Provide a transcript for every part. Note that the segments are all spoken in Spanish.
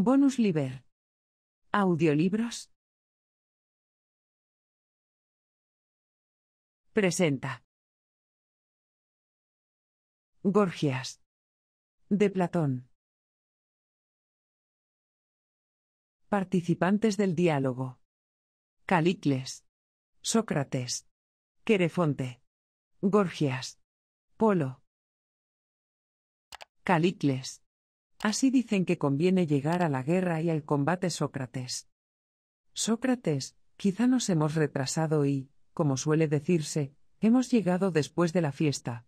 Bonus Liber. Audiolibros. Presenta. Gorgias. De Platón. Participantes del diálogo. Calicles. Sócrates. Querefonte. Gorgias. Polo. Calicles. Así dicen que conviene llegar a la guerra y al combate Sócrates. Sócrates, quizá nos hemos retrasado y, como suele decirse, hemos llegado después de la fiesta.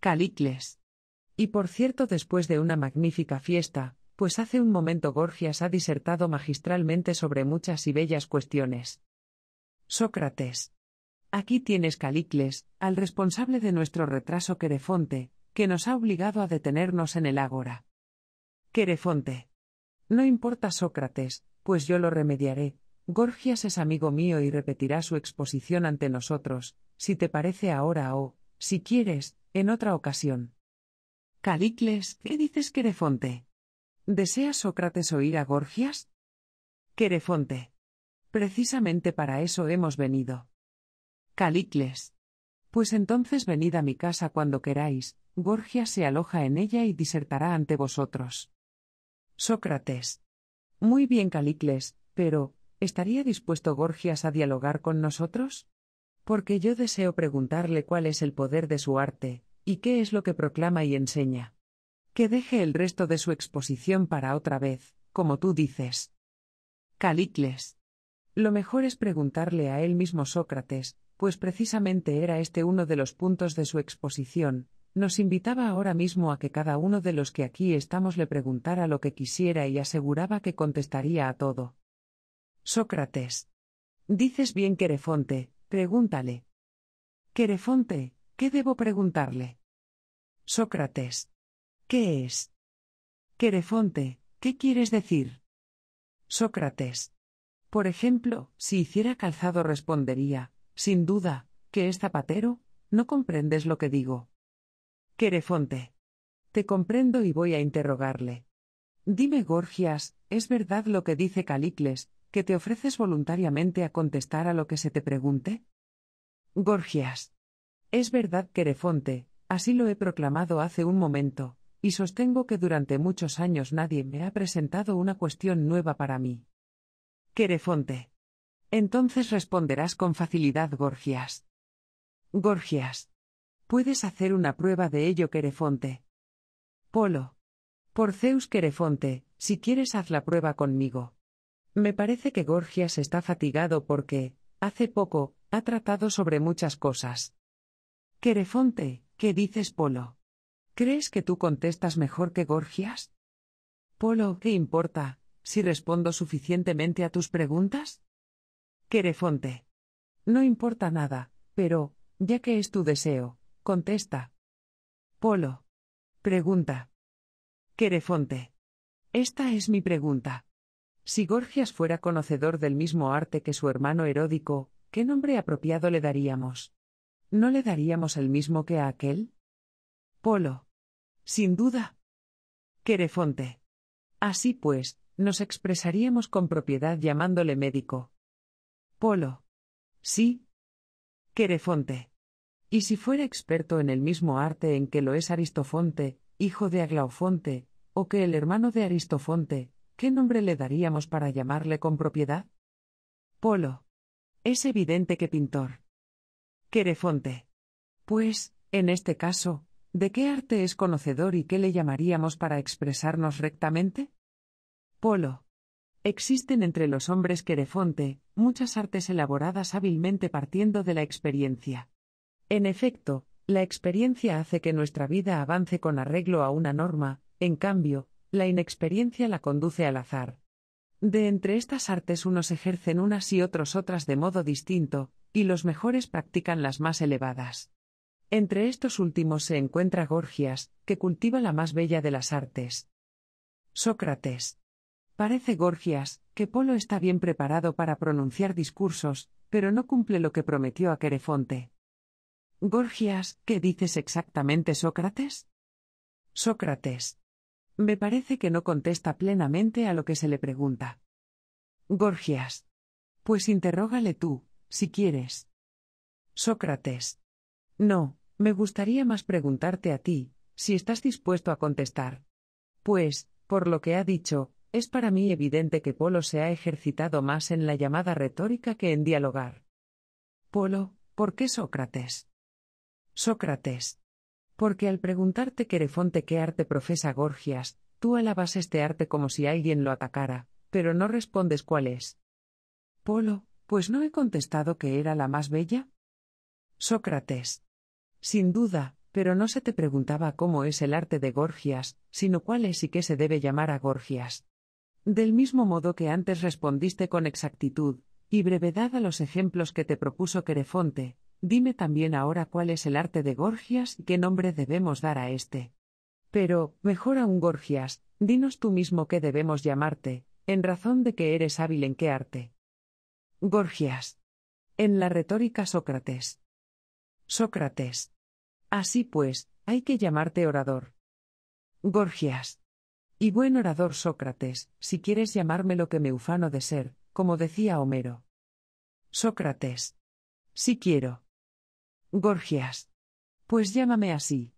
Calicles. Y por cierto, después de una magnífica fiesta, pues hace un momento Gorgias ha disertado magistralmente sobre muchas y bellas cuestiones. Sócrates. Aquí tienes Calicles, al responsable de nuestro retraso Querefonte, que nos ha obligado a detenernos en el ágora. Querefonte. No importa Sócrates, pues yo lo remediaré. Gorgias es amigo mío y repetirá su exposición ante nosotros, si te parece ahora o, si quieres, en otra ocasión. Calicles, ¿qué dices Querefonte? ¿Desea Sócrates oír a Gorgias? Querefonte. Precisamente para eso hemos venido. Calicles. Pues entonces venid a mi casa cuando queráis, Gorgias se aloja en ella y disertará ante vosotros. Sócrates. Muy bien, Calicles, pero, ¿estaría dispuesto Gorgias a dialogar con nosotros? Porque yo deseo preguntarle cuál es el poder de su arte, y qué es lo que proclama y enseña. Que deje el resto de su exposición para otra vez, como tú dices. Calicles. Lo mejor es preguntarle a él mismo Sócrates, pues precisamente era este uno de los puntos de su exposición, nos invitaba ahora mismo a que cada uno de los que aquí estamos le preguntara lo que quisiera y aseguraba que contestaría a todo. Sócrates. Dices bien Querefonte, pregúntale. Querefonte, ¿qué debo preguntarle? Sócrates. ¿Qué es? Querefonte, ¿qué quieres decir? Sócrates. Por ejemplo, si hiciera calzado respondería, sin duda, que es zapatero, no comprendes lo que digo. Querefonte. Te comprendo y voy a interrogarle. Dime, Gorgias, ¿es verdad lo que dice Calicles, que te ofreces voluntariamente a contestar a lo que se te pregunte? Gorgias. Es verdad, Querefonte, así lo he proclamado hace un momento, y sostengo que durante muchos años nadie me ha presentado una cuestión nueva para mí. Querefonte. Entonces responderás con facilidad, Gorgias. Gorgias. Puedes hacer una prueba de ello, Querefonte. Polo. Por Zeus Querefonte, si quieres haz la prueba conmigo. Me parece que Gorgias está fatigado porque, hace poco, ha tratado sobre muchas cosas. Querefonte, ¿qué dices, Polo? ¿Crees que tú contestas mejor que Gorgias? Polo, ¿qué importa, si respondo suficientemente a tus preguntas? Querefonte. No importa nada, pero, ya que es tu deseo, Contesta. Polo. Pregunta. Querefonte. Esta es mi pregunta. Si Gorgias fuera conocedor del mismo arte que su hermano Heródico, ¿qué nombre apropiado le daríamos? ¿No le daríamos el mismo que a aquel? Polo. Sin duda. Querefonte. Así pues, nos expresaríamos con propiedad llamándole médico. Polo. Sí. Querefonte. Y si fuera experto en el mismo arte en que lo es Aristofonte, hijo de Aglaofonte, o que el hermano de Aristofonte, ¿qué nombre le daríamos para llamarle con propiedad? Polo. Es evidente que pintor. Querefonte. Pues, en este caso, ¿de qué arte es conocedor y qué le llamaríamos para expresarnos rectamente? Polo. Existen entre los hombres querefonte muchas artes elaboradas hábilmente partiendo de la experiencia. En efecto, la experiencia hace que nuestra vida avance con arreglo a una norma, en cambio, la inexperiencia la conduce al azar. De entre estas artes unos ejercen unas y otros otras de modo distinto, y los mejores practican las más elevadas. Entre estos últimos se encuentra Gorgias, que cultiva la más bella de las artes. Sócrates. Parece Gorgias, que Polo está bien preparado para pronunciar discursos, pero no cumple lo que prometió a Cerefonte. Gorgias, ¿qué dices exactamente, Sócrates? Sócrates. Me parece que no contesta plenamente a lo que se le pregunta. Gorgias. Pues interrógale tú, si quieres. Sócrates. No, me gustaría más preguntarte a ti, si estás dispuesto a contestar. Pues, por lo que ha dicho, es para mí evidente que Polo se ha ejercitado más en la llamada retórica que en dialogar. Polo, ¿por qué Sócrates? Sócrates. Porque al preguntarte Querefonte qué arte profesa Gorgias, tú alabas este arte como si alguien lo atacara, pero no respondes cuál es. Polo, pues no he contestado que era la más bella. Sócrates. Sin duda, pero no se te preguntaba cómo es el arte de Gorgias, sino cuál es y qué se debe llamar a Gorgias. Del mismo modo que antes respondiste con exactitud y brevedad a los ejemplos que te propuso Querefonte, Dime también ahora cuál es el arte de Gorgias y qué nombre debemos dar a este. Pero, mejor aún Gorgias, dinos tú mismo qué debemos llamarte, en razón de que eres hábil en qué arte. Gorgias. En la retórica Sócrates. Sócrates. Así pues, hay que llamarte orador. Gorgias. Y buen orador Sócrates, si quieres llamarme lo que me ufano de ser, como decía Homero. Sócrates. Si quiero. Gorgias. Pues llámame así.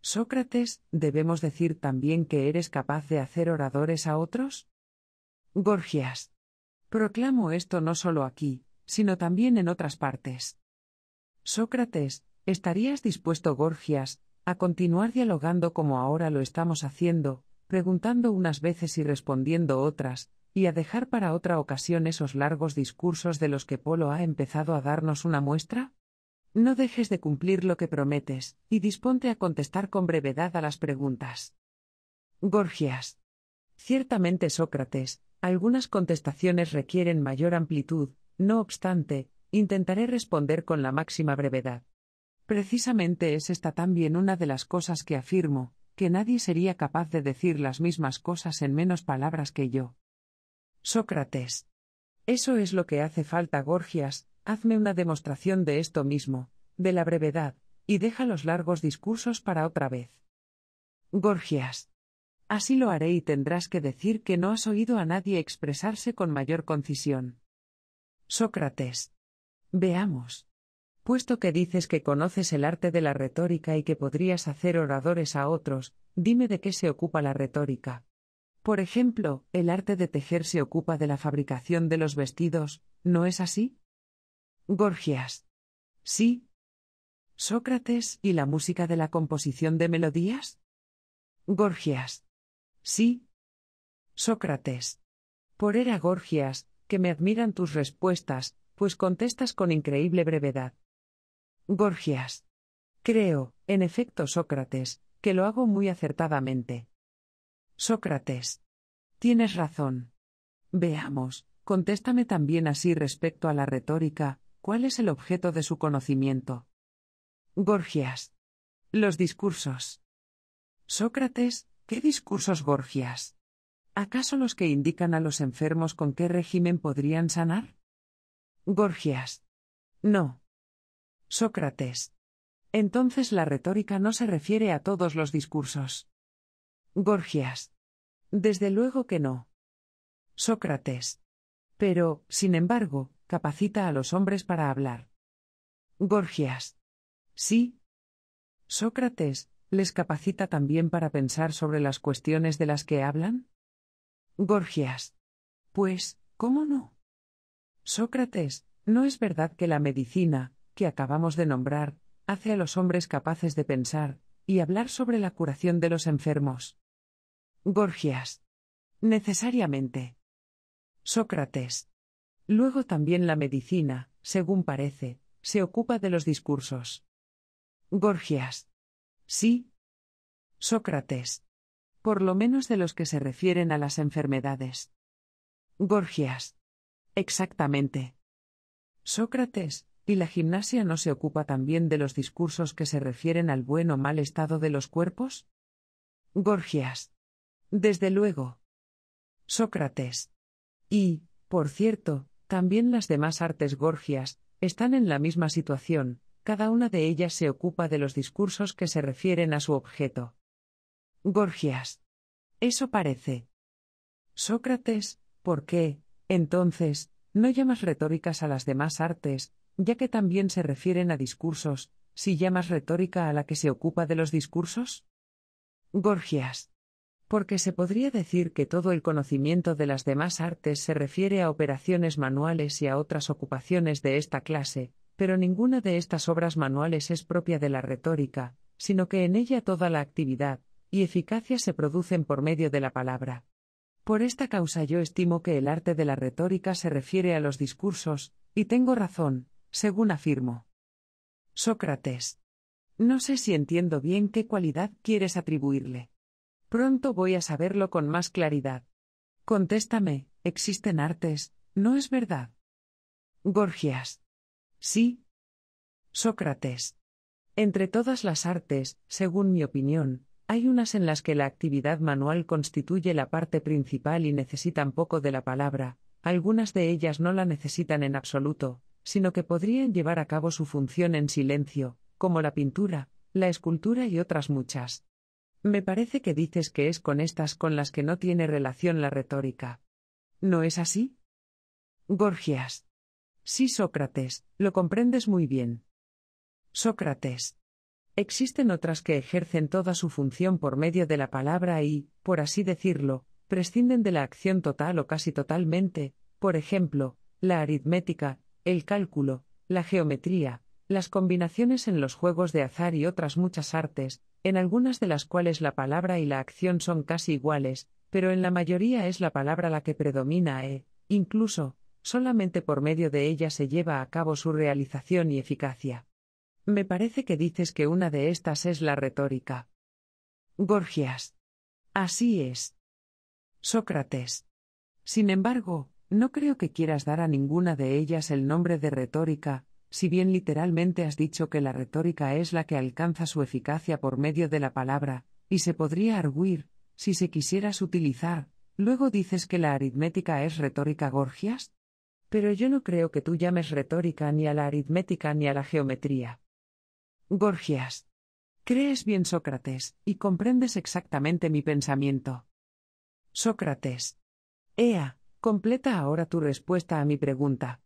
Sócrates, ¿debemos decir también que eres capaz de hacer oradores a otros? Gorgias. Proclamo esto no solo aquí, sino también en otras partes. Sócrates, ¿estarías dispuesto, Gorgias, a continuar dialogando como ahora lo estamos haciendo, preguntando unas veces y respondiendo otras, y a dejar para otra ocasión esos largos discursos de los que Polo ha empezado a darnos una muestra? No dejes de cumplir lo que prometes, y disponte a contestar con brevedad a las preguntas. Gorgias. Ciertamente, Sócrates, algunas contestaciones requieren mayor amplitud, no obstante, intentaré responder con la máxima brevedad. Precisamente es esta también una de las cosas que afirmo, que nadie sería capaz de decir las mismas cosas en menos palabras que yo. Sócrates. Eso es lo que hace falta, Gorgias, Hazme una demostración de esto mismo, de la brevedad, y deja los largos discursos para otra vez. Gorgias. Así lo haré y tendrás que decir que no has oído a nadie expresarse con mayor concisión. Sócrates. Veamos. Puesto que dices que conoces el arte de la retórica y que podrías hacer oradores a otros, dime de qué se ocupa la retórica. Por ejemplo, el arte de tejer se ocupa de la fabricación de los vestidos, ¿no es así? Gorgias. Sí. Sócrates, ¿y la música de la composición de melodías? Gorgias. Sí. Sócrates. Por era Gorgias, que me admiran tus respuestas, pues contestas con increíble brevedad. Gorgias. Creo, en efecto, Sócrates, que lo hago muy acertadamente. Sócrates. Tienes razón. Veamos, contéstame también así respecto a la retórica, ¿Cuál es el objeto de su conocimiento? Gorgias. Los discursos. Sócrates, ¿qué discursos Gorgias? ¿Acaso los que indican a los enfermos con qué régimen podrían sanar? Gorgias. No. Sócrates. Entonces la retórica no se refiere a todos los discursos. Gorgias. Desde luego que no. Sócrates. Pero, sin embargo, capacita a los hombres para hablar. Gorgias. Sí. Sócrates, ¿les capacita también para pensar sobre las cuestiones de las que hablan? Gorgias. Pues, ¿cómo no? Sócrates, ¿no es verdad que la medicina, que acabamos de nombrar, hace a los hombres capaces de pensar y hablar sobre la curación de los enfermos? Gorgias. Necesariamente. Sócrates. Luego también la medicina, según parece, se ocupa de los discursos. Gorgias. Sí. Sócrates. Por lo menos de los que se refieren a las enfermedades. Gorgias. Exactamente. Sócrates, ¿y la gimnasia no se ocupa también de los discursos que se refieren al buen o mal estado de los cuerpos? Gorgias. Desde luego. Sócrates. Y, por cierto, también las demás artes gorgias están en la misma situación, cada una de ellas se ocupa de los discursos que se refieren a su objeto. Gorgias. Eso parece. Sócrates, ¿por qué, entonces, no llamas retóricas a las demás artes, ya que también se refieren a discursos, si llamas retórica a la que se ocupa de los discursos? Gorgias porque se podría decir que todo el conocimiento de las demás artes se refiere a operaciones manuales y a otras ocupaciones de esta clase, pero ninguna de estas obras manuales es propia de la retórica, sino que en ella toda la actividad y eficacia se producen por medio de la palabra. Por esta causa yo estimo que el arte de la retórica se refiere a los discursos, y tengo razón, según afirmo. Sócrates. No sé si entiendo bien qué cualidad quieres atribuirle. Pronto voy a saberlo con más claridad. Contéstame, existen artes, ¿no es verdad? Gorgias. Sí. Sócrates. Entre todas las artes, según mi opinión, hay unas en las que la actividad manual constituye la parte principal y necesitan poco de la palabra, algunas de ellas no la necesitan en absoluto, sino que podrían llevar a cabo su función en silencio, como la pintura, la escultura y otras muchas. Me parece que dices que es con estas con las que no tiene relación la retórica. ¿No es así? Gorgias. Sí, Sócrates, lo comprendes muy bien. Sócrates. Existen otras que ejercen toda su función por medio de la palabra y, por así decirlo, prescinden de la acción total o casi totalmente, por ejemplo, la aritmética, el cálculo, la geometría, las combinaciones en los juegos de azar y otras muchas artes, en algunas de las cuales la palabra y la acción son casi iguales, pero en la mayoría es la palabra la que predomina e, incluso, solamente por medio de ella se lleva a cabo su realización y eficacia. Me parece que dices que una de estas es la retórica. Gorgias. Así es. Sócrates. Sin embargo, no creo que quieras dar a ninguna de ellas el nombre de retórica, si bien literalmente has dicho que la retórica es la que alcanza su eficacia por medio de la palabra, y se podría arguir, si se quisieras utilizar, luego dices que la aritmética es retórica gorgias? Pero yo no creo que tú llames retórica ni a la aritmética ni a la geometría. Gorgias. Crees bien Sócrates, y comprendes exactamente mi pensamiento. Sócrates. Ea, completa ahora tu respuesta a mi pregunta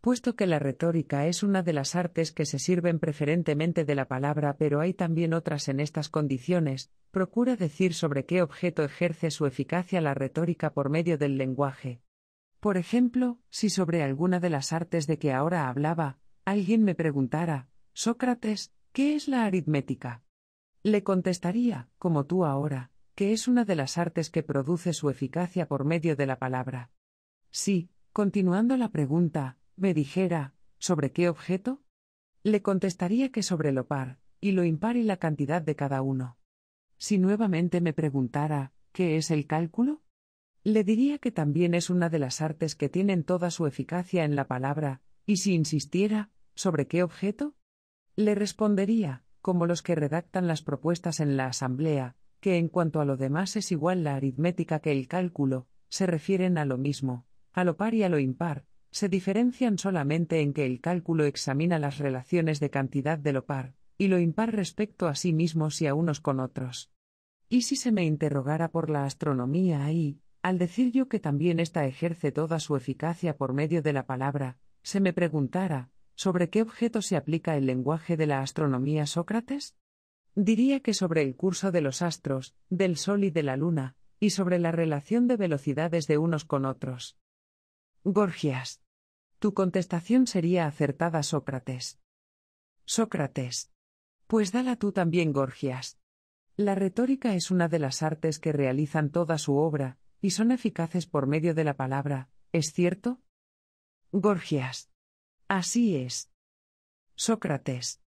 puesto que la retórica es una de las artes que se sirven preferentemente de la palabra, pero hay también otras en estas condiciones, procura decir sobre qué objeto ejerce su eficacia la retórica por medio del lenguaje. Por ejemplo, si sobre alguna de las artes de que ahora hablaba, alguien me preguntara, Sócrates, ¿qué es la aritmética? Le contestaría, como tú ahora, que es una de las artes que produce su eficacia por medio de la palabra. Sí, continuando la pregunta, me dijera, ¿sobre qué objeto? Le contestaría que sobre lo par, y lo impar y la cantidad de cada uno. Si nuevamente me preguntara, ¿qué es el cálculo? Le diría que también es una de las artes que tienen toda su eficacia en la palabra, y si insistiera, ¿sobre qué objeto? Le respondería, como los que redactan las propuestas en la Asamblea, que en cuanto a lo demás es igual la aritmética que el cálculo, se refieren a lo mismo, a lo par y a lo impar, se diferencian solamente en que el cálculo examina las relaciones de cantidad de lo par y lo impar respecto a sí mismos y a unos con otros. Y si se me interrogara por la astronomía ahí, al decir yo que también ésta ejerce toda su eficacia por medio de la palabra, se me preguntara, ¿sobre qué objeto se aplica el lenguaje de la astronomía Sócrates? Diría que sobre el curso de los astros, del Sol y de la Luna, y sobre la relación de velocidades de unos con otros. Gorgias. Tu contestación sería acertada, Sócrates. Sócrates. Pues dala tú también, Gorgias. La retórica es una de las artes que realizan toda su obra, y son eficaces por medio de la palabra, ¿es cierto? Gorgias. Así es. Sócrates.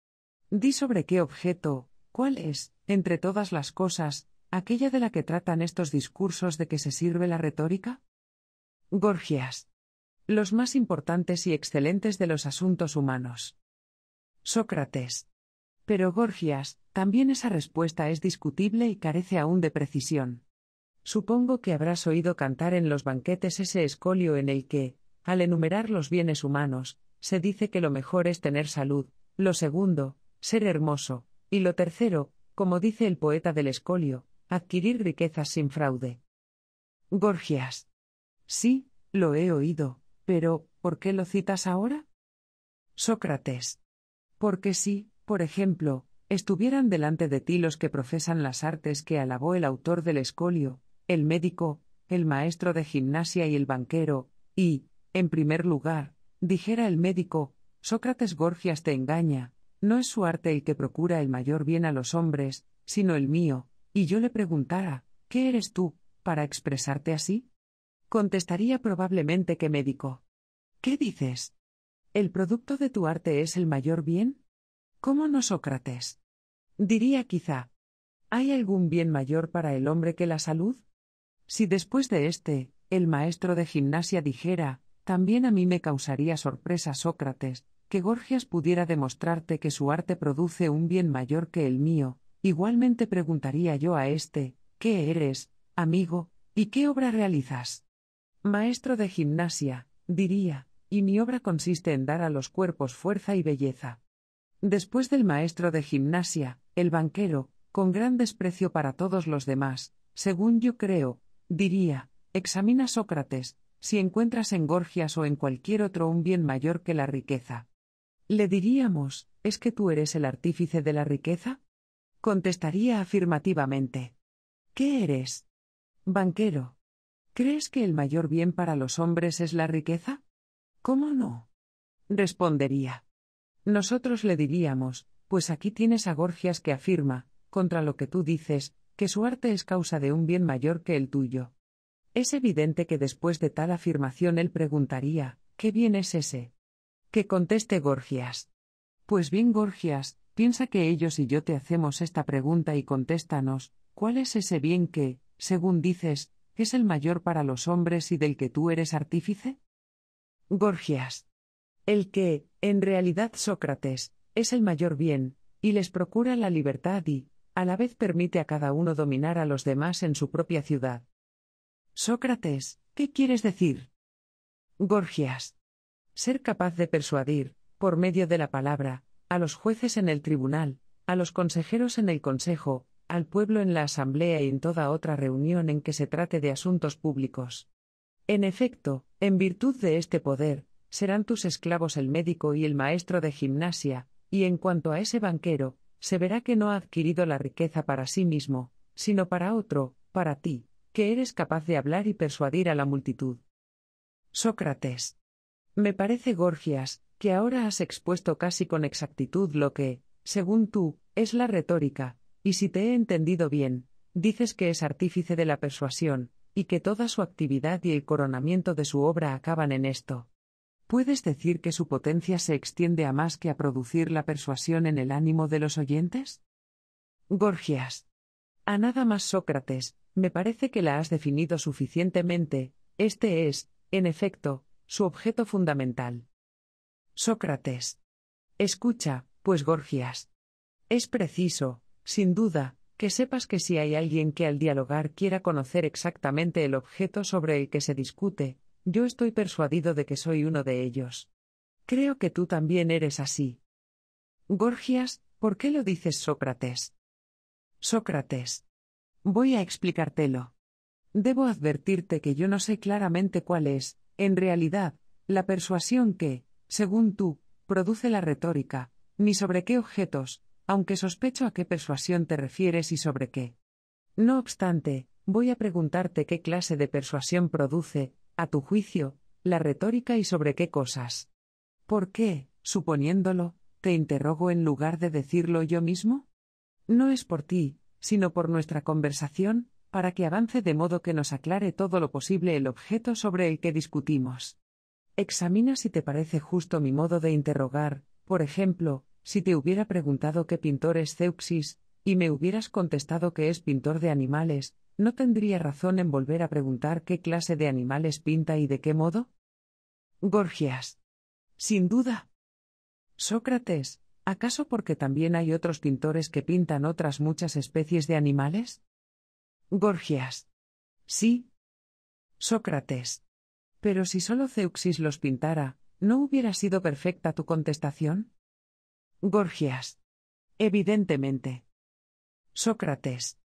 Di sobre qué objeto, cuál es, entre todas las cosas, aquella de la que tratan estos discursos de que se sirve la retórica? Gorgias los más importantes y excelentes de los asuntos humanos. Sócrates. Pero Gorgias, también esa respuesta es discutible y carece aún de precisión. Supongo que habrás oído cantar en los banquetes ese escolio en el que, al enumerar los bienes humanos, se dice que lo mejor es tener salud, lo segundo, ser hermoso, y lo tercero, como dice el poeta del escolio, adquirir riquezas sin fraude. Gorgias. Sí, lo he oído, pero, ¿por qué lo citas ahora? Sócrates. Porque si, por ejemplo, estuvieran delante de ti los que profesan las artes que alabó el autor del escolio, el médico, el maestro de gimnasia y el banquero, y, en primer lugar, dijera el médico, Sócrates Gorgias te engaña, no es su arte el que procura el mayor bien a los hombres, sino el mío, y yo le preguntara, ¿qué eres tú, para expresarte así? Contestaría probablemente que médico. ¿Qué dices? ¿El producto de tu arte es el mayor bien? ¿Cómo no Sócrates? Diría quizá. ¿Hay algún bien mayor para el hombre que la salud? Si después de este, el maestro de gimnasia dijera, también a mí me causaría sorpresa Sócrates, que Gorgias pudiera demostrarte que su arte produce un bien mayor que el mío, igualmente preguntaría yo a este ¿qué eres, amigo, y qué obra realizas? Maestro de gimnasia, diría, y mi obra consiste en dar a los cuerpos fuerza y belleza. Después del maestro de gimnasia, el banquero, con gran desprecio para todos los demás, según yo creo, diría, examina Sócrates, si encuentras en Gorgias o en cualquier otro un bien mayor que la riqueza. Le diríamos, ¿es que tú eres el artífice de la riqueza? Contestaría afirmativamente. ¿Qué eres? Banquero, ¿Crees que el mayor bien para los hombres es la riqueza? ¿Cómo no? Respondería. Nosotros le diríamos, pues aquí tienes a Gorgias que afirma, contra lo que tú dices, que su arte es causa de un bien mayor que el tuyo. Es evidente que después de tal afirmación él preguntaría, ¿qué bien es ese? Que conteste Gorgias. Pues bien, Gorgias, piensa que ellos y yo te hacemos esta pregunta y contéstanos, ¿cuál es ese bien que, según dices, es el mayor para los hombres y del que tú eres artífice? Gorgias. El que, en realidad Sócrates, es el mayor bien, y les procura la libertad y, a la vez permite a cada uno dominar a los demás en su propia ciudad. Sócrates, ¿qué quieres decir? Gorgias. Ser capaz de persuadir, por medio de la palabra, a los jueces en el tribunal, a los consejeros en el consejo, al pueblo en la Asamblea y en toda otra reunión en que se trate de asuntos públicos. En efecto, en virtud de este poder, serán tus esclavos el médico y el maestro de gimnasia, y en cuanto a ese banquero, se verá que no ha adquirido la riqueza para sí mismo, sino para otro, para ti, que eres capaz de hablar y persuadir a la multitud. Sócrates. Me parece, Gorgias, que ahora has expuesto casi con exactitud lo que, según tú, es la retórica, y si te he entendido bien, dices que es artífice de la persuasión, y que toda su actividad y el coronamiento de su obra acaban en esto. ¿Puedes decir que su potencia se extiende a más que a producir la persuasión en el ánimo de los oyentes? Gorgias. A nada más Sócrates, me parece que la has definido suficientemente, este es, en efecto, su objeto fundamental. Sócrates. Escucha, pues Gorgias. Es preciso, sin duda, que sepas que si hay alguien que al dialogar quiera conocer exactamente el objeto sobre el que se discute, yo estoy persuadido de que soy uno de ellos. Creo que tú también eres así. Gorgias, ¿por qué lo dices Sócrates? Sócrates. Voy a explicártelo. Debo advertirte que yo no sé claramente cuál es, en realidad, la persuasión que, según tú, produce la retórica, ni sobre qué objetos, aunque sospecho a qué persuasión te refieres y sobre qué. No obstante, voy a preguntarte qué clase de persuasión produce, a tu juicio, la retórica y sobre qué cosas. ¿Por qué, suponiéndolo, te interrogo en lugar de decirlo yo mismo? No es por ti, sino por nuestra conversación, para que avance de modo que nos aclare todo lo posible el objeto sobre el que discutimos. Examina si te parece justo mi modo de interrogar, por ejemplo, si te hubiera preguntado qué pintor es Zeuxis, y me hubieras contestado que es pintor de animales, ¿no tendría razón en volver a preguntar qué clase de animales pinta y de qué modo? Gorgias. Sin duda. Sócrates, ¿acaso porque también hay otros pintores que pintan otras muchas especies de animales? Gorgias. Sí. Sócrates. Pero si solo Zeuxis los pintara, ¿no hubiera sido perfecta tu contestación? Gorgias. Evidentemente. Sócrates.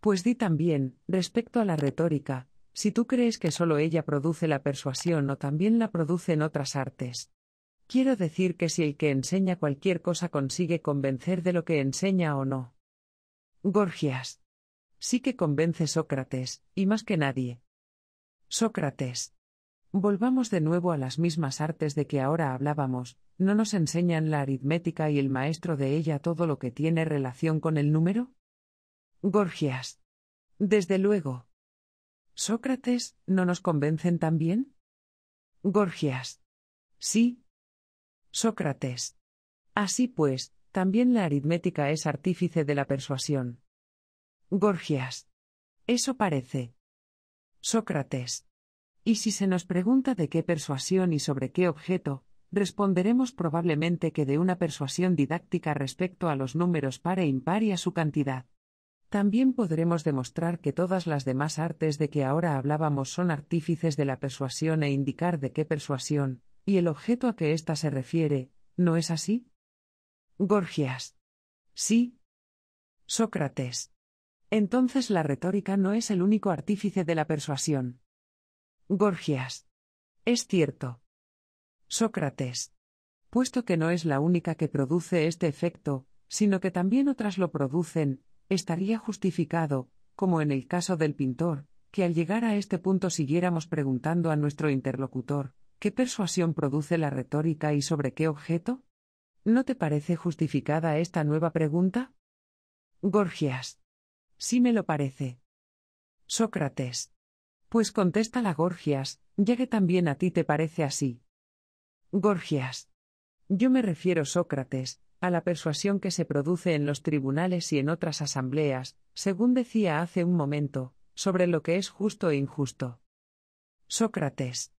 Pues di también, respecto a la retórica, si tú crees que solo ella produce la persuasión o también la producen otras artes. Quiero decir que si el que enseña cualquier cosa consigue convencer de lo que enseña o no. Gorgias. Sí que convence Sócrates, y más que nadie. Sócrates. Volvamos de nuevo a las mismas artes de que ahora hablábamos, ¿no nos enseñan la aritmética y el maestro de ella todo lo que tiene relación con el número? Gorgias. Desde luego. Sócrates, ¿no nos convencen también? Gorgias. Sí. Sócrates. Así pues, también la aritmética es artífice de la persuasión. Gorgias. Eso parece. Sócrates. Y si se nos pregunta de qué persuasión y sobre qué objeto, responderemos probablemente que de una persuasión didáctica respecto a los números par e impar y a su cantidad. También podremos demostrar que todas las demás artes de que ahora hablábamos son artífices de la persuasión e indicar de qué persuasión, y el objeto a que ésta se refiere, ¿no es así? Gorgias. Sí. Sócrates. Entonces la retórica no es el único artífice de la persuasión. Gorgias. Es cierto. Sócrates. Puesto que no es la única que produce este efecto, sino que también otras lo producen, estaría justificado, como en el caso del pintor, que al llegar a este punto siguiéramos preguntando a nuestro interlocutor, ¿qué persuasión produce la retórica y sobre qué objeto? ¿No te parece justificada esta nueva pregunta? Gorgias. Sí me lo parece. Sócrates. Pues contesta la Gorgias, ya que también a ti te parece así. Gorgias. Yo me refiero, Sócrates, a la persuasión que se produce en los tribunales y en otras asambleas, según decía hace un momento, sobre lo que es justo e injusto. Sócrates.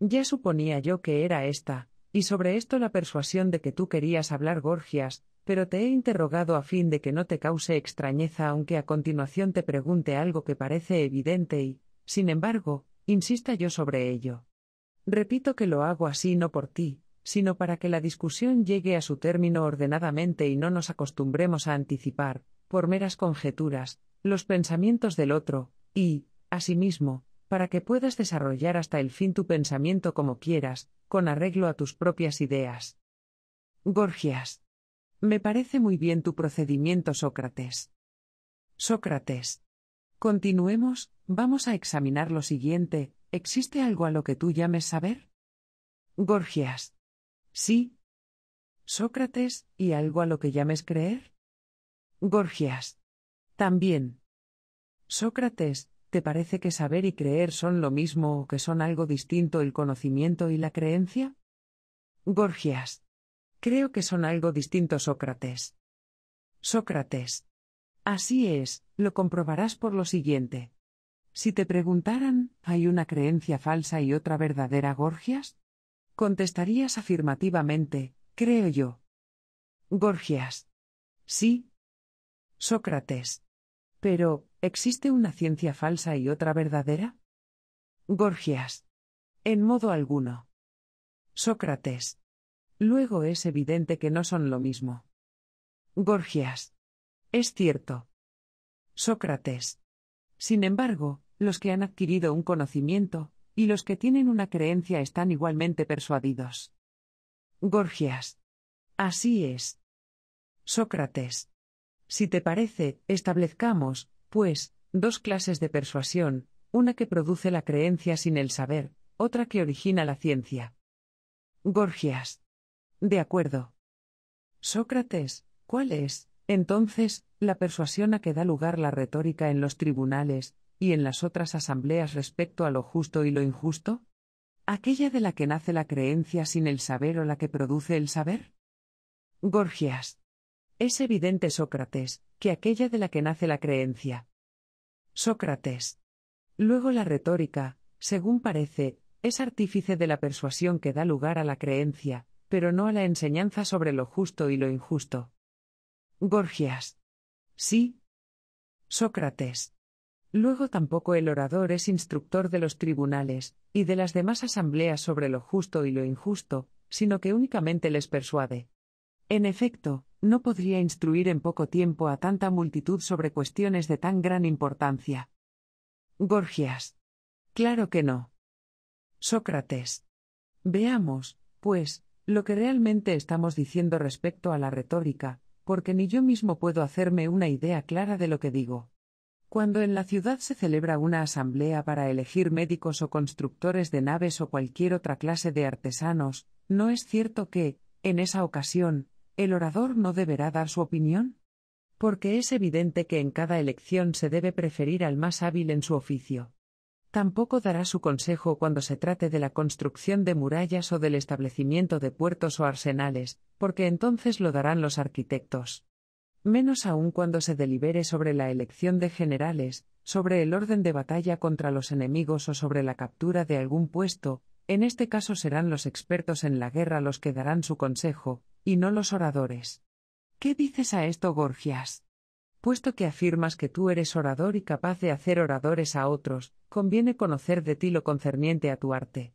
Ya suponía yo que era esta, y sobre esto la persuasión de que tú querías hablar Gorgias, pero te he interrogado a fin de que no te cause extrañeza aunque a continuación te pregunte algo que parece evidente y, sin embargo, insista yo sobre ello. Repito que lo hago así no por ti, sino para que la discusión llegue a su término ordenadamente y no nos acostumbremos a anticipar, por meras conjeturas, los pensamientos del otro, y, asimismo, para que puedas desarrollar hasta el fin tu pensamiento como quieras, con arreglo a tus propias ideas. Gorgias. Me parece muy bien tu procedimiento, Sócrates. Sócrates. Continuemos, vamos a examinar lo siguiente, ¿existe algo a lo que tú llames saber? Gorgias. Sí. Sócrates, ¿y algo a lo que llames creer? Gorgias. También. Sócrates, ¿te parece que saber y creer son lo mismo o que son algo distinto el conocimiento y la creencia? Gorgias. Creo que son algo distinto, Sócrates. Sócrates. Así es, lo comprobarás por lo siguiente. Si te preguntaran, ¿hay una creencia falsa y otra verdadera, Gorgias? Contestarías afirmativamente, creo yo. Gorgias. Sí. Sócrates. Pero, ¿existe una ciencia falsa y otra verdadera? Gorgias. En modo alguno. Sócrates. Luego es evidente que no son lo mismo. Gorgias. Es cierto. Sócrates. Sin embargo, los que han adquirido un conocimiento, y los que tienen una creencia están igualmente persuadidos. Gorgias. Así es. Sócrates. Si te parece, establezcamos, pues, dos clases de persuasión, una que produce la creencia sin el saber, otra que origina la ciencia. Gorgias. De acuerdo. Sócrates, ¿cuál es? Entonces, la persuasión a que da lugar la retórica en los tribunales, y en las otras asambleas respecto a lo justo y lo injusto? ¿Aquella de la que nace la creencia sin el saber o la que produce el saber? Gorgias. Es evidente, Sócrates, que aquella de la que nace la creencia. Sócrates. Luego la retórica, según parece, es artífice de la persuasión que da lugar a la creencia, pero no a la enseñanza sobre lo justo y lo injusto. Gorgias. Sí. Sócrates. Luego tampoco el orador es instructor de los tribunales, y de las demás asambleas sobre lo justo y lo injusto, sino que únicamente les persuade. En efecto, no podría instruir en poco tiempo a tanta multitud sobre cuestiones de tan gran importancia. Gorgias. Claro que no. Sócrates. Veamos, pues, lo que realmente estamos diciendo respecto a la retórica, porque ni yo mismo puedo hacerme una idea clara de lo que digo. Cuando en la ciudad se celebra una asamblea para elegir médicos o constructores de naves o cualquier otra clase de artesanos, ¿no es cierto que, en esa ocasión, el orador no deberá dar su opinión? Porque es evidente que en cada elección se debe preferir al más hábil en su oficio. Tampoco dará su consejo cuando se trate de la construcción de murallas o del establecimiento de puertos o arsenales, porque entonces lo darán los arquitectos. Menos aún cuando se delibere sobre la elección de generales, sobre el orden de batalla contra los enemigos o sobre la captura de algún puesto, en este caso serán los expertos en la guerra los que darán su consejo, y no los oradores. ¿Qué dices a esto, Gorgias? puesto que afirmas que tú eres orador y capaz de hacer oradores a otros, conviene conocer de ti lo concerniente a tu arte.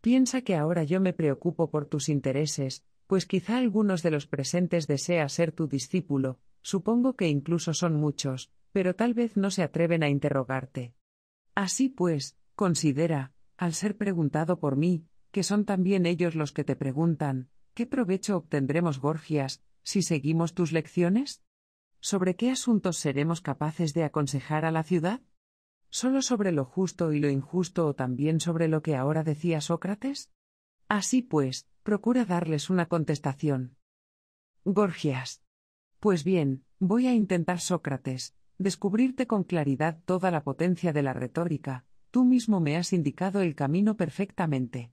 Piensa que ahora yo me preocupo por tus intereses, pues quizá algunos de los presentes desea ser tu discípulo, supongo que incluso son muchos, pero tal vez no se atreven a interrogarte. Así pues, considera, al ser preguntado por mí, que son también ellos los que te preguntan, ¿qué provecho obtendremos, Gorgias, si seguimos tus lecciones? ¿Sobre qué asuntos seremos capaces de aconsejar a la ciudad? ¿Solo sobre lo justo y lo injusto o también sobre lo que ahora decía Sócrates? Así pues, procura darles una contestación. Gorgias. Pues bien, voy a intentar, Sócrates, descubrirte con claridad toda la potencia de la retórica, tú mismo me has indicado el camino perfectamente.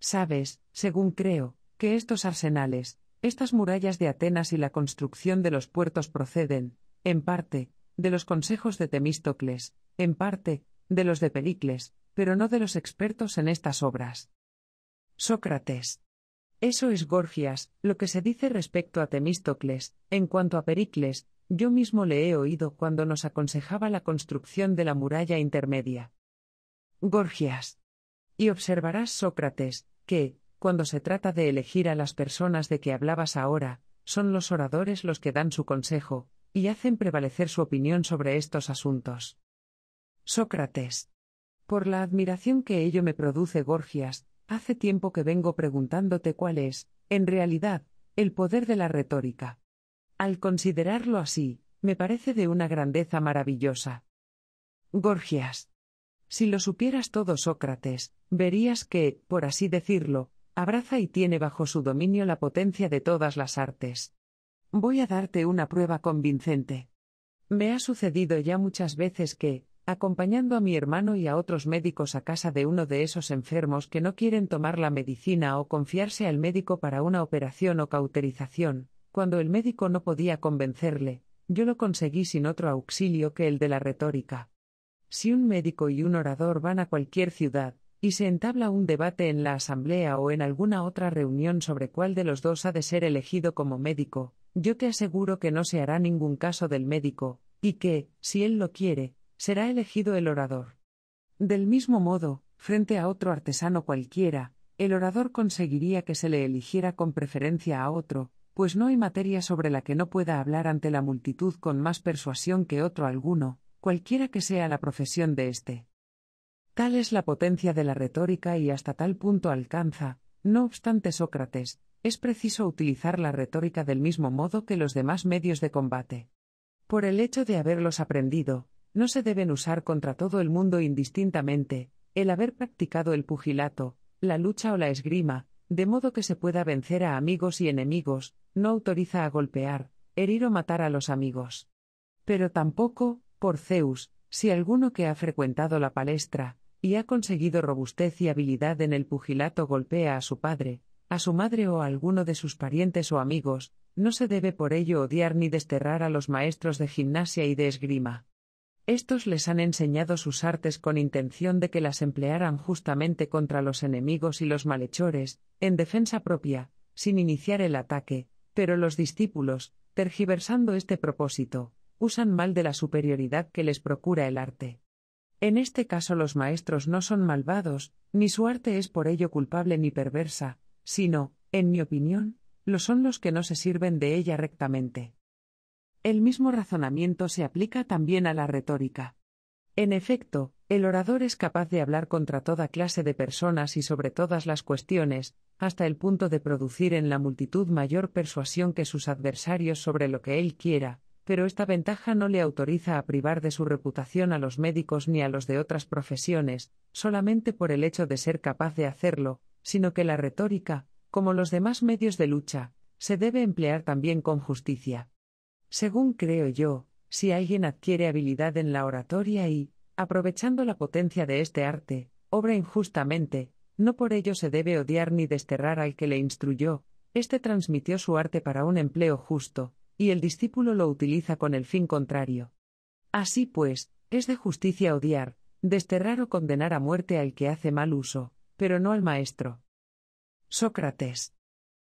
Sabes, según creo, que estos arsenales, estas murallas de Atenas y la construcción de los puertos proceden, en parte, de los consejos de Temístocles, en parte, de los de Pericles, pero no de los expertos en estas obras. Sócrates. Eso es Gorgias, lo que se dice respecto a Temístocles, en cuanto a Pericles, yo mismo le he oído cuando nos aconsejaba la construcción de la muralla intermedia. Gorgias. Y observarás, Sócrates, que, cuando se trata de elegir a las personas de que hablabas ahora, son los oradores los que dan su consejo, y hacen prevalecer su opinión sobre estos asuntos. Sócrates. Por la admiración que ello me produce, Gorgias, hace tiempo que vengo preguntándote cuál es, en realidad, el poder de la retórica. Al considerarlo así, me parece de una grandeza maravillosa. Gorgias. Si lo supieras todo, Sócrates, verías que, por así decirlo, abraza y tiene bajo su dominio la potencia de todas las artes. Voy a darte una prueba convincente. Me ha sucedido ya muchas veces que, acompañando a mi hermano y a otros médicos a casa de uno de esos enfermos que no quieren tomar la medicina o confiarse al médico para una operación o cauterización, cuando el médico no podía convencerle, yo lo conseguí sin otro auxilio que el de la retórica. Si un médico y un orador van a cualquier ciudad, y se entabla un debate en la asamblea o en alguna otra reunión sobre cuál de los dos ha de ser elegido como médico, yo te aseguro que no se hará ningún caso del médico, y que, si él lo quiere, será elegido el orador. Del mismo modo, frente a otro artesano cualquiera, el orador conseguiría que se le eligiera con preferencia a otro, pues no hay materia sobre la que no pueda hablar ante la multitud con más persuasión que otro alguno, cualquiera que sea la profesión de éste. Tal es la potencia de la retórica y hasta tal punto alcanza, no obstante Sócrates, es preciso utilizar la retórica del mismo modo que los demás medios de combate. Por el hecho de haberlos aprendido, no se deben usar contra todo el mundo indistintamente, el haber practicado el pugilato, la lucha o la esgrima, de modo que se pueda vencer a amigos y enemigos, no autoriza a golpear, herir o matar a los amigos. Pero tampoco, por Zeus, si alguno que ha frecuentado la palestra, y ha conseguido robustez y habilidad en el pugilato golpea a su padre, a su madre o a alguno de sus parientes o amigos, no se debe por ello odiar ni desterrar a los maestros de gimnasia y de esgrima. Estos les han enseñado sus artes con intención de que las emplearan justamente contra los enemigos y los malhechores, en defensa propia, sin iniciar el ataque, pero los discípulos, tergiversando este propósito, usan mal de la superioridad que les procura el arte. En este caso los maestros no son malvados, ni su arte es por ello culpable ni perversa, sino, en mi opinión, lo son los que no se sirven de ella rectamente. El mismo razonamiento se aplica también a la retórica. En efecto, el orador es capaz de hablar contra toda clase de personas y sobre todas las cuestiones, hasta el punto de producir en la multitud mayor persuasión que sus adversarios sobre lo que él quiera, pero esta ventaja no le autoriza a privar de su reputación a los médicos ni a los de otras profesiones, solamente por el hecho de ser capaz de hacerlo, sino que la retórica, como los demás medios de lucha, se debe emplear también con justicia. Según creo yo, si alguien adquiere habilidad en la oratoria y, aprovechando la potencia de este arte, obra injustamente, no por ello se debe odiar ni desterrar al que le instruyó, éste transmitió su arte para un empleo justo, y el discípulo lo utiliza con el fin contrario. Así pues, es de justicia odiar, desterrar o condenar a muerte al que hace mal uso, pero no al maestro. Sócrates.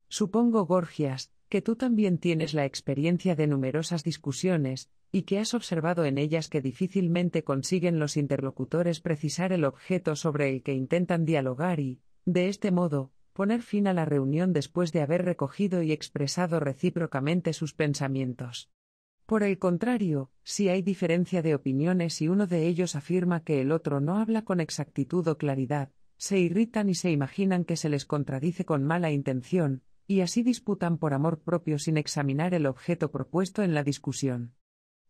Supongo, Gorgias, que tú también tienes la experiencia de numerosas discusiones, y que has observado en ellas que difícilmente consiguen los interlocutores precisar el objeto sobre el que intentan dialogar y, de este modo, poner fin a la reunión después de haber recogido y expresado recíprocamente sus pensamientos. Por el contrario, si hay diferencia de opiniones y uno de ellos afirma que el otro no habla con exactitud o claridad, se irritan y se imaginan que se les contradice con mala intención, y así disputan por amor propio sin examinar el objeto propuesto en la discusión.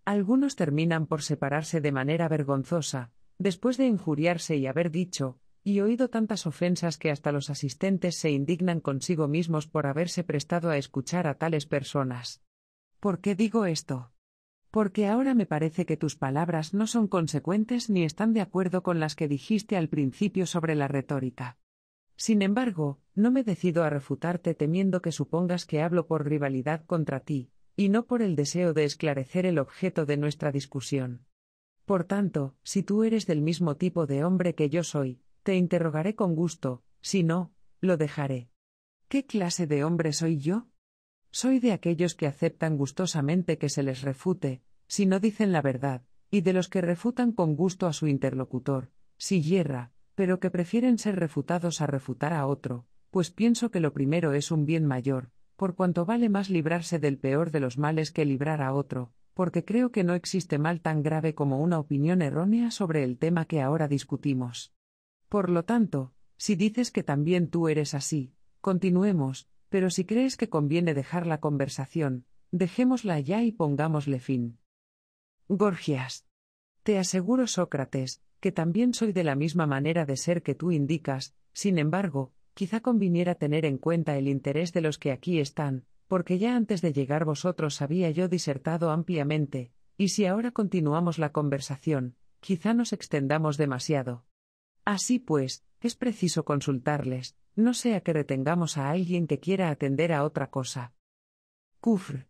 Algunos terminan por separarse de manera vergonzosa, después de injuriarse y haber dicho, y oído tantas ofensas que hasta los asistentes se indignan consigo mismos por haberse prestado a escuchar a tales personas. ¿Por qué digo esto? Porque ahora me parece que tus palabras no son consecuentes ni están de acuerdo con las que dijiste al principio sobre la retórica. Sin embargo, no me decido a refutarte temiendo que supongas que hablo por rivalidad contra ti, y no por el deseo de esclarecer el objeto de nuestra discusión. Por tanto, si tú eres del mismo tipo de hombre que yo soy, te interrogaré con gusto, si no, lo dejaré. ¿Qué clase de hombre soy yo? Soy de aquellos que aceptan gustosamente que se les refute, si no dicen la verdad, y de los que refutan con gusto a su interlocutor, si hierra, pero que prefieren ser refutados a refutar a otro, pues pienso que lo primero es un bien mayor, por cuanto vale más librarse del peor de los males que librar a otro, porque creo que no existe mal tan grave como una opinión errónea sobre el tema que ahora discutimos. Por lo tanto, si dices que también tú eres así, continuemos, pero si crees que conviene dejar la conversación, dejémosla ya y pongámosle fin. Gorgias. Te aseguro, Sócrates, que también soy de la misma manera de ser que tú indicas, sin embargo, quizá conviniera tener en cuenta el interés de los que aquí están, porque ya antes de llegar vosotros había yo disertado ampliamente, y si ahora continuamos la conversación, quizá nos extendamos demasiado. Así pues, es preciso consultarles, no sea que retengamos a alguien que quiera atender a otra cosa. Cufr.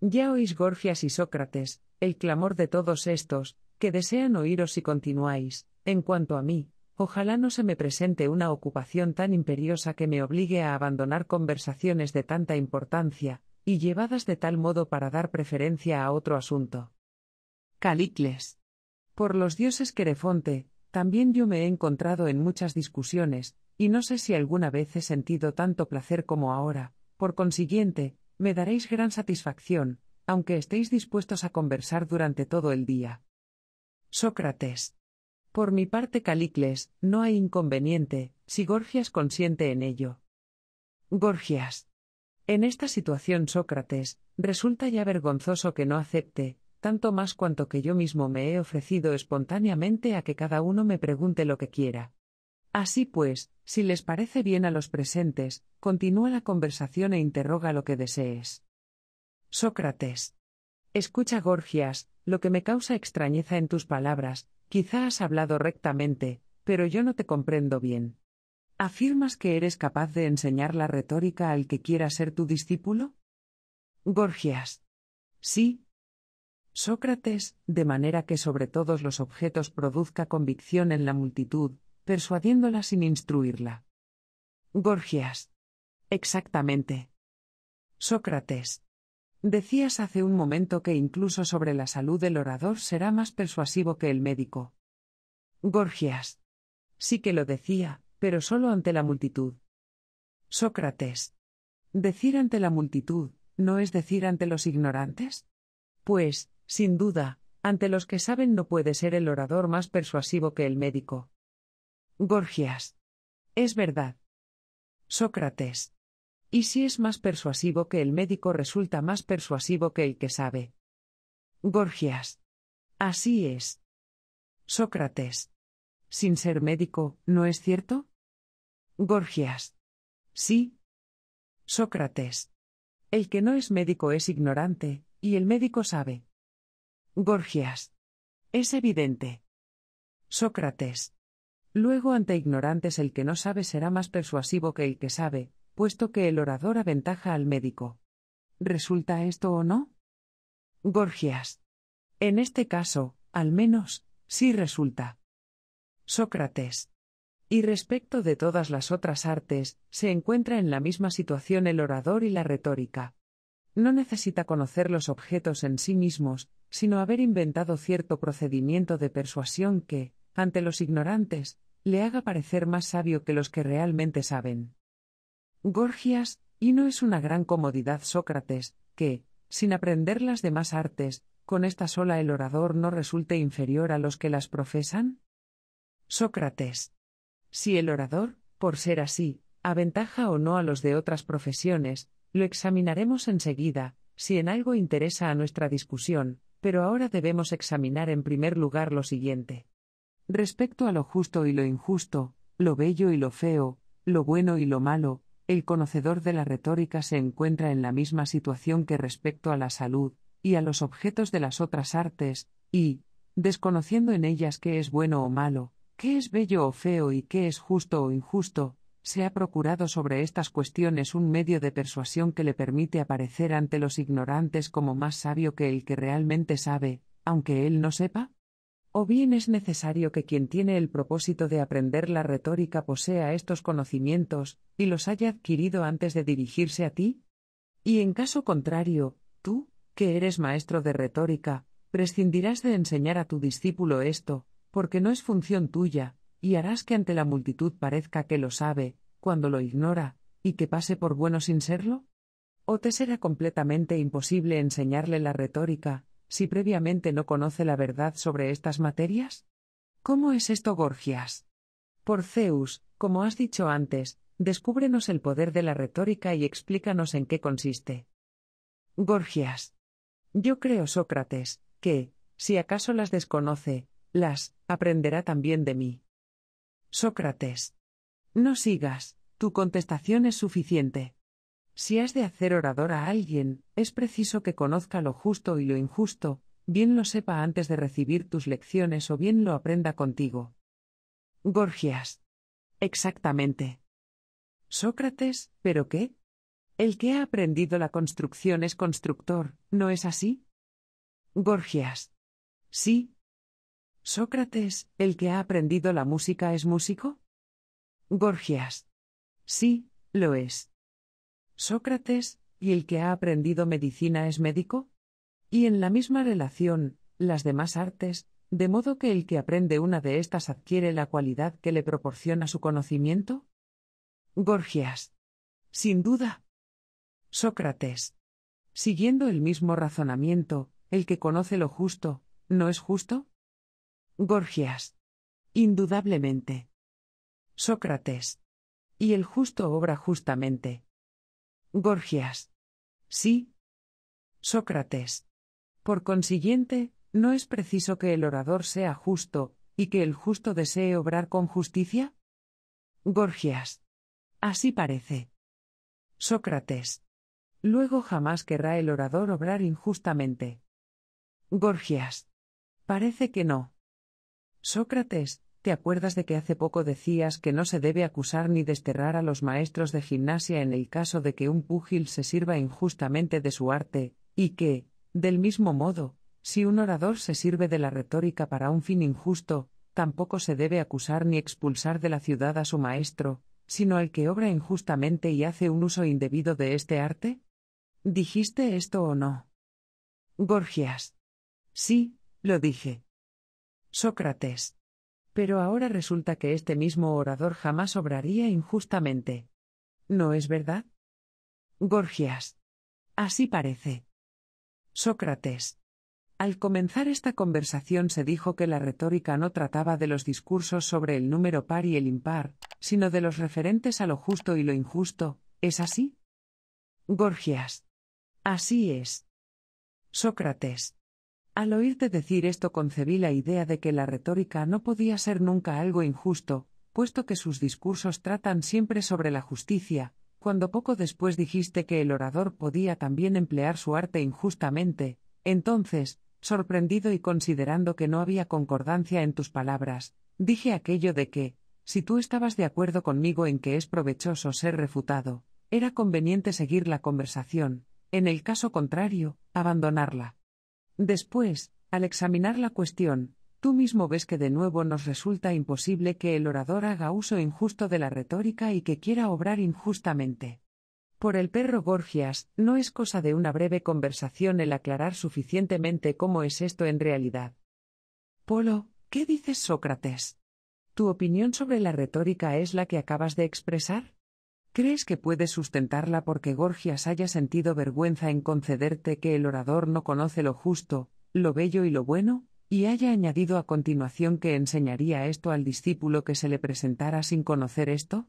Ya oís Gorfias y Sócrates, el clamor de todos estos, que desean oíros y continuáis. En cuanto a mí, ojalá no se me presente una ocupación tan imperiosa que me obligue a abandonar conversaciones de tanta importancia, y llevadas de tal modo para dar preferencia a otro asunto. Calicles. Por los dioses Querefonte, también yo me he encontrado en muchas discusiones, y no sé si alguna vez he sentido tanto placer como ahora, por consiguiente, me daréis gran satisfacción, aunque estéis dispuestos a conversar durante todo el día. Sócrates. Por mi parte, Calicles, no hay inconveniente, si Gorgias consiente en ello. Gorgias. En esta situación, Sócrates, resulta ya vergonzoso que no acepte, tanto más cuanto que yo mismo me he ofrecido espontáneamente a que cada uno me pregunte lo que quiera. Así pues, si les parece bien a los presentes, continúa la conversación e interroga lo que desees. Sócrates. Escucha, Gorgias, lo que me causa extrañeza en tus palabras, quizá has hablado rectamente, pero yo no te comprendo bien. ¿Afirmas que eres capaz de enseñar la retórica al que quiera ser tu discípulo? Gorgias. Sí, Sócrates, de manera que sobre todos los objetos produzca convicción en la multitud, persuadiéndola sin instruirla. Gorgias. Exactamente. Sócrates. Decías hace un momento que incluso sobre la salud del orador será más persuasivo que el médico. Gorgias. Sí que lo decía, pero solo ante la multitud. Sócrates. Decir ante la multitud, ¿no es decir ante los ignorantes? Pues, sin duda, ante los que saben no puede ser el orador más persuasivo que el médico. Gorgias. Es verdad. Sócrates. Y si es más persuasivo que el médico resulta más persuasivo que el que sabe. Gorgias. Así es. Sócrates. Sin ser médico, ¿no es cierto? Gorgias. Sí. Sócrates. El que no es médico es ignorante, y el médico sabe. Gorgias. Es evidente. Sócrates. Luego ante ignorantes el que no sabe será más persuasivo que el que sabe, puesto que el orador aventaja al médico. ¿Resulta esto o no? Gorgias. En este caso, al menos, sí resulta. Sócrates. Y respecto de todas las otras artes, se encuentra en la misma situación el orador y la retórica. No necesita conocer los objetos en sí mismos, sino haber inventado cierto procedimiento de persuasión que, ante los ignorantes, le haga parecer más sabio que los que realmente saben. Gorgias, y no es una gran comodidad Sócrates, que, sin aprender las demás artes, con esta sola el orador no resulte inferior a los que las profesan? Sócrates. Si el orador, por ser así, aventaja o no a los de otras profesiones, lo examinaremos enseguida, si en algo interesa a nuestra discusión, pero ahora debemos examinar en primer lugar lo siguiente. Respecto a lo justo y lo injusto, lo bello y lo feo, lo bueno y lo malo, el conocedor de la retórica se encuentra en la misma situación que respecto a la salud, y a los objetos de las otras artes, y, desconociendo en ellas qué es bueno o malo, qué es bello o feo y qué es justo o injusto, se ha procurado sobre estas cuestiones un medio de persuasión que le permite aparecer ante los ignorantes como más sabio que el que realmente sabe, aunque él no sepa? ¿O bien es necesario que quien tiene el propósito de aprender la retórica posea estos conocimientos, y los haya adquirido antes de dirigirse a ti? Y en caso contrario, tú, que eres maestro de retórica, prescindirás de enseñar a tu discípulo esto, porque no es función tuya, y harás que ante la multitud parezca que lo sabe, cuando lo ignora, y que pase por bueno sin serlo? ¿O te será completamente imposible enseñarle la retórica, si previamente no conoce la verdad sobre estas materias? ¿Cómo es esto, Gorgias? Por Zeus, como has dicho antes, descúbrenos el poder de la retórica y explícanos en qué consiste. Gorgias. Yo creo, Sócrates, que, si acaso las desconoce, las aprenderá también de mí. Sócrates. No sigas, tu contestación es suficiente. Si has de hacer orador a alguien, es preciso que conozca lo justo y lo injusto, bien lo sepa antes de recibir tus lecciones o bien lo aprenda contigo. Gorgias. Exactamente. Sócrates, ¿pero qué? El que ha aprendido la construcción es constructor, ¿no es así? Gorgias. Sí, Sócrates, ¿el que ha aprendido la música es músico? Gorgias. Sí, lo es. Sócrates, ¿y el que ha aprendido medicina es médico? Y en la misma relación, las demás artes, de modo que el que aprende una de estas adquiere la cualidad que le proporciona su conocimiento? Gorgias. Sin duda. Sócrates. Siguiendo el mismo razonamiento, el que conoce lo justo, ¿no es justo? Gorgias. Indudablemente. Sócrates. Y el justo obra justamente. Gorgias. Sí. Sócrates. Por consiguiente, ¿no es preciso que el orador sea justo, y que el justo desee obrar con justicia? Gorgias. Así parece. Sócrates. Luego jamás querrá el orador obrar injustamente. Gorgias. Parece que no. Sócrates, ¿te acuerdas de que hace poco decías que no se debe acusar ni desterrar a los maestros de gimnasia en el caso de que un púgil se sirva injustamente de su arte, y que, del mismo modo, si un orador se sirve de la retórica para un fin injusto, tampoco se debe acusar ni expulsar de la ciudad a su maestro, sino al que obra injustamente y hace un uso indebido de este arte? ¿Dijiste esto o no? Gorgias. Sí, lo dije. Sócrates. Pero ahora resulta que este mismo orador jamás obraría injustamente. ¿No es verdad? Gorgias. Así parece. Sócrates. Al comenzar esta conversación se dijo que la retórica no trataba de los discursos sobre el número par y el impar, sino de los referentes a lo justo y lo injusto, ¿es así? Gorgias. Así es. Sócrates. Al oírte decir esto concebí la idea de que la retórica no podía ser nunca algo injusto, puesto que sus discursos tratan siempre sobre la justicia, cuando poco después dijiste que el orador podía también emplear su arte injustamente, entonces, sorprendido y considerando que no había concordancia en tus palabras, dije aquello de que, si tú estabas de acuerdo conmigo en que es provechoso ser refutado, era conveniente seguir la conversación, en el caso contrario, abandonarla. Después, al examinar la cuestión, tú mismo ves que de nuevo nos resulta imposible que el orador haga uso injusto de la retórica y que quiera obrar injustamente. Por el perro Gorgias, no es cosa de una breve conversación el aclarar suficientemente cómo es esto en realidad. Polo, ¿qué dices Sócrates? ¿Tu opinión sobre la retórica es la que acabas de expresar? ¿Crees que puedes sustentarla porque Gorgias haya sentido vergüenza en concederte que el orador no conoce lo justo, lo bello y lo bueno? y haya añadido a continuación que enseñaría esto al discípulo que se le presentara sin conocer esto?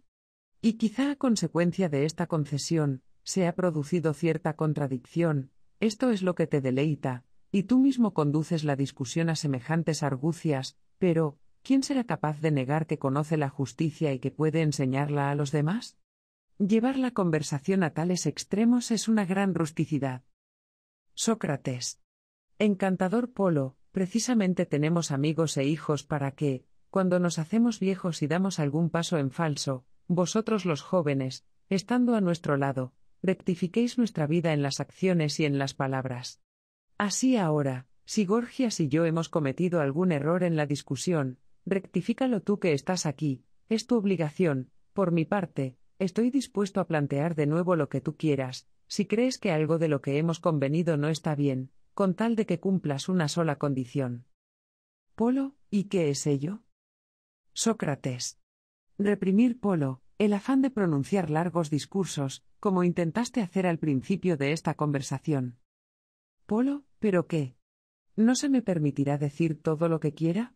Y quizá a consecuencia de esta concesión, se ha producido cierta contradicción, esto es lo que te deleita, y tú mismo conduces la discusión a semejantes argucias, pero, ¿quién será capaz de negar que conoce la justicia y que puede enseñarla a los demás? Llevar la conversación a tales extremos es una gran rusticidad. Sócrates. Encantador Polo, precisamente tenemos amigos e hijos para que, cuando nos hacemos viejos y damos algún paso en falso, vosotros los jóvenes, estando a nuestro lado, rectifiquéis nuestra vida en las acciones y en las palabras. Así ahora, si Gorgias y yo hemos cometido algún error en la discusión, rectifícalo tú que estás aquí, es tu obligación, por mi parte, Estoy dispuesto a plantear de nuevo lo que tú quieras, si crees que algo de lo que hemos convenido no está bien, con tal de que cumplas una sola condición. Polo, ¿y qué es ello? Sócrates. Reprimir Polo, el afán de pronunciar largos discursos, como intentaste hacer al principio de esta conversación. Polo, ¿pero qué? ¿No se me permitirá decir todo lo que quiera?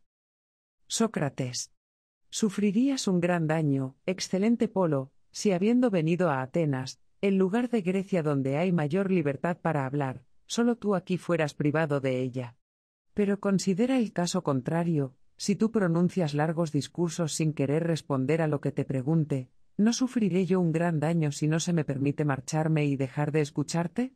Sócrates. Sufrirías un gran daño, excelente Polo, si habiendo venido a Atenas, el lugar de Grecia donde hay mayor libertad para hablar, solo tú aquí fueras privado de ella. Pero considera el caso contrario, si tú pronuncias largos discursos sin querer responder a lo que te pregunte, ¿no sufriré yo un gran daño si no se me permite marcharme y dejar de escucharte?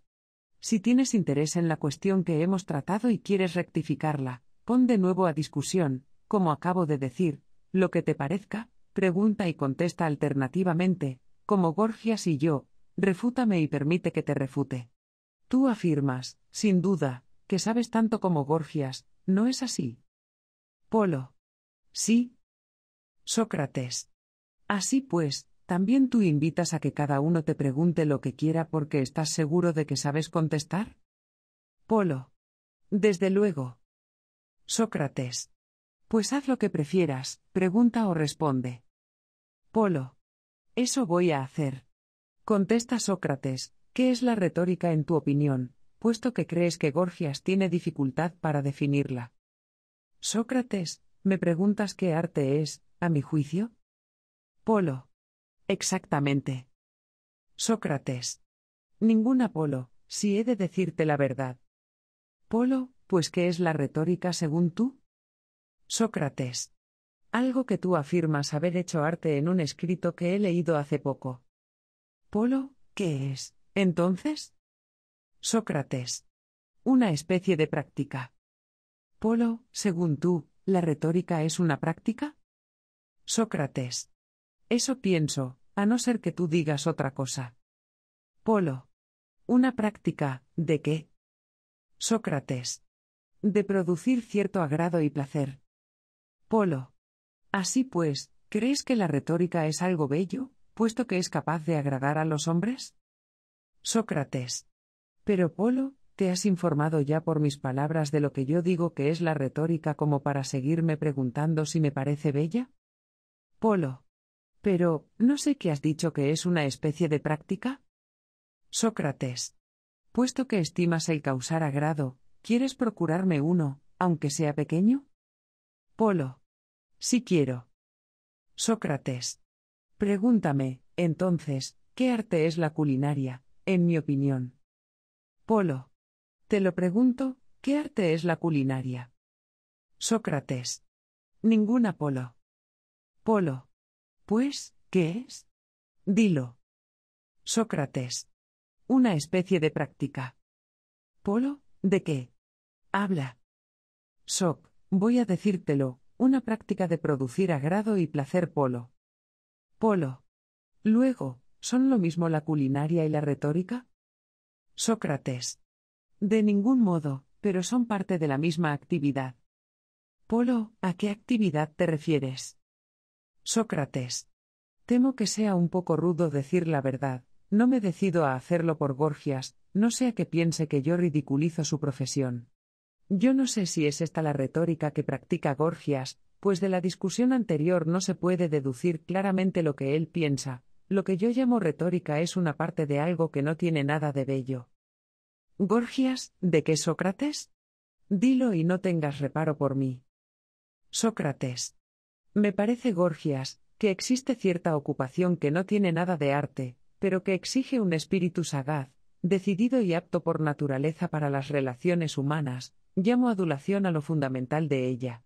Si tienes interés en la cuestión que hemos tratado y quieres rectificarla, pon de nuevo a discusión, como acabo de decir, lo que te parezca, pregunta y contesta alternativamente, como Gorgias y yo, refútame y permite que te refute. Tú afirmas, sin duda, que sabes tanto como Gorgias, ¿no es así? Polo. Sí. Sócrates. Así pues, ¿también tú invitas a que cada uno te pregunte lo que quiera porque estás seguro de que sabes contestar? Polo. Desde luego. Sócrates. Pues haz lo que prefieras, pregunta o responde. Polo. Eso voy a hacer. Contesta Sócrates, ¿qué es la retórica en tu opinión, puesto que crees que Gorgias tiene dificultad para definirla? Sócrates, ¿me preguntas qué arte es, a mi juicio? Polo. Exactamente. Sócrates. Ningún Apolo, si he de decirte la verdad. Polo, pues ¿qué es la retórica según tú? Sócrates algo que tú afirmas haber hecho arte en un escrito que he leído hace poco. Polo, ¿qué es, entonces? Sócrates. Una especie de práctica. Polo, según tú, ¿la retórica es una práctica? Sócrates. Eso pienso, a no ser que tú digas otra cosa. Polo. Una práctica, ¿de qué? Sócrates. De producir cierto agrado y placer. Polo. Así pues, ¿crees que la retórica es algo bello, puesto que es capaz de agradar a los hombres? Sócrates. Pero Polo, te has informado ya por mis palabras de lo que yo digo que es la retórica como para seguirme preguntando si me parece bella? Polo. Pero, ¿no sé qué has dicho que es una especie de práctica? Sócrates. Puesto que estimas el causar agrado, ¿quieres procurarme uno, aunque sea pequeño? Polo. Si quiero. Sócrates. Pregúntame, entonces, ¿qué arte es la culinaria, en mi opinión? Polo. Te lo pregunto, ¿qué arte es la culinaria? Sócrates. Ninguna polo. Polo. Pues, ¿qué es? Dilo. Sócrates. Una especie de práctica. Polo, ¿de qué? Habla. Soc, voy a decírtelo, una práctica de producir agrado y placer polo. Polo. Luego, ¿son lo mismo la culinaria y la retórica? Sócrates. De ningún modo, pero son parte de la misma actividad. Polo, ¿a qué actividad te refieres? Sócrates. Temo que sea un poco rudo decir la verdad, no me decido a hacerlo por Gorgias, no sea que piense que yo ridiculizo su profesión. Yo no sé si es esta la retórica que practica Gorgias, pues de la discusión anterior no se puede deducir claramente lo que él piensa, lo que yo llamo retórica es una parte de algo que no tiene nada de bello. Gorgias, ¿de qué Sócrates? Dilo y no tengas reparo por mí. Sócrates. Me parece, Gorgias, que existe cierta ocupación que no tiene nada de arte, pero que exige un espíritu sagaz, decidido y apto por naturaleza para las relaciones humanas, Llamo adulación a lo fundamental de ella.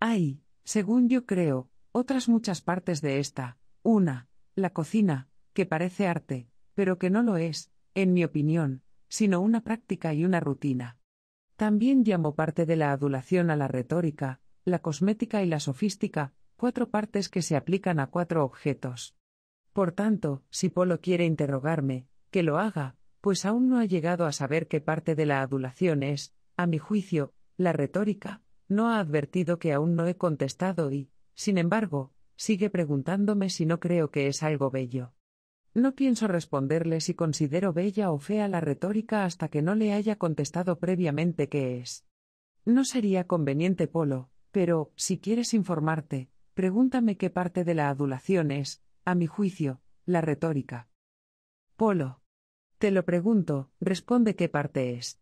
Hay, según yo creo, otras muchas partes de esta. Una, la cocina, que parece arte, pero que no lo es, en mi opinión, sino una práctica y una rutina. También llamo parte de la adulación a la retórica, la cosmética y la sofística, cuatro partes que se aplican a cuatro objetos. Por tanto, si Polo quiere interrogarme, que lo haga, pues aún no ha llegado a saber qué parte de la adulación es, a mi juicio, la retórica no ha advertido que aún no he contestado y, sin embargo, sigue preguntándome si no creo que es algo bello. No pienso responderle si considero bella o fea la retórica hasta que no le haya contestado previamente qué es. No sería conveniente, Polo, pero, si quieres informarte, pregúntame qué parte de la adulación es, a mi juicio, la retórica. Polo. Te lo pregunto, responde qué parte es.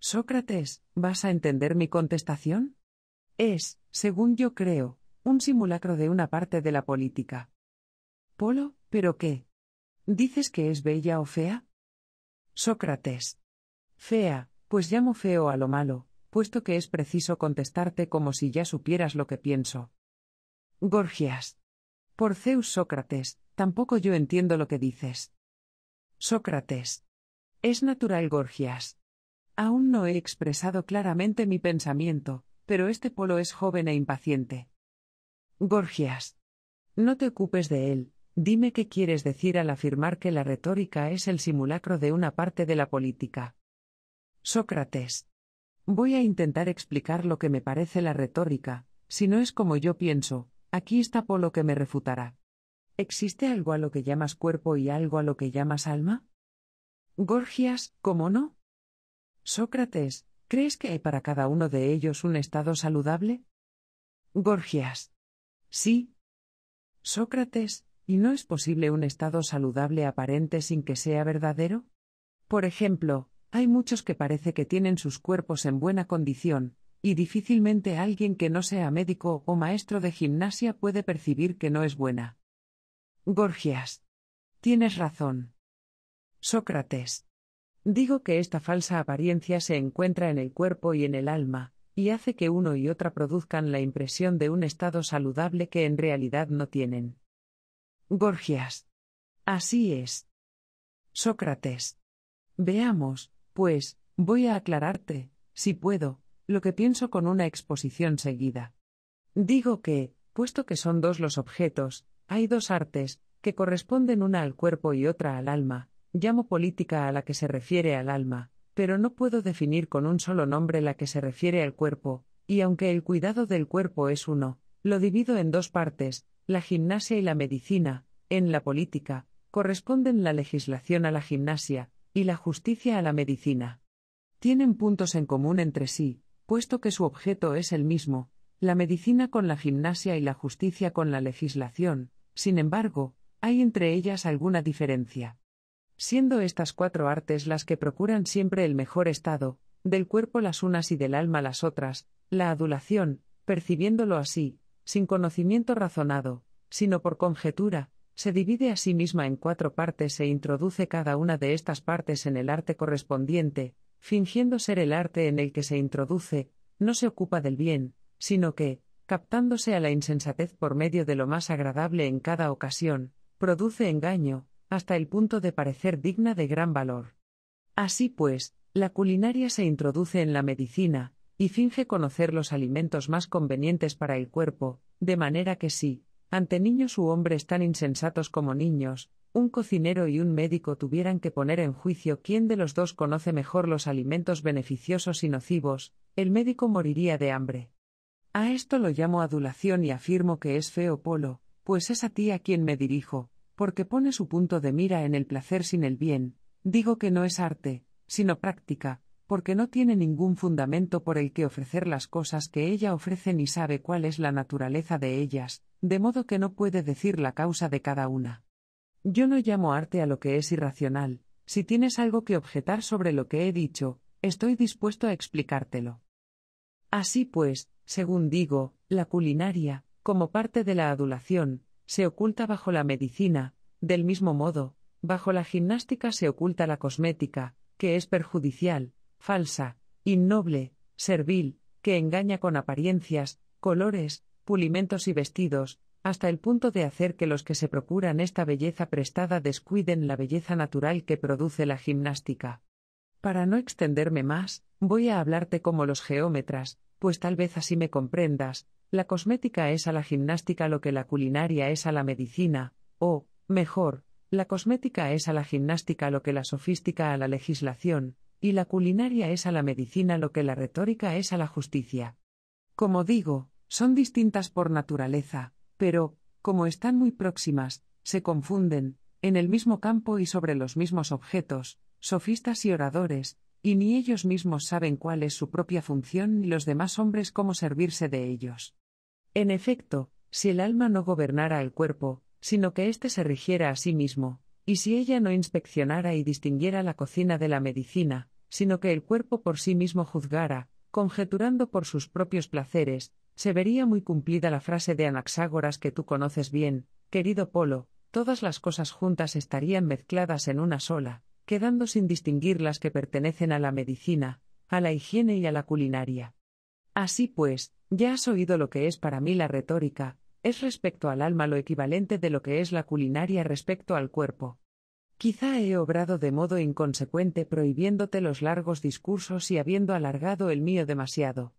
Sócrates, ¿vas a entender mi contestación? Es, según yo creo, un simulacro de una parte de la política. Polo, ¿pero qué? ¿Dices que es bella o fea? Sócrates. Fea, pues llamo feo a lo malo, puesto que es preciso contestarte como si ya supieras lo que pienso. Gorgias. Por Zeus Sócrates, tampoco yo entiendo lo que dices. Sócrates. Es natural Gorgias. Aún no he expresado claramente mi pensamiento, pero este polo es joven e impaciente. Gorgias. No te ocupes de él, dime qué quieres decir al afirmar que la retórica es el simulacro de una parte de la política. Sócrates. Voy a intentar explicar lo que me parece la retórica, si no es como yo pienso, aquí está Polo que me refutará. ¿Existe algo a lo que llamas cuerpo y algo a lo que llamas alma? Gorgias, ¿cómo no? Sócrates, ¿crees que hay para cada uno de ellos un estado saludable? Gorgias. Sí. Sócrates, ¿y no es posible un estado saludable aparente sin que sea verdadero? Por ejemplo, hay muchos que parece que tienen sus cuerpos en buena condición, y difícilmente alguien que no sea médico o maestro de gimnasia puede percibir que no es buena. Gorgias. Tienes razón. Sócrates. Digo que esta falsa apariencia se encuentra en el cuerpo y en el alma, y hace que uno y otra produzcan la impresión de un estado saludable que en realidad no tienen. Gorgias. Así es. Sócrates. Veamos, pues, voy a aclararte, si puedo, lo que pienso con una exposición seguida. Digo que, puesto que son dos los objetos, hay dos artes, que corresponden una al cuerpo y otra al alma, Llamo política a la que se refiere al alma, pero no puedo definir con un solo nombre la que se refiere al cuerpo, y aunque el cuidado del cuerpo es uno, lo divido en dos partes, la gimnasia y la medicina, en la política, corresponden la legislación a la gimnasia, y la justicia a la medicina. Tienen puntos en común entre sí, puesto que su objeto es el mismo, la medicina con la gimnasia y la justicia con la legislación, sin embargo, hay entre ellas alguna diferencia siendo estas cuatro artes las que procuran siempre el mejor estado, del cuerpo las unas y del alma las otras, la adulación, percibiéndolo así, sin conocimiento razonado, sino por conjetura, se divide a sí misma en cuatro partes e introduce cada una de estas partes en el arte correspondiente, fingiendo ser el arte en el que se introduce, no se ocupa del bien, sino que, captándose a la insensatez por medio de lo más agradable en cada ocasión, produce engaño, hasta el punto de parecer digna de gran valor. Así pues, la culinaria se introduce en la medicina, y finge conocer los alimentos más convenientes para el cuerpo, de manera que si, ante niños u hombres tan insensatos como niños, un cocinero y un médico tuvieran que poner en juicio quién de los dos conoce mejor los alimentos beneficiosos y nocivos, el médico moriría de hambre. A esto lo llamo adulación y afirmo que es feo polo, pues es a ti a quien me dirijo, porque pone su punto de mira en el placer sin el bien, digo que no es arte, sino práctica, porque no tiene ningún fundamento por el que ofrecer las cosas que ella ofrece ni sabe cuál es la naturaleza de ellas, de modo que no puede decir la causa de cada una. Yo no llamo arte a lo que es irracional, si tienes algo que objetar sobre lo que he dicho, estoy dispuesto a explicártelo. Así pues, según digo, la culinaria, como parte de la adulación, se oculta bajo la medicina, del mismo modo, bajo la gimnástica se oculta la cosmética, que es perjudicial, falsa, innoble, servil, que engaña con apariencias, colores, pulimentos y vestidos, hasta el punto de hacer que los que se procuran esta belleza prestada descuiden la belleza natural que produce la gimnástica. Para no extenderme más, voy a hablarte como los geómetras, pues tal vez así me comprendas, la cosmética es a la gimnástica lo que la culinaria es a la medicina, o, mejor, la cosmética es a la gimnástica lo que la sofística a la legislación, y la culinaria es a la medicina lo que la retórica es a la justicia. Como digo, son distintas por naturaleza, pero, como están muy próximas, se confunden, en el mismo campo y sobre los mismos objetos, sofistas y oradores, y ni ellos mismos saben cuál es su propia función ni los demás hombres cómo servirse de ellos. En efecto, si el alma no gobernara el cuerpo, sino que éste se rigiera a sí mismo, y si ella no inspeccionara y distinguiera la cocina de la medicina, sino que el cuerpo por sí mismo juzgara, conjeturando por sus propios placeres, se vería muy cumplida la frase de Anaxágoras que tú conoces bien, querido Polo, todas las cosas juntas estarían mezcladas en una sola, quedando sin distinguir las que pertenecen a la medicina, a la higiene y a la culinaria. Así pues, ya has oído lo que es para mí la retórica, es respecto al alma lo equivalente de lo que es la culinaria respecto al cuerpo. Quizá he obrado de modo inconsecuente prohibiéndote los largos discursos y habiendo alargado el mío demasiado.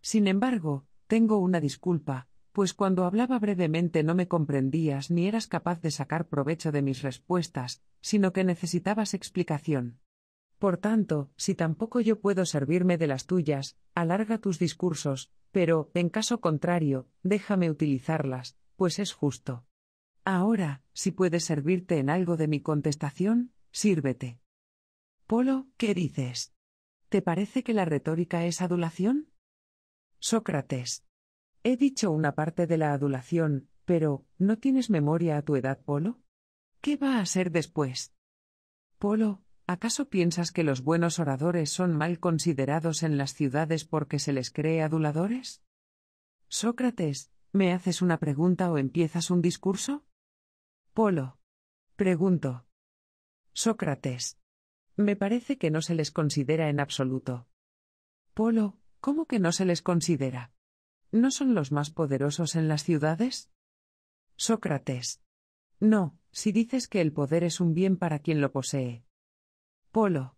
Sin embargo, tengo una disculpa, pues cuando hablaba brevemente no me comprendías ni eras capaz de sacar provecho de mis respuestas, sino que necesitabas explicación. Por tanto, si tampoco yo puedo servirme de las tuyas, alarga tus discursos, pero, en caso contrario, déjame utilizarlas, pues es justo. Ahora, si puedes servirte en algo de mi contestación, sírvete. Polo, ¿qué dices? ¿Te parece que la retórica es adulación? Sócrates. He dicho una parte de la adulación, pero, ¿no tienes memoria a tu edad, Polo? ¿Qué va a ser después? Polo, ¿acaso piensas que los buenos oradores son mal considerados en las ciudades porque se les cree aduladores? Sócrates, ¿me haces una pregunta o empiezas un discurso? Polo. Pregunto. Sócrates. Me parece que no se les considera en absoluto. Polo, ¿cómo que no se les considera? ¿No son los más poderosos en las ciudades? Sócrates. No, si dices que el poder es un bien para quien lo posee. Polo.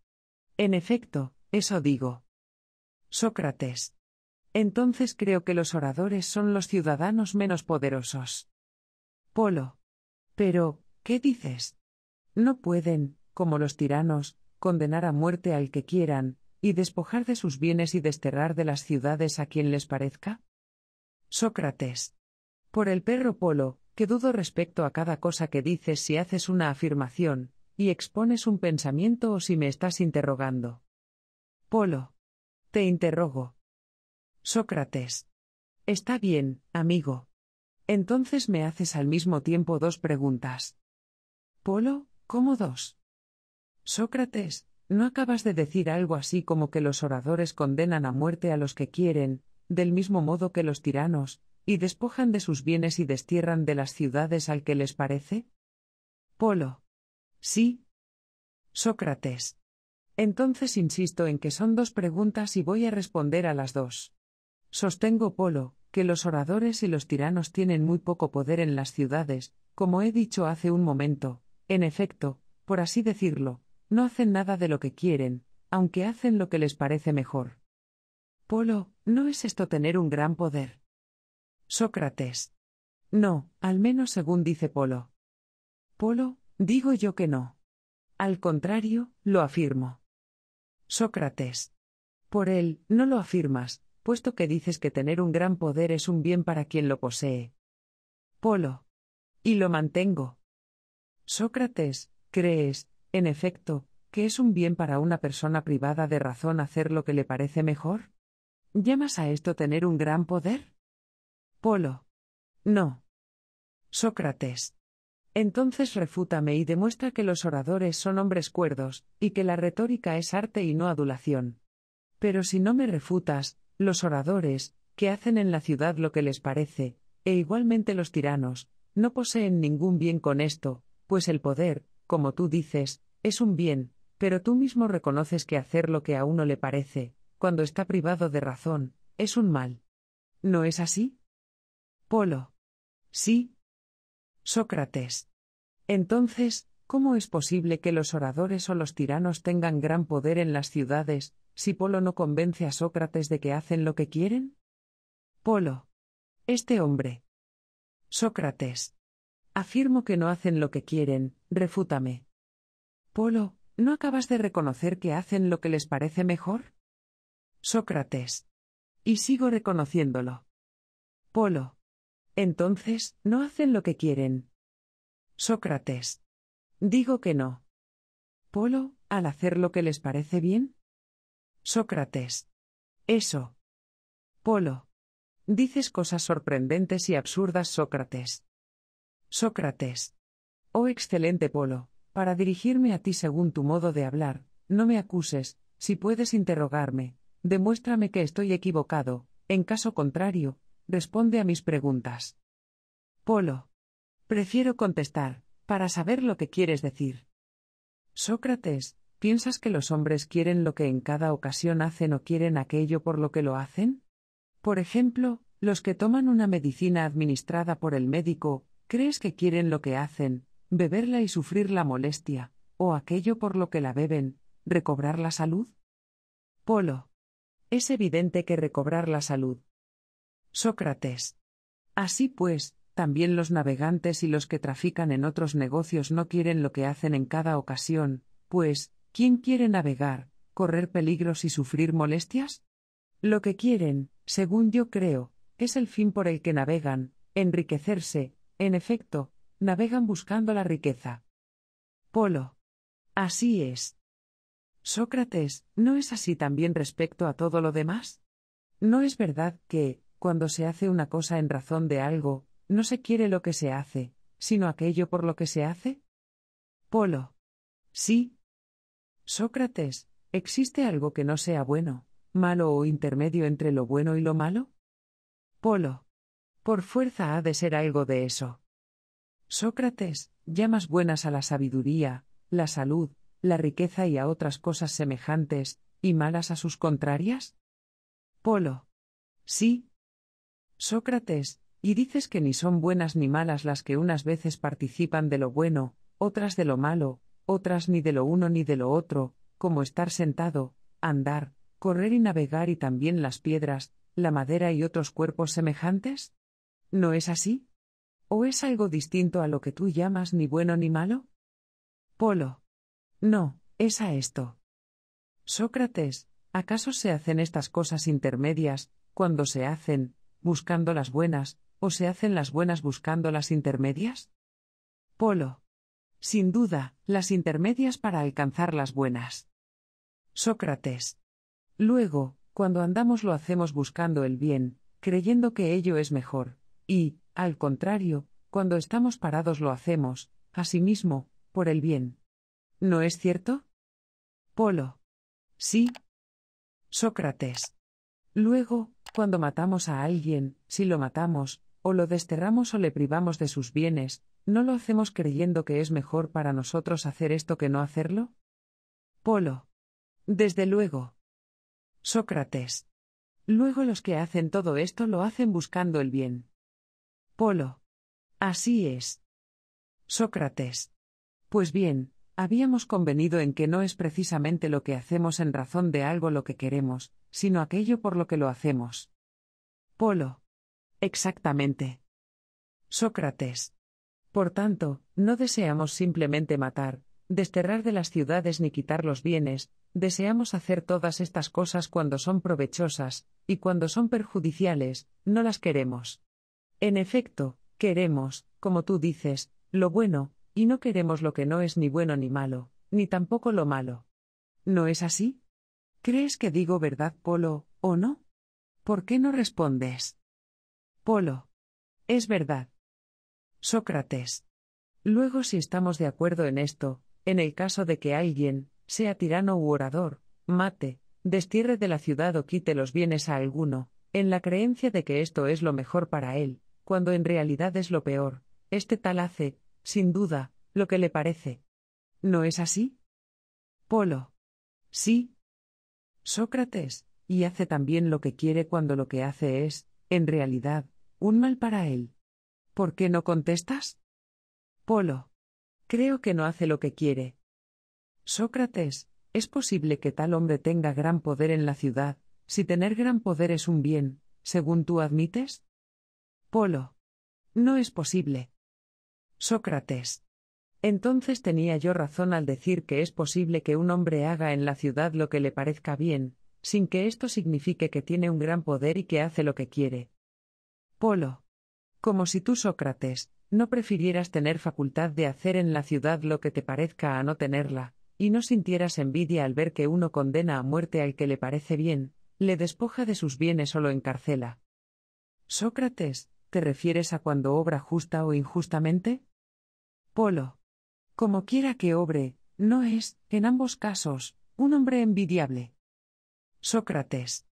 En efecto, eso digo. Sócrates. Entonces creo que los oradores son los ciudadanos menos poderosos. Polo. Pero, ¿qué dices? No pueden, como los tiranos, condenar a muerte al que quieran, y despojar de sus bienes y desterrar de las ciudades a quien les parezca? Sócrates. Por el perro Polo, que dudo respecto a cada cosa que dices si haces una afirmación, y expones un pensamiento o si me estás interrogando. Polo. Te interrogo. Sócrates. Está bien, amigo. Entonces me haces al mismo tiempo dos preguntas. Polo, ¿cómo dos? Sócrates, ¿no acabas de decir algo así como que los oradores condenan a muerte a los que quieren, del mismo modo que los tiranos, y despojan de sus bienes y destierran de las ciudades al que les parece? Polo. Sí. Sócrates. Entonces insisto en que son dos preguntas y voy a responder a las dos. Sostengo, Polo, que los oradores y los tiranos tienen muy poco poder en las ciudades, como he dicho hace un momento, en efecto, por así decirlo, no hacen nada de lo que quieren, aunque hacen lo que les parece mejor. Polo, ¿No es esto tener un gran poder? Sócrates. No, al menos según dice Polo. Polo, digo yo que no. Al contrario, lo afirmo. Sócrates. Por él, no lo afirmas, puesto que dices que tener un gran poder es un bien para quien lo posee. Polo. Y lo mantengo. Sócrates, crees, en efecto, que es un bien para una persona privada de razón hacer lo que le parece mejor? ¿Llamas a esto tener un gran poder? Polo. No. Sócrates. Entonces refútame y demuestra que los oradores son hombres cuerdos, y que la retórica es arte y no adulación. Pero si no me refutas, los oradores, que hacen en la ciudad lo que les parece, e igualmente los tiranos, no poseen ningún bien con esto, pues el poder, como tú dices, es un bien, pero tú mismo reconoces que hacer lo que a uno le parece, cuando está privado de razón, es un mal. ¿No es así? Polo. Sí. Sócrates. Entonces, ¿cómo es posible que los oradores o los tiranos tengan gran poder en las ciudades, si Polo no convence a Sócrates de que hacen lo que quieren? Polo. Este hombre. Sócrates. Afirmo que no hacen lo que quieren, refútame. Polo, ¿no acabas de reconocer que hacen lo que les parece mejor? Sócrates. Y sigo reconociéndolo. Polo. Entonces, ¿no hacen lo que quieren? Sócrates. Digo que no. Polo, al hacer lo que les parece bien? Sócrates. Eso. Polo. Dices cosas sorprendentes y absurdas, Sócrates. Sócrates. Oh excelente Polo, para dirigirme a ti según tu modo de hablar, no me acuses, si puedes interrogarme, Demuéstrame que estoy equivocado, en caso contrario, responde a mis preguntas. Polo. Prefiero contestar, para saber lo que quieres decir. Sócrates, ¿piensas que los hombres quieren lo que en cada ocasión hacen o quieren aquello por lo que lo hacen? Por ejemplo, los que toman una medicina administrada por el médico, ¿crees que quieren lo que hacen, beberla y sufrir la molestia, o aquello por lo que la beben, recobrar la salud? Polo es evidente que recobrar la salud. Sócrates. Así pues, también los navegantes y los que trafican en otros negocios no quieren lo que hacen en cada ocasión, pues, ¿quién quiere navegar, correr peligros y sufrir molestias? Lo que quieren, según yo creo, es el fin por el que navegan, enriquecerse, en efecto, navegan buscando la riqueza. Polo. Así es. Sócrates, ¿no es así también respecto a todo lo demás? ¿No es verdad que, cuando se hace una cosa en razón de algo, no se quiere lo que se hace, sino aquello por lo que se hace? Polo. Sí. Sócrates, ¿existe algo que no sea bueno, malo o intermedio entre lo bueno y lo malo? Polo. Por fuerza ha de ser algo de eso. Sócrates, llamas buenas a la sabiduría, la salud, la riqueza y a otras cosas semejantes, y malas a sus contrarias? Polo. Sí. Sócrates, y dices que ni son buenas ni malas las que unas veces participan de lo bueno, otras de lo malo, otras ni de lo uno ni de lo otro, como estar sentado, andar, correr y navegar y también las piedras, la madera y otros cuerpos semejantes? ¿No es así? ¿O es algo distinto a lo que tú llamas ni bueno ni malo? Polo. No, es a esto. Sócrates, ¿acaso se hacen estas cosas intermedias, cuando se hacen, buscando las buenas, o se hacen las buenas buscando las intermedias? Polo. Sin duda, las intermedias para alcanzar las buenas. Sócrates. Luego, cuando andamos lo hacemos buscando el bien, creyendo que ello es mejor, y, al contrario, cuando estamos parados lo hacemos, asimismo, por el bien, ¿No es cierto? Polo. Sí. Sócrates. Luego, cuando matamos a alguien, si lo matamos, o lo desterramos o le privamos de sus bienes, ¿no lo hacemos creyendo que es mejor para nosotros hacer esto que no hacerlo? Polo. Desde luego. Sócrates. Luego los que hacen todo esto lo hacen buscando el bien. Polo. Así es. Sócrates. Pues bien, Habíamos convenido en que no es precisamente lo que hacemos en razón de algo lo que queremos, sino aquello por lo que lo hacemos. Polo. Exactamente. Sócrates. Por tanto, no deseamos simplemente matar, desterrar de las ciudades ni quitar los bienes, deseamos hacer todas estas cosas cuando son provechosas, y cuando son perjudiciales, no las queremos. En efecto, queremos, como tú dices, lo bueno, y no queremos lo que no es ni bueno ni malo, ni tampoco lo malo. ¿No es así? ¿Crees que digo verdad, Polo, o no? ¿Por qué no respondes? Polo. Es verdad. Sócrates. Luego si estamos de acuerdo en esto, en el caso de que alguien, sea tirano u orador, mate, destierre de la ciudad o quite los bienes a alguno, en la creencia de que esto es lo mejor para él, cuando en realidad es lo peor, este tal hace, sin duda, lo que le parece. ¿No es así? Polo. Sí. Sócrates, y hace también lo que quiere cuando lo que hace es, en realidad, un mal para él. ¿Por qué no contestas? Polo. Creo que no hace lo que quiere. Sócrates, es posible que tal hombre tenga gran poder en la ciudad, si tener gran poder es un bien, según tú admites? Polo. No es posible. Sócrates. Entonces tenía yo razón al decir que es posible que un hombre haga en la ciudad lo que le parezca bien, sin que esto signifique que tiene un gran poder y que hace lo que quiere. Polo. Como si tú, Sócrates, no prefirieras tener facultad de hacer en la ciudad lo que te parezca a no tenerla, y no sintieras envidia al ver que uno condena a muerte al que le parece bien, le despoja de sus bienes o lo encarcela. Sócrates, ¿te refieres a cuando obra justa o injustamente? Polo. Como quiera que obre, no es, en ambos casos, un hombre envidiable. Sócrates.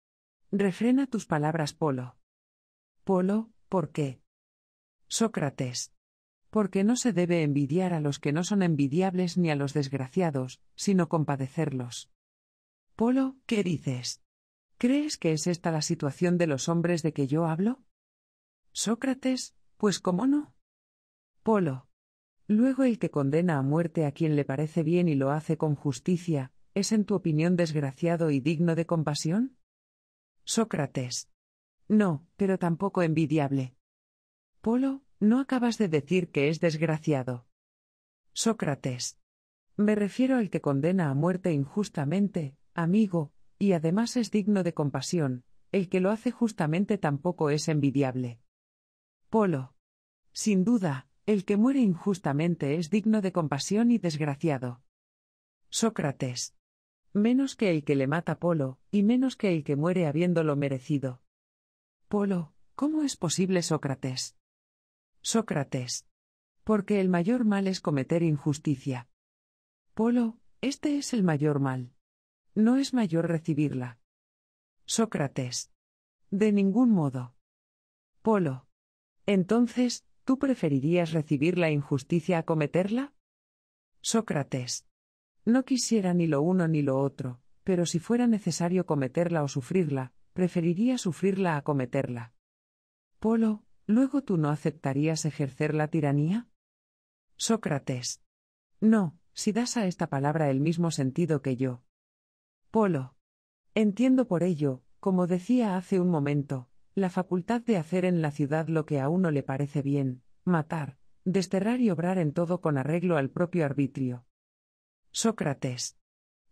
Refrena tus palabras, Polo. Polo, ¿por qué? Sócrates. Porque no se debe envidiar a los que no son envidiables ni a los desgraciados, sino compadecerlos. Polo, ¿qué dices? ¿Crees que es esta la situación de los hombres de que yo hablo? Sócrates, pues cómo no. Polo. Luego el que condena a muerte a quien le parece bien y lo hace con justicia, ¿es en tu opinión desgraciado y digno de compasión? Sócrates. No, pero tampoco envidiable. Polo, no acabas de decir que es desgraciado. Sócrates. Me refiero al que condena a muerte injustamente, amigo, y además es digno de compasión, el que lo hace justamente tampoco es envidiable. Polo. Sin duda, el que muere injustamente es digno de compasión y desgraciado. Sócrates. Menos que el que le mata Polo, y menos que el que muere habiéndolo merecido. Polo, ¿cómo es posible Sócrates? Sócrates. Porque el mayor mal es cometer injusticia. Polo, este es el mayor mal. No es mayor recibirla. Sócrates. De ningún modo. Polo. Entonces, ¿Tú preferirías recibir la injusticia a cometerla? Sócrates. No quisiera ni lo uno ni lo otro, pero si fuera necesario cometerla o sufrirla, preferiría sufrirla a cometerla. Polo, ¿luego tú no aceptarías ejercer la tiranía? Sócrates. No, si das a esta palabra el mismo sentido que yo. Polo. Entiendo por ello, como decía hace un momento, la facultad de hacer en la ciudad lo que a uno le parece bien, matar, desterrar y obrar en todo con arreglo al propio arbitrio. Sócrates.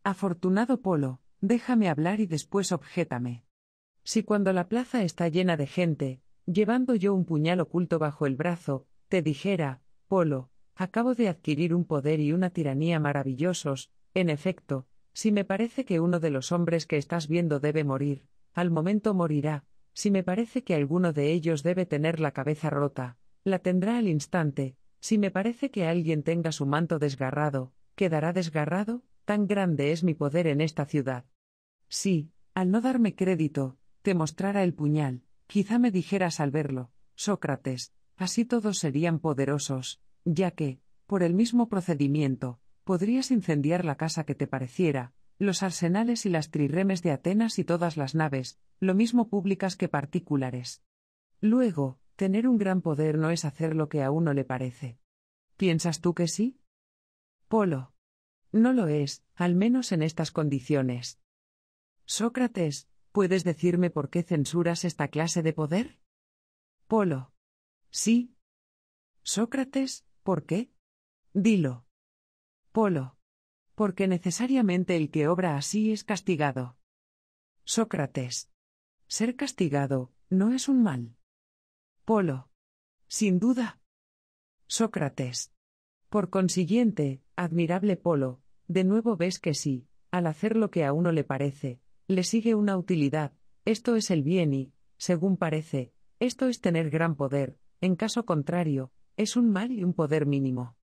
Afortunado Polo, déjame hablar y después objétame. Si cuando la plaza está llena de gente, llevando yo un puñal oculto bajo el brazo, te dijera, Polo, acabo de adquirir un poder y una tiranía maravillosos, en efecto, si me parece que uno de los hombres que estás viendo debe morir, al momento morirá, si me parece que alguno de ellos debe tener la cabeza rota, la tendrá al instante, si me parece que alguien tenga su manto desgarrado, quedará desgarrado, tan grande es mi poder en esta ciudad. Si, al no darme crédito, te mostrara el puñal, quizá me dijeras al verlo, Sócrates, así todos serían poderosos, ya que, por el mismo procedimiento, podrías incendiar la casa que te pareciera, los arsenales y las triremes de Atenas y todas las naves, lo mismo públicas que particulares. Luego, tener un gran poder no es hacer lo que a uno le parece. ¿Piensas tú que sí? Polo. No lo es, al menos en estas condiciones. Sócrates, ¿puedes decirme por qué censuras esta clase de poder? Polo. Sí. Sócrates, ¿por qué? Dilo. Polo porque necesariamente el que obra así es castigado. Sócrates. Ser castigado, no es un mal. Polo. Sin duda. Sócrates. Por consiguiente, admirable Polo, de nuevo ves que sí, al hacer lo que a uno le parece, le sigue una utilidad, esto es el bien y, según parece, esto es tener gran poder, en caso contrario, es un mal y un poder mínimo.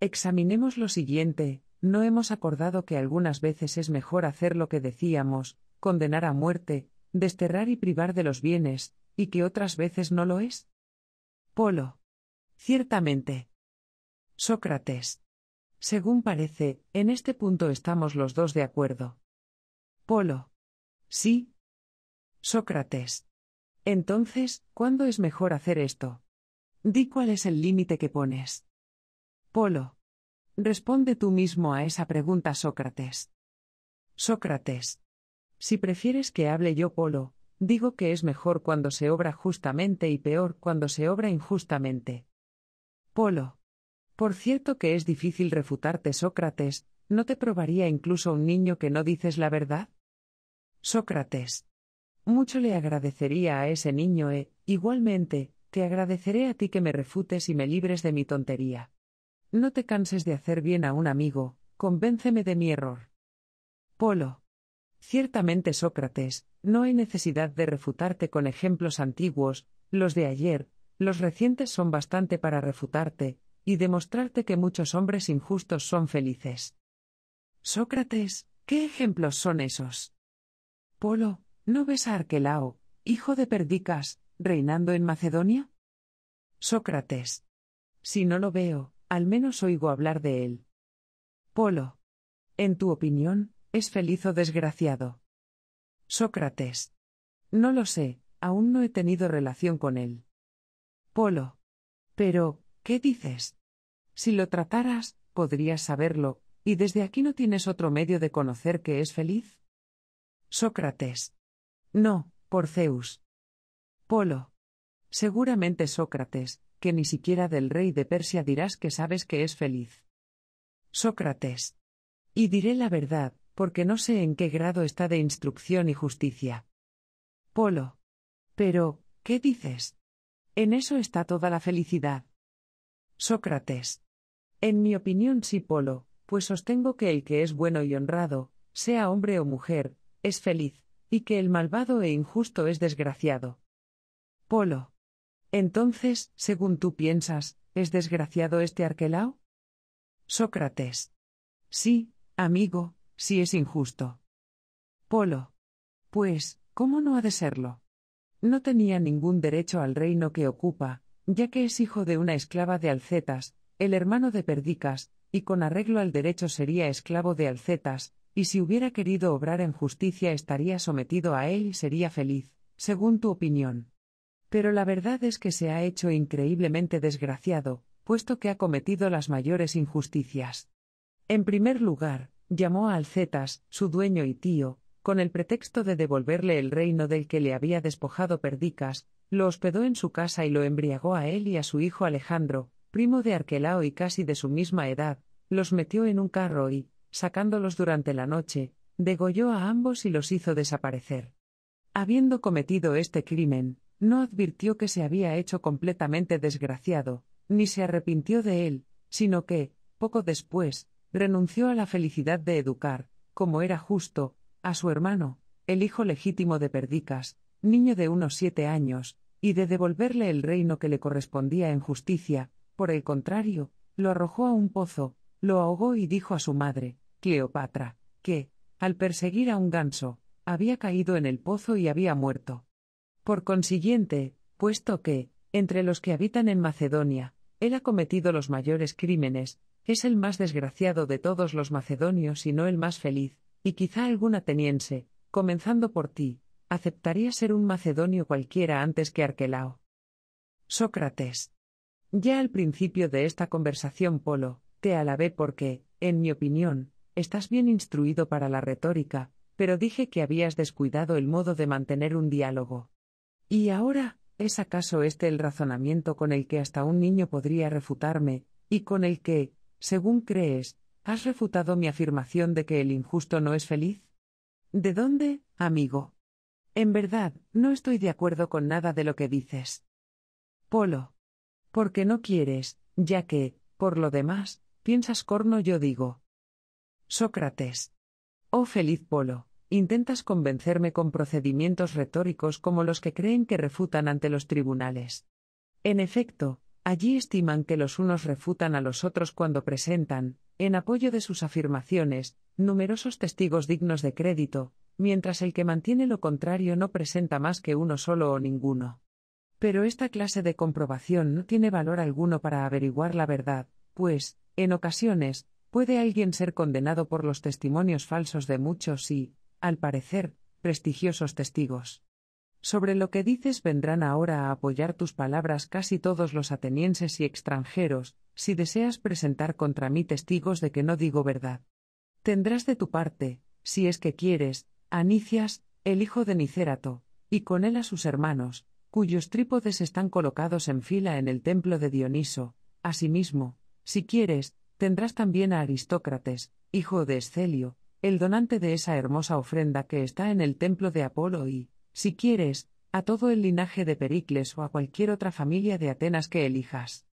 Examinemos lo siguiente, no hemos acordado que algunas veces es mejor hacer lo que decíamos, condenar a muerte, desterrar y privar de los bienes, y que otras veces no lo es. Polo. Ciertamente. Sócrates. Según parece, en este punto estamos los dos de acuerdo. Polo. Sí. Sócrates. Entonces, ¿cuándo es mejor hacer esto? Di cuál es el límite que pones. Polo. Responde tú mismo a esa pregunta, Sócrates. Sócrates. Si prefieres que hable yo, Polo, digo que es mejor cuando se obra justamente y peor cuando se obra injustamente. Polo. Por cierto que es difícil refutarte, Sócrates, ¿no te probaría incluso un niño que no dices la verdad? Sócrates. Mucho le agradecería a ese niño e, igualmente, te agradeceré a ti que me refutes y me libres de mi tontería. No te canses de hacer bien a un amigo, convénceme de mi error. Polo. Ciertamente, Sócrates, no hay necesidad de refutarte con ejemplos antiguos, los de ayer, los recientes son bastante para refutarte, y demostrarte que muchos hombres injustos son felices. Sócrates, ¿qué ejemplos son esos? Polo, ¿no ves a Arquelao, hijo de Perdicas, reinando en Macedonia? Sócrates. Si no lo veo, al menos oigo hablar de él. Polo. En tu opinión, ¿es feliz o desgraciado? Sócrates. No lo sé, aún no he tenido relación con él. Polo. Pero, ¿qué dices? Si lo trataras, podrías saberlo, y desde aquí no tienes otro medio de conocer que es feliz. Sócrates. No, por Zeus. Polo. Seguramente Sócrates, ni siquiera del rey de Persia dirás que sabes que es feliz. Sócrates. Y diré la verdad, porque no sé en qué grado está de instrucción y justicia. Polo. Pero, ¿qué dices? En eso está toda la felicidad. Sócrates. En mi opinión sí, Polo, pues sostengo que el que es bueno y honrado, sea hombre o mujer, es feliz, y que el malvado e injusto es desgraciado. Polo. Entonces, según tú piensas, ¿es desgraciado este Arquelao? Sócrates. Sí, amigo, sí es injusto. Polo. Pues, ¿cómo no ha de serlo? No tenía ningún derecho al reino que ocupa, ya que es hijo de una esclava de Alcetas, el hermano de Perdicas, y con arreglo al derecho sería esclavo de Alcetas, y si hubiera querido obrar en justicia estaría sometido a él y sería feliz, según tu opinión. Pero la verdad es que se ha hecho increíblemente desgraciado, puesto que ha cometido las mayores injusticias. En primer lugar, llamó a Alcetas, su dueño y tío, con el pretexto de devolverle el reino del que le había despojado Perdicas, lo hospedó en su casa y lo embriagó a él y a su hijo Alejandro, primo de Arquelao y casi de su misma edad, los metió en un carro y, sacándolos durante la noche, degolló a ambos y los hizo desaparecer. Habiendo cometido este crimen, no advirtió que se había hecho completamente desgraciado, ni se arrepintió de él, sino que, poco después, renunció a la felicidad de educar, como era justo, a su hermano, el hijo legítimo de Perdicas, niño de unos siete años, y de devolverle el reino que le correspondía en justicia, por el contrario, lo arrojó a un pozo, lo ahogó y dijo a su madre, Cleopatra, que, al perseguir a un ganso, había caído en el pozo y había muerto. Por consiguiente, puesto que, entre los que habitan en Macedonia, él ha cometido los mayores crímenes, es el más desgraciado de todos los macedonios y no el más feliz, y quizá algún ateniense, comenzando por ti, aceptaría ser un macedonio cualquiera antes que Arquelao. Sócrates. Ya al principio de esta conversación, Polo, te alabé porque, en mi opinión, estás bien instruido para la retórica, pero dije que habías descuidado el modo de mantener un diálogo. Y ahora, ¿es acaso este el razonamiento con el que hasta un niño podría refutarme, y con el que, según crees, has refutado mi afirmación de que el injusto no es feliz? ¿De dónde, amigo? En verdad, no estoy de acuerdo con nada de lo que dices. Polo. Porque no quieres, ya que, por lo demás, piensas corno yo digo. Sócrates. Oh feliz Polo, intentas convencerme con procedimientos retóricos como los que creen que refutan ante los tribunales. En efecto, allí estiman que los unos refutan a los otros cuando presentan, en apoyo de sus afirmaciones, numerosos testigos dignos de crédito, mientras el que mantiene lo contrario no presenta más que uno solo o ninguno. Pero esta clase de comprobación no tiene valor alguno para averiguar la verdad, pues, en ocasiones, puede alguien ser condenado por los testimonios falsos de muchos y, al parecer, prestigiosos testigos. Sobre lo que dices vendrán ahora a apoyar tus palabras casi todos los atenienses y extranjeros, si deseas presentar contra mí testigos de que no digo verdad. Tendrás de tu parte, si es que quieres, a Nicias, el hijo de Nicérato, y con él a sus hermanos, cuyos trípodes están colocados en fila en el templo de Dioniso. Asimismo, si quieres, tendrás también a Aristócrates, hijo de Escelio, el donante de esa hermosa ofrenda que está en el templo de Apolo y, si quieres, a todo el linaje de Pericles o a cualquier otra familia de Atenas que elijas.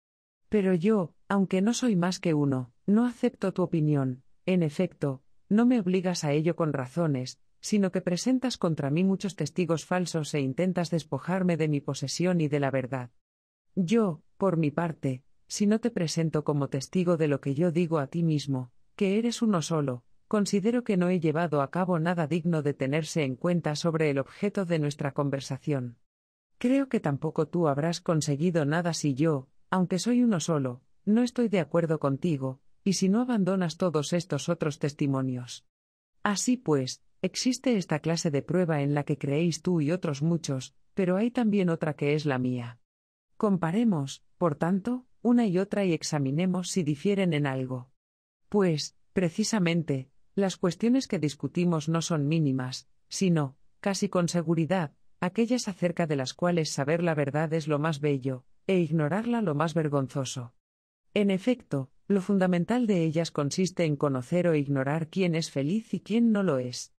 Pero yo, aunque no soy más que uno, no acepto tu opinión, en efecto, no me obligas a ello con razones, sino que presentas contra mí muchos testigos falsos e intentas despojarme de mi posesión y de la verdad. Yo, por mi parte, si no te presento como testigo de lo que yo digo a ti mismo, que eres uno solo, considero que no he llevado a cabo nada digno de tenerse en cuenta sobre el objeto de nuestra conversación. Creo que tampoco tú habrás conseguido nada si yo, aunque soy uno solo, no estoy de acuerdo contigo, y si no abandonas todos estos otros testimonios. Así pues, existe esta clase de prueba en la que creéis tú y otros muchos, pero hay también otra que es la mía. Comparemos, por tanto, una y otra y examinemos si difieren en algo. Pues, precisamente, las cuestiones que discutimos no son mínimas, sino, casi con seguridad, aquellas acerca de las cuales saber la verdad es lo más bello, e ignorarla lo más vergonzoso. En efecto, lo fundamental de ellas consiste en conocer o ignorar quién es feliz y quién no lo es.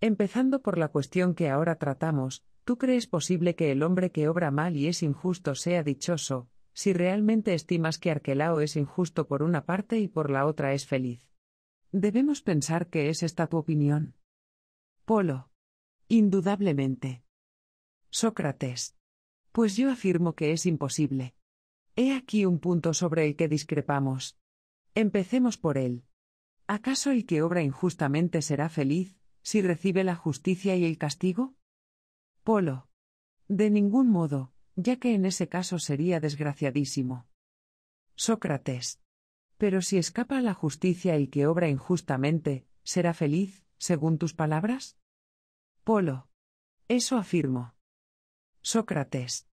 Empezando por la cuestión que ahora tratamos, ¿tú crees posible que el hombre que obra mal y es injusto sea dichoso, si realmente estimas que Arquelao es injusto por una parte y por la otra es feliz? Debemos pensar que es esta tu opinión. Polo. Indudablemente. Sócrates. Pues yo afirmo que es imposible. He aquí un punto sobre el que discrepamos. Empecemos por él. ¿Acaso el que obra injustamente será feliz, si recibe la justicia y el castigo? Polo. De ningún modo, ya que en ese caso sería desgraciadísimo. Sócrates. Pero si escapa a la justicia el que obra injustamente, ¿será feliz, según tus palabras? Polo. Eso afirmo. Sócrates.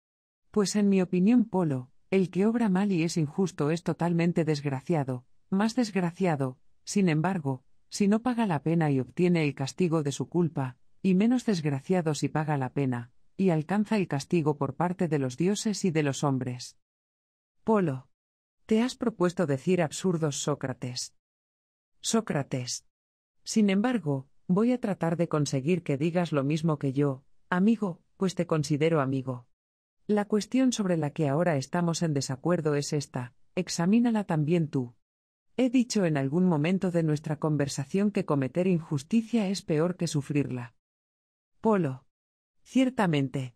Pues en mi opinión, Polo, el que obra mal y es injusto es totalmente desgraciado, más desgraciado, sin embargo, si no paga la pena y obtiene el castigo de su culpa, y menos desgraciado si paga la pena, y alcanza el castigo por parte de los dioses y de los hombres. Polo. Te has propuesto decir absurdos, Sócrates. Sócrates. Sin embargo, voy a tratar de conseguir que digas lo mismo que yo, amigo, pues te considero amigo. La cuestión sobre la que ahora estamos en desacuerdo es esta, examínala también tú. He dicho en algún momento de nuestra conversación que cometer injusticia es peor que sufrirla. Polo. Ciertamente.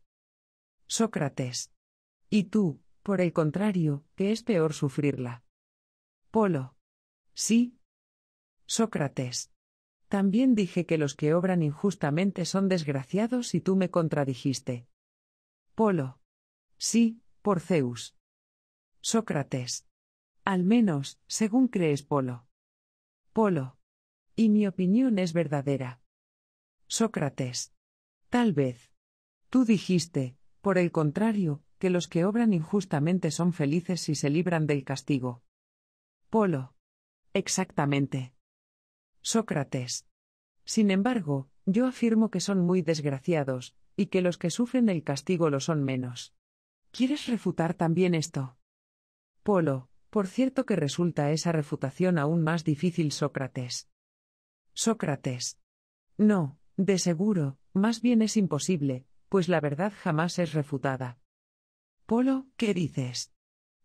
Sócrates. ¿Y tú, por el contrario, que es peor sufrirla. Polo. Sí. Sócrates. También dije que los que obran injustamente son desgraciados y tú me contradijiste. Polo. Sí, por Zeus. Sócrates. Al menos, según crees Polo. Polo. Y mi opinión es verdadera. Sócrates. Tal vez. Tú dijiste, por el contrario, que los que obran injustamente son felices si se libran del castigo. Polo. Exactamente. Sócrates. Sin embargo, yo afirmo que son muy desgraciados, y que los que sufren el castigo lo son menos. ¿Quieres refutar también esto? Polo, por cierto que resulta esa refutación aún más difícil, Sócrates. Sócrates. No, de seguro, más bien es imposible, pues la verdad jamás es refutada. Polo, ¿qué dices?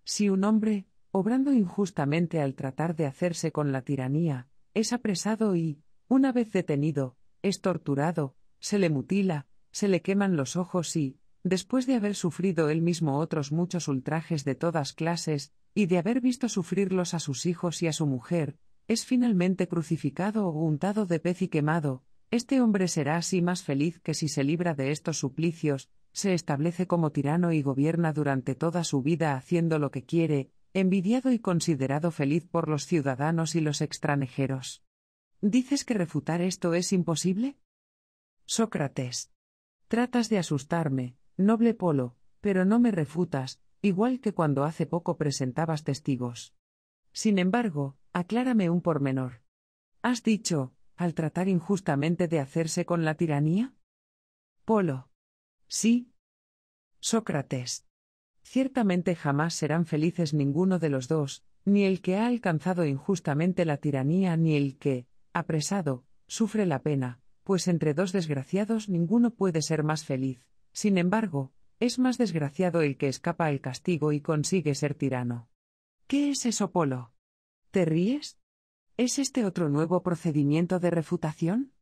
Si un hombre, obrando injustamente al tratar de hacerse con la tiranía, es apresado y, una vez detenido, es torturado, se le mutila, se le queman los ojos y, después de haber sufrido él mismo otros muchos ultrajes de todas clases, y de haber visto sufrirlos a sus hijos y a su mujer, es finalmente crucificado o untado de pez y quemado, este hombre será así más feliz que si se libra de estos suplicios, se establece como tirano y gobierna durante toda su vida haciendo lo que quiere, envidiado y considerado feliz por los ciudadanos y los extranjeros. ¿Dices que refutar esto es imposible? Sócrates. Tratas de asustarme, noble Polo, pero no me refutas, igual que cuando hace poco presentabas testigos. Sin embargo, aclárame un pormenor. Has dicho, al tratar injustamente de hacerse con la tiranía? Polo. Sí. Sócrates. Ciertamente jamás serán felices ninguno de los dos, ni el que ha alcanzado injustamente la tiranía ni el que, apresado, sufre la pena, pues entre dos desgraciados ninguno puede ser más feliz. Sin embargo, es más desgraciado el que escapa el castigo y consigue ser tirano. ¿Qué es eso, Polo? ¿Te ríes? ¿Es este otro nuevo procedimiento de refutación?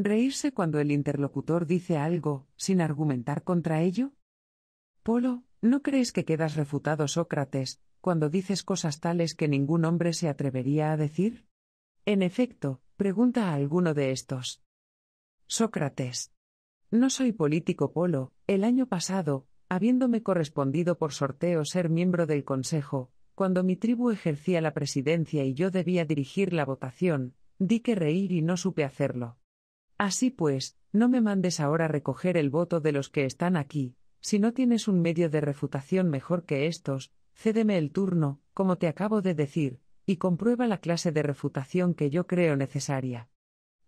Reírse cuando el interlocutor dice algo, sin argumentar contra ello. Polo, ¿no crees que quedas refutado, Sócrates, cuando dices cosas tales que ningún hombre se atrevería a decir? En efecto, pregunta a alguno de estos. Sócrates. No soy político Polo, el año pasado, habiéndome correspondido por sorteo ser miembro del Consejo, cuando mi tribu ejercía la presidencia y yo debía dirigir la votación, di que reír y no supe hacerlo. Así pues, no me mandes ahora recoger el voto de los que están aquí, si no tienes un medio de refutación mejor que estos, cédeme el turno, como te acabo de decir, y comprueba la clase de refutación que yo creo necesaria.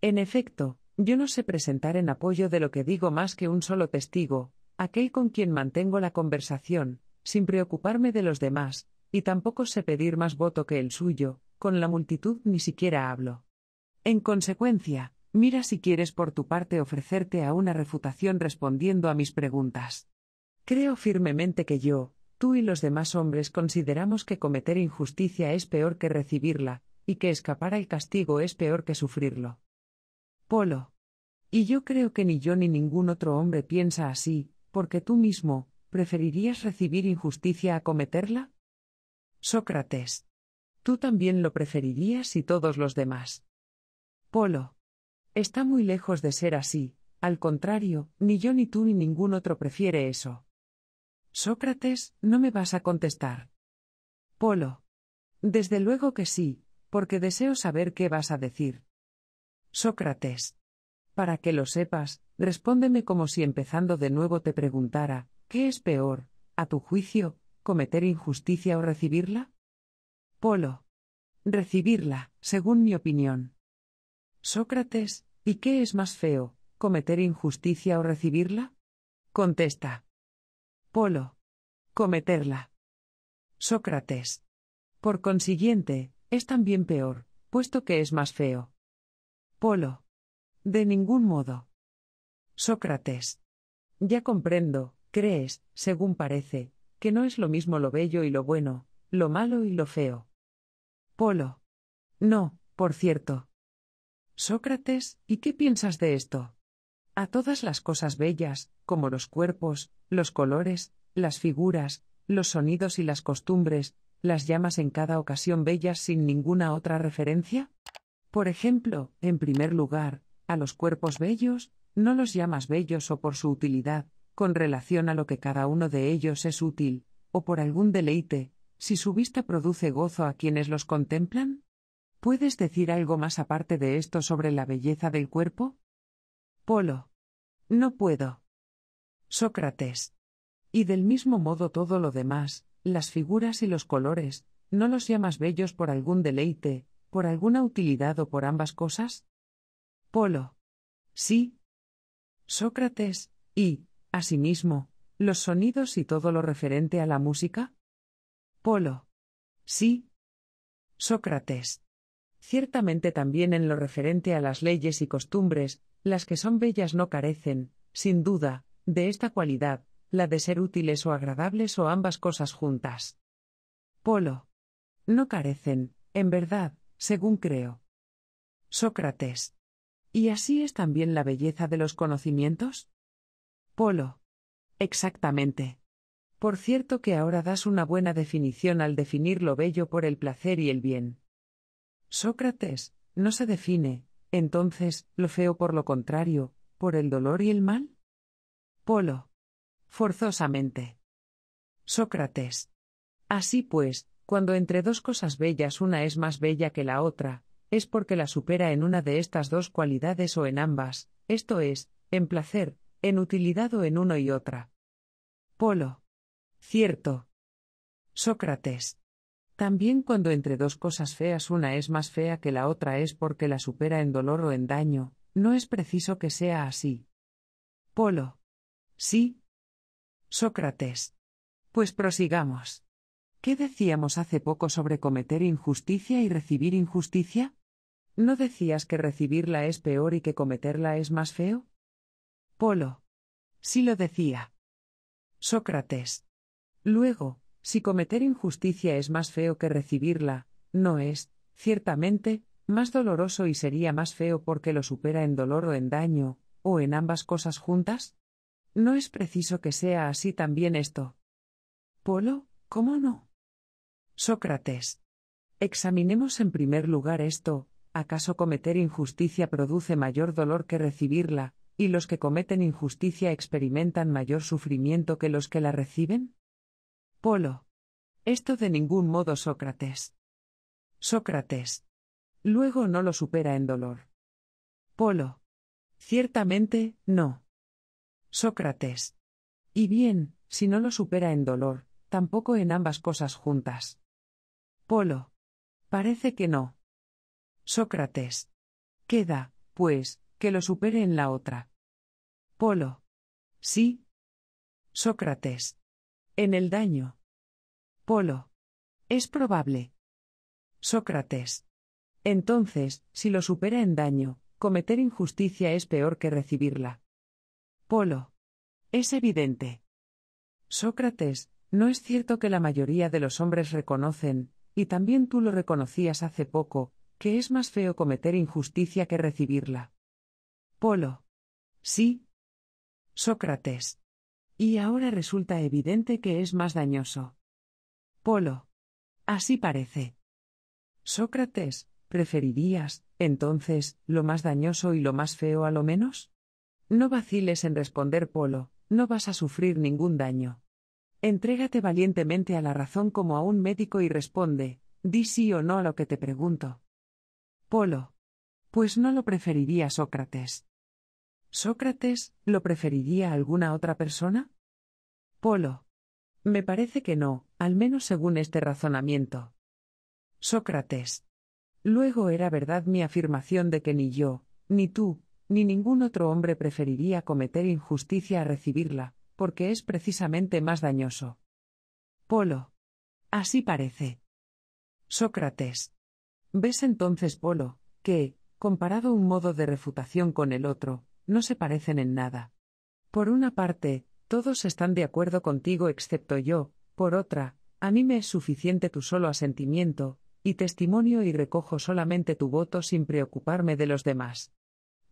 En efecto, yo no sé presentar en apoyo de lo que digo más que un solo testigo, aquel con quien mantengo la conversación, sin preocuparme de los demás, y tampoco sé pedir más voto que el suyo, con la multitud ni siquiera hablo. En consecuencia, Mira si quieres por tu parte ofrecerte a una refutación respondiendo a mis preguntas. Creo firmemente que yo, tú y los demás hombres consideramos que cometer injusticia es peor que recibirla, y que escapar al castigo es peor que sufrirlo. Polo. Y yo creo que ni yo ni ningún otro hombre piensa así, porque tú mismo, ¿preferirías recibir injusticia a cometerla? Sócrates. Tú también lo preferirías y todos los demás. Polo. Está muy lejos de ser así, al contrario, ni yo ni tú ni ningún otro prefiere eso. Sócrates, no me vas a contestar. Polo. Desde luego que sí, porque deseo saber qué vas a decir. Sócrates. Para que lo sepas, respóndeme como si empezando de nuevo te preguntara, ¿qué es peor, a tu juicio, cometer injusticia o recibirla? Polo. Recibirla, según mi opinión. Sócrates, ¿y qué es más feo, cometer injusticia o recibirla? Contesta. Polo. Cometerla. Sócrates. Por consiguiente, es también peor, puesto que es más feo. Polo. De ningún modo. Sócrates. Ya comprendo, crees, según parece, que no es lo mismo lo bello y lo bueno, lo malo y lo feo. Polo. No, por cierto. Sócrates, ¿y qué piensas de esto? A todas las cosas bellas, como los cuerpos, los colores, las figuras, los sonidos y las costumbres, las llamas en cada ocasión bellas sin ninguna otra referencia? Por ejemplo, en primer lugar, a los cuerpos bellos, no los llamas bellos o por su utilidad, con relación a lo que cada uno de ellos es útil, o por algún deleite, si su vista produce gozo a quienes los contemplan? ¿Puedes decir algo más aparte de esto sobre la belleza del cuerpo? Polo. No puedo. Sócrates. Y del mismo modo todo lo demás, las figuras y los colores, ¿no los llamas bellos por algún deleite, por alguna utilidad o por ambas cosas? Polo. Sí. Sócrates, y, asimismo, los sonidos y todo lo referente a la música? Polo. Sí. Sócrates. Ciertamente también en lo referente a las leyes y costumbres, las que son bellas no carecen, sin duda, de esta cualidad, la de ser útiles o agradables o ambas cosas juntas. Polo. No carecen, en verdad, según creo. Sócrates. ¿Y así es también la belleza de los conocimientos? Polo. Exactamente. Por cierto que ahora das una buena definición al definir lo bello por el placer y el bien. Sócrates, ¿no se define, entonces, lo feo por lo contrario, por el dolor y el mal? Polo. Forzosamente. Sócrates. Así pues, cuando entre dos cosas bellas una es más bella que la otra, es porque la supera en una de estas dos cualidades o en ambas, esto es, en placer, en utilidad o en uno y otra. Polo. Cierto. Sócrates. También cuando entre dos cosas feas una es más fea que la otra es porque la supera en dolor o en daño, no es preciso que sea así. Polo. Sí. Sócrates. Pues prosigamos. ¿Qué decíamos hace poco sobre cometer injusticia y recibir injusticia? ¿No decías que recibirla es peor y que cometerla es más feo? Polo. Sí lo decía. Sócrates. Luego, si cometer injusticia es más feo que recibirla, no es, ciertamente, más doloroso y sería más feo porque lo supera en dolor o en daño, o en ambas cosas juntas? No es preciso que sea así también esto. Polo, ¿cómo no? Sócrates. Examinemos en primer lugar esto, ¿acaso cometer injusticia produce mayor dolor que recibirla, y los que cometen injusticia experimentan mayor sufrimiento que los que la reciben? Polo. Esto de ningún modo Sócrates. Sócrates. Luego no lo supera en dolor. Polo. Ciertamente, no. Sócrates. Y bien, si no lo supera en dolor, tampoco en ambas cosas juntas. Polo. Parece que no. Sócrates. Queda, pues, que lo supere en la otra. Polo. Sí. Sócrates. En el daño. Polo. Es probable. Sócrates. Entonces, si lo supera en daño, cometer injusticia es peor que recibirla. Polo. Es evidente. Sócrates, ¿no es cierto que la mayoría de los hombres reconocen, y también tú lo reconocías hace poco, que es más feo cometer injusticia que recibirla? Polo. Sí. Sócrates. Y ahora resulta evidente que es más dañoso. Polo. Así parece. Sócrates, ¿preferirías, entonces, lo más dañoso y lo más feo a lo menos? No vaciles en responder Polo, no vas a sufrir ningún daño. Entrégate valientemente a la razón como a un médico y responde, di sí o no a lo que te pregunto. Polo. Pues no lo preferiría Sócrates. Sócrates, ¿lo preferiría alguna otra persona? Polo. Me parece que no, al menos según este razonamiento. Sócrates. Luego era verdad mi afirmación de que ni yo, ni tú, ni ningún otro hombre preferiría cometer injusticia a recibirla, porque es precisamente más dañoso. Polo. Así parece. Sócrates. ¿Ves entonces, Polo, que, comparado un modo de refutación con el otro, no se parecen en nada. Por una parte, todos están de acuerdo contigo excepto yo, por otra, a mí me es suficiente tu solo asentimiento, y testimonio y recojo solamente tu voto sin preocuparme de los demás.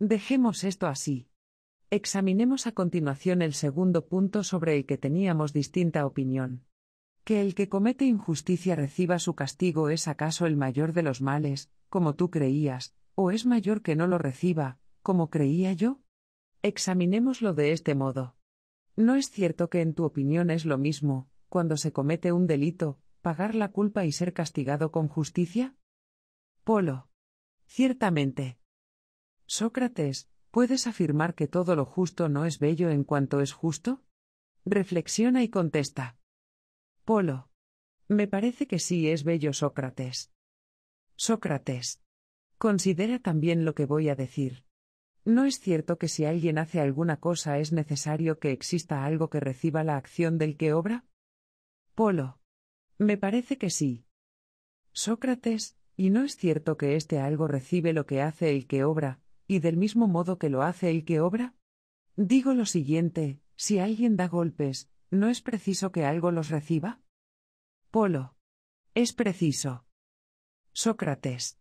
Dejemos esto así. Examinemos a continuación el segundo punto sobre el que teníamos distinta opinión. Que el que comete injusticia reciba su castigo es acaso el mayor de los males, como tú creías, o es mayor que no lo reciba, como creía yo? Examinémoslo de este modo. ¿No es cierto que en tu opinión es lo mismo, cuando se comete un delito, pagar la culpa y ser castigado con justicia? Polo. Ciertamente. Sócrates, ¿puedes afirmar que todo lo justo no es bello en cuanto es justo? Reflexiona y contesta. Polo. Me parece que sí es bello Sócrates. Sócrates. Considera también lo que voy a decir. No es cierto que si alguien hace alguna cosa es necesario que exista algo que reciba la acción del que obra? Polo. Me parece que sí. Sócrates, y no es cierto que este algo recibe lo que hace el que obra, y del mismo modo que lo hace el que obra? Digo lo siguiente, si alguien da golpes, ¿no es preciso que algo los reciba? Polo. Es preciso. Sócrates.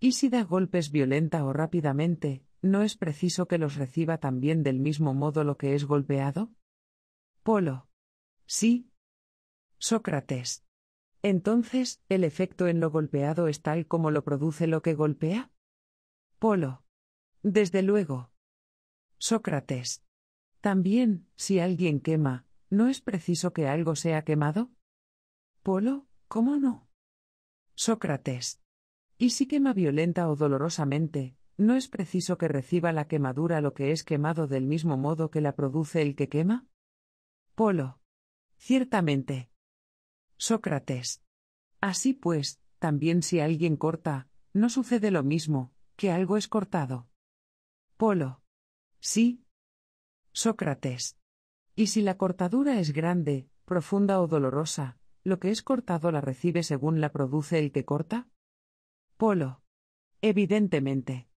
¿Y si da golpes violenta o rápidamente, ¿no es preciso que los reciba también del mismo modo lo que es golpeado? Polo. Sí. Sócrates. Entonces, ¿el efecto en lo golpeado es tal como lo produce lo que golpea? Polo. Desde luego. Sócrates. También, si alguien quema, ¿no es preciso que algo sea quemado? Polo, ¿cómo no? Sócrates. Y si quema violenta o dolorosamente, ¿No es preciso que reciba la quemadura lo que es quemado del mismo modo que la produce el que quema? Polo. Ciertamente. Sócrates. Así pues, también si alguien corta, no sucede lo mismo, que algo es cortado. Polo. Sí. Sócrates. Y si la cortadura es grande, profunda o dolorosa, lo que es cortado la recibe según la produce el que corta? Polo. Evidentemente.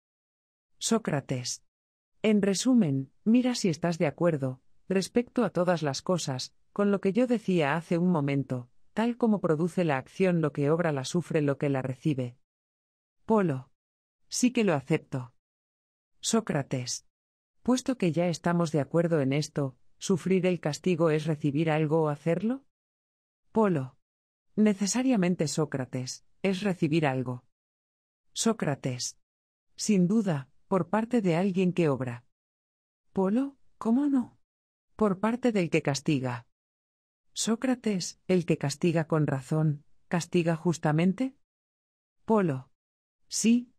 Sócrates. En resumen, mira si estás de acuerdo, respecto a todas las cosas, con lo que yo decía hace un momento, tal como produce la acción lo que obra la sufre lo que la recibe. Polo. Sí que lo acepto. Sócrates. Puesto que ya estamos de acuerdo en esto, ¿sufrir el castigo es recibir algo o hacerlo? Polo. Necesariamente Sócrates, es recibir algo. Sócrates. Sin duda, por parte de alguien que obra. Polo, ¿cómo no? Por parte del que castiga. Sócrates, el que castiga con razón, ¿castiga justamente? Polo. Sí.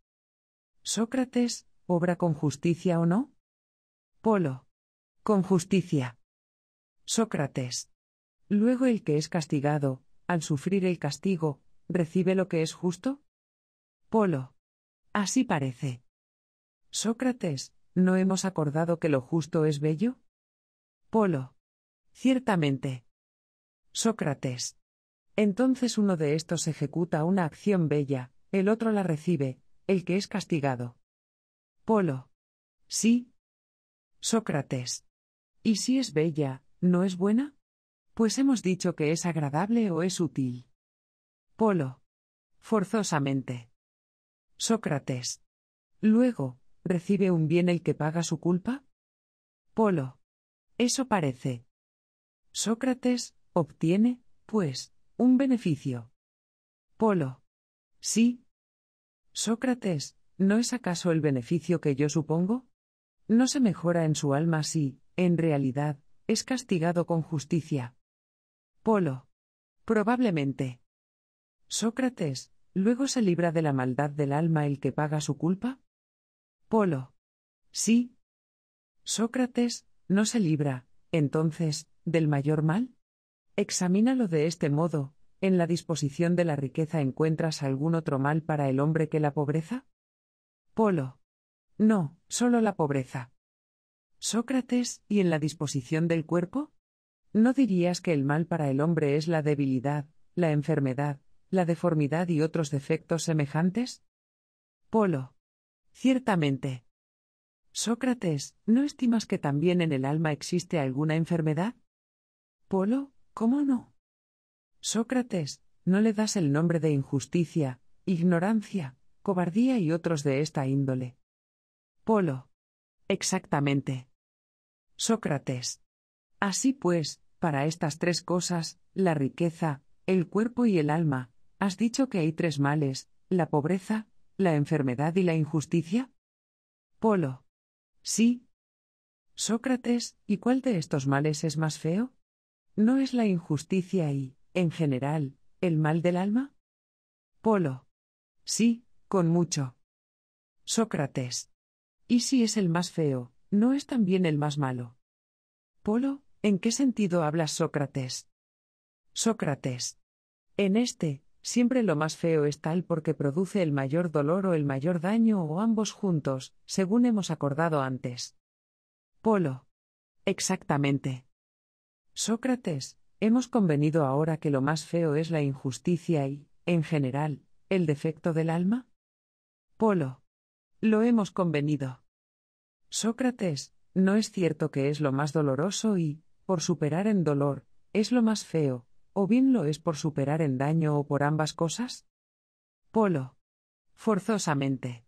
Sócrates, ¿obra con justicia o no? Polo. Con justicia. Sócrates. Luego el que es castigado, al sufrir el castigo, recibe lo que es justo? Polo. Así parece. Sócrates, ¿no hemos acordado que lo justo es bello? Polo. Ciertamente. Sócrates. Entonces uno de estos ejecuta una acción bella, el otro la recibe, el que es castigado. Polo. Sí. Sócrates. ¿Y si es bella, no es buena? Pues hemos dicho que es agradable o es útil. Polo. Forzosamente. Sócrates. Luego, ¿Recibe un bien el que paga su culpa? Polo. Eso parece. Sócrates, obtiene, pues, un beneficio. Polo. Sí. Sócrates, ¿no es acaso el beneficio que yo supongo? No se mejora en su alma si, en realidad, es castigado con justicia. Polo. Probablemente. Sócrates, ¿luego se libra de la maldad del alma el que paga su culpa? Polo. Sí. Sócrates, no se libra, entonces, del mayor mal. Examínalo de este modo, ¿en la disposición de la riqueza encuentras algún otro mal para el hombre que la pobreza? Polo. No, solo la pobreza. Sócrates, ¿y en la disposición del cuerpo? ¿No dirías que el mal para el hombre es la debilidad, la enfermedad, la deformidad y otros defectos semejantes? Polo. Ciertamente. Sócrates, ¿no estimas que también en el alma existe alguna enfermedad? Polo, ¿cómo no? Sócrates, ¿no le das el nombre de injusticia, ignorancia, cobardía y otros de esta índole? Polo. Exactamente. Sócrates. Así pues, para estas tres cosas, la riqueza, el cuerpo y el alma, has dicho que hay tres males, la pobreza, la enfermedad y la injusticia? Polo. Sí. Sócrates, ¿y cuál de estos males es más feo? ¿No es la injusticia y, en general, el mal del alma? Polo. Sí, con mucho. Sócrates. ¿Y si es el más feo, no es también el más malo? Polo, ¿en qué sentido hablas Sócrates? Sócrates. En este, Siempre lo más feo es tal porque produce el mayor dolor o el mayor daño o ambos juntos, según hemos acordado antes. Polo. Exactamente. Sócrates, hemos convenido ahora que lo más feo es la injusticia y, en general, el defecto del alma. Polo. Lo hemos convenido. Sócrates, ¿no es cierto que es lo más doloroso y, por superar en dolor, es lo más feo, o bien lo es por superar en daño o por ambas cosas? Polo. Forzosamente.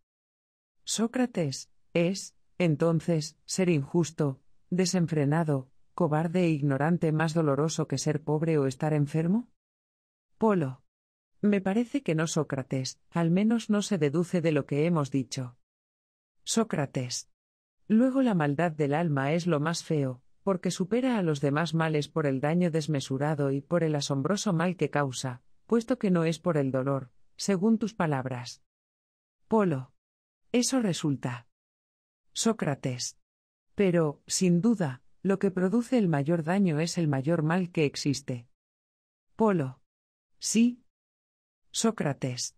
Sócrates, es, entonces, ser injusto, desenfrenado, cobarde e ignorante más doloroso que ser pobre o estar enfermo? Polo. Me parece que no, Sócrates, al menos no se deduce de lo que hemos dicho. Sócrates. Luego la maldad del alma es lo más feo, porque supera a los demás males por el daño desmesurado y por el asombroso mal que causa, puesto que no es por el dolor, según tus palabras. Polo. Eso resulta. Sócrates. Pero, sin duda, lo que produce el mayor daño es el mayor mal que existe. Polo. Sí. Sócrates.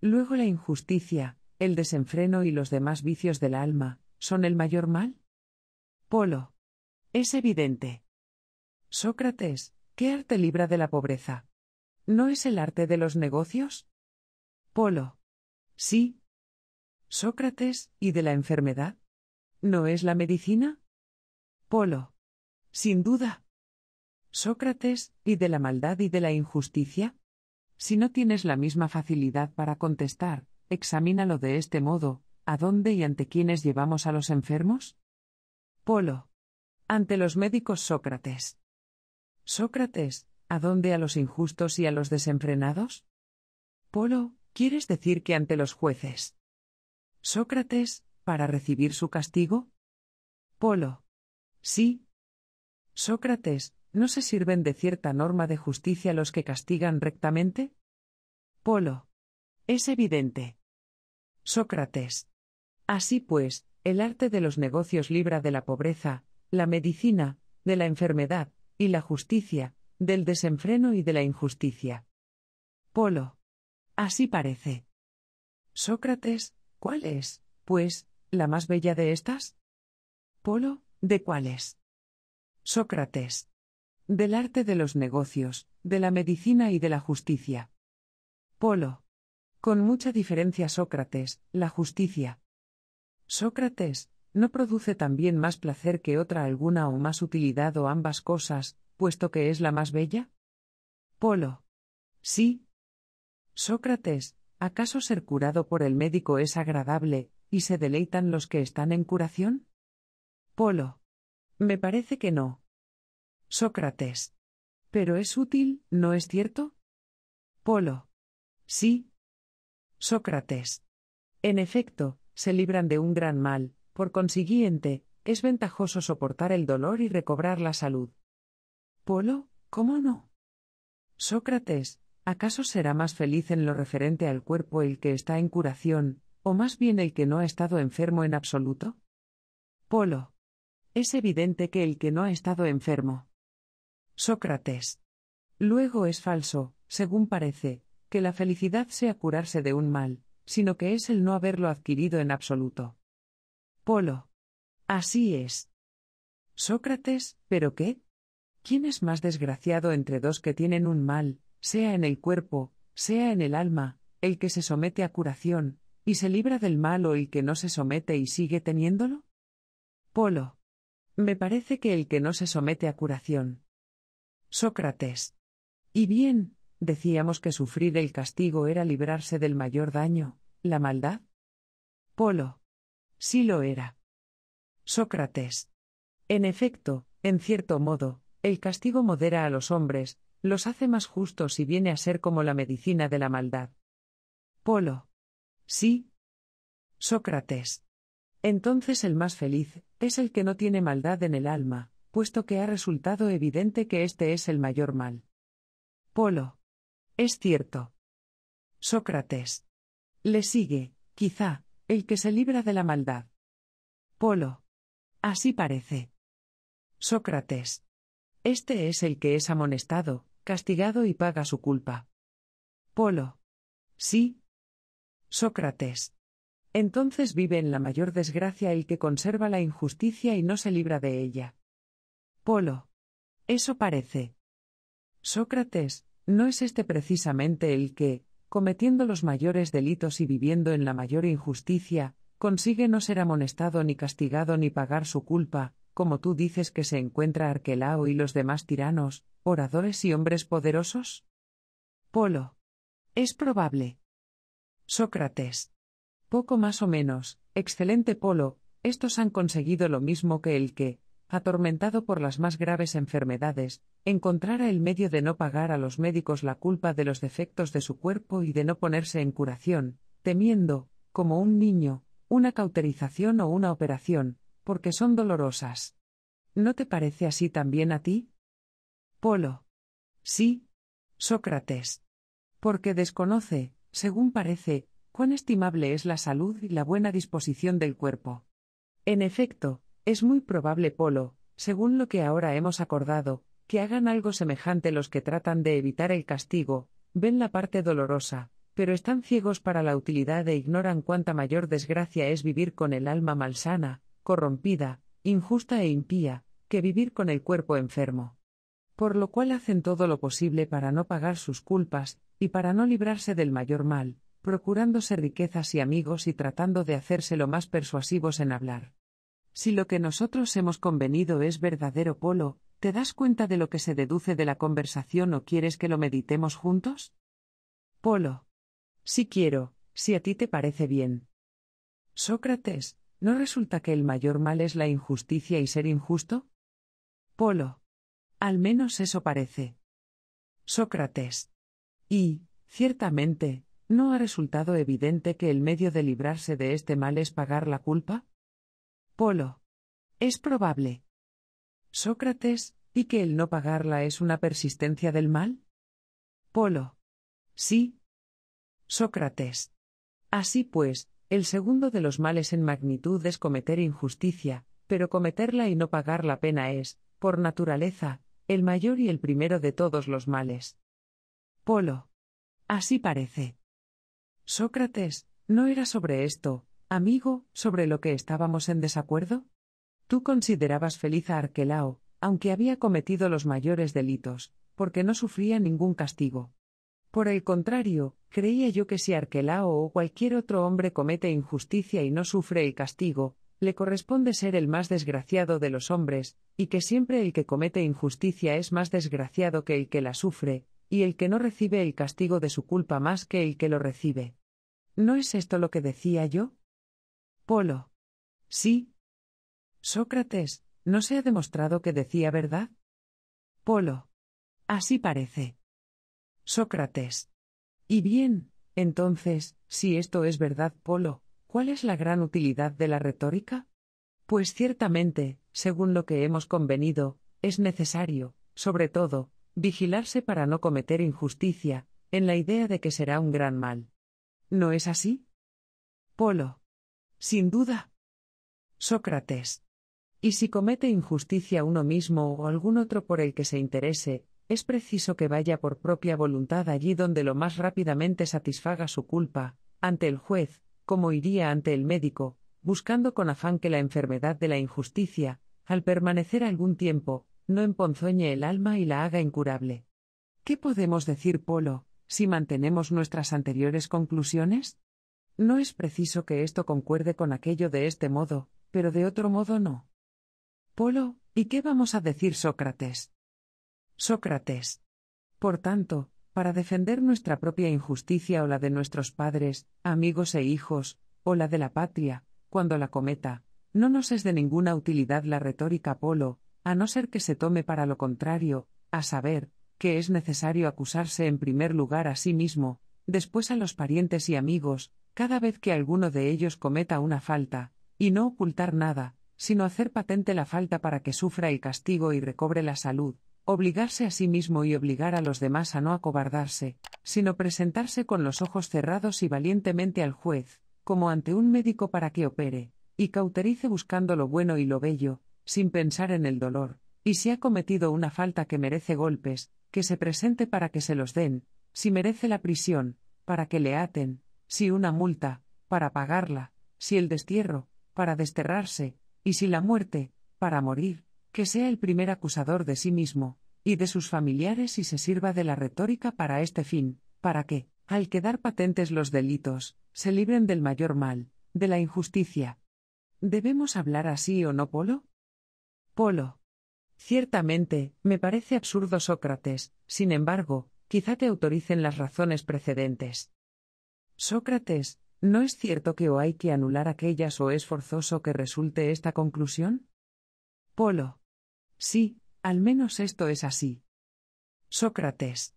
Luego la injusticia, el desenfreno y los demás vicios del alma, ¿son el mayor mal? Polo. Es evidente. Sócrates, ¿qué arte libra de la pobreza? ¿No es el arte de los negocios? Polo. Sí. Sócrates, ¿y de la enfermedad? ¿No es la medicina? Polo. Sin duda. Sócrates, ¿y de la maldad y de la injusticia? Si no tienes la misma facilidad para contestar, examínalo de este modo, ¿a dónde y ante quiénes llevamos a los enfermos? Polo ante los médicos Sócrates. Sócrates, ¿a dónde a los injustos y a los desenfrenados? Polo, ¿quieres decir que ante los jueces? Sócrates, ¿para recibir su castigo? Polo. Sí. Sócrates, ¿no se sirven de cierta norma de justicia los que castigan rectamente? Polo. Es evidente. Sócrates. Así pues, el arte de los negocios libra de la pobreza, la medicina, de la enfermedad, y la justicia, del desenfreno y de la injusticia. Polo. Así parece. Sócrates, ¿cuál es, pues, la más bella de estas? Polo, ¿de cuáles? Sócrates. Del arte de los negocios, de la medicina y de la justicia. Polo. Con mucha diferencia Sócrates, la justicia. Sócrates, ¿No produce también más placer que otra alguna o más utilidad o ambas cosas, puesto que es la más bella? Polo. Sí. Sócrates, ¿acaso ser curado por el médico es agradable, y se deleitan los que están en curación? Polo. Me parece que no. Sócrates. Pero es útil, ¿no es cierto? Polo. Sí. Sócrates. En efecto, se libran de un gran mal, por consiguiente, es ventajoso soportar el dolor y recobrar la salud. Polo, ¿cómo no? Sócrates, ¿acaso será más feliz en lo referente al cuerpo el que está en curación, o más bien el que no ha estado enfermo en absoluto? Polo. Es evidente que el que no ha estado enfermo. Sócrates. Luego es falso, según parece, que la felicidad sea curarse de un mal, sino que es el no haberlo adquirido en absoluto. Polo. Así es. Sócrates, ¿pero qué? ¿Quién es más desgraciado entre dos que tienen un mal, sea en el cuerpo, sea en el alma, el que se somete a curación, y se libra del mal o el que no se somete y sigue teniéndolo? Polo. Me parece que el que no se somete a curación. Sócrates. Y bien, decíamos que sufrir el castigo era librarse del mayor daño, la maldad. Polo. Sí lo era. Sócrates. En efecto, en cierto modo, el castigo modera a los hombres, los hace más justos y viene a ser como la medicina de la maldad. Polo. Sí. Sócrates. Entonces el más feliz es el que no tiene maldad en el alma, puesto que ha resultado evidente que este es el mayor mal. Polo. Es cierto. Sócrates. Le sigue, quizá, el que se libra de la maldad. Polo. Así parece. Sócrates. Este es el que es amonestado, castigado y paga su culpa. Polo. Sí. Sócrates. Entonces vive en la mayor desgracia el que conserva la injusticia y no se libra de ella. Polo. Eso parece. Sócrates, ¿no es este precisamente el que, cometiendo los mayores delitos y viviendo en la mayor injusticia, consigue no ser amonestado ni castigado ni pagar su culpa, como tú dices que se encuentra Arquelao y los demás tiranos, oradores y hombres poderosos? Polo. Es probable. Sócrates. Poco más o menos, excelente Polo, estos han conseguido lo mismo que el que, atormentado por las más graves enfermedades, encontrara el medio de no pagar a los médicos la culpa de los defectos de su cuerpo y de no ponerse en curación, temiendo, como un niño, una cauterización o una operación, porque son dolorosas. ¿No te parece así también a ti? Polo. Sí. Sócrates. Porque desconoce, según parece, cuán estimable es la salud y la buena disposición del cuerpo. En efecto, es muy probable, Polo, según lo que ahora hemos acordado, que hagan algo semejante los que tratan de evitar el castigo, ven la parte dolorosa, pero están ciegos para la utilidad e ignoran cuánta mayor desgracia es vivir con el alma malsana, corrompida, injusta e impía, que vivir con el cuerpo enfermo. Por lo cual hacen todo lo posible para no pagar sus culpas, y para no librarse del mayor mal, procurándose riquezas y amigos y tratando de hacerse lo más persuasivos en hablar. Si lo que nosotros hemos convenido es verdadero polo, ¿te das cuenta de lo que se deduce de la conversación o quieres que lo meditemos juntos? Polo. Si quiero, si a ti te parece bien. Sócrates, ¿no resulta que el mayor mal es la injusticia y ser injusto? Polo. Al menos eso parece. Sócrates. Y, ciertamente, ¿no ha resultado evidente que el medio de librarse de este mal es pagar la culpa? Polo. Es probable. Sócrates, ¿y que el no pagarla es una persistencia del mal? Polo. Sí. Sócrates. Así pues, el segundo de los males en magnitud es cometer injusticia, pero cometerla y no pagar la pena es, por naturaleza, el mayor y el primero de todos los males. Polo. Así parece. Sócrates, no era sobre esto, Amigo, sobre lo que estábamos en desacuerdo? Tú considerabas feliz a Arquelao, aunque había cometido los mayores delitos, porque no sufría ningún castigo. Por el contrario, creía yo que si Arquelao o cualquier otro hombre comete injusticia y no sufre el castigo, le corresponde ser el más desgraciado de los hombres, y que siempre el que comete injusticia es más desgraciado que el que la sufre, y el que no recibe el castigo de su culpa más que el que lo recibe. ¿No es esto lo que decía yo? Polo. Sí. Sócrates, ¿no se ha demostrado que decía verdad? Polo. Así parece. Sócrates. Y bien, entonces, si esto es verdad, Polo, ¿cuál es la gran utilidad de la retórica? Pues ciertamente, según lo que hemos convenido, es necesario, sobre todo, vigilarse para no cometer injusticia, en la idea de que será un gran mal. ¿No es así? Polo. Sin duda. Sócrates. Y si comete injusticia uno mismo o algún otro por el que se interese, es preciso que vaya por propia voluntad allí donde lo más rápidamente satisfaga su culpa, ante el juez, como iría ante el médico, buscando con afán que la enfermedad de la injusticia, al permanecer algún tiempo, no emponzoñe el alma y la haga incurable. ¿Qué podemos decir, Polo, si mantenemos nuestras anteriores conclusiones? No es preciso que esto concuerde con aquello de este modo, pero de otro modo no. Polo, ¿y qué vamos a decir Sócrates? Sócrates. Por tanto, para defender nuestra propia injusticia o la de nuestros padres, amigos e hijos, o la de la patria, cuando la cometa, no nos es de ninguna utilidad la retórica Polo, a no ser que se tome para lo contrario, a saber, que es necesario acusarse en primer lugar a sí mismo, después a los parientes y amigos, cada vez que alguno de ellos cometa una falta, y no ocultar nada, sino hacer patente la falta para que sufra el castigo y recobre la salud, obligarse a sí mismo y obligar a los demás a no acobardarse, sino presentarse con los ojos cerrados y valientemente al juez, como ante un médico para que opere, y cauterice buscando lo bueno y lo bello, sin pensar en el dolor, y si ha cometido una falta que merece golpes, que se presente para que se los den, si merece la prisión, para que le aten, si una multa, para pagarla, si el destierro, para desterrarse, y si la muerte, para morir, que sea el primer acusador de sí mismo, y de sus familiares y se sirva de la retórica para este fin, para que, al quedar patentes los delitos, se libren del mayor mal, de la injusticia. ¿Debemos hablar así o no, Polo? Polo. Ciertamente, me parece absurdo Sócrates, sin embargo, quizá te autoricen las razones precedentes. Sócrates, ¿no es cierto que o hay que anular aquellas o es forzoso que resulte esta conclusión? Polo. Sí, al menos esto es así. Sócrates.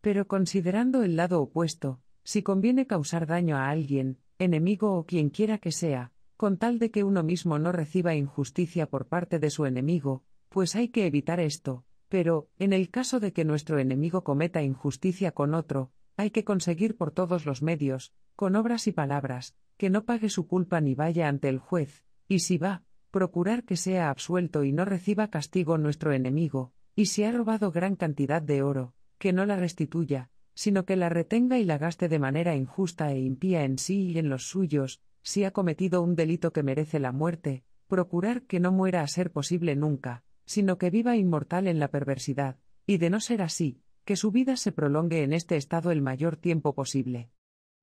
Pero considerando el lado opuesto, si conviene causar daño a alguien, enemigo o quien quiera que sea, con tal de que uno mismo no reciba injusticia por parte de su enemigo, pues hay que evitar esto, pero, en el caso de que nuestro enemigo cometa injusticia con otro, hay que conseguir por todos los medios, con obras y palabras, que no pague su culpa ni vaya ante el juez, y si va, procurar que sea absuelto y no reciba castigo nuestro enemigo, y si ha robado gran cantidad de oro, que no la restituya, sino que la retenga y la gaste de manera injusta e impía en sí y en los suyos, si ha cometido un delito que merece la muerte, procurar que no muera a ser posible nunca, sino que viva inmortal en la perversidad, y de no ser así, que su vida se prolongue en este estado el mayor tiempo posible.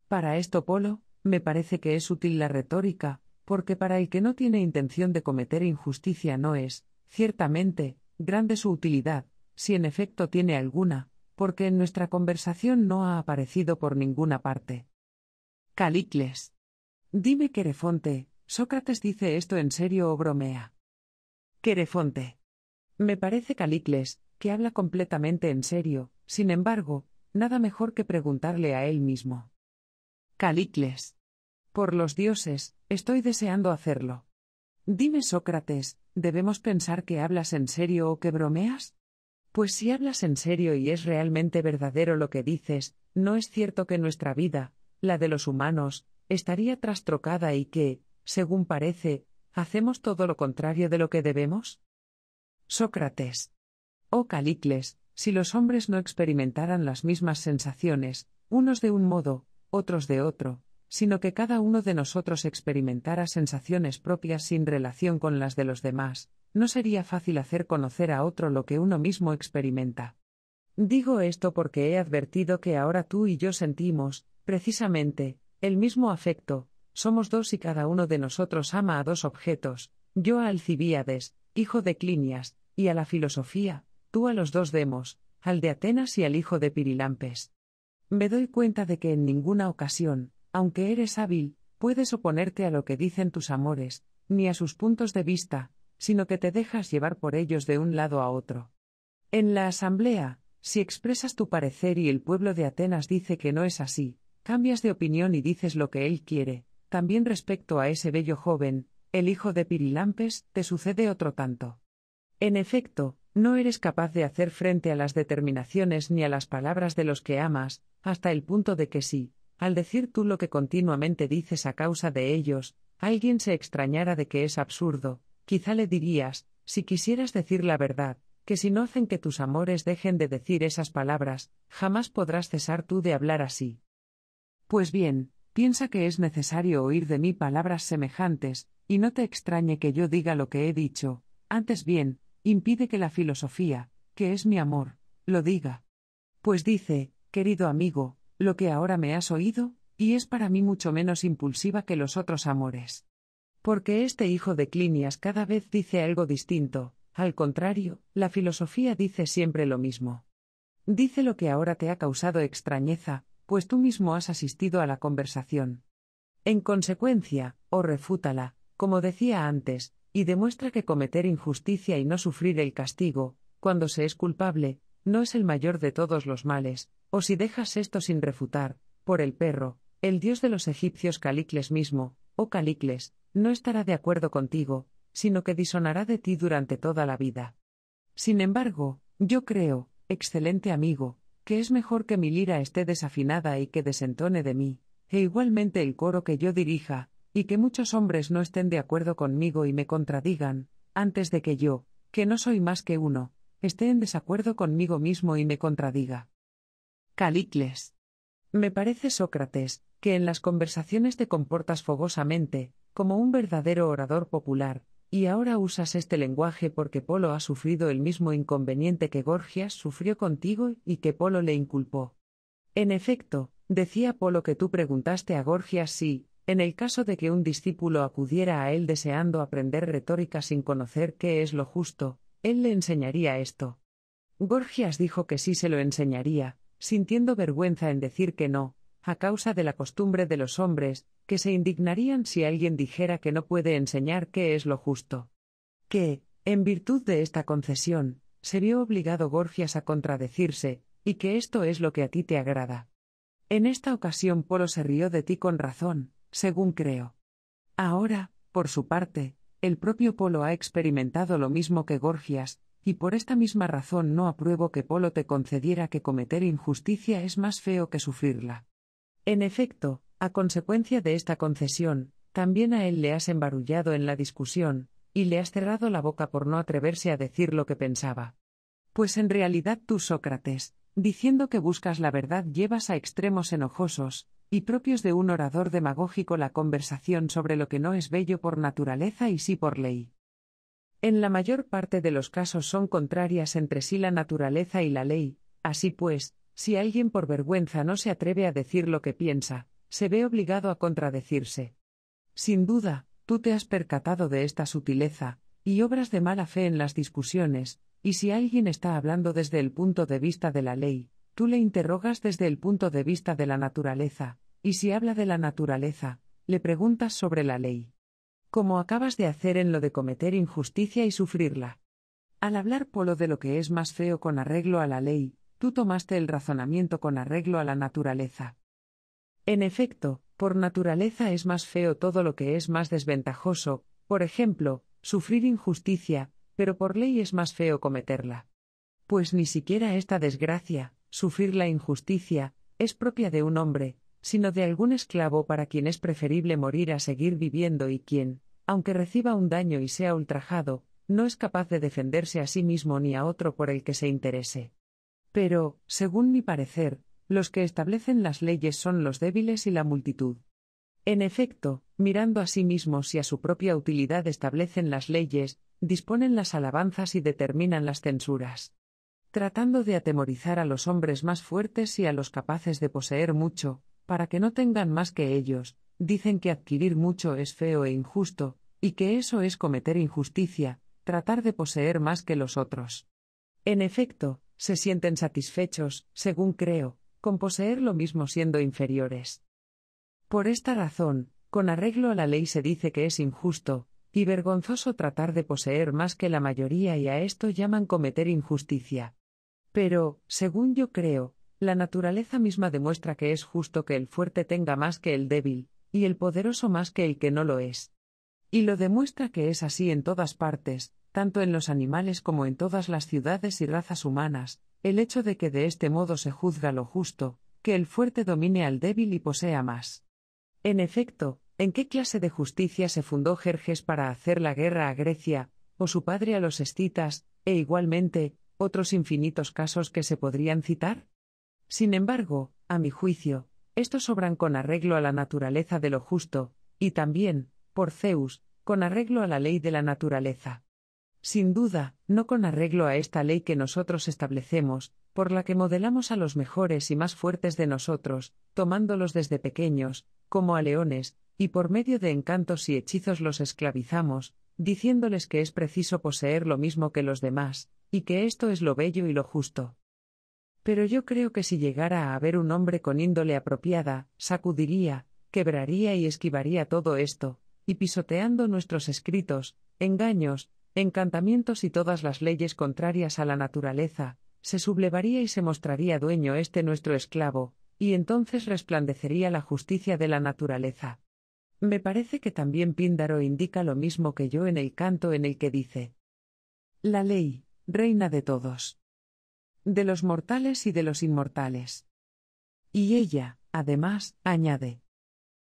Para esto, Polo, me parece que es útil la retórica, porque para el que no tiene intención de cometer injusticia no es, ciertamente, grande su utilidad, si en efecto tiene alguna, porque en nuestra conversación no ha aparecido por ninguna parte. Calicles. Dime, Querefonte, ¿Sócrates dice esto en serio o bromea? Querefonte. Me parece, Calicles, que habla completamente en serio, sin embargo, nada mejor que preguntarle a él mismo. Calicles. Por los dioses, estoy deseando hacerlo. Dime, Sócrates, ¿debemos pensar que hablas en serio o que bromeas? Pues si hablas en serio y es realmente verdadero lo que dices, no es cierto que nuestra vida, la de los humanos, estaría trastrocada y que, según parece, hacemos todo lo contrario de lo que debemos? Sócrates. Oh Calicles, si los hombres no experimentaran las mismas sensaciones, unos de un modo, otros de otro, sino que cada uno de nosotros experimentara sensaciones propias sin relación con las de los demás, no sería fácil hacer conocer a otro lo que uno mismo experimenta. Digo esto porque he advertido que ahora tú y yo sentimos, precisamente, el mismo afecto, somos dos y cada uno de nosotros ama a dos objetos, yo a Alcibíades, hijo de Clinias, y a la filosofía, tú a los dos demos, al de Atenas y al hijo de Pirilampes. Me doy cuenta de que en ninguna ocasión, aunque eres hábil, puedes oponerte a lo que dicen tus amores, ni a sus puntos de vista, sino que te dejas llevar por ellos de un lado a otro. En la asamblea, si expresas tu parecer y el pueblo de Atenas dice que no es así, cambias de opinión y dices lo que él quiere, también respecto a ese bello joven, el hijo de Pirilampes, te sucede otro tanto. En efecto, no eres capaz de hacer frente a las determinaciones ni a las palabras de los que amas, hasta el punto de que si, al decir tú lo que continuamente dices a causa de ellos, alguien se extrañara de que es absurdo, quizá le dirías, si quisieras decir la verdad, que si no hacen que tus amores dejen de decir esas palabras, jamás podrás cesar tú de hablar así. Pues bien, piensa que es necesario oír de mí palabras semejantes, y no te extrañe que yo diga lo que he dicho, antes bien, impide que la filosofía, que es mi amor, lo diga. Pues dice, querido amigo, lo que ahora me has oído, y es para mí mucho menos impulsiva que los otros amores. Porque este hijo de Clinias cada vez dice algo distinto, al contrario, la filosofía dice siempre lo mismo. Dice lo que ahora te ha causado extrañeza, pues tú mismo has asistido a la conversación. En consecuencia, o refútala, como decía antes, y demuestra que cometer injusticia y no sufrir el castigo, cuando se es culpable, no es el mayor de todos los males, o si dejas esto sin refutar, por el perro, el dios de los egipcios Calicles mismo, o oh Calicles, no estará de acuerdo contigo, sino que disonará de ti durante toda la vida. Sin embargo, yo creo, excelente amigo, que es mejor que mi lira esté desafinada y que desentone de mí, e igualmente el coro que yo dirija, y que muchos hombres no estén de acuerdo conmigo y me contradigan, antes de que yo, que no soy más que uno, esté en desacuerdo conmigo mismo y me contradiga. Calicles. Me parece, Sócrates, que en las conversaciones te comportas fogosamente, como un verdadero orador popular, y ahora usas este lenguaje porque Polo ha sufrido el mismo inconveniente que Gorgias sufrió contigo y que Polo le inculpó. En efecto, decía Polo que tú preguntaste a Gorgias si, en el caso de que un discípulo acudiera a él deseando aprender retórica sin conocer qué es lo justo, él le enseñaría esto. Gorgias dijo que sí se lo enseñaría, sintiendo vergüenza en decir que no, a causa de la costumbre de los hombres, que se indignarían si alguien dijera que no puede enseñar qué es lo justo. Que, en virtud de esta concesión, se vio obligado Gorgias a contradecirse, y que esto es lo que a ti te agrada. En esta ocasión Polo se rió de ti con razón, según creo. Ahora, por su parte, el propio Polo ha experimentado lo mismo que Gorgias, y por esta misma razón no apruebo que Polo te concediera que cometer injusticia es más feo que sufrirla. En efecto, a consecuencia de esta concesión, también a él le has embarullado en la discusión, y le has cerrado la boca por no atreverse a decir lo que pensaba. Pues en realidad tú, Sócrates, diciendo que buscas la verdad llevas a extremos enojosos, y propios de un orador demagógico la conversación sobre lo que no es bello por naturaleza y sí por ley. En la mayor parte de los casos son contrarias entre sí la naturaleza y la ley, así pues, si alguien por vergüenza no se atreve a decir lo que piensa, se ve obligado a contradecirse. Sin duda, tú te has percatado de esta sutileza, y obras de mala fe en las discusiones, y si alguien está hablando desde el punto de vista de la ley, Tú le interrogas desde el punto de vista de la naturaleza, y si habla de la naturaleza, le preguntas sobre la ley. Como acabas de hacer en lo de cometer injusticia y sufrirla. Al hablar Polo de lo que es más feo con arreglo a la ley, tú tomaste el razonamiento con arreglo a la naturaleza. En efecto, por naturaleza es más feo todo lo que es más desventajoso, por ejemplo, sufrir injusticia, pero por ley es más feo cometerla. Pues ni siquiera esta desgracia, Sufrir la injusticia, es propia de un hombre, sino de algún esclavo para quien es preferible morir a seguir viviendo y quien, aunque reciba un daño y sea ultrajado, no es capaz de defenderse a sí mismo ni a otro por el que se interese. Pero, según mi parecer, los que establecen las leyes son los débiles y la multitud. En efecto, mirando a sí mismos y a su propia utilidad establecen las leyes, disponen las alabanzas y determinan las censuras tratando de atemorizar a los hombres más fuertes y a los capaces de poseer mucho, para que no tengan más que ellos, dicen que adquirir mucho es feo e injusto, y que eso es cometer injusticia, tratar de poseer más que los otros. En efecto, se sienten satisfechos, según creo, con poseer lo mismo siendo inferiores. Por esta razón, con arreglo a la ley se dice que es injusto, y vergonzoso tratar de poseer más que la mayoría y a esto llaman cometer injusticia. Pero, según yo creo, la naturaleza misma demuestra que es justo que el fuerte tenga más que el débil, y el poderoso más que el que no lo es. Y lo demuestra que es así en todas partes, tanto en los animales como en todas las ciudades y razas humanas, el hecho de que de este modo se juzga lo justo, que el fuerte domine al débil y posea más. En efecto, ¿en qué clase de justicia se fundó Jerjes para hacer la guerra a Grecia, o su padre a los escitas, e igualmente, otros infinitos casos que se podrían citar? Sin embargo, a mi juicio, estos sobran con arreglo a la naturaleza de lo justo, y también, por Zeus, con arreglo a la ley de la naturaleza. Sin duda, no con arreglo a esta ley que nosotros establecemos, por la que modelamos a los mejores y más fuertes de nosotros, tomándolos desde pequeños, como a leones, y por medio de encantos y hechizos los esclavizamos, diciéndoles que es preciso poseer lo mismo que los demás, y que esto es lo bello y lo justo. Pero yo creo que si llegara a haber un hombre con índole apropiada, sacudiría, quebraría y esquivaría todo esto, y pisoteando nuestros escritos, engaños, encantamientos y todas las leyes contrarias a la naturaleza, se sublevaría y se mostraría dueño este nuestro esclavo, y entonces resplandecería la justicia de la naturaleza. Me parece que también Píndaro indica lo mismo que yo en el canto en el que dice La ley, reina de todos. De los mortales y de los inmortales. Y ella, además, añade.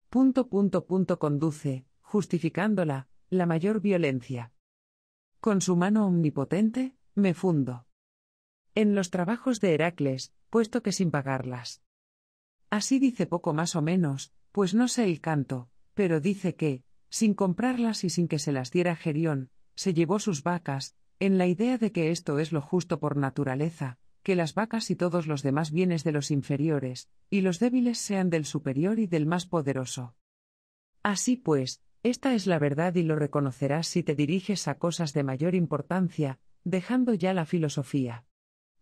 Punto punto punto conduce, justificándola, la mayor violencia. Con su mano omnipotente, me fundo. En los trabajos de Heracles, puesto que sin pagarlas. Así dice poco más o menos, pues no sé el canto, pero dice que, sin comprarlas y sin que se las diera Gerión, se llevó sus vacas, en la idea de que esto es lo justo por naturaleza, que las vacas y todos los demás bienes de los inferiores, y los débiles sean del superior y del más poderoso. Así pues, esta es la verdad y lo reconocerás si te diriges a cosas de mayor importancia, dejando ya la filosofía.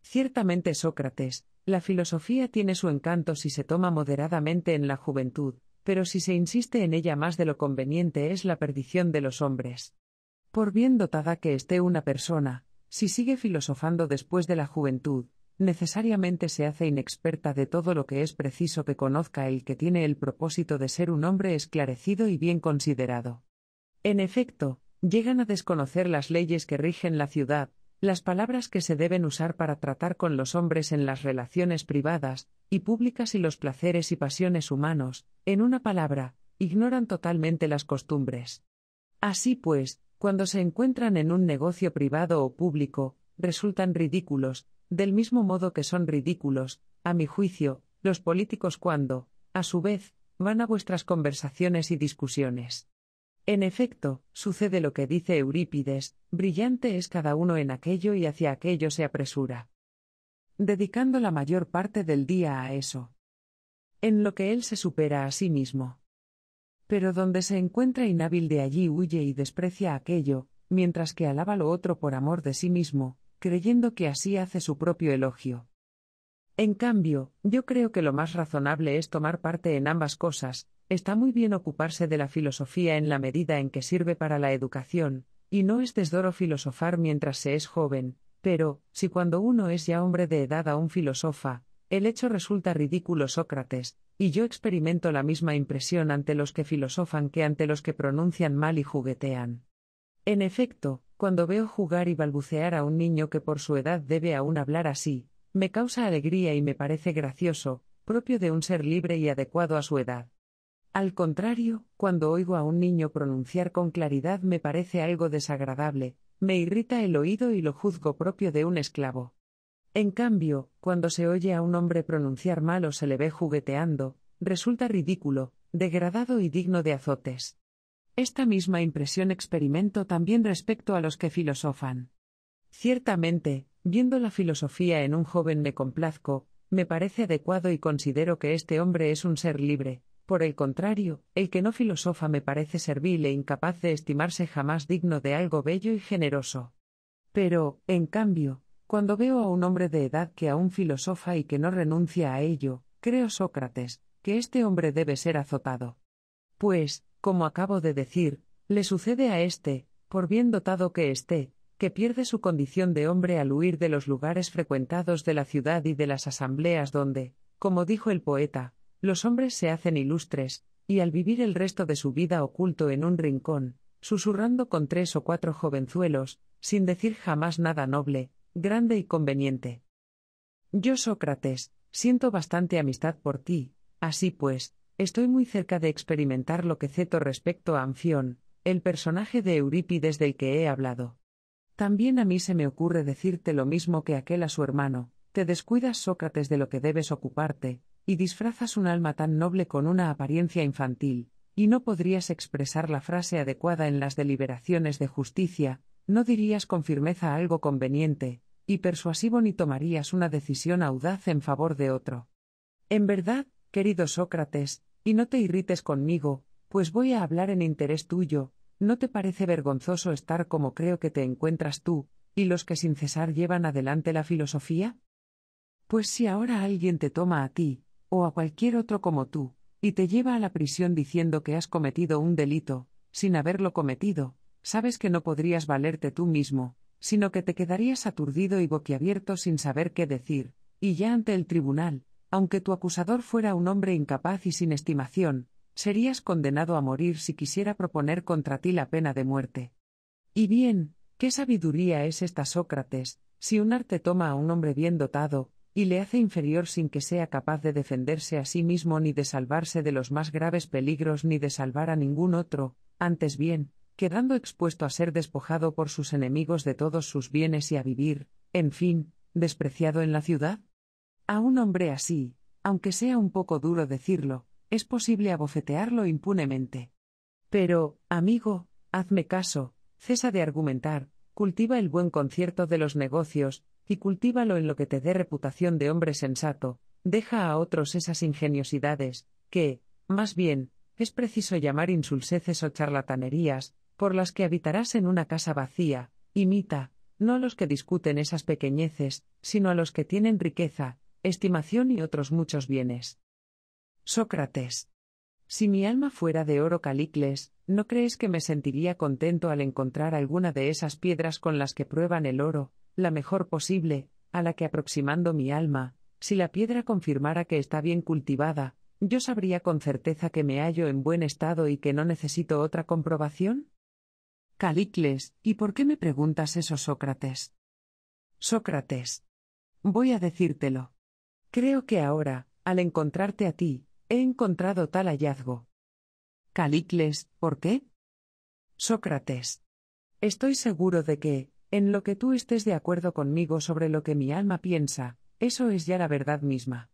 Ciertamente, Sócrates, la filosofía tiene su encanto si se toma moderadamente en la juventud, pero si se insiste en ella más de lo conveniente es la perdición de los hombres. Por bien dotada que esté una persona, si sigue filosofando después de la juventud, necesariamente se hace inexperta de todo lo que es preciso que conozca el que tiene el propósito de ser un hombre esclarecido y bien considerado. En efecto, llegan a desconocer las leyes que rigen la ciudad, las palabras que se deben usar para tratar con los hombres en las relaciones privadas y públicas y los placeres y pasiones humanos, en una palabra, ignoran totalmente las costumbres. Así pues, cuando se encuentran en un negocio privado o público, resultan ridículos, del mismo modo que son ridículos, a mi juicio, los políticos cuando, a su vez, van a vuestras conversaciones y discusiones. En efecto, sucede lo que dice Eurípides, brillante es cada uno en aquello y hacia aquello se apresura. Dedicando la mayor parte del día a eso. En lo que él se supera a sí mismo. Pero donde se encuentra inhábil de allí huye y desprecia aquello, mientras que alaba lo otro por amor de sí mismo, creyendo que así hace su propio elogio. En cambio, yo creo que lo más razonable es tomar parte en ambas cosas, está muy bien ocuparse de la filosofía en la medida en que sirve para la educación, y no es desdoro filosofar mientras se es joven, pero, si cuando uno es ya hombre de edad a un filosofa, el hecho resulta ridículo Sócrates, y yo experimento la misma impresión ante los que filosofan que ante los que pronuncian mal y juguetean. En efecto, cuando veo jugar y balbucear a un niño que por su edad debe aún hablar así, me causa alegría y me parece gracioso, propio de un ser libre y adecuado a su edad. Al contrario, cuando oigo a un niño pronunciar con claridad me parece algo desagradable, me irrita el oído y lo juzgo propio de un esclavo. En cambio, cuando se oye a un hombre pronunciar mal o se le ve jugueteando, resulta ridículo, degradado y digno de azotes. Esta misma impresión experimento también respecto a los que filosofan. Ciertamente, viendo la filosofía en un joven me complazco, me parece adecuado y considero que este hombre es un ser libre, por el contrario, el que no filosofa me parece servil e incapaz de estimarse jamás digno de algo bello y generoso. Pero, en cambio, cuando veo a un hombre de edad que aún filosofa y que no renuncia a ello, creo, Sócrates, que este hombre debe ser azotado. Pues, como acabo de decir, le sucede a éste, por bien dotado que esté, que pierde su condición de hombre al huir de los lugares frecuentados de la ciudad y de las asambleas donde, como dijo el poeta, los hombres se hacen ilustres, y al vivir el resto de su vida oculto en un rincón, susurrando con tres o cuatro jovenzuelos, sin decir jamás nada noble, grande y conveniente. Yo, Sócrates, siento bastante amistad por ti, así pues, estoy muy cerca de experimentar lo que ceto respecto a Anfión, el personaje de Eurípides del que he hablado. También a mí se me ocurre decirte lo mismo que aquel a su hermano, te descuidas Sócrates de lo que debes ocuparte, y disfrazas un alma tan noble con una apariencia infantil, y no podrías expresar la frase adecuada en las deliberaciones de justicia, no dirías con firmeza algo conveniente, y persuasivo ni tomarías una decisión audaz en favor de otro. En verdad, querido Sócrates, y no te irrites conmigo, pues voy a hablar en interés tuyo, ¿no te parece vergonzoso estar como creo que te encuentras tú, y los que sin cesar llevan adelante la filosofía? Pues si ahora alguien te toma a ti, o a cualquier otro como tú, y te lleva a la prisión diciendo que has cometido un delito, sin haberlo cometido, Sabes que no podrías valerte tú mismo, sino que te quedarías aturdido y boquiabierto sin saber qué decir, y ya ante el tribunal, aunque tu acusador fuera un hombre incapaz y sin estimación, serías condenado a morir si quisiera proponer contra ti la pena de muerte. Y bien, ¿qué sabiduría es esta, Sócrates, si un arte toma a un hombre bien dotado, y le hace inferior sin que sea capaz de defenderse a sí mismo ni de salvarse de los más graves peligros ni de salvar a ningún otro, antes bien, quedando expuesto a ser despojado por sus enemigos de todos sus bienes y a vivir, en fin, despreciado en la ciudad? A un hombre así, aunque sea un poco duro decirlo, es posible abofetearlo impunemente. Pero, amigo, hazme caso, cesa de argumentar, cultiva el buen concierto de los negocios, y cultívalo en lo que te dé reputación de hombre sensato, deja a otros esas ingeniosidades, que, más bien, es preciso llamar insulseces o charlatanerías, por las que habitarás en una casa vacía, imita, no a los que discuten esas pequeñeces, sino a los que tienen riqueza, estimación y otros muchos bienes. Sócrates. Si mi alma fuera de oro calicles, ¿no crees que me sentiría contento al encontrar alguna de esas piedras con las que prueban el oro, la mejor posible, a la que aproximando mi alma, si la piedra confirmara que está bien cultivada, yo sabría con certeza que me hallo en buen estado y que no necesito otra comprobación? Calicles, ¿y por qué me preguntas eso, Sócrates? Sócrates. Voy a decírtelo. Creo que ahora, al encontrarte a ti, he encontrado tal hallazgo. Calicles, ¿por qué? Sócrates. Estoy seguro de que, en lo que tú estés de acuerdo conmigo sobre lo que mi alma piensa, eso es ya la verdad misma.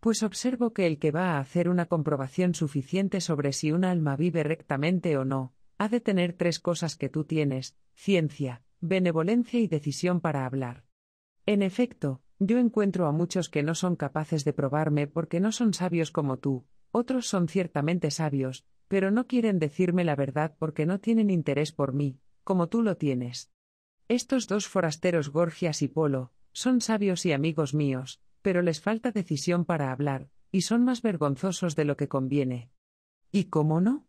Pues observo que el que va a hacer una comprobación suficiente sobre si un alma vive rectamente o no, ha de tener tres cosas que tú tienes, ciencia, benevolencia y decisión para hablar. En efecto, yo encuentro a muchos que no son capaces de probarme porque no son sabios como tú, otros son ciertamente sabios, pero no quieren decirme la verdad porque no tienen interés por mí, como tú lo tienes. Estos dos forasteros Gorgias y Polo, son sabios y amigos míos, pero les falta decisión para hablar, y son más vergonzosos de lo que conviene. ¿Y cómo no?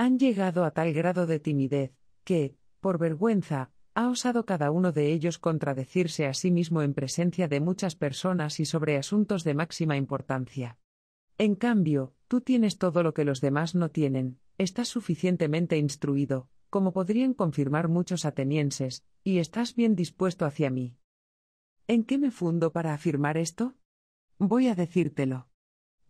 han llegado a tal grado de timidez, que, por vergüenza, ha osado cada uno de ellos contradecirse a sí mismo en presencia de muchas personas y sobre asuntos de máxima importancia. En cambio, tú tienes todo lo que los demás no tienen, estás suficientemente instruido, como podrían confirmar muchos atenienses, y estás bien dispuesto hacia mí. ¿En qué me fundo para afirmar esto? Voy a decírtelo.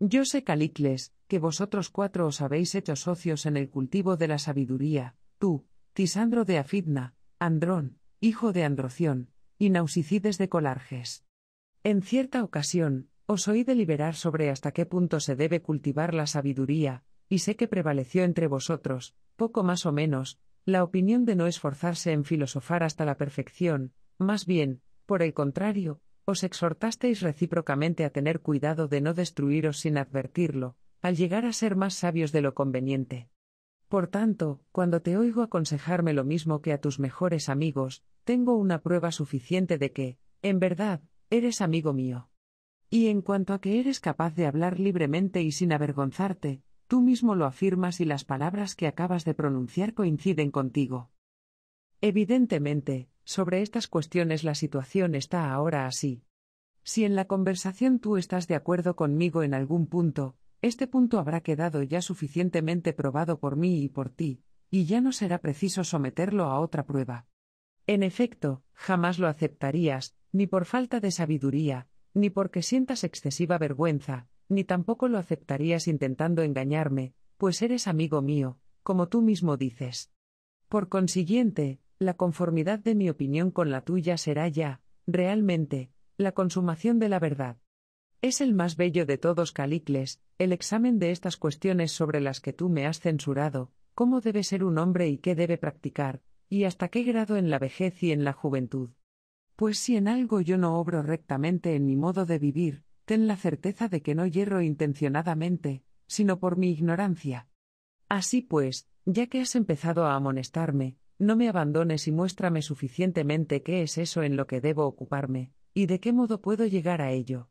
Yo sé, Calicles, que vosotros cuatro os habéis hecho socios en el cultivo de la sabiduría, tú, Tisandro de Afidna, Andrón, hijo de Androción, y Nausicides de Colarges. En cierta ocasión, os oí deliberar sobre hasta qué punto se debe cultivar la sabiduría, y sé que prevaleció entre vosotros, poco más o menos, la opinión de no esforzarse en filosofar hasta la perfección, más bien, por el contrario, os exhortasteis recíprocamente a tener cuidado de no destruiros sin advertirlo, al llegar a ser más sabios de lo conveniente. Por tanto, cuando te oigo aconsejarme lo mismo que a tus mejores amigos, tengo una prueba suficiente de que, en verdad, eres amigo mío. Y en cuanto a que eres capaz de hablar libremente y sin avergonzarte, tú mismo lo afirmas y las palabras que acabas de pronunciar coinciden contigo. Evidentemente, sobre estas cuestiones la situación está ahora así. Si en la conversación tú estás de acuerdo conmigo en algún punto, este punto habrá quedado ya suficientemente probado por mí y por ti, y ya no será preciso someterlo a otra prueba. En efecto, jamás lo aceptarías, ni por falta de sabiduría, ni porque sientas excesiva vergüenza, ni tampoco lo aceptarías intentando engañarme, pues eres amigo mío, como tú mismo dices. Por consiguiente, la conformidad de mi opinión con la tuya será ya, realmente, la consumación de la verdad. Es el más bello de todos Calicles, el examen de estas cuestiones sobre las que tú me has censurado, cómo debe ser un hombre y qué debe practicar, y hasta qué grado en la vejez y en la juventud. Pues si en algo yo no obro rectamente en mi modo de vivir, ten la certeza de que no hierro intencionadamente, sino por mi ignorancia. Así pues, ya que has empezado a amonestarme, no me abandones y muéstrame suficientemente qué es eso en lo que debo ocuparme, y de qué modo puedo llegar a ello.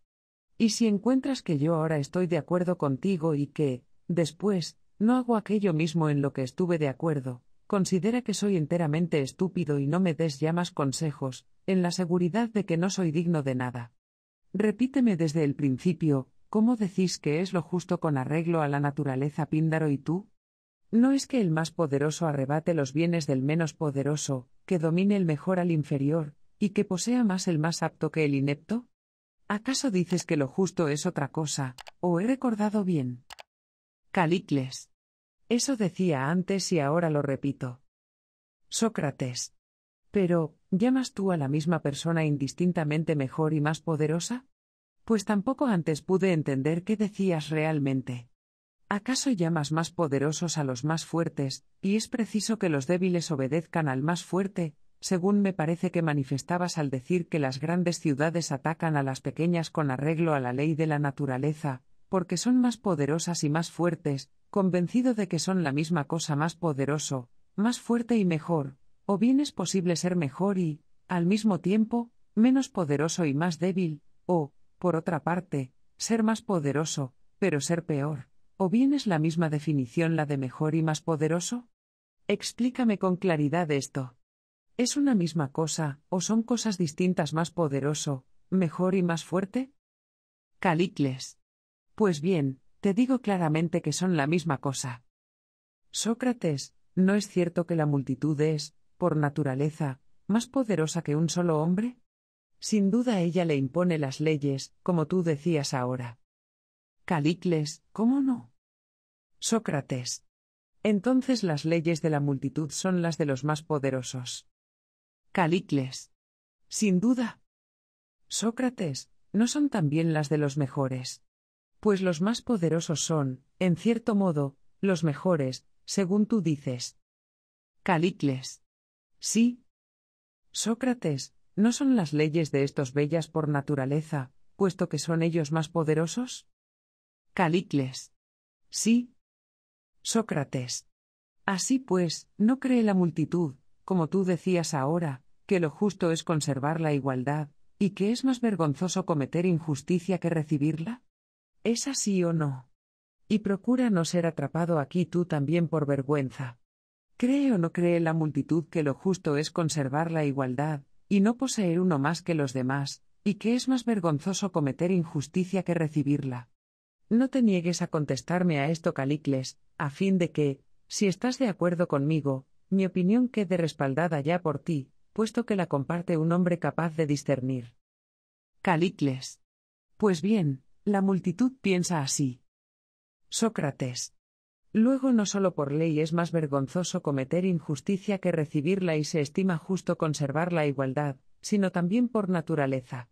Y si encuentras que yo ahora estoy de acuerdo contigo y que, después, no hago aquello mismo en lo que estuve de acuerdo, considera que soy enteramente estúpido y no me des ya más consejos, en la seguridad de que no soy digno de nada. Repíteme desde el principio, ¿cómo decís que es lo justo con arreglo a la naturaleza píndaro y tú? No es que el más poderoso arrebate los bienes del menos poderoso, que domine el mejor al inferior, y que posea más el más apto que el inepto? ¿Acaso dices que lo justo es otra cosa, o he recordado bien? Calicles. Eso decía antes y ahora lo repito. Sócrates. Pero, ¿llamas tú a la misma persona indistintamente mejor y más poderosa? Pues tampoco antes pude entender qué decías realmente. ¿Acaso llamas más poderosos a los más fuertes, y es preciso que los débiles obedezcan al más fuerte? Según me parece que manifestabas al decir que las grandes ciudades atacan a las pequeñas con arreglo a la ley de la naturaleza, porque son más poderosas y más fuertes, convencido de que son la misma cosa más poderoso, más fuerte y mejor, o bien es posible ser mejor y, al mismo tiempo, menos poderoso y más débil, o, por otra parte, ser más poderoso, pero ser peor. ¿O bien es la misma definición la de mejor y más poderoso? Explícame con claridad esto. ¿Es una misma cosa, o son cosas distintas más poderoso, mejor y más fuerte? Calicles. Pues bien, te digo claramente que son la misma cosa. Sócrates, ¿no es cierto que la multitud es, por naturaleza, más poderosa que un solo hombre? Sin duda ella le impone las leyes, como tú decías ahora. Calicles, ¿cómo no? Sócrates. Entonces las leyes de la multitud son las de los más poderosos. Calicles. Sin duda. Sócrates, ¿no son también las de los mejores? Pues los más poderosos son, en cierto modo, los mejores, según tú dices. Calicles. Sí. Sócrates, ¿no son las leyes de estos bellas por naturaleza, puesto que son ellos más poderosos? Calicles. Sí. Sócrates. Así pues, no cree la multitud, como tú decías ahora, que lo justo es conservar la igualdad, y que es más vergonzoso cometer injusticia que recibirla. ¿Es así o no? Y procura no ser atrapado aquí tú también por vergüenza. ¿Cree o no cree la multitud que lo justo es conservar la igualdad, y no poseer uno más que los demás, y que es más vergonzoso cometer injusticia que recibirla? No te niegues a contestarme a esto, Calicles, a fin de que, si estás de acuerdo conmigo, mi opinión quede respaldada ya por ti, puesto que la comparte un hombre capaz de discernir. Calicles. Pues bien, la multitud piensa así. Sócrates. Luego no solo por ley es más vergonzoso cometer injusticia que recibirla y se estima justo conservar la igualdad, sino también por naturaleza.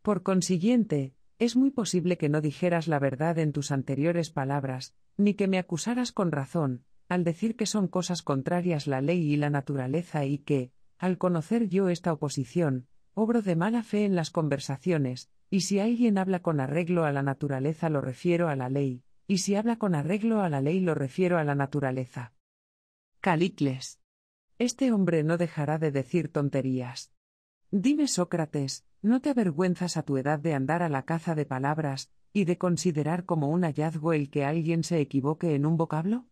Por consiguiente, es muy posible que no dijeras la verdad en tus anteriores palabras, ni que me acusaras con razón, al decir que son cosas contrarias la ley y la naturaleza y que, al conocer yo esta oposición, obro de mala fe en las conversaciones, y si alguien habla con arreglo a la naturaleza lo refiero a la ley, y si habla con arreglo a la ley lo refiero a la naturaleza. Calicles. Este hombre no dejará de decir tonterías. Dime, Sócrates, no te avergüenzas a tu edad de andar a la caza de palabras, y de considerar como un hallazgo el que alguien se equivoque en un vocablo?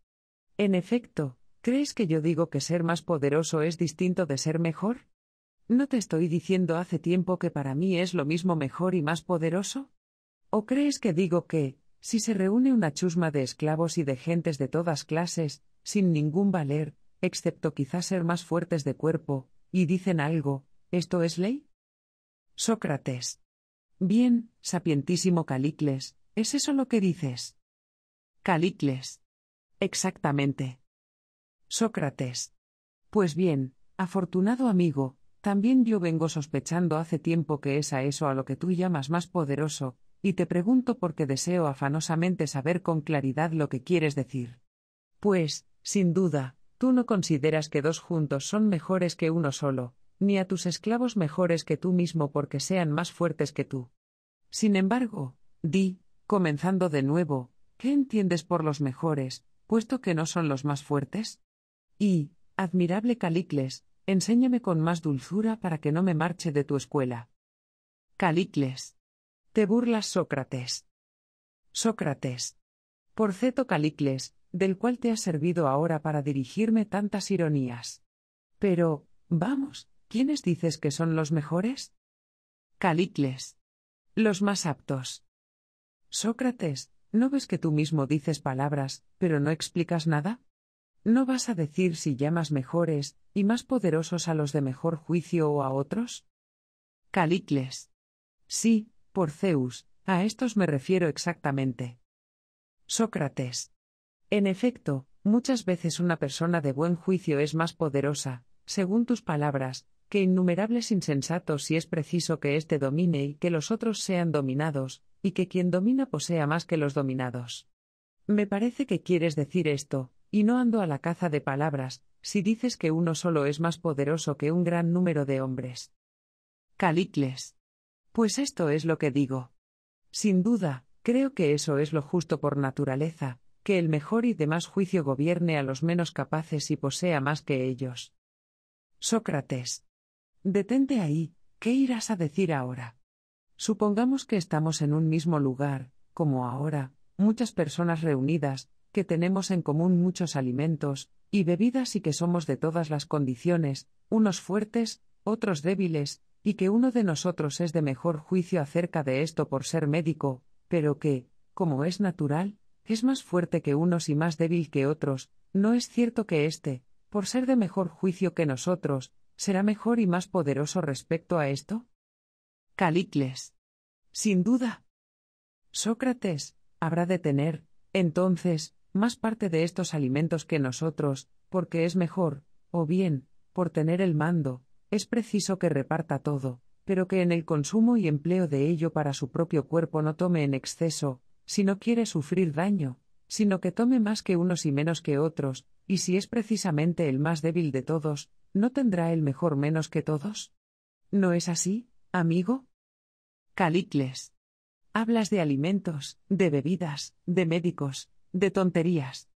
En efecto, ¿crees que yo digo que ser más poderoso es distinto de ser mejor? ¿No te estoy diciendo hace tiempo que para mí es lo mismo mejor y más poderoso? ¿O crees que digo que, si se reúne una chusma de esclavos y de gentes de todas clases, sin ningún valer, excepto quizás ser más fuertes de cuerpo, y dicen algo, ¿esto es ley? Sócrates. Bien, sapientísimo Calicles, ¿es eso lo que dices? Calicles. Exactamente. Sócrates. Pues bien, afortunado amigo, también yo vengo sospechando hace tiempo que es a eso a lo que tú llamas más poderoso, y te pregunto porque deseo afanosamente saber con claridad lo que quieres decir. Pues, sin duda, tú no consideras que dos juntos son mejores que uno solo, ni a tus esclavos mejores que tú mismo porque sean más fuertes que tú. Sin embargo, di, comenzando de nuevo, ¿qué entiendes por los mejores, puesto que no son los más fuertes? Y, admirable Calicles, enséñame con más dulzura para que no me marche de tu escuela. Calicles. Te burlas, Sócrates. Sócrates. Por Ceto Calicles, del cual te has servido ahora para dirigirme tantas ironías. Pero, vamos, ¿Quiénes dices que son los mejores? Calicles. Los más aptos. Sócrates, ¿no ves que tú mismo dices palabras, pero no explicas nada? ¿No vas a decir si llamas mejores y más poderosos a los de mejor juicio o a otros? Calicles. Sí, por Zeus, a estos me refiero exactamente. Sócrates. En efecto, muchas veces una persona de buen juicio es más poderosa, según tus palabras, que innumerables insensatos si es preciso que éste domine y que los otros sean dominados, y que quien domina posea más que los dominados. Me parece que quieres decir esto, y no ando a la caza de palabras, si dices que uno solo es más poderoso que un gran número de hombres. Calicles. Pues esto es lo que digo. Sin duda, creo que eso es lo justo por naturaleza, que el mejor y de más juicio gobierne a los menos capaces y posea más que ellos. Sócrates. Detente ahí, ¿qué irás a decir ahora? Supongamos que estamos en un mismo lugar, como ahora, muchas personas reunidas, que tenemos en común muchos alimentos y bebidas y que somos de todas las condiciones, unos fuertes, otros débiles, y que uno de nosotros es de mejor juicio acerca de esto por ser médico, pero que, como es natural, es más fuerte que unos y más débil que otros, no es cierto que éste, por ser de mejor juicio que nosotros, será mejor y más poderoso respecto a esto? Calicles. Sin duda. Sócrates, habrá de tener, entonces, más parte de estos alimentos que nosotros, porque es mejor, o bien, por tener el mando, es preciso que reparta todo, pero que en el consumo y empleo de ello para su propio cuerpo no tome en exceso, si no quiere sufrir daño, sino que tome más que unos y menos que otros, y si es precisamente el más débil de todos, ¿no tendrá el mejor menos que todos? ¿No es así, amigo? Calicles. Hablas de alimentos, de bebidas, de médicos, de tonterías.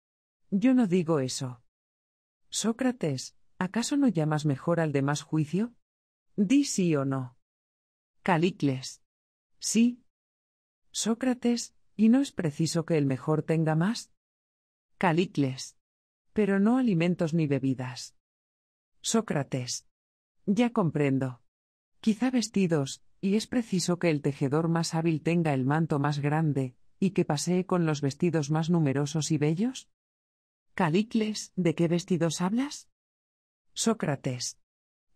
Yo no digo eso. Sócrates, ¿acaso no llamas mejor al demás juicio? Di sí o no. Calicles. Sí. Sócrates, ¿y no es preciso que el mejor tenga más? Calicles. Pero no alimentos ni bebidas. Sócrates. Ya comprendo. Quizá vestidos, y es preciso que el tejedor más hábil tenga el manto más grande, y que pasee con los vestidos más numerosos y bellos? Calicles, ¿de qué vestidos hablas? Sócrates.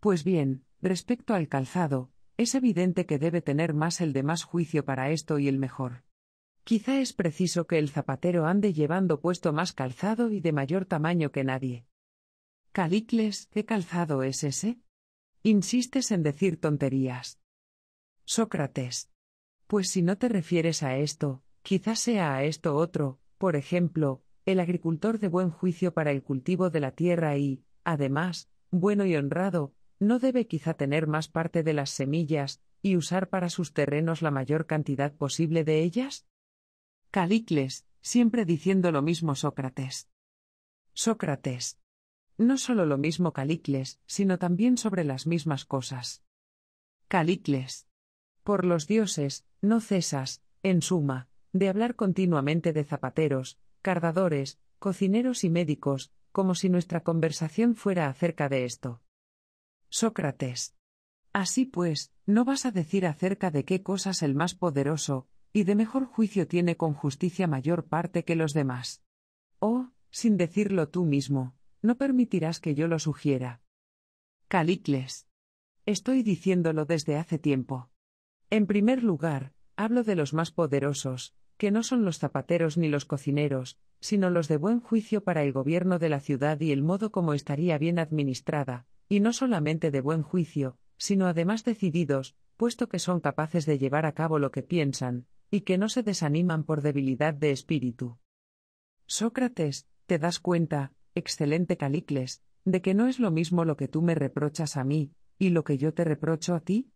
Pues bien, respecto al calzado, es evidente que debe tener más el de más juicio para esto y el mejor. Quizá es preciso que el zapatero ande llevando puesto más calzado y de mayor tamaño que nadie. Calicles, ¿qué calzado es ese? Insistes en decir tonterías. Sócrates. Pues si no te refieres a esto, quizás sea a esto otro, por ejemplo, el agricultor de buen juicio para el cultivo de la tierra y, además, bueno y honrado, no debe quizá tener más parte de las semillas, y usar para sus terrenos la mayor cantidad posible de ellas? Calicles, siempre diciendo lo mismo Sócrates. Sócrates no solo lo mismo Calicles, sino también sobre las mismas cosas. Calicles. Por los dioses, no cesas, en suma, de hablar continuamente de zapateros, cardadores, cocineros y médicos, como si nuestra conversación fuera acerca de esto. Sócrates. Así pues, no vas a decir acerca de qué cosas el más poderoso, y de mejor juicio tiene con justicia mayor parte que los demás. Oh, sin decirlo tú mismo, no permitirás que yo lo sugiera. Calicles. Estoy diciéndolo desde hace tiempo. En primer lugar, hablo de los más poderosos, que no son los zapateros ni los cocineros, sino los de buen juicio para el gobierno de la ciudad y el modo como estaría bien administrada, y no solamente de buen juicio, sino además decididos, puesto que son capaces de llevar a cabo lo que piensan, y que no se desaniman por debilidad de espíritu. Sócrates, te das cuenta, excelente Calicles, de que no es lo mismo lo que tú me reprochas a mí, y lo que yo te reprocho a ti.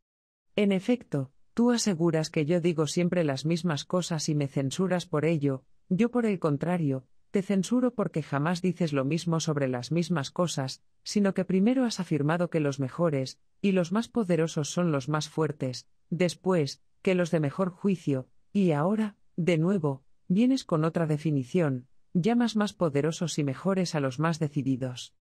En efecto, tú aseguras que yo digo siempre las mismas cosas y me censuras por ello, yo por el contrario, te censuro porque jamás dices lo mismo sobre las mismas cosas, sino que primero has afirmado que los mejores y los más poderosos son los más fuertes, después, que los de mejor juicio, y ahora, de nuevo, vienes con otra definición, llamas más poderosos y mejores a los más decididos.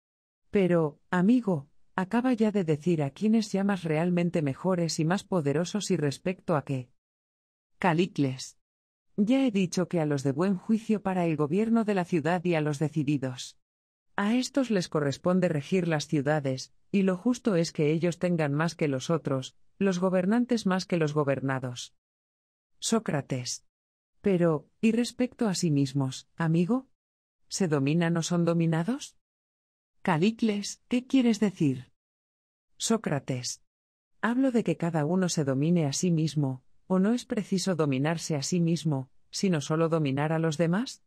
Pero, amigo, acaba ya de decir a quiénes llamas realmente mejores y más poderosos y respecto a qué. Calicles. Ya he dicho que a los de buen juicio para el gobierno de la ciudad y a los decididos. A estos les corresponde regir las ciudades, y lo justo es que ellos tengan más que los otros, los gobernantes más que los gobernados. Sócrates. Pero, ¿y respecto a sí mismos, amigo? ¿Se dominan o son dominados? Calicles, ¿qué quieres decir? Sócrates. Hablo de que cada uno se domine a sí mismo, o no es preciso dominarse a sí mismo, sino solo dominar a los demás?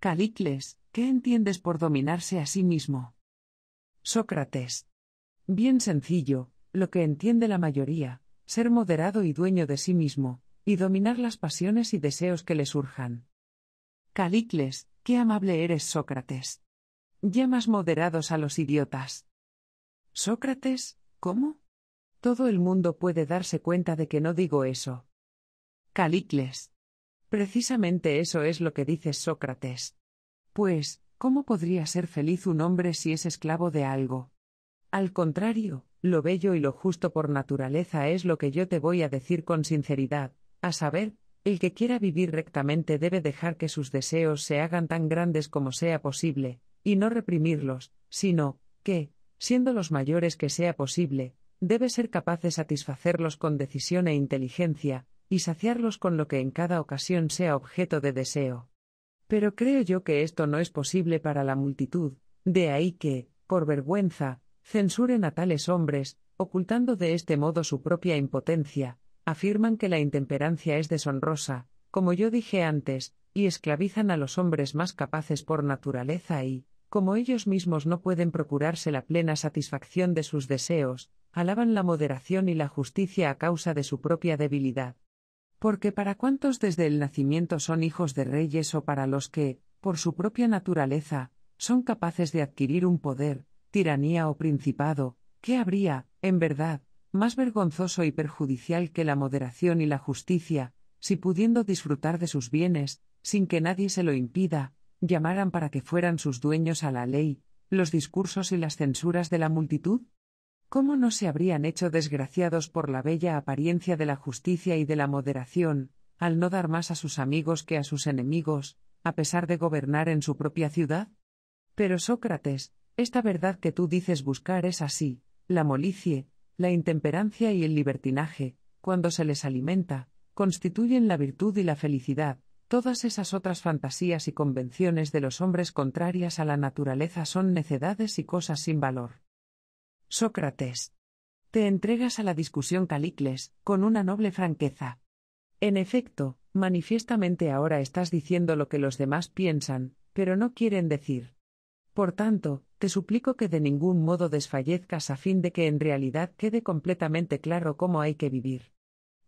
Calicles, ¿qué entiendes por dominarse a sí mismo? Sócrates. Bien sencillo, lo que entiende la mayoría, ser moderado y dueño de sí mismo, y dominar las pasiones y deseos que le surjan. Calicles, qué amable eres, Sócrates. Llamas moderados a los idiotas. Sócrates, ¿cómo? Todo el mundo puede darse cuenta de que no digo eso. Calicles. Precisamente eso es lo que dices, Sócrates. Pues, ¿cómo podría ser feliz un hombre si es esclavo de algo? Al contrario, lo bello y lo justo por naturaleza es lo que yo te voy a decir con sinceridad, a saber, el que quiera vivir rectamente debe dejar que sus deseos se hagan tan grandes como sea posible, y no reprimirlos, sino, que, siendo los mayores que sea posible, debe ser capaz de satisfacerlos con decisión e inteligencia, y saciarlos con lo que en cada ocasión sea objeto de deseo. Pero creo yo que esto no es posible para la multitud, de ahí que, por vergüenza, censuren a tales hombres, ocultando de este modo su propia impotencia, afirman que la intemperancia es deshonrosa, como yo dije antes, y esclavizan a los hombres más capaces por naturaleza y, como ellos mismos no pueden procurarse la plena satisfacción de sus deseos, alaban la moderación y la justicia a causa de su propia debilidad. Porque para cuantos desde el nacimiento son hijos de reyes o para los que, por su propia naturaleza, son capaces de adquirir un poder, tiranía o principado, ¿qué habría, en verdad, más vergonzoso y perjudicial que la moderación y la justicia, si pudiendo disfrutar de sus bienes, sin que nadie se lo impida, llamaran para que fueran sus dueños a la ley, los discursos y las censuras de la multitud? ¿Cómo no se habrían hecho desgraciados por la bella apariencia de la justicia y de la moderación, al no dar más a sus amigos que a sus enemigos, a pesar de gobernar en su propia ciudad? Pero Sócrates, esta verdad que tú dices buscar es así, la molicie, la intemperancia y el libertinaje, cuando se les alimenta, constituyen la virtud y la felicidad, todas esas otras fantasías y convenciones de los hombres contrarias a la naturaleza son necedades y cosas sin valor. Sócrates. Te entregas a la discusión Calicles, con una noble franqueza. En efecto, manifiestamente ahora estás diciendo lo que los demás piensan, pero no quieren decir. Por tanto, te suplico que de ningún modo desfallezcas a fin de que en realidad quede completamente claro cómo hay que vivir.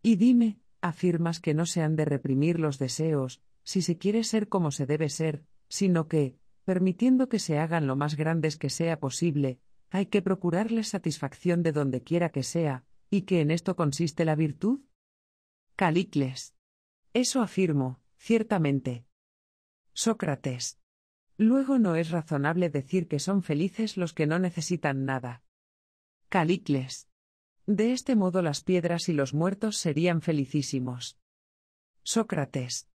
Y dime, afirmas que no se han de reprimir los deseos, si se quiere ser como se debe ser, sino que, permitiendo que se hagan lo más grandes que sea posible, hay que procurarles satisfacción de donde quiera que sea, y que en esto consiste la virtud? Calicles. Eso afirmo, ciertamente. Sócrates. Luego no es razonable decir que son felices los que no necesitan nada. Calicles. De este modo las piedras y los muertos serían felicísimos. Sócrates.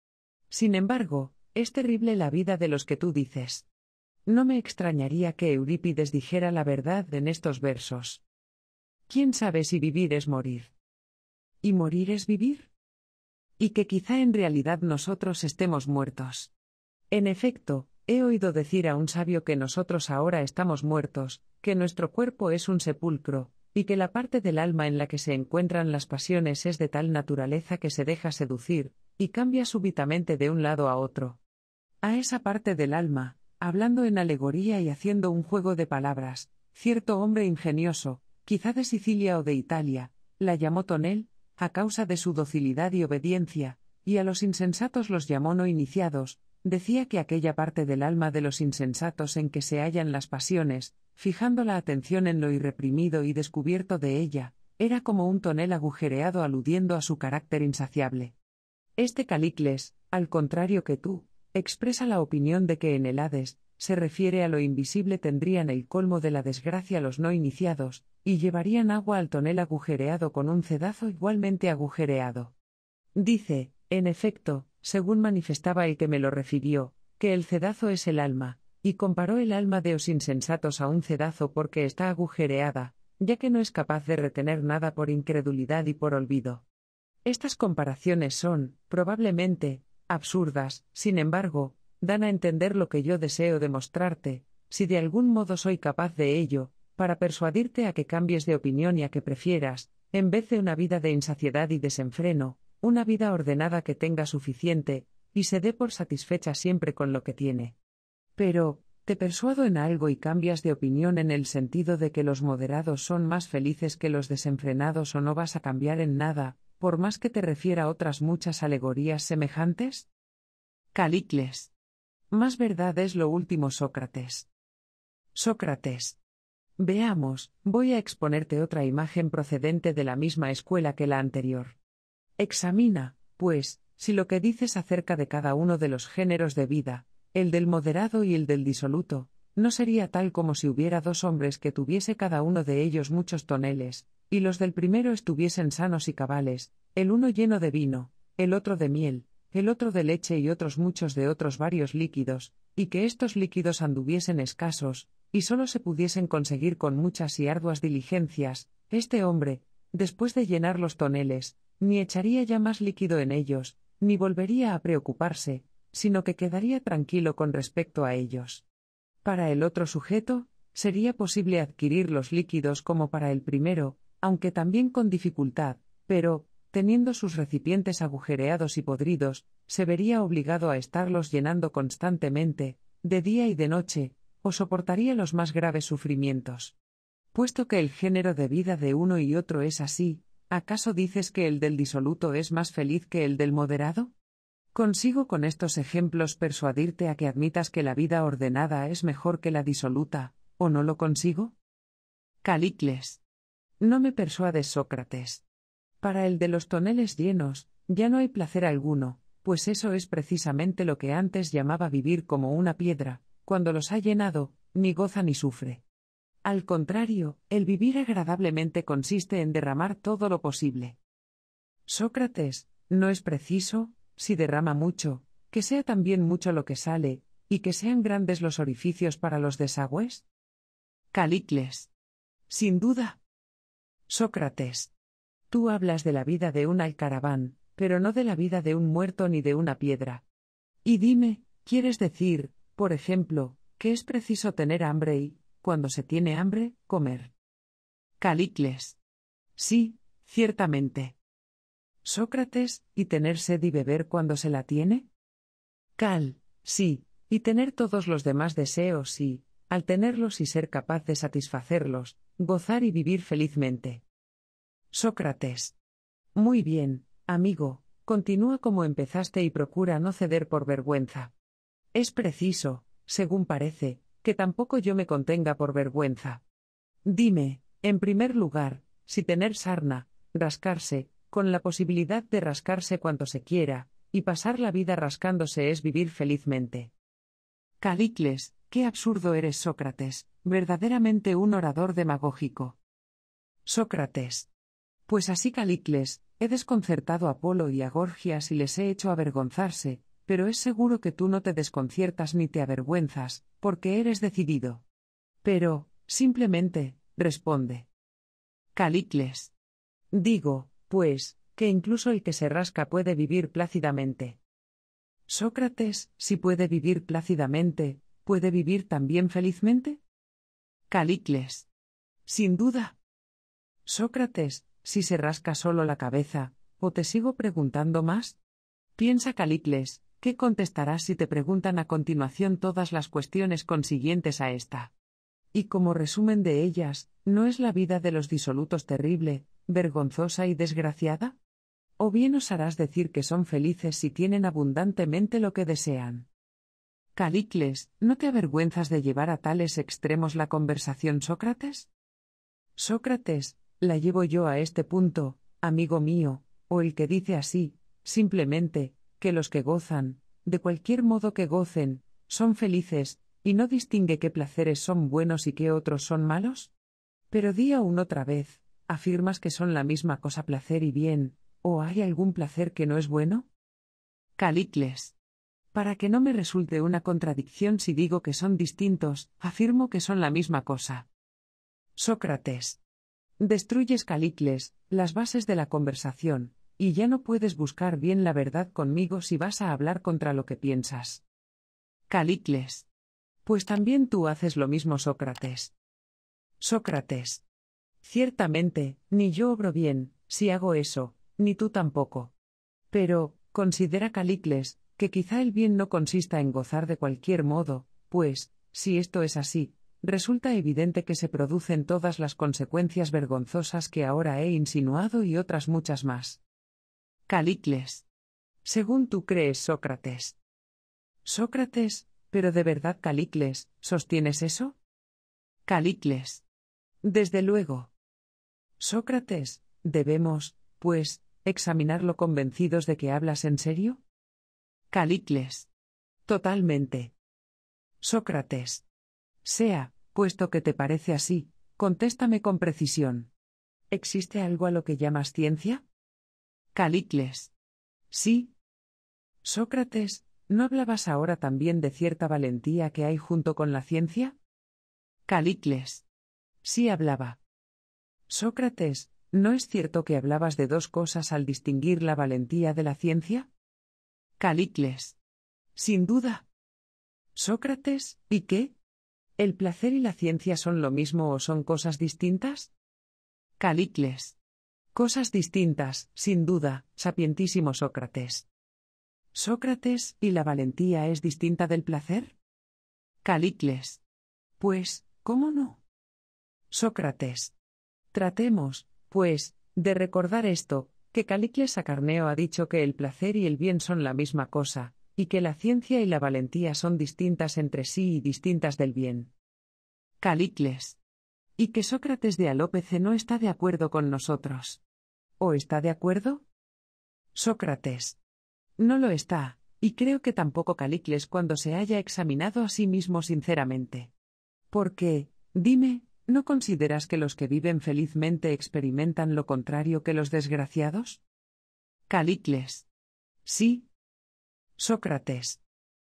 Sin embargo, es terrible la vida de los que tú dices. No me extrañaría que Eurípides dijera la verdad en estos versos. ¿Quién sabe si vivir es morir? ¿Y morir es vivir? Y que quizá en realidad nosotros estemos muertos. En efecto, He oído decir a un sabio que nosotros ahora estamos muertos, que nuestro cuerpo es un sepulcro, y que la parte del alma en la que se encuentran las pasiones es de tal naturaleza que se deja seducir, y cambia súbitamente de un lado a otro. A esa parte del alma, hablando en alegoría y haciendo un juego de palabras, cierto hombre ingenioso, quizá de Sicilia o de Italia, la llamó Tonel, a causa de su docilidad y obediencia, y a los insensatos los llamó no iniciados, decía que aquella parte del alma de los insensatos en que se hallan las pasiones, fijando la atención en lo irreprimido y descubierto de ella, era como un tonel agujereado aludiendo a su carácter insaciable. Este Calicles, al contrario que tú, expresa la opinión de que en el Hades, se refiere a lo invisible tendrían el colmo de la desgracia los no iniciados, y llevarían agua al tonel agujereado con un cedazo igualmente agujereado. Dice, en efecto, según manifestaba el que me lo refirió, que el cedazo es el alma, y comparó el alma de los insensatos a un cedazo porque está agujereada, ya que no es capaz de retener nada por incredulidad y por olvido. Estas comparaciones son, probablemente, absurdas, sin embargo, dan a entender lo que yo deseo demostrarte, si de algún modo soy capaz de ello, para persuadirte a que cambies de opinión y a que prefieras, en vez de una vida de insaciedad y desenfreno, una vida ordenada que tenga suficiente, y se dé por satisfecha siempre con lo que tiene. Pero, te persuado en algo y cambias de opinión en el sentido de que los moderados son más felices que los desenfrenados o no vas a cambiar en nada, por más que te refiera otras muchas alegorías semejantes? Calicles. Más verdad es lo último, Sócrates. Sócrates. Veamos, voy a exponerte otra imagen procedente de la misma escuela que la anterior. Examina, pues, si lo que dices acerca de cada uno de los géneros de vida, el del moderado y el del disoluto, no sería tal como si hubiera dos hombres que tuviese cada uno de ellos muchos toneles, y los del primero estuviesen sanos y cabales, el uno lleno de vino, el otro de miel, el otro de leche y otros muchos de otros varios líquidos, y que estos líquidos anduviesen escasos, y sólo se pudiesen conseguir con muchas y arduas diligencias, este hombre, después de llenar los toneles, ni echaría ya más líquido en ellos, ni volvería a preocuparse, sino que quedaría tranquilo con respecto a ellos. Para el otro sujeto, sería posible adquirir los líquidos como para el primero, aunque también con dificultad, pero, teniendo sus recipientes agujereados y podridos, se vería obligado a estarlos llenando constantemente, de día y de noche, o soportaría los más graves sufrimientos. Puesto que el género de vida de uno y otro es así, ¿Acaso dices que el del disoluto es más feliz que el del moderado? Consigo con estos ejemplos persuadirte a que admitas que la vida ordenada es mejor que la disoluta, ¿o no lo consigo? Calicles. No me persuades, Sócrates. Para el de los toneles llenos, ya no hay placer alguno, pues eso es precisamente lo que antes llamaba vivir como una piedra, cuando los ha llenado, ni goza ni sufre. Al contrario, el vivir agradablemente consiste en derramar todo lo posible. Sócrates, no es preciso, si derrama mucho, que sea también mucho lo que sale, y que sean grandes los orificios para los desagües? Calicles. Sin duda. Sócrates. Tú hablas de la vida de un alcaraván, pero no de la vida de un muerto ni de una piedra. Y dime, ¿quieres decir, por ejemplo, que es preciso tener hambre y, cuando se tiene hambre, comer. Calicles. Sí, ciertamente. Sócrates, ¿y tener sed y beber cuando se la tiene? Cal, sí, y tener todos los demás deseos y, al tenerlos y ser capaz de satisfacerlos, gozar y vivir felizmente. Sócrates. Muy bien, amigo, continúa como empezaste y procura no ceder por vergüenza. Es preciso, según parece, que tampoco yo me contenga por vergüenza. Dime, en primer lugar, si tener sarna, rascarse, con la posibilidad de rascarse cuanto se quiera, y pasar la vida rascándose es vivir felizmente. Calicles, qué absurdo eres Sócrates, verdaderamente un orador demagógico. Sócrates. Pues así Calicles, he desconcertado a Apolo y a Gorgias y les he hecho avergonzarse, pero es seguro que tú no te desconciertas ni te avergüenzas, porque eres decidido. Pero, simplemente, responde. Calicles. Digo, pues, que incluso el que se rasca puede vivir plácidamente. Sócrates, si puede vivir plácidamente, ¿puede vivir también felizmente? Calicles. Sin duda. Sócrates, si se rasca solo la cabeza, ¿o te sigo preguntando más? Piensa Calicles, ¿Qué contestarás si te preguntan a continuación todas las cuestiones consiguientes a esta? Y como resumen de ellas, ¿no es la vida de los disolutos terrible, vergonzosa y desgraciada? O bien os harás decir que son felices si tienen abundantemente lo que desean. Calicles, ¿no te avergüenzas de llevar a tales extremos la conversación, Sócrates? Sócrates, la llevo yo a este punto, amigo mío, o el que dice así, simplemente, que los que gozan, de cualquier modo que gocen, son felices, y no distingue qué placeres son buenos y qué otros son malos? Pero di aún otra vez, ¿afirmas que son la misma cosa placer y bien, o hay algún placer que no es bueno? Calicles. Para que no me resulte una contradicción si digo que son distintos, afirmo que son la misma cosa. Sócrates. Destruyes, Calicles, las bases de la conversación, y ya no puedes buscar bien la verdad conmigo si vas a hablar contra lo que piensas. Calicles. Pues también tú haces lo mismo, Sócrates. Sócrates. Ciertamente, ni yo obro bien, si hago eso, ni tú tampoco. Pero, considera Calicles, que quizá el bien no consista en gozar de cualquier modo, pues, si esto es así, resulta evidente que se producen todas las consecuencias vergonzosas que ahora he insinuado y otras muchas más. Calicles. Según tú crees, Sócrates. Sócrates, pero de verdad, Calicles, ¿sostienes eso? Calicles. Desde luego. Sócrates, debemos, pues, examinarlo convencidos de que hablas en serio? Calicles. Totalmente. Sócrates. Sea, puesto que te parece así, contéstame con precisión. ¿Existe algo a lo que llamas ciencia? Calicles. Sí. Sócrates, ¿no hablabas ahora también de cierta valentía que hay junto con la ciencia? Calicles. Sí hablaba. Sócrates, ¿no es cierto que hablabas de dos cosas al distinguir la valentía de la ciencia? Calicles. Sin duda. Sócrates, ¿y qué? ¿El placer y la ciencia son lo mismo o son cosas distintas? Calicles. Cosas distintas, sin duda, sapientísimo Sócrates. Sócrates, ¿y la valentía es distinta del placer? Calicles. Pues, ¿cómo no? Sócrates. Tratemos, pues, de recordar esto, que Calicles Acarneo ha dicho que el placer y el bien son la misma cosa, y que la ciencia y la valentía son distintas entre sí y distintas del bien. Calicles. Y que Sócrates de Alópece no está de acuerdo con nosotros. ¿O está de acuerdo? Sócrates. No lo está, y creo que tampoco Calicles cuando se haya examinado a sí mismo sinceramente. Porque, dime, ¿no consideras que los que viven felizmente experimentan lo contrario que los desgraciados? Calicles. Sí. Sócrates.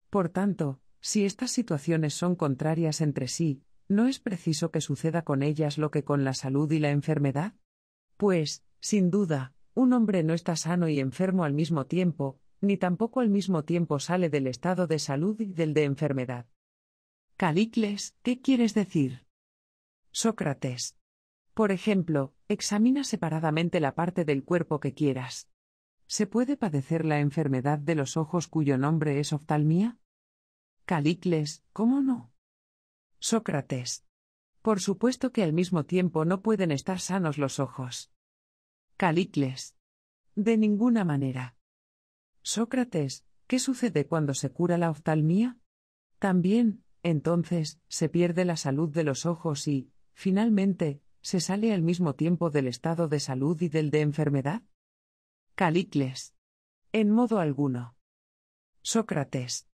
Por tanto, si estas situaciones son contrarias entre sí, ¿no es preciso que suceda con ellas lo que con la salud y la enfermedad? Pues, sin duda, un hombre no está sano y enfermo al mismo tiempo, ni tampoco al mismo tiempo sale del estado de salud y del de enfermedad. Calicles, ¿qué quieres decir? Sócrates. Por ejemplo, examina separadamente la parte del cuerpo que quieras. ¿Se puede padecer la enfermedad de los ojos cuyo nombre es oftalmía? Calicles, ¿cómo no? Sócrates. Por supuesto que al mismo tiempo no pueden estar sanos los ojos. Calicles. De ninguna manera. Sócrates, ¿qué sucede cuando se cura la oftalmía? También, entonces, se pierde la salud de los ojos y, finalmente, se sale al mismo tiempo del estado de salud y del de enfermedad? Calicles. En modo alguno. Sócrates.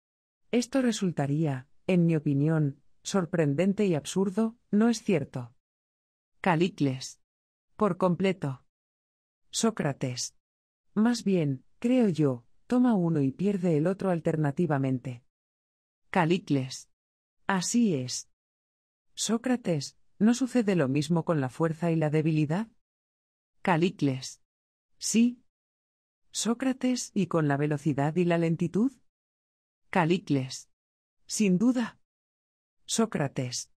Esto resultaría, en mi opinión, sorprendente y absurdo, ¿no es cierto? Calicles. Por completo. Sócrates. Más bien, creo yo, toma uno y pierde el otro alternativamente. Calicles. Así es. Sócrates, ¿no sucede lo mismo con la fuerza y la debilidad? Calicles. Sí. Sócrates, ¿y con la velocidad y la lentitud? Calicles. Sin duda. Sócrates.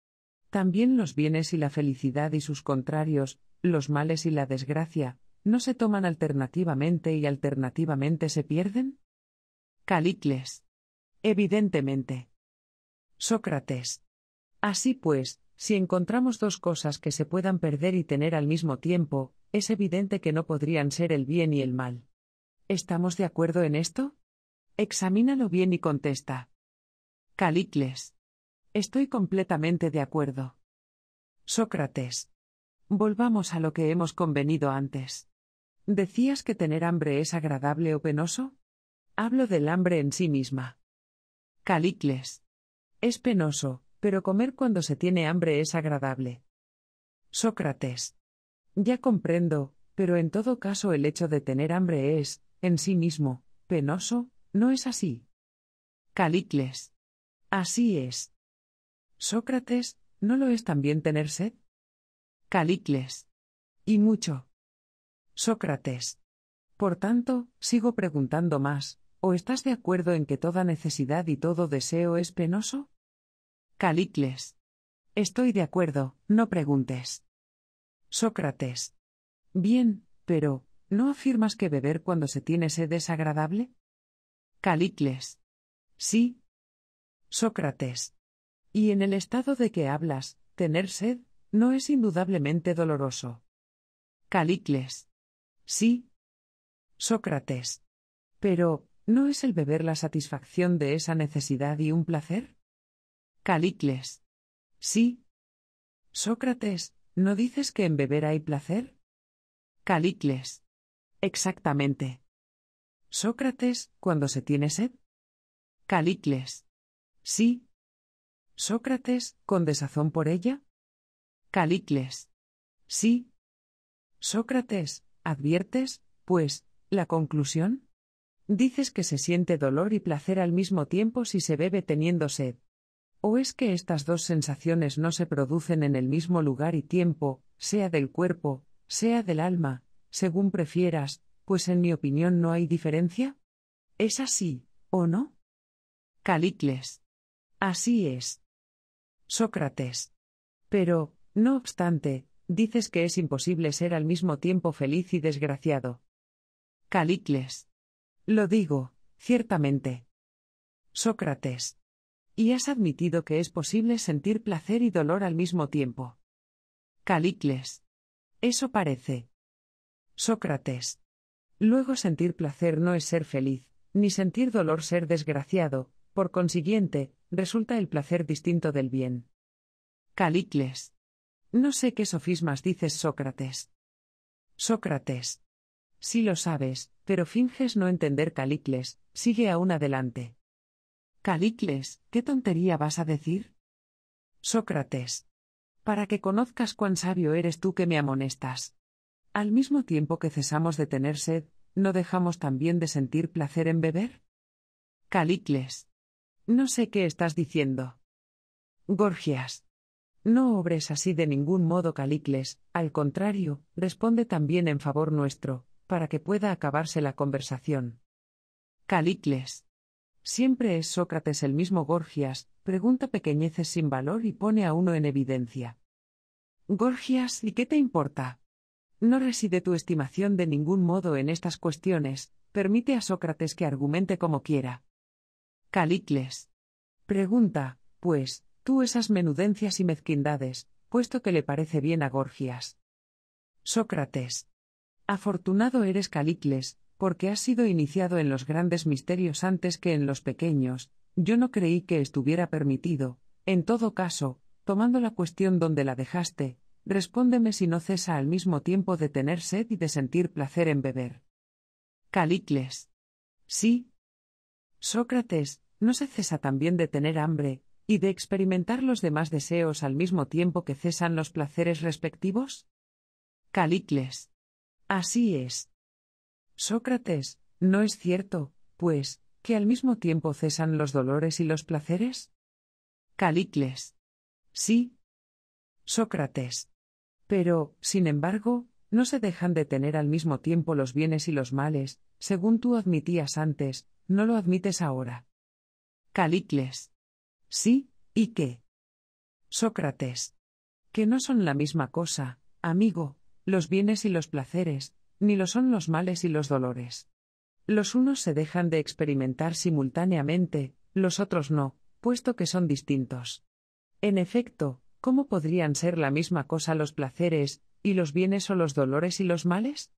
También los bienes y la felicidad y sus contrarios, los males y la desgracia, ¿No se toman alternativamente y alternativamente se pierden? Calicles. Evidentemente. Sócrates. Así pues, si encontramos dos cosas que se puedan perder y tener al mismo tiempo, es evidente que no podrían ser el bien y el mal. ¿Estamos de acuerdo en esto? Examínalo bien y contesta. Calicles. Estoy completamente de acuerdo. Sócrates. Volvamos a lo que hemos convenido antes. ¿Decías que tener hambre es agradable o penoso? Hablo del hambre en sí misma. Calicles. Es penoso, pero comer cuando se tiene hambre es agradable. Sócrates. Ya comprendo, pero en todo caso el hecho de tener hambre es, en sí mismo, penoso, ¿no es así? Calicles. Así es. Sócrates, ¿no lo es también tener sed? Calicles. Y mucho. Sócrates. Por tanto, sigo preguntando más, ¿o estás de acuerdo en que toda necesidad y todo deseo es penoso? Calicles. Estoy de acuerdo, no preguntes. Sócrates. Bien, pero, ¿no afirmas que beber cuando se tiene sed es agradable? Calicles. Sí. Sócrates. Y en el estado de que hablas, tener sed, no es indudablemente doloroso. Calicles. Sí. Sócrates. Pero, ¿no es el beber la satisfacción de esa necesidad y un placer? Calicles. Sí. Sócrates, ¿no dices que en beber hay placer? Calicles. Exactamente. Sócrates, ¿cuando se tiene sed? Calicles. Sí. Sócrates, ¿con desazón por ella? Calicles. Sí. Sócrates, ¿Adviertes, pues, la conclusión? Dices que se siente dolor y placer al mismo tiempo si se bebe teniendo sed. ¿O es que estas dos sensaciones no se producen en el mismo lugar y tiempo, sea del cuerpo, sea del alma, según prefieras, pues en mi opinión no hay diferencia? ¿Es así, o no? Calicles. Así es. Sócrates. Pero, no obstante, Dices que es imposible ser al mismo tiempo feliz y desgraciado. Calicles. Lo digo, ciertamente. Sócrates. Y has admitido que es posible sentir placer y dolor al mismo tiempo. Calicles. Eso parece. Sócrates. Luego sentir placer no es ser feliz, ni sentir dolor ser desgraciado, por consiguiente, resulta el placer distinto del bien. Calicles. No sé qué sofismas dices, Sócrates. Sócrates. Sí lo sabes, pero finges no entender Calicles, sigue aún adelante. Calicles, ¿qué tontería vas a decir? Sócrates. Para que conozcas cuán sabio eres tú que me amonestas. Al mismo tiempo que cesamos de tener sed, ¿no dejamos también de sentir placer en beber? Calicles. No sé qué estás diciendo. Gorgias. No obres así de ningún modo, Calicles, al contrario, responde también en favor nuestro, para que pueda acabarse la conversación. Calicles. Siempre es Sócrates el mismo Gorgias, pregunta pequeñeces sin valor y pone a uno en evidencia. Gorgias, ¿y qué te importa? No reside tu estimación de ningún modo en estas cuestiones, permite a Sócrates que argumente como quiera. Calicles. Pregunta, pues, tú esas menudencias y mezquindades, puesto que le parece bien a Gorgias. Sócrates. Afortunado eres Calicles, porque has sido iniciado en los grandes misterios antes que en los pequeños, yo no creí que estuviera permitido, en todo caso, tomando la cuestión donde la dejaste, respóndeme si no cesa al mismo tiempo de tener sed y de sentir placer en beber. Calicles. Sí. Sócrates, ¿no se cesa también de tener hambre, y de experimentar los demás deseos al mismo tiempo que cesan los placeres respectivos? Calicles. Así es. Sócrates, ¿no es cierto, pues, que al mismo tiempo cesan los dolores y los placeres? Calicles. Sí. Sócrates. Pero, sin embargo, no se dejan de tener al mismo tiempo los bienes y los males, según tú admitías antes, no lo admites ahora. Calicles. Sí, ¿y qué? Sócrates. Que no son la misma cosa, amigo, los bienes y los placeres, ni lo son los males y los dolores. Los unos se dejan de experimentar simultáneamente, los otros no, puesto que son distintos. En efecto, ¿cómo podrían ser la misma cosa los placeres, y los bienes o los dolores y los males?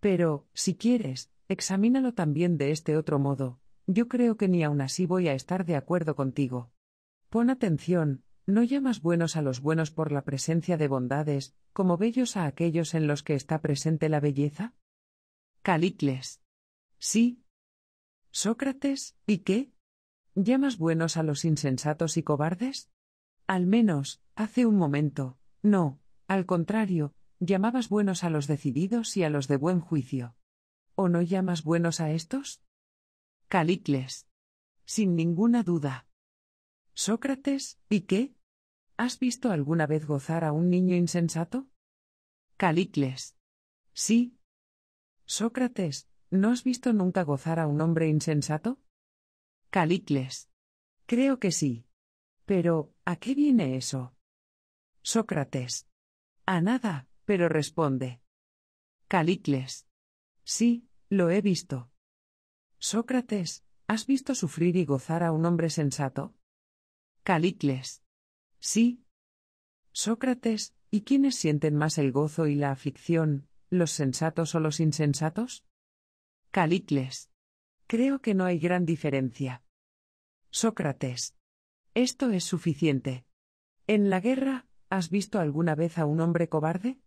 Pero, si quieres, examínalo también de este otro modo, yo creo que ni aun así voy a estar de acuerdo contigo. Pon atención, no llamas buenos a los buenos por la presencia de bondades, como bellos a aquellos en los que está presente la belleza? Calicles. Sí. Sócrates, ¿y qué? ¿Llamas buenos a los insensatos y cobardes? Al menos, hace un momento, no, al contrario, llamabas buenos a los decididos y a los de buen juicio. ¿O no llamas buenos a estos? Calicles. Sin ninguna duda. Sócrates, ¿y qué? ¿Has visto alguna vez gozar a un niño insensato? Calicles. Sí. Sócrates, ¿no has visto nunca gozar a un hombre insensato? Calicles. Creo que sí. Pero, ¿a qué viene eso? Sócrates. A nada, pero responde. Calicles. Sí, lo he visto. Sócrates, ¿has visto sufrir y gozar a un hombre sensato? Calicles. Sí. Sócrates, ¿y quiénes sienten más el gozo y la aflicción, los sensatos o los insensatos? Calicles. Creo que no hay gran diferencia. Sócrates. Esto es suficiente. En la guerra, ¿has visto alguna vez a un hombre cobarde?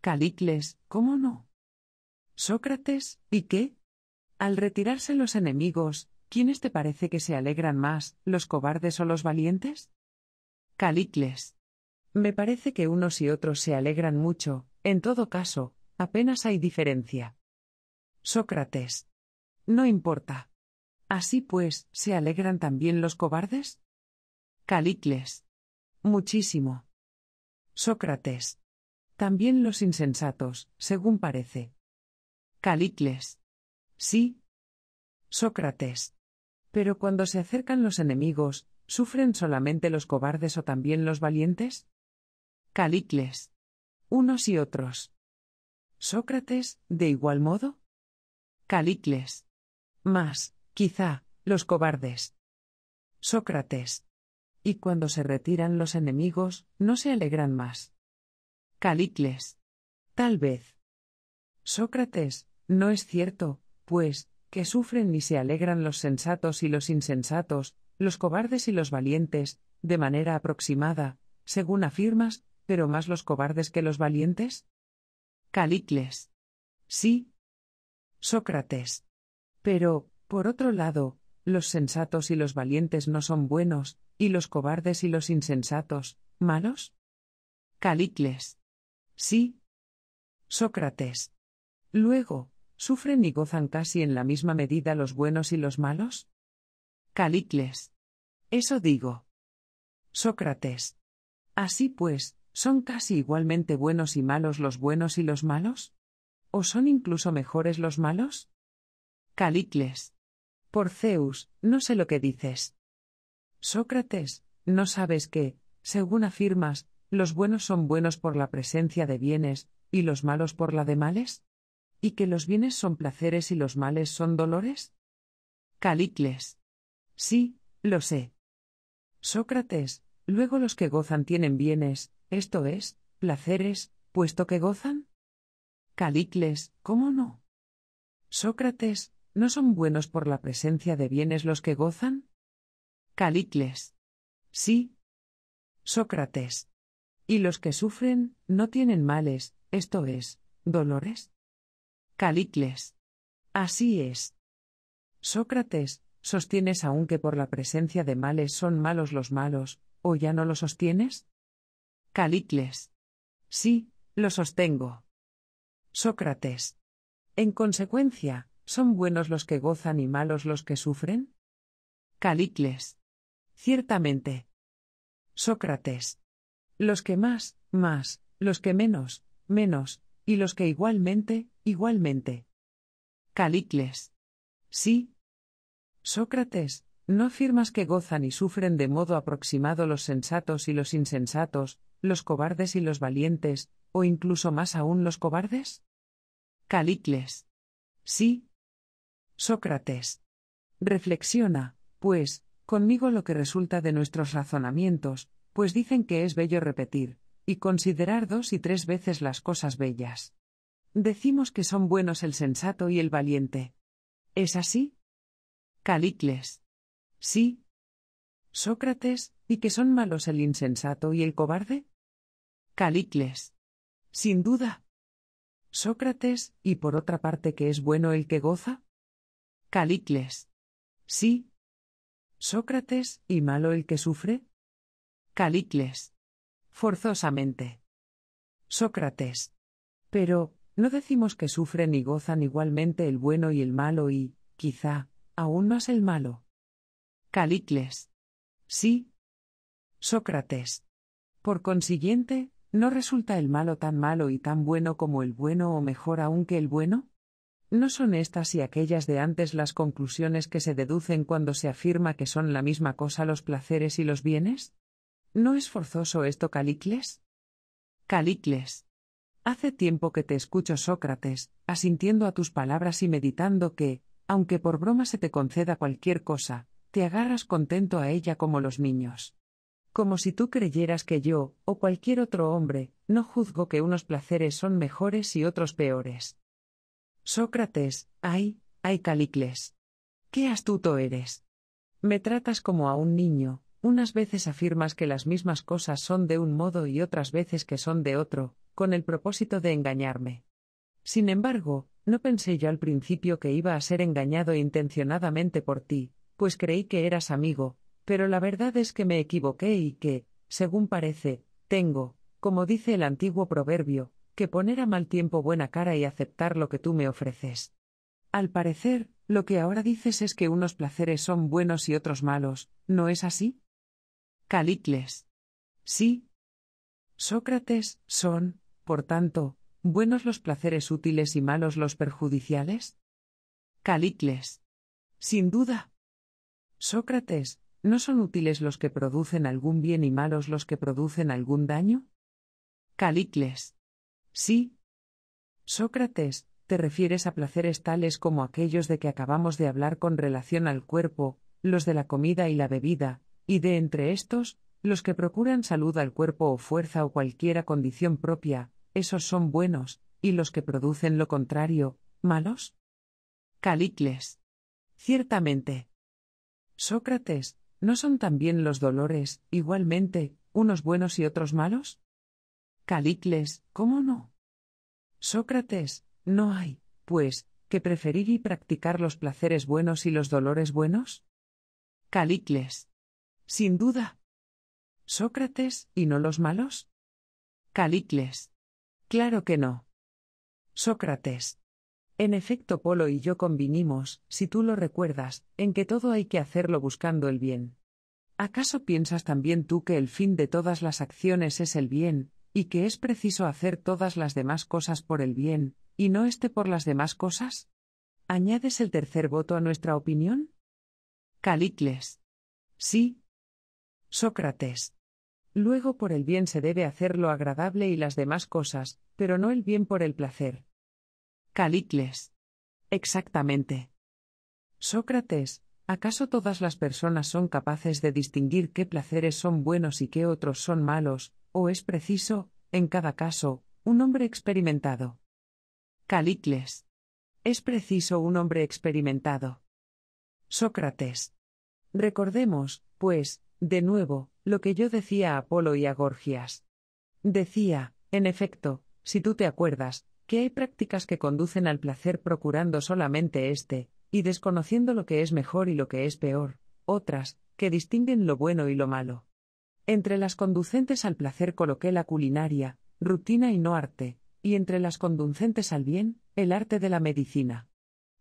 Calicles, ¿cómo no? Sócrates, ¿y qué? Al retirarse los enemigos, ¿quiénes te parece que se alegran más, los cobardes o los valientes? Calicles. Me parece que unos y otros se alegran mucho, en todo caso, apenas hay diferencia. Sócrates. No importa. Así pues, ¿se alegran también los cobardes? Calicles. Muchísimo. Sócrates. También los insensatos, según parece. Calicles. Sí. Sócrates. Pero cuando se acercan los enemigos, ¿sufren solamente los cobardes o también los valientes? Calicles. Unos y otros. Sócrates, de igual modo. Calicles. Más, quizá, los cobardes. Sócrates. Y cuando se retiran los enemigos, no se alegran más. Calicles. Tal vez. Sócrates, no es cierto, pues, que sufren y se alegran los sensatos y los insensatos, los cobardes y los valientes, de manera aproximada, según afirmas, pero más los cobardes que los valientes? Calicles. Sí. Sócrates. Pero, por otro lado, los sensatos y los valientes no son buenos, y los cobardes y los insensatos, malos? Calicles. Sí. Sócrates. Luego, ¿Sufren y gozan casi en la misma medida los buenos y los malos? Calicles. Eso digo. Sócrates. Así pues, ¿son casi igualmente buenos y malos los buenos y los malos? ¿O son incluso mejores los malos? Calicles. Por Zeus, no sé lo que dices. Sócrates, ¿no sabes que, según afirmas, los buenos son buenos por la presencia de bienes, y los malos por la de males? y que los bienes son placeres y los males son dolores? Calicles. Sí, lo sé. Sócrates, luego los que gozan tienen bienes, esto es, placeres, puesto que gozan? Calicles, ¿cómo no? Sócrates, ¿no son buenos por la presencia de bienes los que gozan? Calicles. Sí. Sócrates. ¿Y los que sufren, no tienen males, esto es, dolores? Calicles. Así es. Sócrates, ¿sostienes aún que por la presencia de males son malos los malos, o ya no lo sostienes? Calicles. Sí, lo sostengo. Sócrates. En consecuencia, ¿son buenos los que gozan y malos los que sufren? Calicles. Ciertamente. Sócrates. Los que más, más, los que menos, menos, y los que igualmente, igualmente. Calicles. Sí. Sócrates, ¿no afirmas que gozan y sufren de modo aproximado los sensatos y los insensatos, los cobardes y los valientes, o incluso más aún los cobardes? Calicles. Sí. Sócrates. Reflexiona, pues, conmigo lo que resulta de nuestros razonamientos, pues dicen que es bello repetir, y considerar dos y tres veces las cosas bellas. Decimos que son buenos el sensato y el valiente. ¿Es así? Calicles. Sí. Sócrates, ¿y que son malos el insensato y el cobarde? Calicles. Sin duda. Sócrates, ¿y por otra parte que es bueno el que goza? Calicles. Sí. Sócrates, ¿y malo el que sufre? Calicles forzosamente. Sócrates. Pero, ¿no decimos que sufren y gozan igualmente el bueno y el malo y, quizá, aún más el malo? Calicles. Sí. Sócrates. Por consiguiente, ¿no resulta el malo tan malo y tan bueno como el bueno o mejor aún que el bueno? ¿No son estas y aquellas de antes las conclusiones que se deducen cuando se afirma que son la misma cosa los placeres y los bienes? ¿No es forzoso esto, Calicles? Calicles. Hace tiempo que te escucho, Sócrates, asintiendo a tus palabras y meditando que, aunque por broma se te conceda cualquier cosa, te agarras contento a ella como los niños. Como si tú creyeras que yo, o cualquier otro hombre, no juzgo que unos placeres son mejores y otros peores. Sócrates, ay, ay Calicles. Qué astuto eres. Me tratas como a un niño, unas veces afirmas que las mismas cosas son de un modo y otras veces que son de otro, con el propósito de engañarme. Sin embargo, no pensé yo al principio que iba a ser engañado intencionadamente por ti, pues creí que eras amigo, pero la verdad es que me equivoqué y que, según parece, tengo, como dice el antiguo proverbio, que poner a mal tiempo buena cara y aceptar lo que tú me ofreces. Al parecer, lo que ahora dices es que unos placeres son buenos y otros malos, ¿no es así? Calicles. Sí. Sócrates, son, por tanto, buenos los placeres útiles y malos los perjudiciales? Calicles. Sin duda. Sócrates, ¿no son útiles los que producen algún bien y malos los que producen algún daño? Calicles. Sí. Sócrates, te refieres a placeres tales como aquellos de que acabamos de hablar con relación al cuerpo, los de la comida y la bebida, y de entre estos, los que procuran salud al cuerpo o fuerza o cualquiera condición propia, esos son buenos, y los que producen lo contrario, malos. Calicles. Ciertamente. Sócrates, ¿no son también los dolores, igualmente, unos buenos y otros malos? Calicles, ¿cómo no? Sócrates, ¿no hay, pues, que preferir y practicar los placeres buenos y los dolores buenos? Calicles. Sin duda. Sócrates, ¿y no los malos? Calicles. Claro que no. Sócrates. En efecto, Polo y yo convinimos, si tú lo recuerdas, en que todo hay que hacerlo buscando el bien. ¿Acaso piensas también tú que el fin de todas las acciones es el bien, y que es preciso hacer todas las demás cosas por el bien, y no este por las demás cosas? ¿Añades el tercer voto a nuestra opinión? Calicles. Sí, Sócrates. Luego por el bien se debe hacer lo agradable y las demás cosas, pero no el bien por el placer. Calicles. Exactamente. Sócrates, ¿acaso todas las personas son capaces de distinguir qué placeres son buenos y qué otros son malos, o es preciso, en cada caso, un hombre experimentado? Calicles. Es preciso un hombre experimentado. Sócrates. Recordemos, pues, de nuevo, lo que yo decía a Apolo y a Gorgias. Decía, en efecto, si tú te acuerdas, que hay prácticas que conducen al placer procurando solamente este, y desconociendo lo que es mejor y lo que es peor, otras, que distinguen lo bueno y lo malo. Entre las conducentes al placer coloqué la culinaria, rutina y no arte, y entre las conducentes al bien, el arte de la medicina.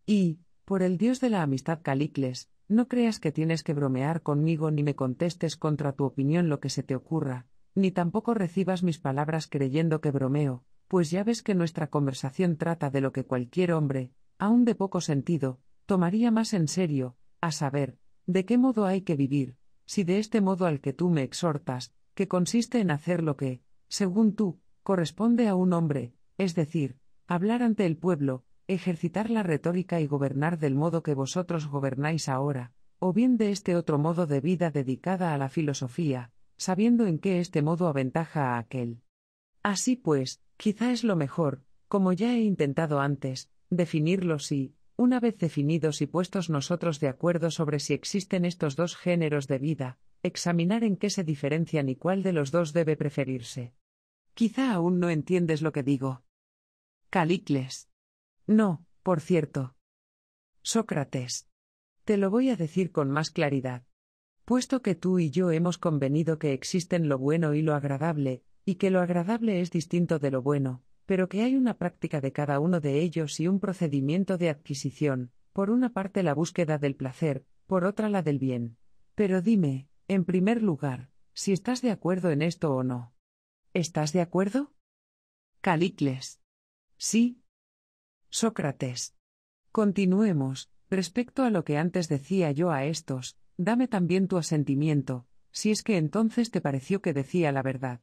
Y, por el dios de la amistad Calicles, no creas que tienes que bromear conmigo ni me contestes contra tu opinión lo que se te ocurra, ni tampoco recibas mis palabras creyendo que bromeo, pues ya ves que nuestra conversación trata de lo que cualquier hombre, aun de poco sentido, tomaría más en serio, a saber, de qué modo hay que vivir, si de este modo al que tú me exhortas, que consiste en hacer lo que, según tú, corresponde a un hombre, es decir, hablar ante el pueblo, ejercitar la retórica y gobernar del modo que vosotros gobernáis ahora, o bien de este otro modo de vida dedicada a la filosofía, sabiendo en qué este modo aventaja a aquel. Así pues, quizá es lo mejor, como ya he intentado antes, definirlos y, una vez definidos y puestos nosotros de acuerdo sobre si existen estos dos géneros de vida, examinar en qué se diferencian y cuál de los dos debe preferirse. Quizá aún no entiendes lo que digo. Calicles. No, por cierto. Sócrates. Te lo voy a decir con más claridad. Puesto que tú y yo hemos convenido que existen lo bueno y lo agradable, y que lo agradable es distinto de lo bueno, pero que hay una práctica de cada uno de ellos y un procedimiento de adquisición, por una parte la búsqueda del placer, por otra la del bien. Pero dime, en primer lugar, si estás de acuerdo en esto o no. ¿Estás de acuerdo? Calicles. Sí, Sócrates. Continuemos, respecto a lo que antes decía yo a estos, dame también tu asentimiento, si es que entonces te pareció que decía la verdad.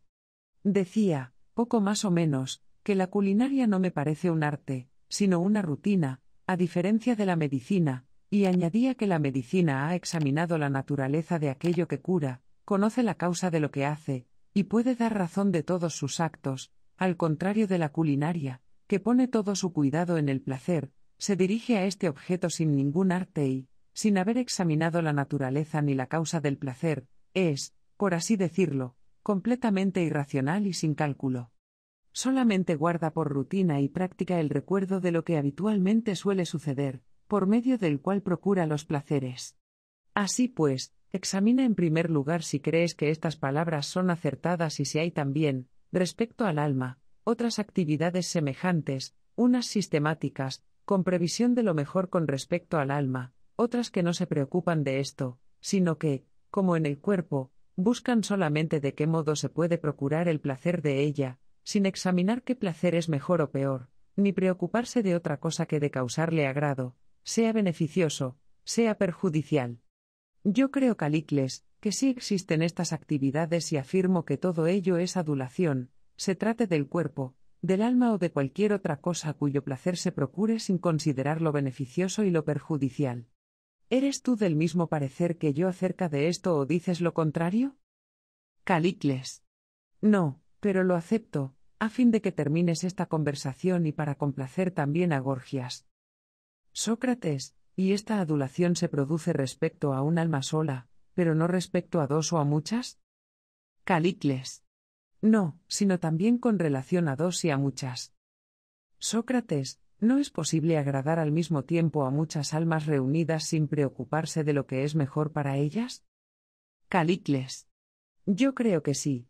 Decía, poco más o menos, que la culinaria no me parece un arte, sino una rutina, a diferencia de la medicina, y añadía que la medicina ha examinado la naturaleza de aquello que cura, conoce la causa de lo que hace, y puede dar razón de todos sus actos, al contrario de la culinaria, que pone todo su cuidado en el placer, se dirige a este objeto sin ningún arte y, sin haber examinado la naturaleza ni la causa del placer, es, por así decirlo, completamente irracional y sin cálculo. Solamente guarda por rutina y práctica el recuerdo de lo que habitualmente suele suceder, por medio del cual procura los placeres. Así pues, examina en primer lugar si crees que estas palabras son acertadas y si hay también, respecto al alma, otras actividades semejantes, unas sistemáticas, con previsión de lo mejor con respecto al alma, otras que no se preocupan de esto, sino que, como en el cuerpo, buscan solamente de qué modo se puede procurar el placer de ella, sin examinar qué placer es mejor o peor, ni preocuparse de otra cosa que de causarle agrado, sea beneficioso, sea perjudicial. Yo creo, Calicles, que sí existen estas actividades y afirmo que todo ello es adulación, se trate del cuerpo, del alma o de cualquier otra cosa cuyo placer se procure sin considerar lo beneficioso y lo perjudicial. ¿Eres tú del mismo parecer que yo acerca de esto o dices lo contrario? Calicles. No, pero lo acepto, a fin de que termines esta conversación y para complacer también a Gorgias. Sócrates, y esta adulación se produce respecto a un alma sola, pero no respecto a dos o a muchas? Calicles. No, sino también con relación a dos y a muchas. Sócrates, no es posible agradar al mismo tiempo a muchas almas reunidas sin preocuparse de lo que es mejor para ellas? Calicles. Yo creo que sí.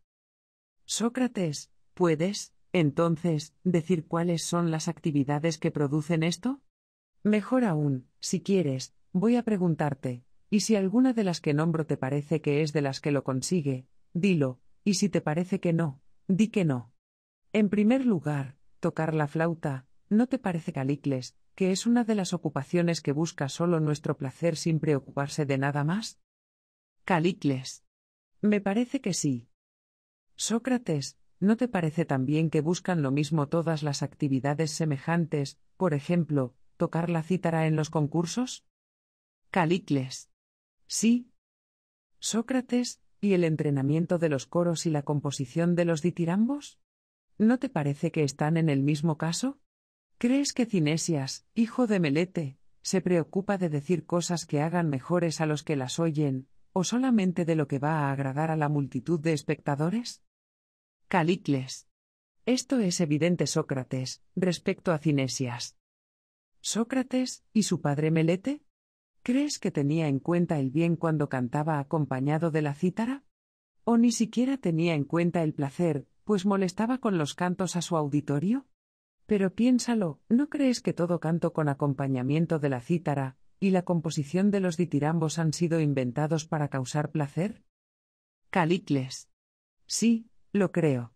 Sócrates, ¿puedes, entonces, decir cuáles son las actividades que producen esto? Mejor aún, si quieres, voy a preguntarte, y si alguna de las que nombro te parece que es de las que lo consigue, dilo, y si te parece que no, di que no. En primer lugar, tocar la flauta, ¿no te parece, Calicles, que es una de las ocupaciones que busca solo nuestro placer sin preocuparse de nada más? Calicles. Me parece que sí. Sócrates, ¿no te parece también que buscan lo mismo todas las actividades semejantes, por ejemplo, tocar la cítara en los concursos? Calicles. Sí. Sócrates, ¿Y el entrenamiento de los coros y la composición de los ditirambos? ¿No te parece que están en el mismo caso? ¿Crees que Cinesias, hijo de Melete, se preocupa de decir cosas que hagan mejores a los que las oyen, o solamente de lo que va a agradar a la multitud de espectadores? Calicles. Esto es evidente, Sócrates, respecto a Cinesias. Sócrates, ¿y su padre Melete? ¿Crees que tenía en cuenta el bien cuando cantaba acompañado de la cítara? ¿O ni siquiera tenía en cuenta el placer, pues molestaba con los cantos a su auditorio? Pero piénsalo, ¿no crees que todo canto con acompañamiento de la cítara, y la composición de los ditirambos han sido inventados para causar placer? Calicles. Sí, lo creo.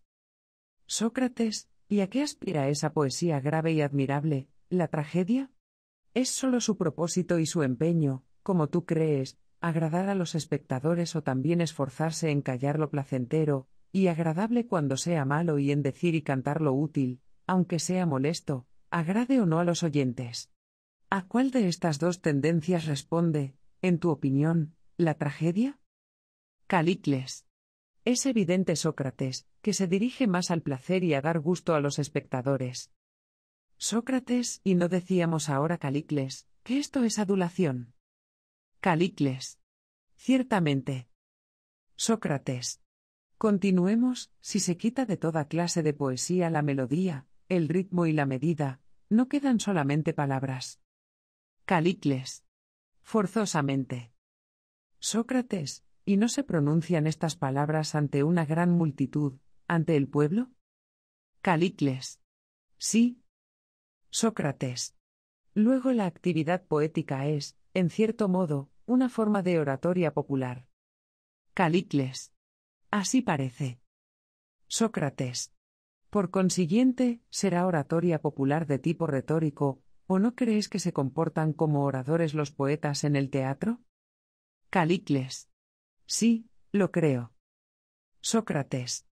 Sócrates, ¿y a qué aspira esa poesía grave y admirable, la tragedia? Es solo su propósito y su empeño, como tú crees, agradar a los espectadores o también esforzarse en callar lo placentero, y agradable cuando sea malo y en decir y cantar lo útil, aunque sea molesto, agrade o no a los oyentes. ¿A cuál de estas dos tendencias responde, en tu opinión, la tragedia? Calicles. Es evidente, Sócrates, que se dirige más al placer y a dar gusto a los espectadores. Sócrates, y no decíamos ahora Calicles, que esto es adulación. Calicles. Ciertamente. Sócrates. Continuemos, si se quita de toda clase de poesía la melodía, el ritmo y la medida, no quedan solamente palabras. Calicles. Forzosamente. Sócrates, ¿y no se pronuncian estas palabras ante una gran multitud, ante el pueblo? Calicles. Sí, Sócrates. Luego la actividad poética es, en cierto modo, una forma de oratoria popular. Calicles. Así parece. Sócrates. Por consiguiente, será oratoria popular de tipo retórico, ¿o no crees que se comportan como oradores los poetas en el teatro? Calicles. Sí, lo creo. Sócrates.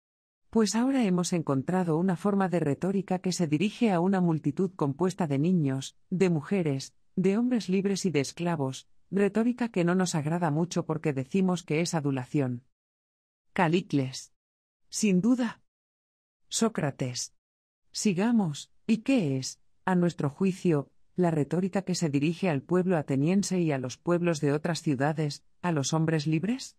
Pues ahora hemos encontrado una forma de retórica que se dirige a una multitud compuesta de niños, de mujeres, de hombres libres y de esclavos, retórica que no nos agrada mucho porque decimos que es adulación. Calicles. Sin duda. Sócrates. Sigamos, ¿y qué es, a nuestro juicio, la retórica que se dirige al pueblo ateniense y a los pueblos de otras ciudades, a los hombres libres?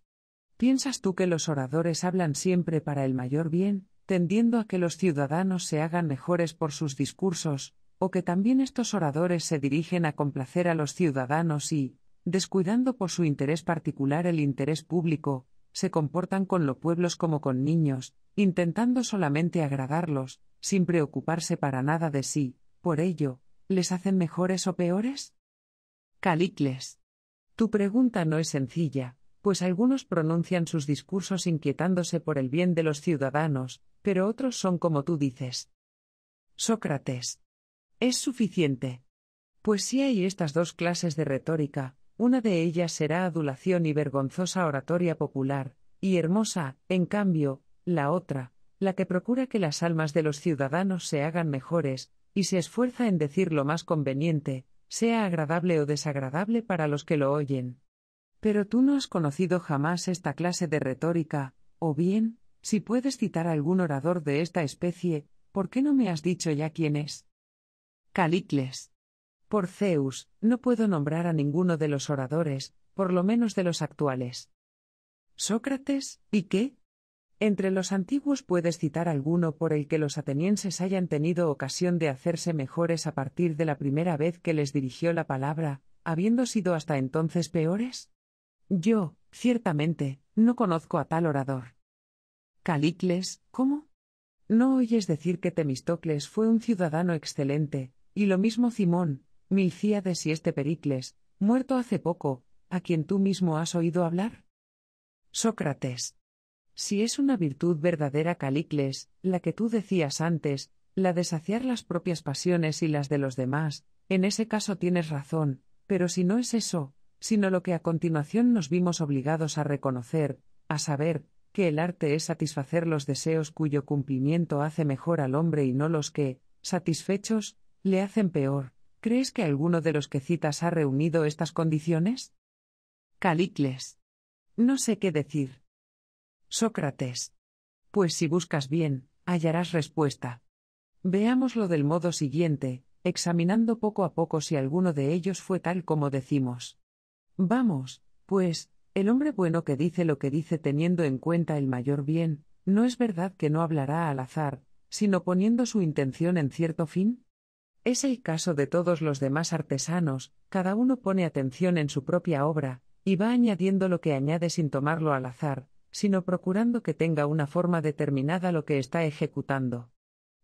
¿Piensas tú que los oradores hablan siempre para el mayor bien, tendiendo a que los ciudadanos se hagan mejores por sus discursos, o que también estos oradores se dirigen a complacer a los ciudadanos y, descuidando por su interés particular el interés público, se comportan con los pueblos como con niños, intentando solamente agradarlos, sin preocuparse para nada de sí, por ello, ¿les hacen mejores o peores? Calicles. Tu pregunta no es sencilla, pues algunos pronuncian sus discursos inquietándose por el bien de los ciudadanos, pero otros son como tú dices. Sócrates. Es suficiente. Pues si hay estas dos clases de retórica, una de ellas será adulación y vergonzosa oratoria popular, y hermosa, en cambio, la otra, la que procura que las almas de los ciudadanos se hagan mejores, y se esfuerza en decir lo más conveniente, sea agradable o desagradable para los que lo oyen. Pero tú no has conocido jamás esta clase de retórica, o bien, si puedes citar algún orador de esta especie, ¿por qué no me has dicho ya quién es? Calicles. Por Zeus, no puedo nombrar a ninguno de los oradores, por lo menos de los actuales. Sócrates, ¿y qué? Entre los antiguos puedes citar alguno por el que los atenienses hayan tenido ocasión de hacerse mejores a partir de la primera vez que les dirigió la palabra, habiendo sido hasta entonces peores? Yo, ciertamente, no conozco a tal orador. Calicles, ¿cómo? ¿No oyes decir que Temistocles fue un ciudadano excelente, y lo mismo Simón, Milcíades y este Pericles, muerto hace poco, a quien tú mismo has oído hablar? Sócrates. Si es una virtud verdadera, Calicles, la que tú decías antes, la de saciar las propias pasiones y las de los demás, en ese caso tienes razón, pero si no es eso, sino lo que a continuación nos vimos obligados a reconocer, a saber, que el arte es satisfacer los deseos cuyo cumplimiento hace mejor al hombre y no los que, satisfechos, le hacen peor. ¿Crees que alguno de los que citas ha reunido estas condiciones? Calicles. No sé qué decir. Sócrates. Pues si buscas bien, hallarás respuesta. Veámoslo del modo siguiente, examinando poco a poco si alguno de ellos fue tal como decimos. Vamos, pues, el hombre bueno que dice lo que dice teniendo en cuenta el mayor bien, no es verdad que no hablará al azar, sino poniendo su intención en cierto fin. Es el caso de todos los demás artesanos, cada uno pone atención en su propia obra, y va añadiendo lo que añade sin tomarlo al azar, sino procurando que tenga una forma determinada lo que está ejecutando.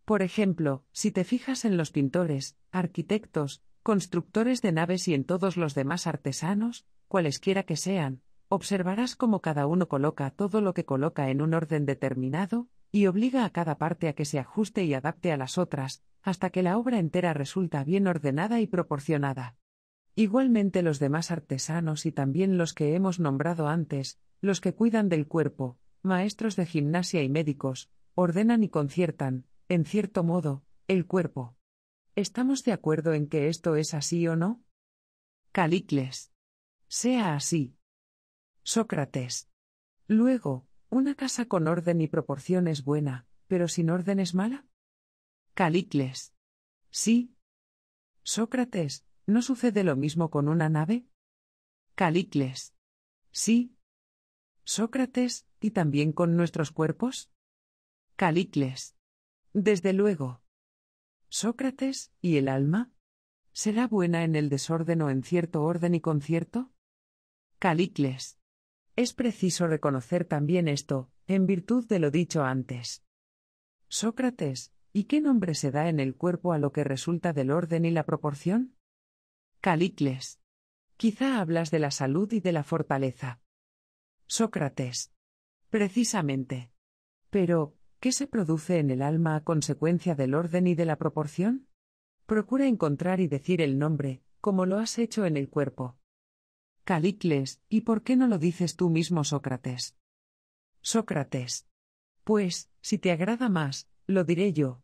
Por ejemplo, si te fijas en los pintores, arquitectos, constructores de naves y en todos los demás artesanos, cualesquiera que sean, observarás cómo cada uno coloca todo lo que coloca en un orden determinado, y obliga a cada parte a que se ajuste y adapte a las otras, hasta que la obra entera resulta bien ordenada y proporcionada. Igualmente los demás artesanos y también los que hemos nombrado antes, los que cuidan del cuerpo, maestros de gimnasia y médicos, ordenan y conciertan, en cierto modo, el cuerpo. ¿Estamos de acuerdo en que esto es así o no? Calicles. Sea así. Sócrates. Luego, ¿una casa con orden y proporción es buena, pero sin orden es mala? Calicles. Sí. Sócrates, ¿no sucede lo mismo con una nave? Calicles. Sí. Sócrates, ¿y también con nuestros cuerpos? Calicles. Desde luego. Sócrates, ¿y el alma? ¿Será buena en el desorden o en cierto orden y concierto? Calicles. Es preciso reconocer también esto, en virtud de lo dicho antes. Sócrates, ¿y qué nombre se da en el cuerpo a lo que resulta del orden y la proporción? Calicles. Quizá hablas de la salud y de la fortaleza. Sócrates. Precisamente. Pero, ¿Qué se produce en el alma a consecuencia del orden y de la proporción? Procura encontrar y decir el nombre, como lo has hecho en el cuerpo. Calicles, ¿y por qué no lo dices tú mismo, Sócrates? Sócrates. Pues, si te agrada más, lo diré yo.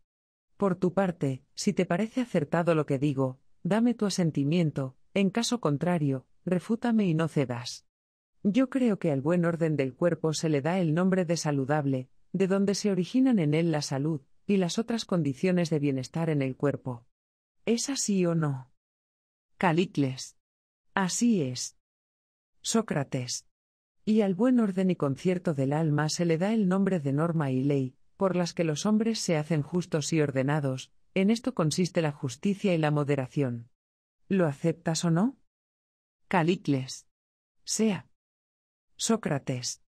Por tu parte, si te parece acertado lo que digo, dame tu asentimiento, en caso contrario, refútame y no cedas. Yo creo que al buen orden del cuerpo se le da el nombre de saludable, de donde se originan en él la salud y las otras condiciones de bienestar en el cuerpo. ¿Es así o no? Calicles. Así es. Sócrates. Y al buen orden y concierto del alma se le da el nombre de norma y ley, por las que los hombres se hacen justos y ordenados, en esto consiste la justicia y la moderación. ¿Lo aceptas o no? Calicles. Sea. Sócrates.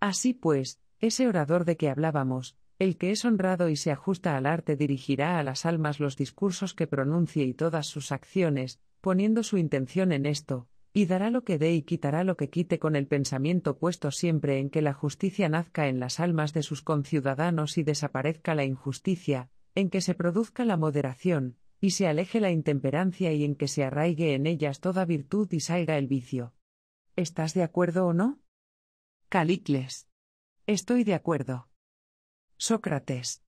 Así pues, ese orador de que hablábamos, el que es honrado y se ajusta al arte dirigirá a las almas los discursos que pronuncie y todas sus acciones, poniendo su intención en esto, y dará lo que dé y quitará lo que quite con el pensamiento puesto siempre en que la justicia nazca en las almas de sus conciudadanos y desaparezca la injusticia, en que se produzca la moderación, y se aleje la intemperancia y en que se arraigue en ellas toda virtud y salga el vicio. ¿Estás de acuerdo o no? Calicles. Estoy de acuerdo. Sócrates.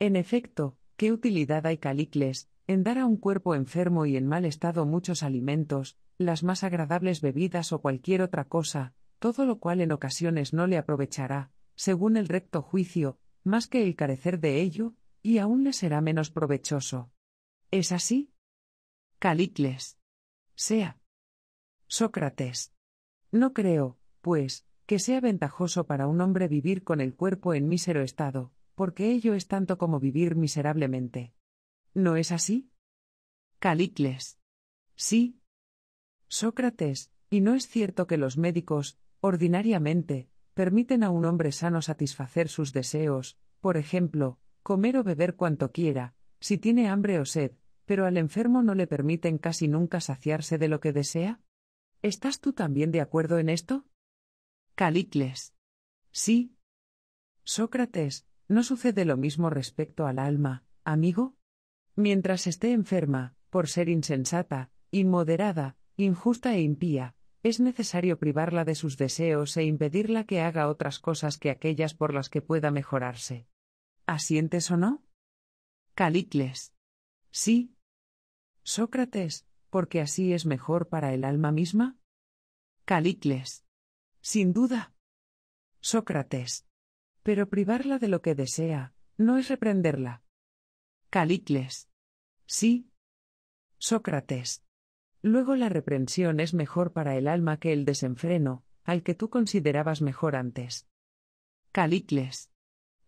En efecto, ¿qué utilidad hay, Calicles, en dar a un cuerpo enfermo y en mal estado muchos alimentos, las más agradables bebidas o cualquier otra cosa, todo lo cual en ocasiones no le aprovechará, según el recto juicio, más que el carecer de ello, y aún le será menos provechoso. ¿Es así? Calicles. Sea. Sócrates. No creo, pues, que sea ventajoso para un hombre vivir con el cuerpo en mísero estado, porque ello es tanto como vivir miserablemente. ¿No es así? Calicles. Sí. Sócrates, ¿y no es cierto que los médicos, ordinariamente, permiten a un hombre sano satisfacer sus deseos, por ejemplo, comer o beber cuanto quiera, si tiene hambre o sed, pero al enfermo no le permiten casi nunca saciarse de lo que desea? ¿Estás tú también de acuerdo en esto? Calicles. Sí. Sócrates, ¿no sucede lo mismo respecto al alma, amigo? Mientras esté enferma, por ser insensata, inmoderada, injusta e impía, es necesario privarla de sus deseos e impedirla que haga otras cosas que aquellas por las que pueda mejorarse. ¿Asientes o no? Calicles. Sí. Sócrates, porque así es mejor para el alma misma. Calicles. Sin duda. Sócrates. Pero privarla de lo que desea, no es reprenderla. Calicles. Sí. Sócrates. Luego la reprensión es mejor para el alma que el desenfreno, al que tú considerabas mejor antes. Calicles.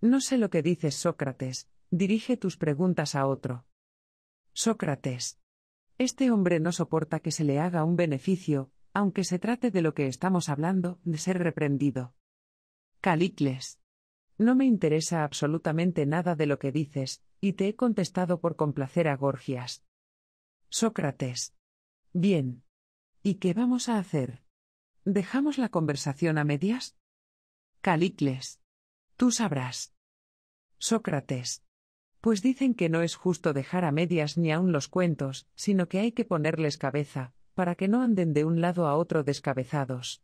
No sé lo que dices, Sócrates, dirige tus preguntas a otro. Sócrates. Este hombre no soporta que se le haga un beneficio, aunque se trate de lo que estamos hablando, de ser reprendido. Calicles. No me interesa absolutamente nada de lo que dices, y te he contestado por complacer a Gorgias. Sócrates. Bien. ¿Y qué vamos a hacer? ¿Dejamos la conversación a medias? Calicles. Tú sabrás. Sócrates. Pues dicen que no es justo dejar a medias ni aun los cuentos, sino que hay que ponerles cabeza, para que no anden de un lado a otro descabezados.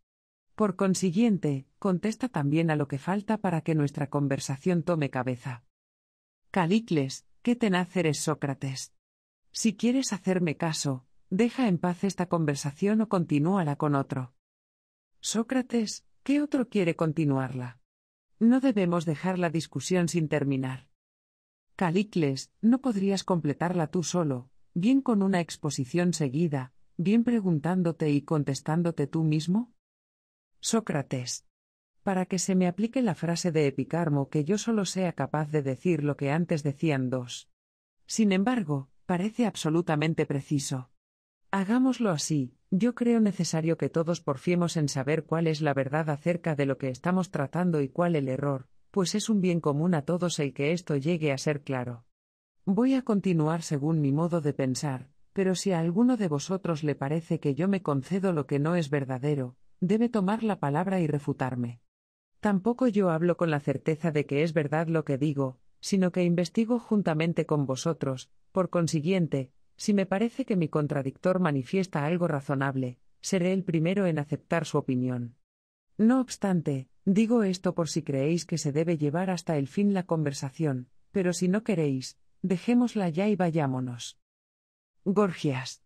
Por consiguiente, contesta también a lo que falta para que nuestra conversación tome cabeza. Calicles, qué tenaz eres Sócrates. Si quieres hacerme caso, deja en paz esta conversación o continúala con otro. Sócrates, ¿qué otro quiere continuarla? No debemos dejar la discusión sin terminar. Calicles, no podrías completarla tú solo, bien con una exposición seguida, bien preguntándote y contestándote tú mismo? Sócrates. Para que se me aplique la frase de Epicarmo que yo solo sea capaz de decir lo que antes decían dos. Sin embargo, parece absolutamente preciso. Hagámoslo así, yo creo necesario que todos porfiemos en saber cuál es la verdad acerca de lo que estamos tratando y cuál el error, pues es un bien común a todos el que esto llegue a ser claro. Voy a continuar según mi modo de pensar, pero si a alguno de vosotros le parece que yo me concedo lo que no es verdadero, debe tomar la palabra y refutarme. Tampoco yo hablo con la certeza de que es verdad lo que digo, sino que investigo juntamente con vosotros, por consiguiente, si me parece que mi contradictor manifiesta algo razonable, seré el primero en aceptar su opinión. No obstante, digo esto por si creéis que se debe llevar hasta el fin la conversación, pero si no queréis, dejémosla ya y vayámonos. Gorgias.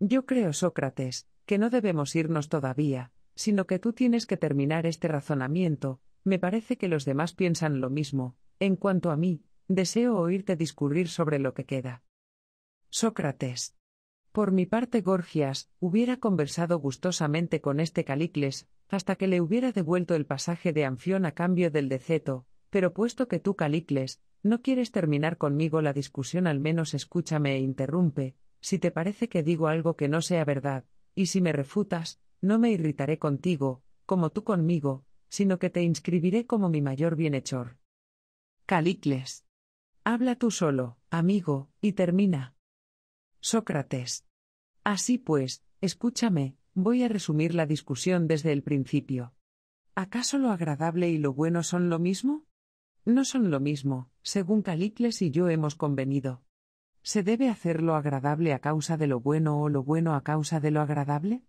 Yo creo, Sócrates, que no debemos irnos todavía, sino que tú tienes que terminar este razonamiento, me parece que los demás piensan lo mismo, en cuanto a mí, deseo oírte discurrir sobre lo que queda. Sócrates. Por mi parte, Gorgias, hubiera conversado gustosamente con este Calicles, hasta que le hubiera devuelto el pasaje de Anfión a cambio del deceto, pero puesto que tú, Calicles, no quieres terminar conmigo la discusión, al menos escúchame e interrumpe, si te parece que digo algo que no sea verdad, y si me refutas, no me irritaré contigo, como tú conmigo, sino que te inscribiré como mi mayor bienhechor. Calicles. Habla tú solo, amigo, y termina. Sócrates. Así pues, escúchame, voy a resumir la discusión desde el principio. ¿Acaso lo agradable y lo bueno son lo mismo? No son lo mismo, según Calicles y yo hemos convenido. ¿Se debe hacer lo agradable a causa de lo bueno o lo bueno a causa de lo agradable?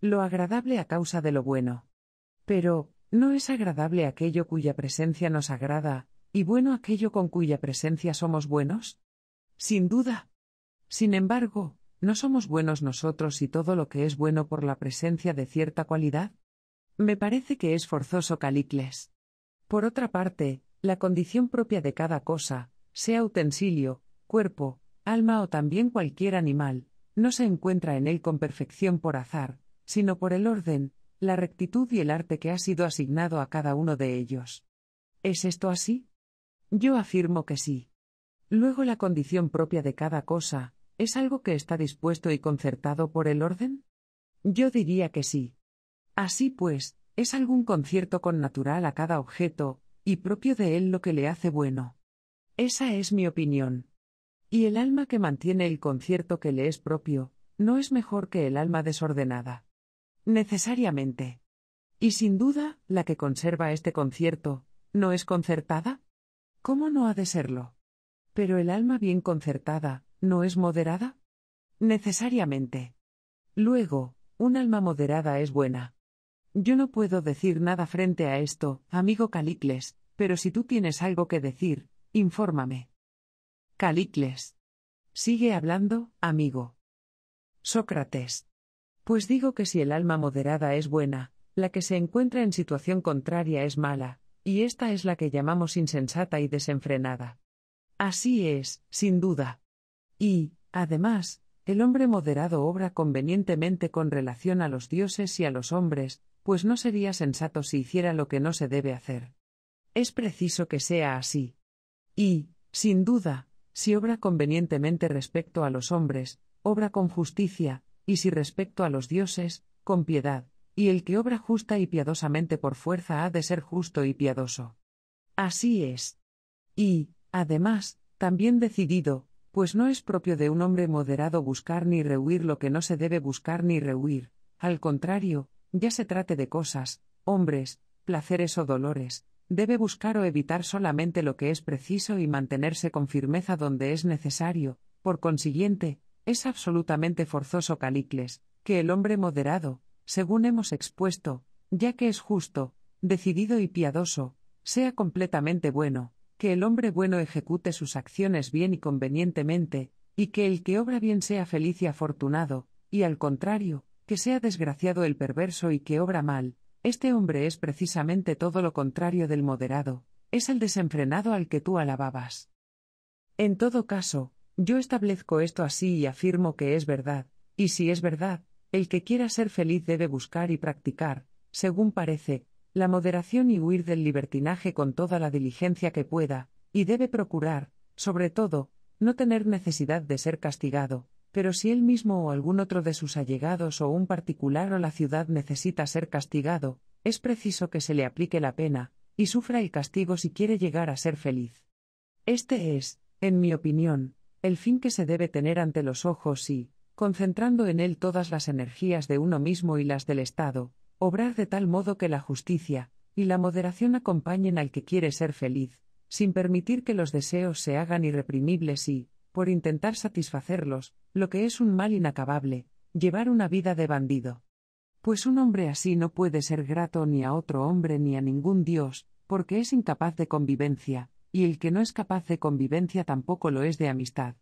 Lo agradable a causa de lo bueno. Pero, ¿no es agradable aquello cuya presencia nos agrada, y bueno aquello con cuya presencia somos buenos? Sin duda. Sin embargo, ¿no somos buenos nosotros y todo lo que es bueno por la presencia de cierta cualidad? Me parece que es forzoso Calicles. Por otra parte, la condición propia de cada cosa, sea utensilio, cuerpo, alma o también cualquier animal, no se encuentra en él con perfección por azar, sino por el orden, la rectitud y el arte que ha sido asignado a cada uno de ellos. ¿Es esto así? Yo afirmo que sí. Luego la condición propia de cada cosa, ¿es algo que está dispuesto y concertado por el orden? Yo diría que sí. Así pues, es algún concierto con natural a cada objeto, y propio de él lo que le hace bueno. Esa es mi opinión. Y el alma que mantiene el concierto que le es propio, no es mejor que el alma desordenada. Necesariamente. Y sin duda, la que conserva este concierto, ¿no es concertada? ¿Cómo no ha de serlo? Pero el alma bien concertada, ¿no es moderada? Necesariamente. Luego, un alma moderada es buena. Yo no puedo decir nada frente a esto, amigo Calicles, pero si tú tienes algo que decir, infórmame. Calicles. Sigue hablando, amigo. Sócrates. Pues digo que si el alma moderada es buena, la que se encuentra en situación contraria es mala, y esta es la que llamamos insensata y desenfrenada. Así es, sin duda. Y, además, el hombre moderado obra convenientemente con relación a los dioses y a los hombres, pues no sería sensato si hiciera lo que no se debe hacer. Es preciso que sea así. Y, sin duda, si obra convenientemente respecto a los hombres, obra con justicia, y si respecto a los dioses, con piedad, y el que obra justa y piadosamente por fuerza ha de ser justo y piadoso. Así es. Y, además, también decidido, pues no es propio de un hombre moderado buscar ni rehuir lo que no se debe buscar ni rehuir, al contrario, ya se trate de cosas, hombres, placeres o dolores, Debe buscar o evitar solamente lo que es preciso y mantenerse con firmeza donde es necesario. Por consiguiente, es absolutamente forzoso, Calicles, que el hombre moderado, según hemos expuesto, ya que es justo, decidido y piadoso, sea completamente bueno, que el hombre bueno ejecute sus acciones bien y convenientemente, y que el que obra bien sea feliz y afortunado, y al contrario, que sea desgraciado el perverso y que obra mal, este hombre es precisamente todo lo contrario del moderado, es el desenfrenado al que tú alababas. En todo caso, yo establezco esto así y afirmo que es verdad, y si es verdad, el que quiera ser feliz debe buscar y practicar, según parece, la moderación y huir del libertinaje con toda la diligencia que pueda, y debe procurar, sobre todo, no tener necesidad de ser castigado, pero si él mismo o algún otro de sus allegados o un particular o la ciudad necesita ser castigado, es preciso que se le aplique la pena, y sufra el castigo si quiere llegar a ser feliz. Este es, en mi opinión, el fin que se debe tener ante los ojos y, concentrando en él todas las energías de uno mismo y las del Estado, obrar de tal modo que la justicia y la moderación acompañen al que quiere ser feliz, sin permitir que los deseos se hagan irreprimibles y, por intentar satisfacerlos, lo que es un mal inacabable, llevar una vida de bandido. Pues un hombre así no puede ser grato ni a otro hombre ni a ningún Dios, porque es incapaz de convivencia, y el que no es capaz de convivencia tampoco lo es de amistad.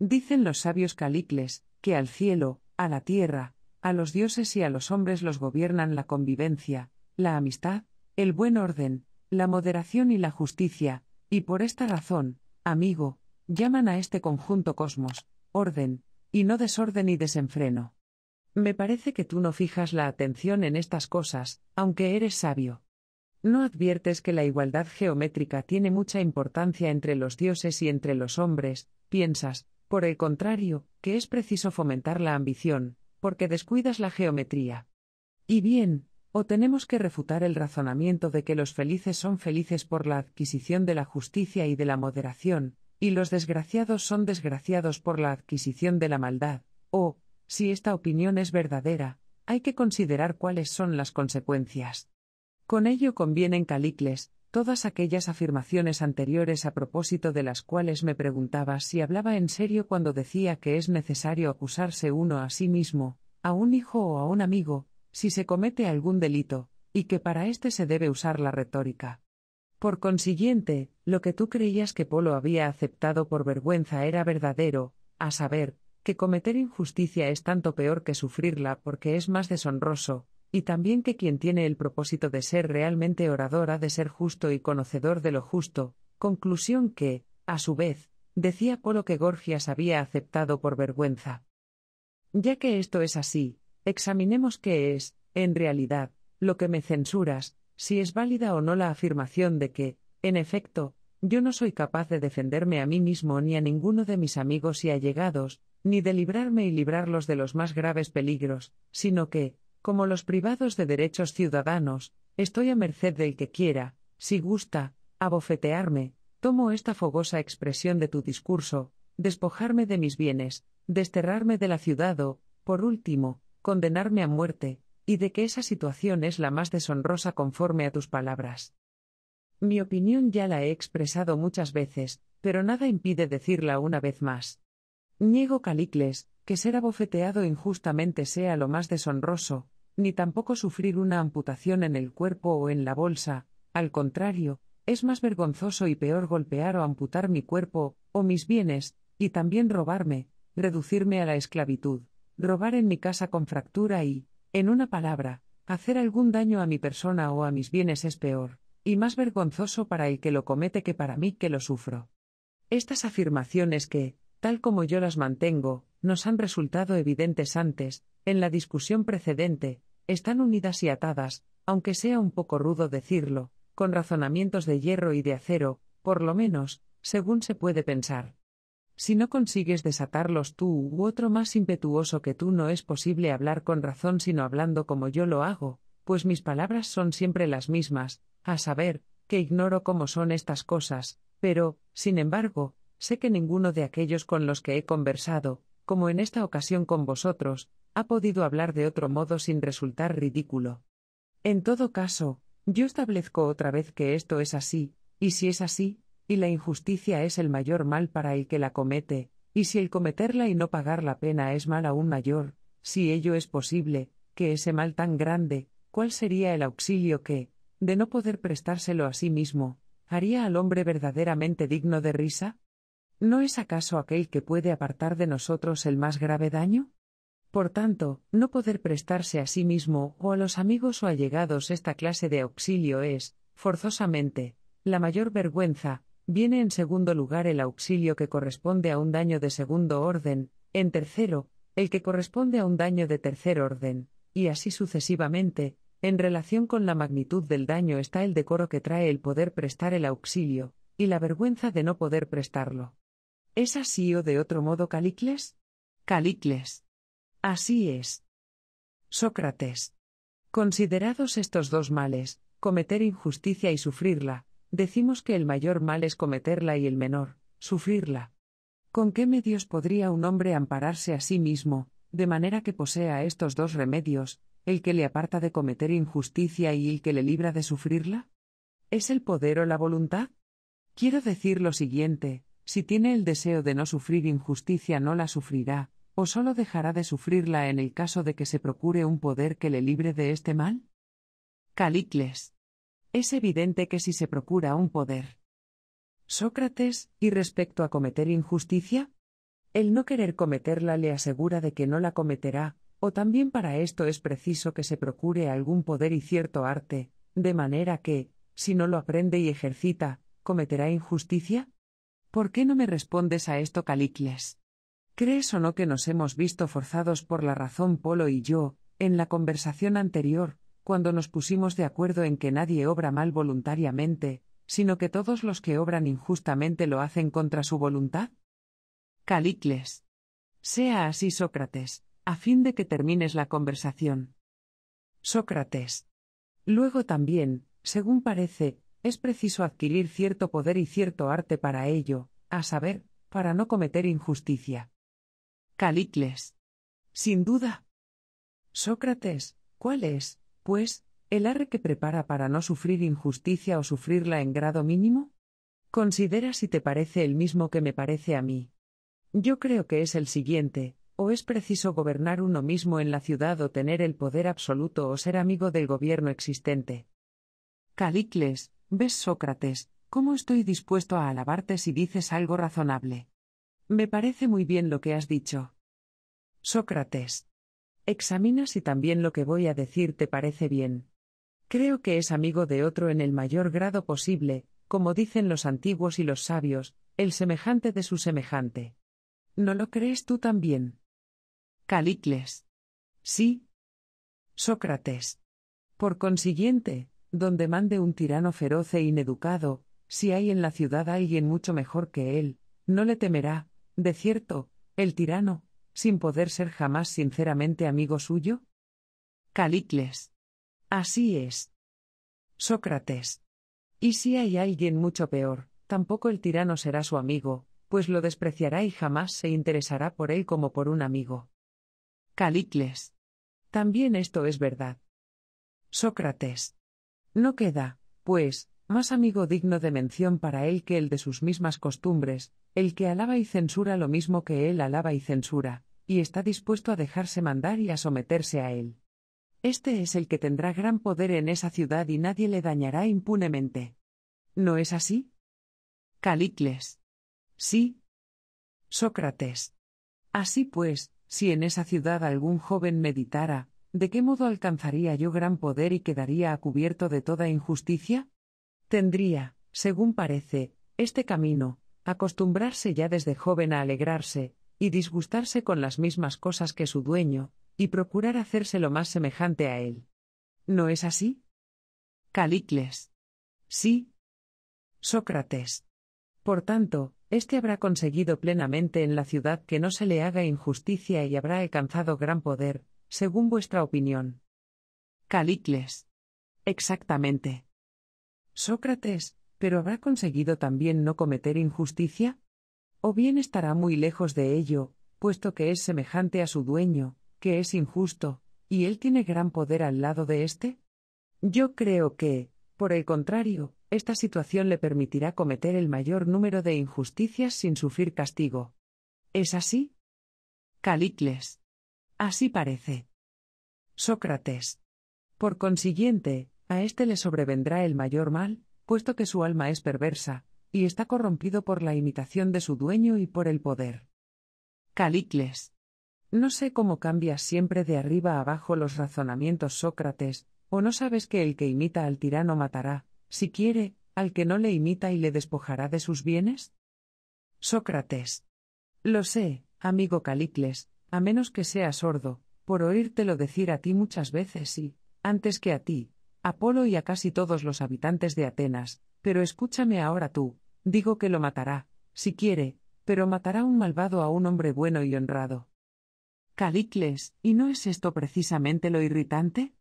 Dicen los sabios calicles, que al cielo, a la tierra, a los dioses y a los hombres los gobiernan la convivencia, la amistad, el buen orden, la moderación y la justicia, y por esta razón, amigo, Llaman a este conjunto cosmos, orden, y no desorden y desenfreno. Me parece que tú no fijas la atención en estas cosas, aunque eres sabio. ¿No adviertes que la igualdad geométrica tiene mucha importancia entre los dioses y entre los hombres? Piensas, por el contrario, que es preciso fomentar la ambición, porque descuidas la geometría. Y bien, o tenemos que refutar el razonamiento de que los felices son felices por la adquisición de la justicia y de la moderación, y los desgraciados son desgraciados por la adquisición de la maldad, o, si esta opinión es verdadera, hay que considerar cuáles son las consecuencias. Con ello convienen Calicles, todas aquellas afirmaciones anteriores a propósito de las cuales me preguntaba si hablaba en serio cuando decía que es necesario acusarse uno a sí mismo, a un hijo o a un amigo, si se comete algún delito, y que para este se debe usar la retórica. Por consiguiente, lo que tú creías que Polo había aceptado por vergüenza era verdadero, a saber, que cometer injusticia es tanto peor que sufrirla porque es más deshonroso, y también que quien tiene el propósito de ser realmente orador ha de ser justo y conocedor de lo justo, conclusión que, a su vez, decía Polo que Gorgias había aceptado por vergüenza. Ya que esto es así, examinemos qué es, en realidad, lo que me censuras, si es válida o no la afirmación de que, en efecto, yo no soy capaz de defenderme a mí mismo ni a ninguno de mis amigos y allegados, ni de librarme y librarlos de los más graves peligros, sino que, como los privados de derechos ciudadanos, estoy a merced del que quiera, si gusta, abofetearme, tomo esta fogosa expresión de tu discurso, despojarme de mis bienes, desterrarme de la ciudad o, por último, condenarme a muerte, y de que esa situación es la más deshonrosa conforme a tus palabras. Mi opinión ya la he expresado muchas veces, pero nada impide decirla una vez más. Niego Calicles, que ser abofeteado injustamente sea lo más deshonroso, ni tampoco sufrir una amputación en el cuerpo o en la bolsa, al contrario, es más vergonzoso y peor golpear o amputar mi cuerpo, o mis bienes, y también robarme, reducirme a la esclavitud, robar en mi casa con fractura y, en una palabra, hacer algún daño a mi persona o a mis bienes es peor, y más vergonzoso para el que lo comete que para mí que lo sufro. Estas afirmaciones que, tal como yo las mantengo, nos han resultado evidentes antes, en la discusión precedente, están unidas y atadas, aunque sea un poco rudo decirlo, con razonamientos de hierro y de acero, por lo menos, según se puede pensar. Si no consigues desatarlos tú u otro más impetuoso que tú no es posible hablar con razón sino hablando como yo lo hago, pues mis palabras son siempre las mismas, a saber, que ignoro cómo son estas cosas, pero, sin embargo, sé que ninguno de aquellos con los que he conversado, como en esta ocasión con vosotros, ha podido hablar de otro modo sin resultar ridículo. En todo caso, yo establezco otra vez que esto es así, y si es así, y la injusticia es el mayor mal para el que la comete, y si el cometerla y no pagar la pena es mal aún mayor, si ello es posible, que ese mal tan grande, ¿cuál sería el auxilio que, de no poder prestárselo a sí mismo, haría al hombre verdaderamente digno de risa? ¿No es acaso aquel que puede apartar de nosotros el más grave daño? Por tanto, no poder prestarse a sí mismo o a los amigos o allegados esta clase de auxilio es, forzosamente, la mayor vergüenza, Viene en segundo lugar el auxilio que corresponde a un daño de segundo orden, en tercero, el que corresponde a un daño de tercer orden, y así sucesivamente, en relación con la magnitud del daño está el decoro que trae el poder prestar el auxilio, y la vergüenza de no poder prestarlo. ¿Es así o de otro modo, Calicles? Calicles. Así es. Sócrates. Considerados estos dos males, cometer injusticia y sufrirla, Decimos que el mayor mal es cometerla y el menor, sufrirla. ¿Con qué medios podría un hombre ampararse a sí mismo, de manera que posea estos dos remedios, el que le aparta de cometer injusticia y el que le libra de sufrirla? ¿Es el poder o la voluntad? Quiero decir lo siguiente, si tiene el deseo de no sufrir injusticia no la sufrirá, o solo dejará de sufrirla en el caso de que se procure un poder que le libre de este mal? Calicles. Es evidente que si se procura un poder. Sócrates, ¿y respecto a cometer injusticia? El no querer cometerla le asegura de que no la cometerá, o también para esto es preciso que se procure algún poder y cierto arte, de manera que, si no lo aprende y ejercita, cometerá injusticia? ¿Por qué no me respondes a esto, Calicles? ¿Crees o no que nos hemos visto forzados por la razón Polo y yo, en la conversación anterior, cuando nos pusimos de acuerdo en que nadie obra mal voluntariamente, sino que todos los que obran injustamente lo hacen contra su voluntad? Calicles. Sea así, Sócrates, a fin de que termines la conversación. Sócrates. Luego también, según parece, es preciso adquirir cierto poder y cierto arte para ello, a saber, para no cometer injusticia. Calicles. Sin duda. Sócrates, ¿cuál es, pues, el arre que prepara para no sufrir injusticia o sufrirla en grado mínimo? Considera si te parece el mismo que me parece a mí. Yo creo que es el siguiente, o es preciso gobernar uno mismo en la ciudad o tener el poder absoluto o ser amigo del gobierno existente. Calicles, ves Sócrates, cómo estoy dispuesto a alabarte si dices algo razonable. Me parece muy bien lo que has dicho. Sócrates. Examina si también lo que voy a decir te parece bien. Creo que es amigo de otro en el mayor grado posible, como dicen los antiguos y los sabios, el semejante de su semejante. ¿No lo crees tú también? Calicles. Sí. Sócrates. Por consiguiente, donde mande un tirano feroz e ineducado, si hay en la ciudad alguien mucho mejor que él, no le temerá, de cierto, el tirano, sin poder ser jamás sinceramente amigo suyo? Calicles. Así es. Sócrates. Y si hay alguien mucho peor, tampoco el tirano será su amigo, pues lo despreciará y jamás se interesará por él como por un amigo. Calicles. También esto es verdad. Sócrates. No queda, pues, más amigo digno de mención para él que el de sus mismas costumbres, el que alaba y censura lo mismo que él alaba y censura, y está dispuesto a dejarse mandar y a someterse a él. Este es el que tendrá gran poder en esa ciudad y nadie le dañará impunemente. ¿No es así? Calicles. Sí. Sócrates. Así pues, si en esa ciudad algún joven meditara, ¿de qué modo alcanzaría yo gran poder y quedaría a cubierto de toda injusticia? Tendría, según parece, este camino, acostumbrarse ya desde joven a alegrarse, y disgustarse con las mismas cosas que su dueño, y procurar hacerse lo más semejante a él. ¿No es así? Calicles. Sí. Sócrates. Por tanto, éste habrá conseguido plenamente en la ciudad que no se le haga injusticia y habrá alcanzado gran poder, según vuestra opinión. Calicles. Exactamente. Sócrates, pero habrá conseguido también no cometer injusticia? o bien estará muy lejos de ello, puesto que es semejante a su dueño, que es injusto, y él tiene gran poder al lado de éste? Yo creo que, por el contrario, esta situación le permitirá cometer el mayor número de injusticias sin sufrir castigo. ¿Es así? Calicles. Así parece. Sócrates. Por consiguiente, a éste le sobrevendrá el mayor mal, puesto que su alma es perversa, y está corrompido por la imitación de su dueño y por el poder. Calicles. No sé cómo cambias siempre de arriba a abajo los razonamientos Sócrates, o no sabes que el que imita al tirano matará, si quiere, al que no le imita y le despojará de sus bienes? Sócrates. Lo sé, amigo Calicles, a menos que sea sordo, por oírtelo decir a ti muchas veces y, antes que a ti, Apolo y a casi todos los habitantes de Atenas, pero escúchame ahora tú, Digo que lo matará, si quiere, pero matará un malvado a un hombre bueno y honrado. Calicles, ¿y no es esto precisamente lo irritante?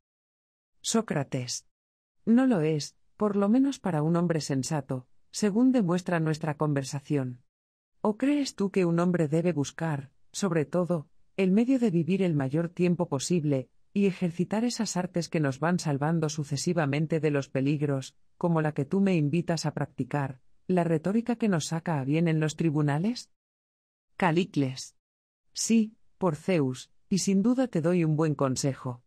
Sócrates. No lo es, por lo menos para un hombre sensato, según demuestra nuestra conversación. ¿O crees tú que un hombre debe buscar, sobre todo, el medio de vivir el mayor tiempo posible, y ejercitar esas artes que nos van salvando sucesivamente de los peligros, como la que tú me invitas a practicar, la retórica que nos saca a bien en los tribunales? Calicles. Sí, por Zeus, y sin duda te doy un buen consejo.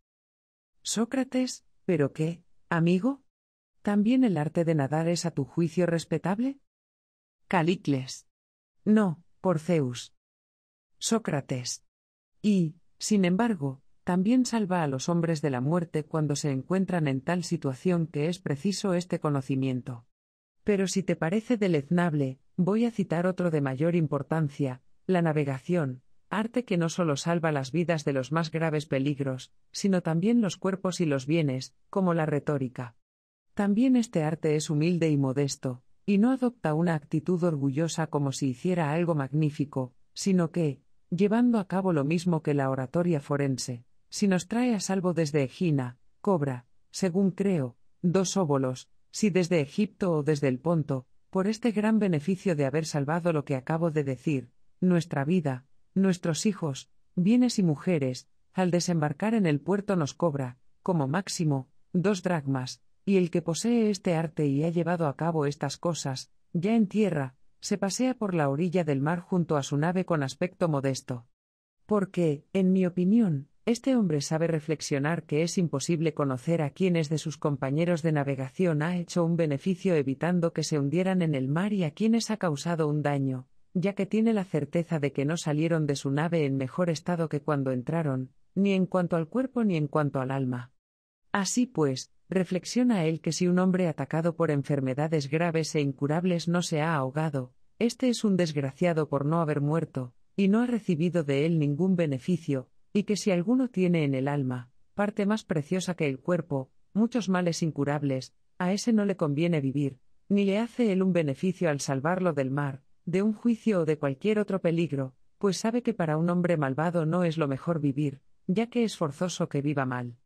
Sócrates, ¿pero qué, amigo? ¿También el arte de nadar es a tu juicio respetable? Calicles. No, por Zeus. Sócrates. Y, sin embargo, también salva a los hombres de la muerte cuando se encuentran en tal situación que es preciso este conocimiento. Pero si te parece deleznable, voy a citar otro de mayor importancia, la navegación, arte que no solo salva las vidas de los más graves peligros, sino también los cuerpos y los bienes, como la retórica. También este arte es humilde y modesto, y no adopta una actitud orgullosa como si hiciera algo magnífico, sino que, llevando a cabo lo mismo que la oratoria forense, si nos trae a salvo desde Egina, cobra, según creo, dos óbolos, si desde Egipto o desde el Ponto, por este gran beneficio de haber salvado lo que acabo de decir, nuestra vida, nuestros hijos, bienes y mujeres, al desembarcar en el puerto nos cobra, como máximo, dos dracmas, y el que posee este arte y ha llevado a cabo estas cosas, ya en tierra, se pasea por la orilla del mar junto a su nave con aspecto modesto. Porque, en mi opinión, este hombre sabe reflexionar que es imposible conocer a quienes de sus compañeros de navegación ha hecho un beneficio evitando que se hundieran en el mar y a quienes ha causado un daño, ya que tiene la certeza de que no salieron de su nave en mejor estado que cuando entraron, ni en cuanto al cuerpo ni en cuanto al alma. Así pues, reflexiona él que si un hombre atacado por enfermedades graves e incurables no se ha ahogado, este es un desgraciado por no haber muerto, y no ha recibido de él ningún beneficio, y que si alguno tiene en el alma, parte más preciosa que el cuerpo, muchos males incurables, a ese no le conviene vivir, ni le hace él un beneficio al salvarlo del mar, de un juicio o de cualquier otro peligro, pues sabe que para un hombre malvado no es lo mejor vivir, ya que es forzoso que viva mal.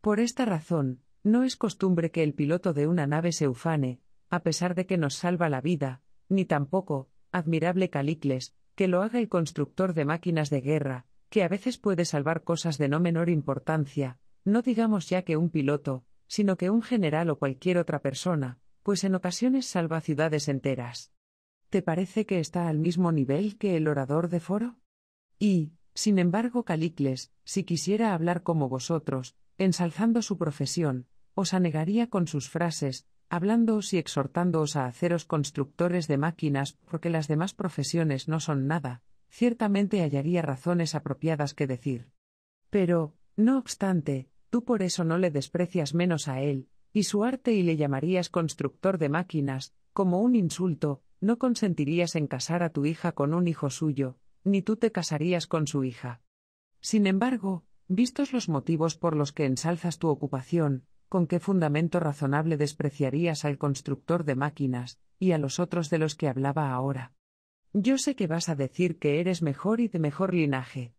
Por esta razón, no es costumbre que el piloto de una nave se ufane, a pesar de que nos salva la vida, ni tampoco, admirable Calicles, que lo haga el constructor de máquinas de guerra, que a veces puede salvar cosas de no menor importancia, no digamos ya que un piloto, sino que un general o cualquier otra persona, pues en ocasiones salva ciudades enteras. ¿Te parece que está al mismo nivel que el orador de foro? Y, sin embargo, Calicles, si quisiera hablar como vosotros, ensalzando su profesión, os anegaría con sus frases, hablándoos y exhortándoos a haceros constructores de máquinas, porque las demás profesiones no son nada, ciertamente hallaría razones apropiadas que decir. Pero, no obstante, tú por eso no le desprecias menos a él, y su arte y le llamarías constructor de máquinas, como un insulto, no consentirías en casar a tu hija con un hijo suyo, ni tú te casarías con su hija. Sin embargo, vistos los motivos por los que ensalzas tu ocupación, ¿con qué fundamento razonable despreciarías al constructor de máquinas, y a los otros de los que hablaba ahora? Yo sé que vas a decir que eres mejor y de mejor linaje.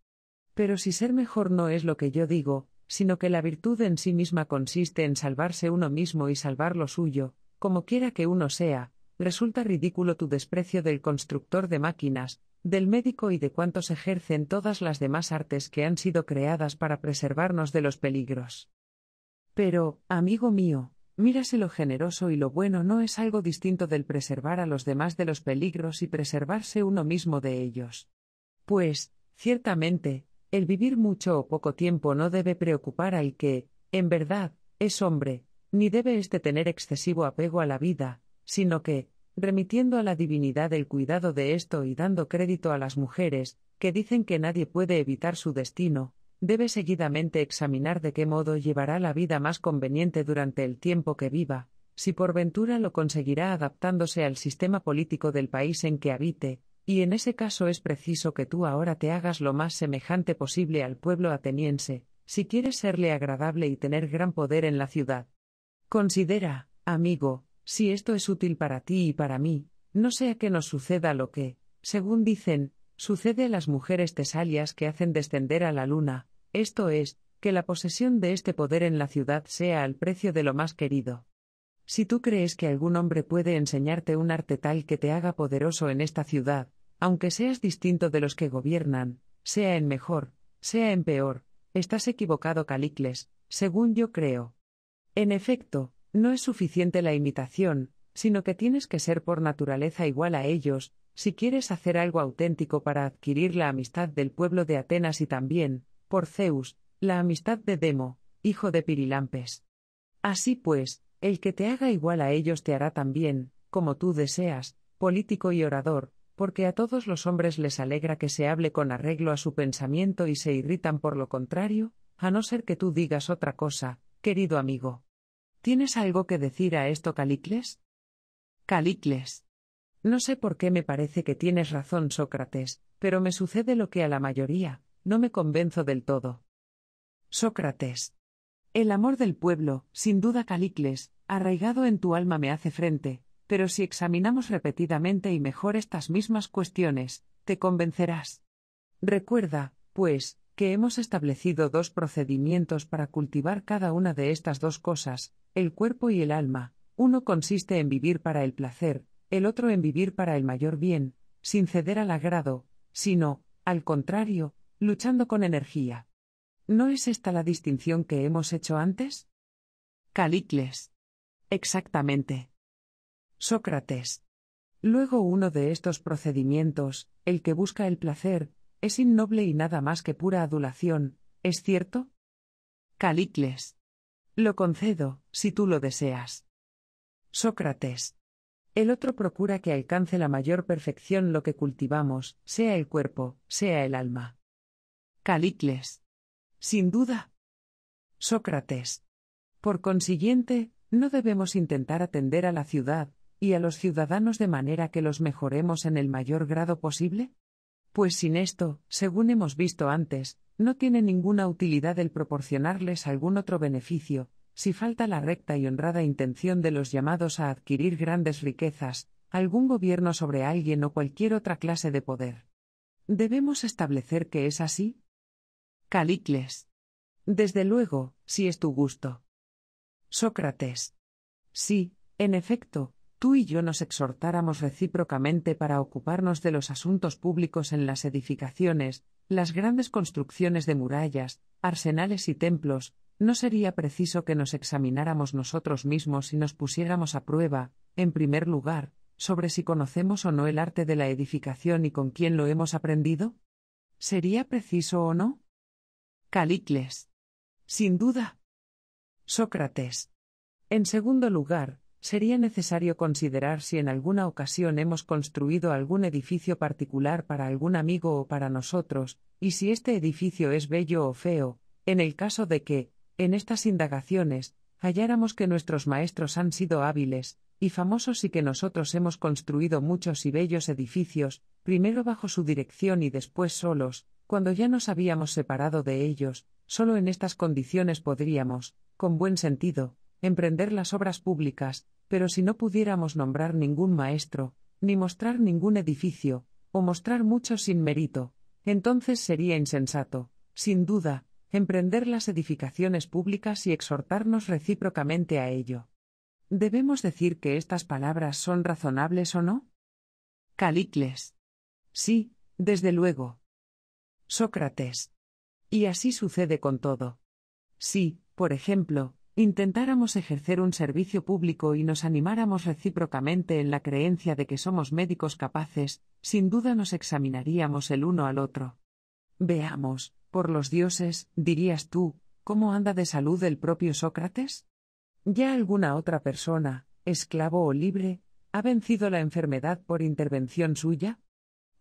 Pero si ser mejor no es lo que yo digo, sino que la virtud en sí misma consiste en salvarse uno mismo y salvar lo suyo, como quiera que uno sea, resulta ridículo tu desprecio del constructor de máquinas, del médico y de cuantos ejercen todas las demás artes que han sido creadas para preservarnos de los peligros. Pero, amigo mío, Mírase lo generoso y lo bueno no es algo distinto del preservar a los demás de los peligros y preservarse uno mismo de ellos. Pues, ciertamente, el vivir mucho o poco tiempo no debe preocupar al que, en verdad, es hombre, ni debe éste tener excesivo apego a la vida, sino que, remitiendo a la divinidad el cuidado de esto y dando crédito a las mujeres, que dicen que nadie puede evitar su destino, debe seguidamente examinar de qué modo llevará la vida más conveniente durante el tiempo que viva, si por ventura lo conseguirá adaptándose al sistema político del país en que habite, y en ese caso es preciso que tú ahora te hagas lo más semejante posible al pueblo ateniense, si quieres serle agradable y tener gran poder en la ciudad. Considera, amigo, si esto es útil para ti y para mí, no sea que nos suceda lo que, según dicen, sucede a las mujeres tesalias que hacen descender a la luna, esto es, que la posesión de este poder en la ciudad sea al precio de lo más querido. Si tú crees que algún hombre puede enseñarte un arte tal que te haga poderoso en esta ciudad, aunque seas distinto de los que gobiernan, sea en mejor, sea en peor, estás equivocado, Calicles, según yo creo. En efecto, no es suficiente la imitación, sino que tienes que ser por naturaleza igual a ellos, si quieres hacer algo auténtico para adquirir la amistad del pueblo de Atenas y también, por Zeus, la amistad de Demo, hijo de Pirilampes. Así pues, el que te haga igual a ellos te hará también, como tú deseas, político y orador, porque a todos los hombres les alegra que se hable con arreglo a su pensamiento y se irritan por lo contrario, a no ser que tú digas otra cosa, querido amigo. ¿Tienes algo que decir a esto, Calicles? Calicles. No sé por qué me parece que tienes razón, Sócrates, pero me sucede lo que a la mayoría, no me convenzo del todo. Sócrates. El amor del pueblo, sin duda Calicles, arraigado en tu alma me hace frente, pero si examinamos repetidamente y mejor estas mismas cuestiones, te convencerás. Recuerda, pues, que hemos establecido dos procedimientos para cultivar cada una de estas dos cosas, el cuerpo y el alma, uno consiste en vivir para el placer, el otro en vivir para el mayor bien, sin ceder al agrado, sino, al contrario, Luchando con energía. ¿No es esta la distinción que hemos hecho antes? Calicles. Exactamente. Sócrates. Luego uno de estos procedimientos, el que busca el placer, es innoble y nada más que pura adulación, ¿es cierto? Calicles. Lo concedo, si tú lo deseas. Sócrates. El otro procura que alcance la mayor perfección lo que cultivamos, sea el cuerpo, sea el alma. Calicles. Sin duda. Sócrates. Por consiguiente, no debemos intentar atender a la ciudad, y a los ciudadanos de manera que los mejoremos en el mayor grado posible? Pues sin esto, según hemos visto antes, no tiene ninguna utilidad el proporcionarles algún otro beneficio, si falta la recta y honrada intención de los llamados a adquirir grandes riquezas, algún gobierno sobre alguien o cualquier otra clase de poder. Debemos establecer que es así, Calicles. Desde luego, si es tu gusto. Sócrates. Sí, en efecto, tú y yo nos exhortáramos recíprocamente para ocuparnos de los asuntos públicos en las edificaciones, las grandes construcciones de murallas, arsenales y templos, no sería preciso que nos examináramos nosotros mismos y nos pusiéramos a prueba, en primer lugar, sobre si conocemos o no el arte de la edificación y con quién lo hemos aprendido? ¿Sería preciso o no? Calicles. Sin duda. Sócrates. En segundo lugar, sería necesario considerar si en alguna ocasión hemos construido algún edificio particular para algún amigo o para nosotros, y si este edificio es bello o feo, en el caso de que, en estas indagaciones, halláramos que nuestros maestros han sido hábiles, y famosos y que nosotros hemos construido muchos y bellos edificios, primero bajo su dirección y después solos, cuando ya nos habíamos separado de ellos, solo en estas condiciones podríamos, con buen sentido, emprender las obras públicas, pero si no pudiéramos nombrar ningún maestro, ni mostrar ningún edificio, o mostrar mucho sin mérito, entonces sería insensato, sin duda, emprender las edificaciones públicas y exhortarnos recíprocamente a ello. ¿Debemos decir que estas palabras son razonables o no? Calicles. Sí, desde luego. Sócrates. Y así sucede con todo. Si, por ejemplo, intentáramos ejercer un servicio público y nos animáramos recíprocamente en la creencia de que somos médicos capaces, sin duda nos examinaríamos el uno al otro. Veamos, por los dioses, dirías tú, cómo anda de salud el propio Sócrates. Ya alguna otra persona, esclavo o libre, ha vencido la enfermedad por intervención suya.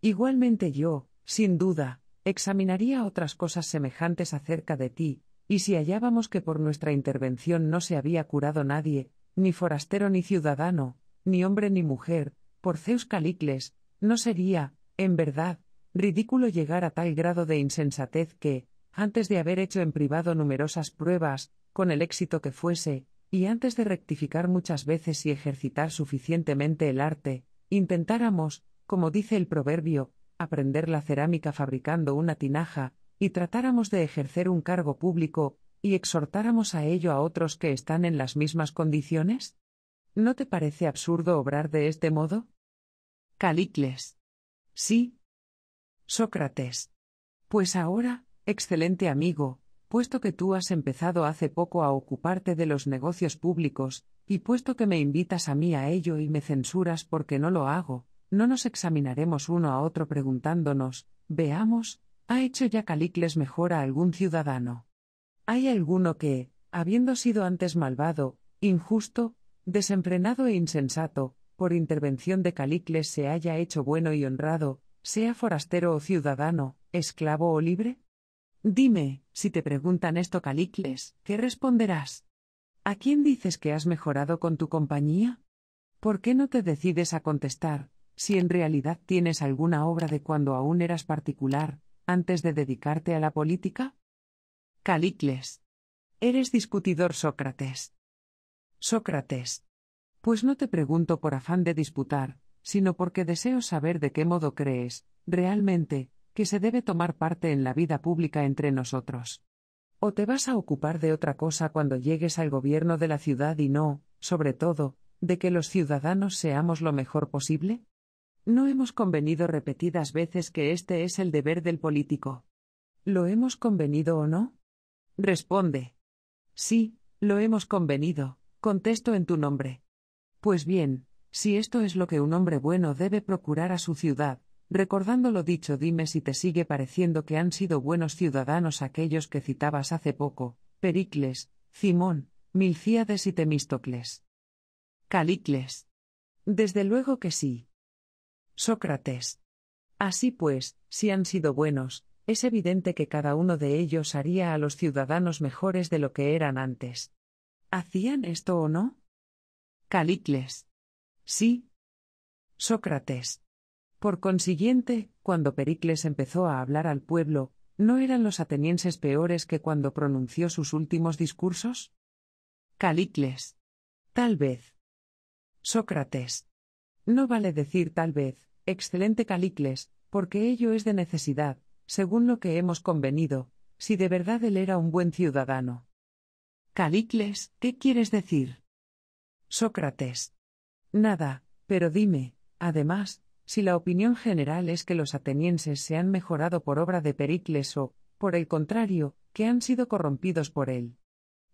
Igualmente yo, sin duda, examinaría otras cosas semejantes acerca de ti, y si hallábamos que por nuestra intervención no se había curado nadie, ni forastero ni ciudadano, ni hombre ni mujer, por Zeus Calicles, no sería, en verdad, ridículo llegar a tal grado de insensatez que, antes de haber hecho en privado numerosas pruebas, con el éxito que fuese, y antes de rectificar muchas veces y ejercitar suficientemente el arte, intentáramos, como dice el proverbio, aprender la cerámica fabricando una tinaja, y tratáramos de ejercer un cargo público, y exhortáramos a ello a otros que están en las mismas condiciones? ¿No te parece absurdo obrar de este modo? Calicles. Sí. Sócrates. Pues ahora, excelente amigo, puesto que tú has empezado hace poco a ocuparte de los negocios públicos, y puesto que me invitas a mí a ello y me censuras porque no lo hago, no nos examinaremos uno a otro preguntándonos, veamos, ¿ha hecho ya Calicles mejor a algún ciudadano? ¿Hay alguno que, habiendo sido antes malvado, injusto, desenfrenado e insensato, por intervención de Calicles se haya hecho bueno y honrado, sea forastero o ciudadano, esclavo o libre? Dime, si te preguntan esto Calicles, ¿qué responderás? ¿A quién dices que has mejorado con tu compañía? ¿Por qué no te decides a contestar, si en realidad tienes alguna obra de cuando aún eras particular, antes de dedicarte a la política? Calicles. Eres discutidor, Sócrates. Sócrates. Pues no te pregunto por afán de disputar, sino porque deseo saber de qué modo crees, realmente, que se debe tomar parte en la vida pública entre nosotros. O te vas a ocupar de otra cosa cuando llegues al gobierno de la ciudad y no, sobre todo, de que los ciudadanos seamos lo mejor posible? No hemos convenido repetidas veces que este es el deber del político. ¿Lo hemos convenido o no? Responde. Sí, lo hemos convenido, contesto en tu nombre. Pues bien, si esto es lo que un hombre bueno debe procurar a su ciudad, recordando lo dicho, dime si te sigue pareciendo que han sido buenos ciudadanos aquellos que citabas hace poco, Pericles, Simón, Milcíades y Temístocles. Calicles. Desde luego que sí. Sócrates. Así pues, si han sido buenos, es evidente que cada uno de ellos haría a los ciudadanos mejores de lo que eran antes. ¿Hacían esto o no? Calicles. Sí. Sócrates. Por consiguiente, cuando Pericles empezó a hablar al pueblo, ¿no eran los atenienses peores que cuando pronunció sus últimos discursos? Calicles. Tal vez. Sócrates. No vale decir tal vez, excelente Calicles, porque ello es de necesidad, según lo que hemos convenido, si de verdad él era un buen ciudadano. Calicles, ¿qué quieres decir? Sócrates. Nada, pero dime, además, si la opinión general es que los atenienses se han mejorado por obra de Pericles o, por el contrario, que han sido corrompidos por él.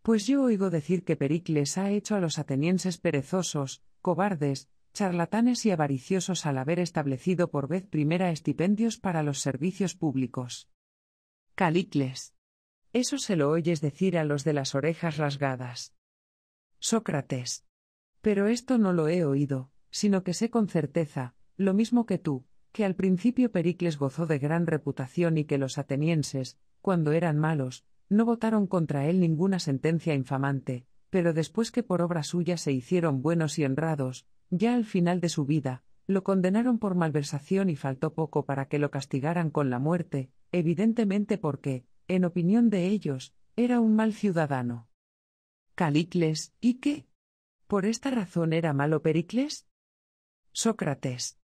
Pues yo oigo decir que Pericles ha hecho a los atenienses perezosos, cobardes, charlatanes y avariciosos al haber establecido por vez primera estipendios para los servicios públicos. Calicles. Eso se lo oyes decir a los de las orejas rasgadas. Sócrates. Pero esto no lo he oído, sino que sé con certeza, lo mismo que tú, que al principio Pericles gozó de gran reputación y que los atenienses, cuando eran malos, no votaron contra él ninguna sentencia infamante, pero después que por obra suya se hicieron buenos y honrados, ya al final de su vida, lo condenaron por malversación y faltó poco para que lo castigaran con la muerte, evidentemente porque, en opinión de ellos, era un mal ciudadano. Calicles, ¿y qué? ¿Por esta razón era malo Pericles? Sócrates.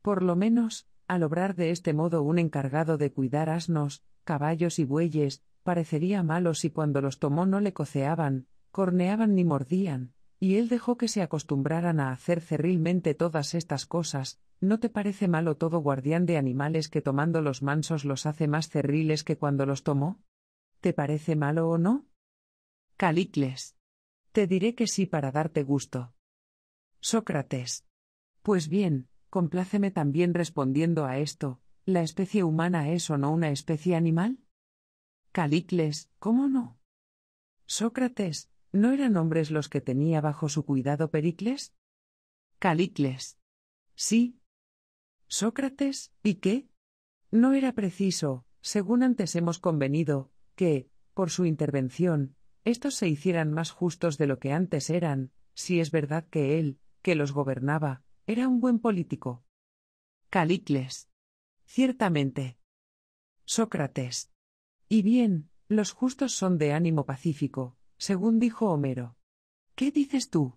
Por lo menos, al obrar de este modo un encargado de cuidar asnos, caballos y bueyes, parecería malo si cuando los tomó no le coceaban, corneaban ni mordían, y él dejó que se acostumbraran a hacer cerrilmente todas estas cosas, ¿no te parece malo todo guardián de animales que tomando los mansos los hace más cerriles que cuando los tomó? ¿Te parece malo o no? Calicles. Te diré que sí para darte gusto. Sócrates. Pues bien, compláceme también respondiendo a esto, ¿la especie humana es o no una especie animal? Calicles, ¿cómo no? Sócrates, ¿No eran hombres los que tenía bajo su cuidado Pericles? Calicles. Sí. Sócrates, ¿y qué? No era preciso, según antes hemos convenido, que, por su intervención, estos se hicieran más justos de lo que antes eran, si es verdad que él, que los gobernaba, era un buen político. Calicles. Ciertamente. Sócrates. Y bien, los justos son de ánimo pacífico, según dijo Homero. ¿Qué dices tú?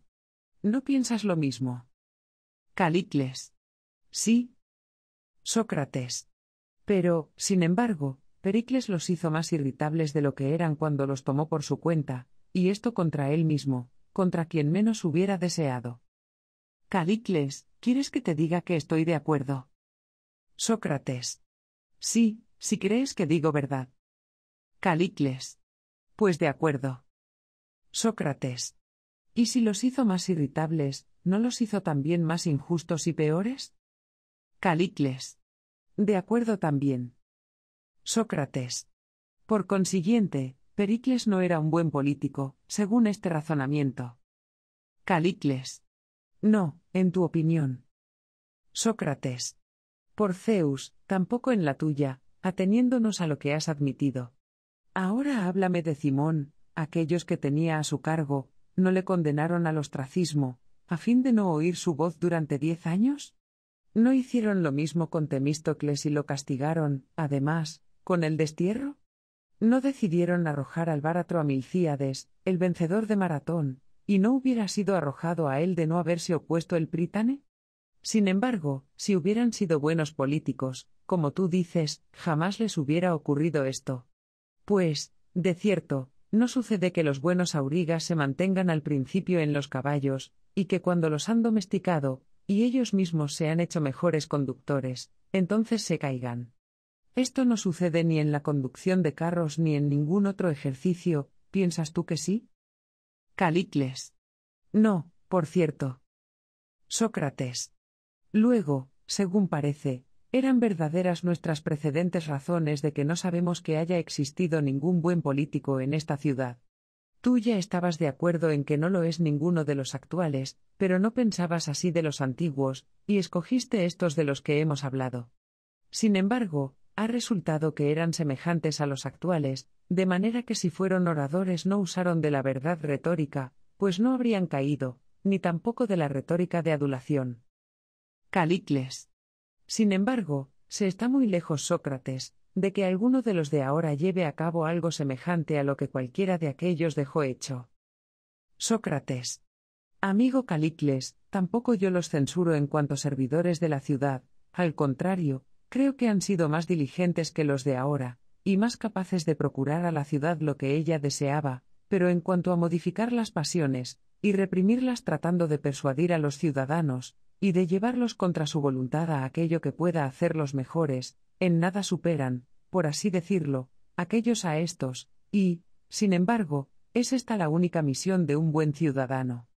¿No piensas lo mismo? Calicles. Sí. Sócrates. Pero, sin embargo, Pericles los hizo más irritables de lo que eran cuando los tomó por su cuenta, y esto contra él mismo, contra quien menos hubiera deseado. Calicles, ¿quieres que te diga que estoy de acuerdo? Sócrates. Sí, si crees que digo verdad. Calicles. Pues de acuerdo. Sócrates. ¿Y si los hizo más irritables, no los hizo también más injustos y peores? Calicles. De acuerdo también. Sócrates. Por consiguiente, Pericles no era un buen político, según este razonamiento. Calicles. No, en tu opinión. Sócrates. Por Zeus, tampoco en la tuya, ateniéndonos a lo que has admitido. Ahora háblame de Simón, aquellos que tenía a su cargo, no le condenaron al ostracismo, a fin de no oír su voz durante diez años? ¿No hicieron lo mismo con Temístocles y lo castigaron, además, con el destierro? ¿No decidieron arrojar al báratro a Milcíades, el vencedor de Maratón, y no hubiera sido arrojado a él de no haberse opuesto el Prítane? Sin embargo, si hubieran sido buenos políticos, como tú dices, jamás les hubiera ocurrido esto. Pues, de cierto, no sucede que los buenos aurigas se mantengan al principio en los caballos, y que cuando los han domesticado, y ellos mismos se han hecho mejores conductores, entonces se caigan. Esto no sucede ni en la conducción de carros ni en ningún otro ejercicio, ¿piensas tú que sí? Calicles. No, por cierto. Sócrates. Luego, según parece, eran verdaderas nuestras precedentes razones de que no sabemos que haya existido ningún buen político en esta ciudad. Tú ya estabas de acuerdo en que no lo es ninguno de los actuales, pero no pensabas así de los antiguos, y escogiste estos de los que hemos hablado. Sin embargo, ha resultado que eran semejantes a los actuales, de manera que si fueron oradores no usaron de la verdad retórica, pues no habrían caído, ni tampoco de la retórica de adulación. Calicles. Sin embargo, se está muy lejos Sócrates, de que alguno de los de ahora lleve a cabo algo semejante a lo que cualquiera de aquellos dejó hecho. Sócrates. Amigo Calicles, tampoco yo los censuro en cuanto servidores de la ciudad, al contrario, creo que han sido más diligentes que los de ahora, y más capaces de procurar a la ciudad lo que ella deseaba, pero en cuanto a modificar las pasiones, y reprimirlas tratando de persuadir a los ciudadanos, y de llevarlos contra su voluntad a aquello que pueda hacerlos mejores, en nada superan, por así decirlo, aquellos a estos, y, sin embargo, es esta la única misión de un buen ciudadano.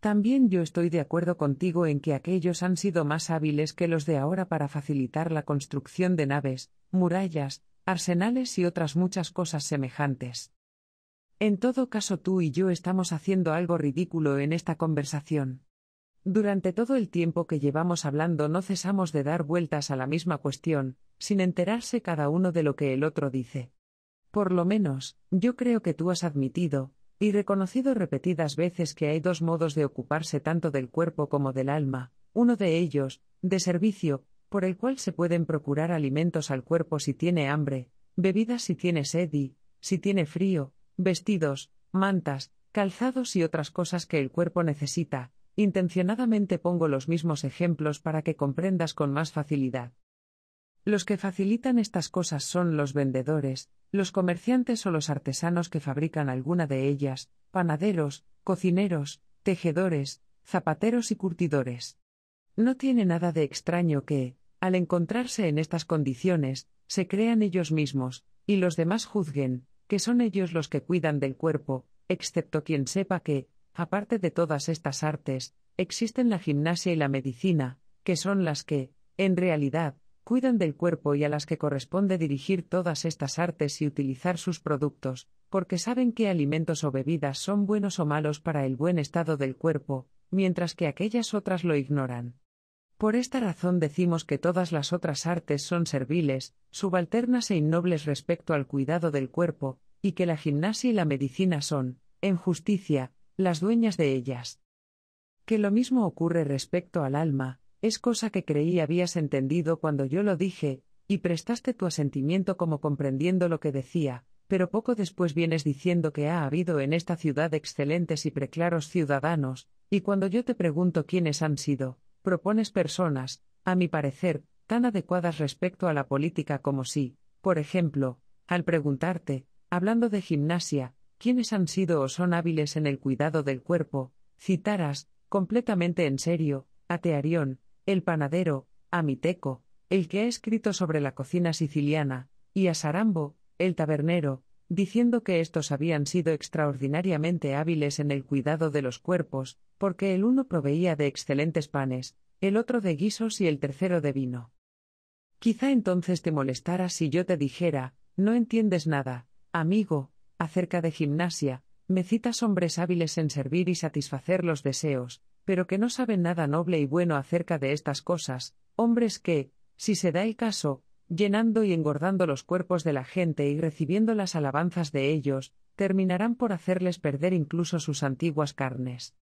También yo estoy de acuerdo contigo en que aquellos han sido más hábiles que los de ahora para facilitar la construcción de naves, murallas, arsenales y otras muchas cosas semejantes. En todo caso tú y yo estamos haciendo algo ridículo en esta conversación. Durante todo el tiempo que llevamos hablando no cesamos de dar vueltas a la misma cuestión, sin enterarse cada uno de lo que el otro dice. Por lo menos, yo creo que tú has admitido, y reconocido repetidas veces que hay dos modos de ocuparse tanto del cuerpo como del alma, uno de ellos, de servicio, por el cual se pueden procurar alimentos al cuerpo si tiene hambre, bebidas si tiene sed y, si tiene frío, vestidos, mantas, calzados y otras cosas que el cuerpo necesita, Intencionadamente pongo los mismos ejemplos para que comprendas con más facilidad. Los que facilitan estas cosas son los vendedores, los comerciantes o los artesanos que fabrican alguna de ellas, panaderos, cocineros, tejedores, zapateros y curtidores. No tiene nada de extraño que, al encontrarse en estas condiciones, se crean ellos mismos, y los demás juzguen, que son ellos los que cuidan del cuerpo, excepto quien sepa que, Aparte de todas estas artes, existen la gimnasia y la medicina, que son las que, en realidad, cuidan del cuerpo y a las que corresponde dirigir todas estas artes y utilizar sus productos, porque saben qué alimentos o bebidas son buenos o malos para el buen estado del cuerpo, mientras que aquellas otras lo ignoran. Por esta razón decimos que todas las otras artes son serviles, subalternas e innobles respecto al cuidado del cuerpo, y que la gimnasia y la medicina son, en justicia, las dueñas de ellas. Que lo mismo ocurre respecto al alma, es cosa que creí habías entendido cuando yo lo dije, y prestaste tu asentimiento como comprendiendo lo que decía, pero poco después vienes diciendo que ha habido en esta ciudad excelentes y preclaros ciudadanos, y cuando yo te pregunto quiénes han sido, propones personas, a mi parecer, tan adecuadas respecto a la política como si, por ejemplo, al preguntarte, hablando de gimnasia, quienes han sido o son hábiles en el cuidado del cuerpo, citaras, completamente en serio, a Tearión, el panadero, a Miteco, el que ha escrito sobre la cocina siciliana, y a Sarambo, el tabernero, diciendo que estos habían sido extraordinariamente hábiles en el cuidado de los cuerpos, porque el uno proveía de excelentes panes, el otro de guisos y el tercero de vino. Quizá entonces te molestaras si yo te dijera, no entiendes nada, amigo, acerca de gimnasia, me citas hombres hábiles en servir y satisfacer los deseos, pero que no saben nada noble y bueno acerca de estas cosas, hombres que, si se da el caso, llenando y engordando los cuerpos de la gente y recibiendo las alabanzas de ellos, terminarán por hacerles perder incluso sus antiguas carnes.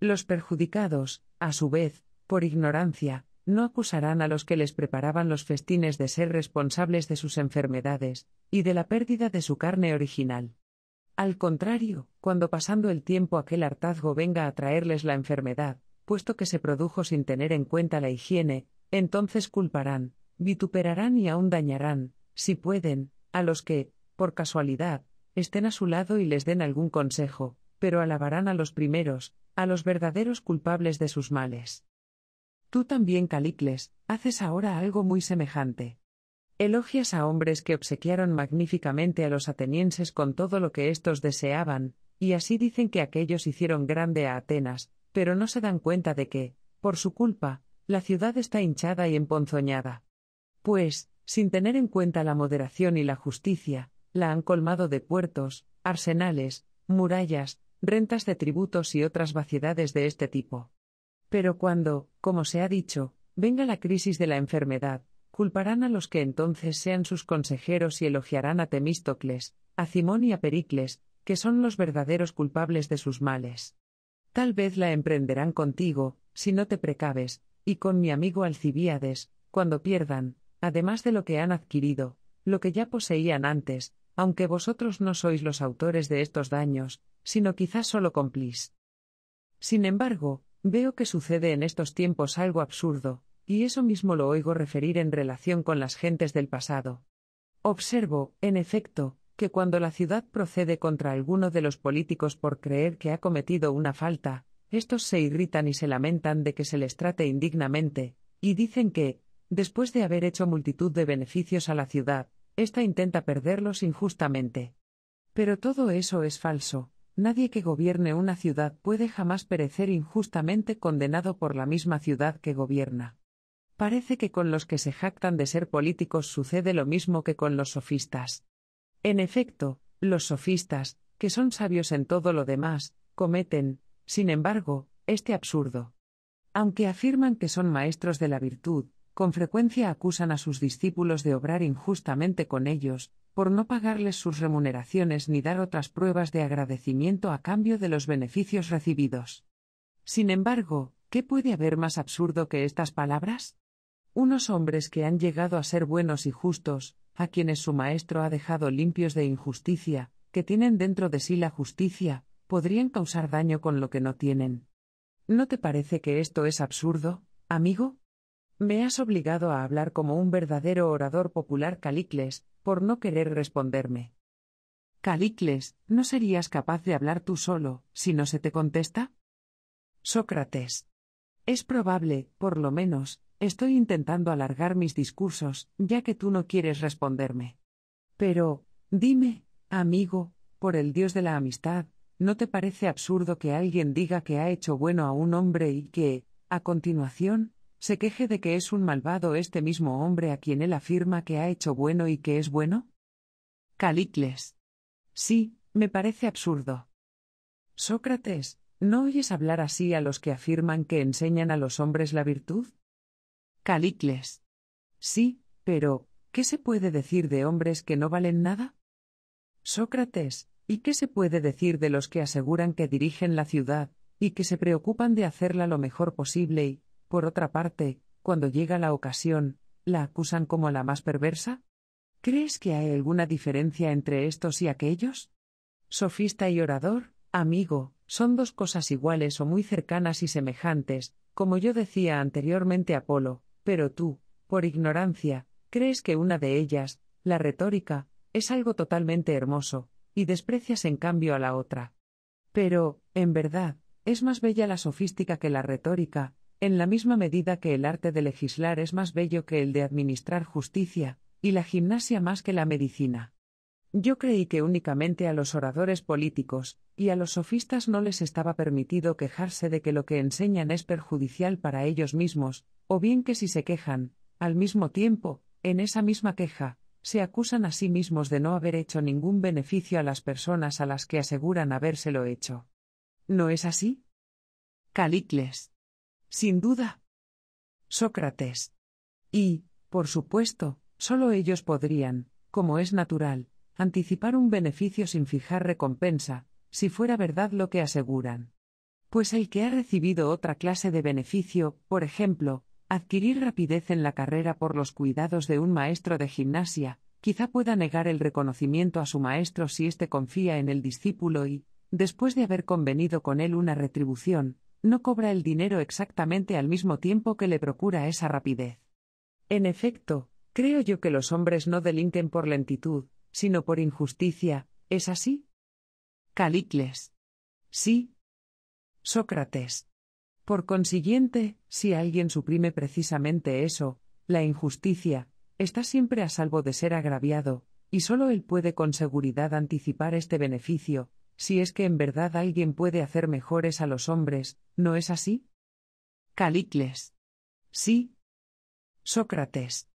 Los perjudicados, a su vez, por ignorancia, no acusarán a los que les preparaban los festines de ser responsables de sus enfermedades, y de la pérdida de su carne original. Al contrario, cuando pasando el tiempo aquel hartazgo venga a traerles la enfermedad, puesto que se produjo sin tener en cuenta la higiene, entonces culparán, vituperarán y aún dañarán, si pueden, a los que, por casualidad, estén a su lado y les den algún consejo, pero alabarán a los primeros, a los verdaderos culpables de sus males. Tú también, Calicles, haces ahora algo muy semejante. Elogias a hombres que obsequiaron magníficamente a los atenienses con todo lo que éstos deseaban, y así dicen que aquellos hicieron grande a Atenas, pero no se dan cuenta de que, por su culpa, la ciudad está hinchada y emponzoñada. Pues, sin tener en cuenta la moderación y la justicia, la han colmado de puertos, arsenales, murallas, rentas de tributos y otras vaciedades de este tipo. Pero cuando, como se ha dicho, venga la crisis de la enfermedad, Culparán a los que entonces sean sus consejeros y elogiarán a Temístocles, a Cimón y a Pericles, que son los verdaderos culpables de sus males. Tal vez la emprenderán contigo, si no te precaves, y con mi amigo Alcibíades, cuando pierdan, además de lo que han adquirido, lo que ya poseían antes, aunque vosotros no sois los autores de estos daños, sino quizás solo complís. Sin embargo, veo que sucede en estos tiempos algo absurdo, y eso mismo lo oigo referir en relación con las gentes del pasado. Observo, en efecto, que cuando la ciudad procede contra alguno de los políticos por creer que ha cometido una falta, estos se irritan y se lamentan de que se les trate indignamente, y dicen que, después de haber hecho multitud de beneficios a la ciudad, ésta intenta perderlos injustamente. Pero todo eso es falso, nadie que gobierne una ciudad puede jamás perecer injustamente condenado por la misma ciudad que gobierna. Parece que con los que se jactan de ser políticos sucede lo mismo que con los sofistas. En efecto, los sofistas, que son sabios en todo lo demás, cometen, sin embargo, este absurdo. Aunque afirman que son maestros de la virtud, con frecuencia acusan a sus discípulos de obrar injustamente con ellos, por no pagarles sus remuneraciones ni dar otras pruebas de agradecimiento a cambio de los beneficios recibidos. Sin embargo, ¿qué puede haber más absurdo que estas palabras? unos hombres que han llegado a ser buenos y justos, a quienes su Maestro ha dejado limpios de injusticia, que tienen dentro de sí la justicia, podrían causar daño con lo que no tienen. ¿No te parece que esto es absurdo, amigo? Me has obligado a hablar como un verdadero orador popular Calicles, por no querer responderme. Calicles, ¿no serías capaz de hablar tú solo, si no se te contesta? Sócrates. Es probable, por lo menos, Estoy intentando alargar mis discursos, ya que tú no quieres responderme. Pero, dime, amigo, por el Dios de la amistad, ¿no te parece absurdo que alguien diga que ha hecho bueno a un hombre y que, a continuación, se queje de que es un malvado este mismo hombre a quien él afirma que ha hecho bueno y que es bueno? Calicles. Sí, me parece absurdo. Sócrates, ¿no oyes hablar así a los que afirman que enseñan a los hombres la virtud? Calicles. Sí, pero, ¿qué se puede decir de hombres que no valen nada? Sócrates, ¿y qué se puede decir de los que aseguran que dirigen la ciudad, y que se preocupan de hacerla lo mejor posible y, por otra parte, cuando llega la ocasión, la acusan como la más perversa? ¿Crees que hay alguna diferencia entre estos y aquellos? Sofista y orador, amigo, son dos cosas iguales o muy cercanas y semejantes, como yo decía anteriormente Apolo, pero tú, por ignorancia, crees que una de ellas, la retórica, es algo totalmente hermoso, y desprecias en cambio a la otra. Pero, en verdad, es más bella la sofística que la retórica, en la misma medida que el arte de legislar es más bello que el de administrar justicia, y la gimnasia más que la medicina. Yo creí que únicamente a los oradores políticos y a los sofistas no les estaba permitido quejarse de que lo que enseñan es perjudicial para ellos mismos, o bien que si se quejan, al mismo tiempo, en esa misma queja, se acusan a sí mismos de no haber hecho ningún beneficio a las personas a las que aseguran habérselo hecho. ¿No es así? Calicles. Sin duda. Sócrates. Y, por supuesto, solo ellos podrían, como es natural, anticipar un beneficio sin fijar recompensa, si fuera verdad lo que aseguran. Pues el que ha recibido otra clase de beneficio, por ejemplo, Adquirir rapidez en la carrera por los cuidados de un maestro de gimnasia, quizá pueda negar el reconocimiento a su maestro si éste confía en el discípulo y, después de haber convenido con él una retribución, no cobra el dinero exactamente al mismo tiempo que le procura esa rapidez. En efecto, creo yo que los hombres no delinquen por lentitud, sino por injusticia, ¿es así? Calicles. Sí. Sócrates. Por consiguiente, si alguien suprime precisamente eso, la injusticia, está siempre a salvo de ser agraviado, y solo él puede con seguridad anticipar este beneficio, si es que en verdad alguien puede hacer mejores a los hombres, ¿no es así? Calicles. Sí. Sócrates.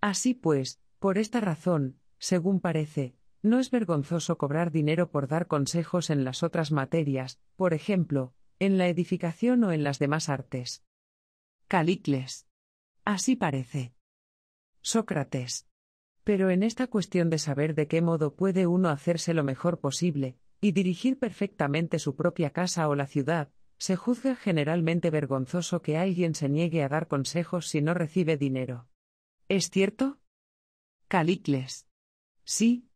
Así pues, por esta razón, según parece, no es vergonzoso cobrar dinero por dar consejos en las otras materias, por ejemplo, en la edificación o en las demás artes. Calicles. Así parece. Sócrates. Pero en esta cuestión de saber de qué modo puede uno hacerse lo mejor posible, y dirigir perfectamente su propia casa o la ciudad, se juzga generalmente vergonzoso que alguien se niegue a dar consejos si no recibe dinero. ¿Es cierto? Calicles. Sí.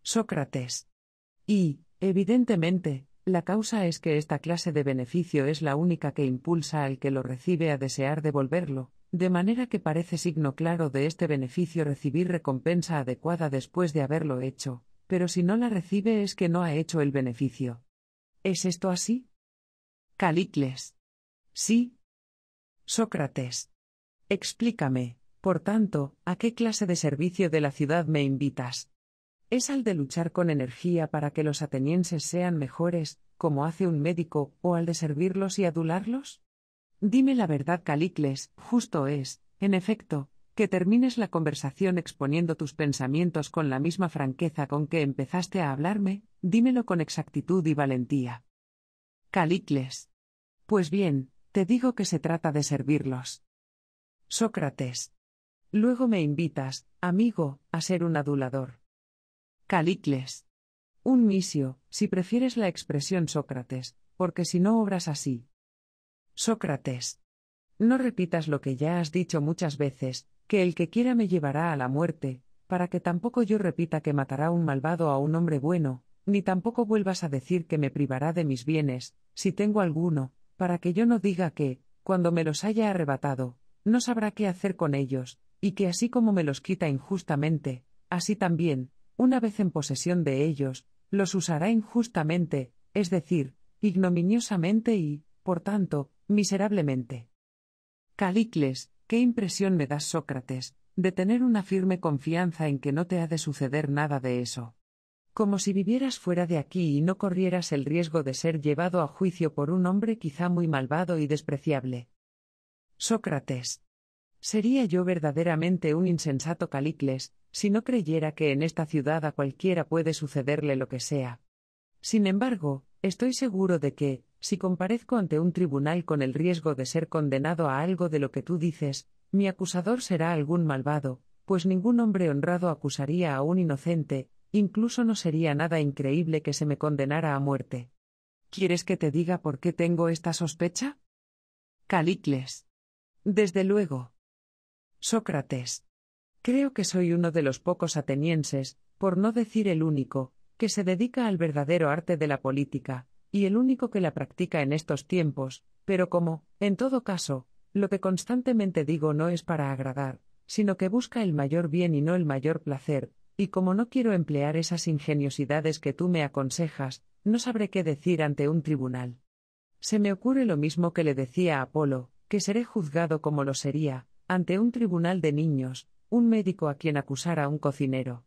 Sócrates. Y, evidentemente, la causa es que esta clase de beneficio es la única que impulsa al que lo recibe a desear devolverlo, de manera que parece signo claro de este beneficio recibir recompensa adecuada después de haberlo hecho, pero si no la recibe es que no ha hecho el beneficio. ¿Es esto así? Calicles. Sí. Sócrates. Explícame, por tanto, a qué clase de servicio de la ciudad me invitas es al de luchar con energía para que los atenienses sean mejores, como hace un médico, o al de servirlos y adularlos? Dime la verdad, Calicles, justo es, en efecto, que termines la conversación exponiendo tus pensamientos con la misma franqueza con que empezaste a hablarme, dímelo con exactitud y valentía. Calicles. Pues bien, te digo que se trata de servirlos. Sócrates. Luego me invitas, amigo, a ser un adulador. Calicles. Un misio, si prefieres la expresión Sócrates, porque si no obras así. Sócrates. No repitas lo que ya has dicho muchas veces, que el que quiera me llevará a la muerte, para que tampoco yo repita que matará un malvado a un hombre bueno, ni tampoco vuelvas a decir que me privará de mis bienes, si tengo alguno, para que yo no diga que, cuando me los haya arrebatado, no sabrá qué hacer con ellos, y que así como me los quita injustamente, así también, una vez en posesión de ellos, los usará injustamente, es decir, ignominiosamente y, por tanto, miserablemente. Calicles, qué impresión me das, Sócrates, de tener una firme confianza en que no te ha de suceder nada de eso. Como si vivieras fuera de aquí y no corrieras el riesgo de ser llevado a juicio por un hombre quizá muy malvado y despreciable. Sócrates. Sería yo verdaderamente un insensato Calicles, si no creyera que en esta ciudad a cualquiera puede sucederle lo que sea. Sin embargo, estoy seguro de que, si comparezco ante un tribunal con el riesgo de ser condenado a algo de lo que tú dices, mi acusador será algún malvado, pues ningún hombre honrado acusaría a un inocente, incluso no sería nada increíble que se me condenara a muerte. ¿Quieres que te diga por qué tengo esta sospecha? Calicles. Desde luego. Sócrates. Creo que soy uno de los pocos atenienses, por no decir el único, que se dedica al verdadero arte de la política, y el único que la practica en estos tiempos, pero como, en todo caso, lo que constantemente digo no es para agradar, sino que busca el mayor bien y no el mayor placer, y como no quiero emplear esas ingeniosidades que tú me aconsejas, no sabré qué decir ante un tribunal. Se me ocurre lo mismo que le decía Apolo, que seré juzgado como lo sería, ante un tribunal de niños, un médico a quien acusara a un cocinero.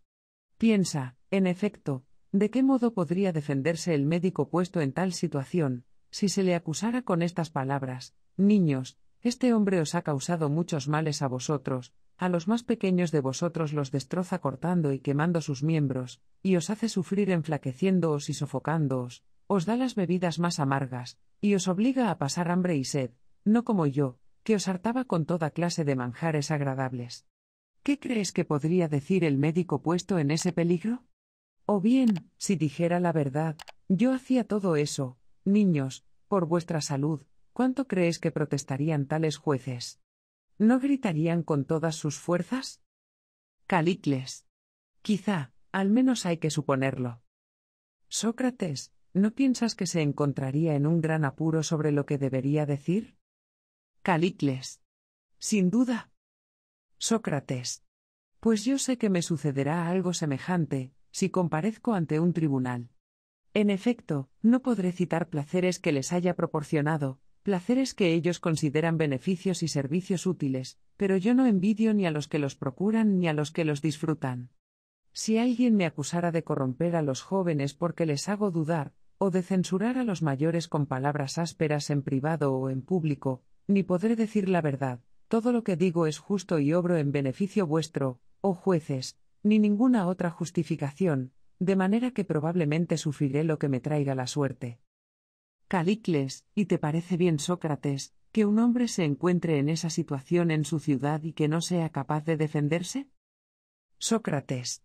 Piensa, en efecto, de qué modo podría defenderse el médico puesto en tal situación, si se le acusara con estas palabras, Niños, este hombre os ha causado muchos males a vosotros, a los más pequeños de vosotros los destroza cortando y quemando sus miembros, y os hace sufrir enflaqueciéndoos y sofocándoos, os da las bebidas más amargas, y os obliga a pasar hambre y sed, no como yo, que os hartaba con toda clase de manjares agradables. ¿Qué crees que podría decir el médico puesto en ese peligro? O bien, si dijera la verdad, yo hacía todo eso, niños, por vuestra salud, ¿cuánto crees que protestarían tales jueces? ¿No gritarían con todas sus fuerzas? Calicles. Quizá, al menos hay que suponerlo. Sócrates, ¿no piensas que se encontraría en un gran apuro sobre lo que debería decir? Calicles. Sin duda. Sócrates. Pues yo sé que me sucederá algo semejante, si comparezco ante un tribunal. En efecto, no podré citar placeres que les haya proporcionado, placeres que ellos consideran beneficios y servicios útiles, pero yo no envidio ni a los que los procuran ni a los que los disfrutan. Si alguien me acusara de corromper a los jóvenes porque les hago dudar, o de censurar a los mayores con palabras ásperas en privado o en público, ni podré decir la verdad, todo lo que digo es justo y obro en beneficio vuestro, oh jueces, ni ninguna otra justificación, de manera que probablemente sufriré lo que me traiga la suerte. Calicles, ¿y te parece bien, Sócrates, que un hombre se encuentre en esa situación en su ciudad y que no sea capaz de defenderse? Sócrates.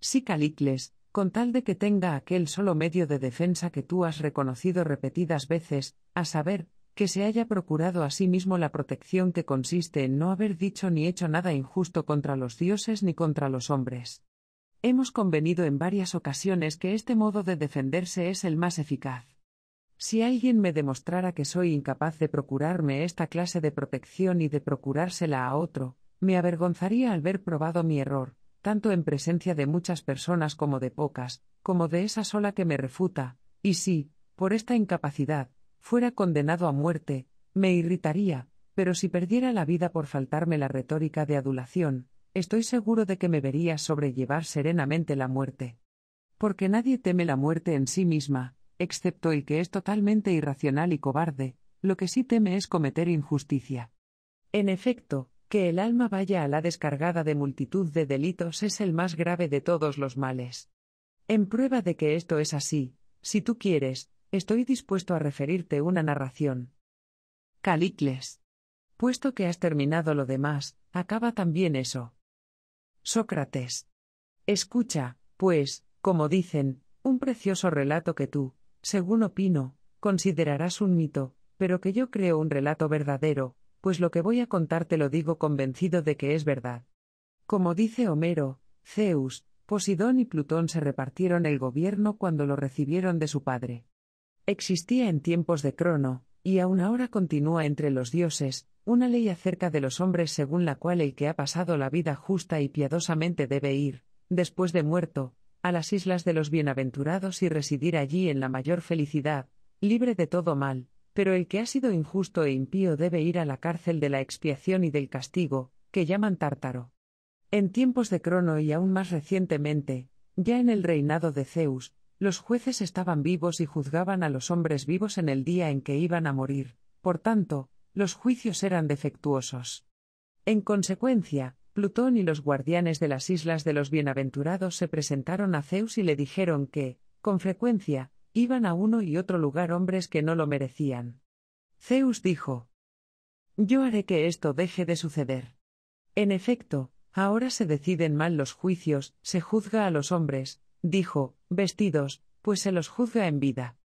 Sí, Calicles, con tal de que tenga aquel solo medio de defensa que tú has reconocido repetidas veces, a saber, que se haya procurado a sí mismo la protección que consiste en no haber dicho ni hecho nada injusto contra los dioses ni contra los hombres. Hemos convenido en varias ocasiones que este modo de defenderse es el más eficaz. Si alguien me demostrara que soy incapaz de procurarme esta clase de protección y de procurársela a otro, me avergonzaría al ver probado mi error, tanto en presencia de muchas personas como de pocas, como de esa sola que me refuta, y si, por esta incapacidad, fuera condenado a muerte, me irritaría, pero si perdiera la vida por faltarme la retórica de adulación, estoy seguro de que me vería sobrellevar serenamente la muerte. Porque nadie teme la muerte en sí misma, excepto el que es totalmente irracional y cobarde, lo que sí teme es cometer injusticia. En efecto, que el alma vaya a la descargada de multitud de delitos es el más grave de todos los males. En prueba de que esto es así, si tú quieres, estoy dispuesto a referirte una narración. Calicles. Puesto que has terminado lo demás, acaba también eso. Sócrates. Escucha, pues, como dicen, un precioso relato que tú, según opino, considerarás un mito, pero que yo creo un relato verdadero, pues lo que voy a contarte lo digo convencido de que es verdad. Como dice Homero, Zeus, Posidón y Plutón se repartieron el gobierno cuando lo recibieron de su padre. Existía en tiempos de Crono, y aún ahora continúa entre los dioses, una ley acerca de los hombres según la cual el que ha pasado la vida justa y piadosamente debe ir, después de muerto, a las islas de los bienaventurados y residir allí en la mayor felicidad, libre de todo mal, pero el que ha sido injusto e impío debe ir a la cárcel de la expiación y del castigo, que llaman tártaro. En tiempos de Crono y aún más recientemente, ya en el reinado de Zeus, los jueces estaban vivos y juzgaban a los hombres vivos en el día en que iban a morir, por tanto, los juicios eran defectuosos. En consecuencia, Plutón y los guardianes de las islas de los bienaventurados se presentaron a Zeus y le dijeron que, con frecuencia, iban a uno y otro lugar hombres que no lo merecían. Zeus dijo, Yo haré que esto deje de suceder. En efecto, ahora se deciden mal los juicios, se juzga a los hombres, dijo, vestidos, pues se los juzga en vida.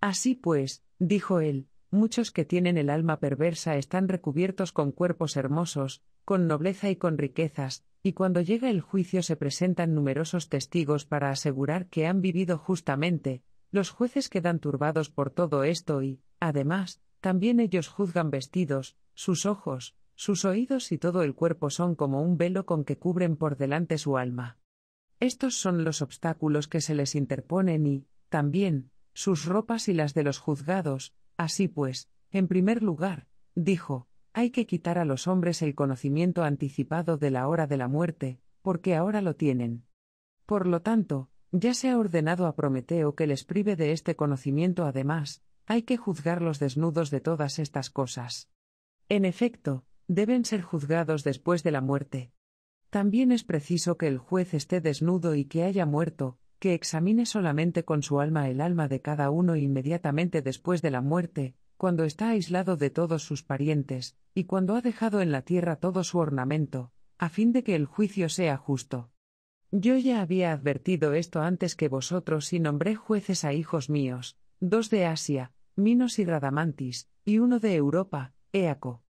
Así pues, dijo él, muchos que tienen el alma perversa están recubiertos con cuerpos hermosos, con nobleza y con riquezas, y cuando llega el juicio se presentan numerosos testigos para asegurar que han vivido justamente, los jueces quedan turbados por todo esto y, además, también ellos juzgan vestidos, sus ojos, sus oídos y todo el cuerpo son como un velo con que cubren por delante su alma. Estos son los obstáculos que se les interponen y, también, sus ropas y las de los juzgados. Así pues, en primer lugar, dijo, hay que quitar a los hombres el conocimiento anticipado de la hora de la muerte, porque ahora lo tienen. Por lo tanto, ya se ha ordenado a Prometeo que les prive de este conocimiento además, hay que juzgarlos desnudos de todas estas cosas. En efecto, deben ser juzgados después de la muerte, también es preciso que el juez esté desnudo y que haya muerto, que examine solamente con su alma el alma de cada uno inmediatamente después de la muerte, cuando está aislado de todos sus parientes, y cuando ha dejado en la tierra todo su ornamento, a fin de que el juicio sea justo. Yo ya había advertido esto antes que vosotros y nombré jueces a hijos míos, dos de Asia, Minos y Radamantis, y uno de Europa, Éaco.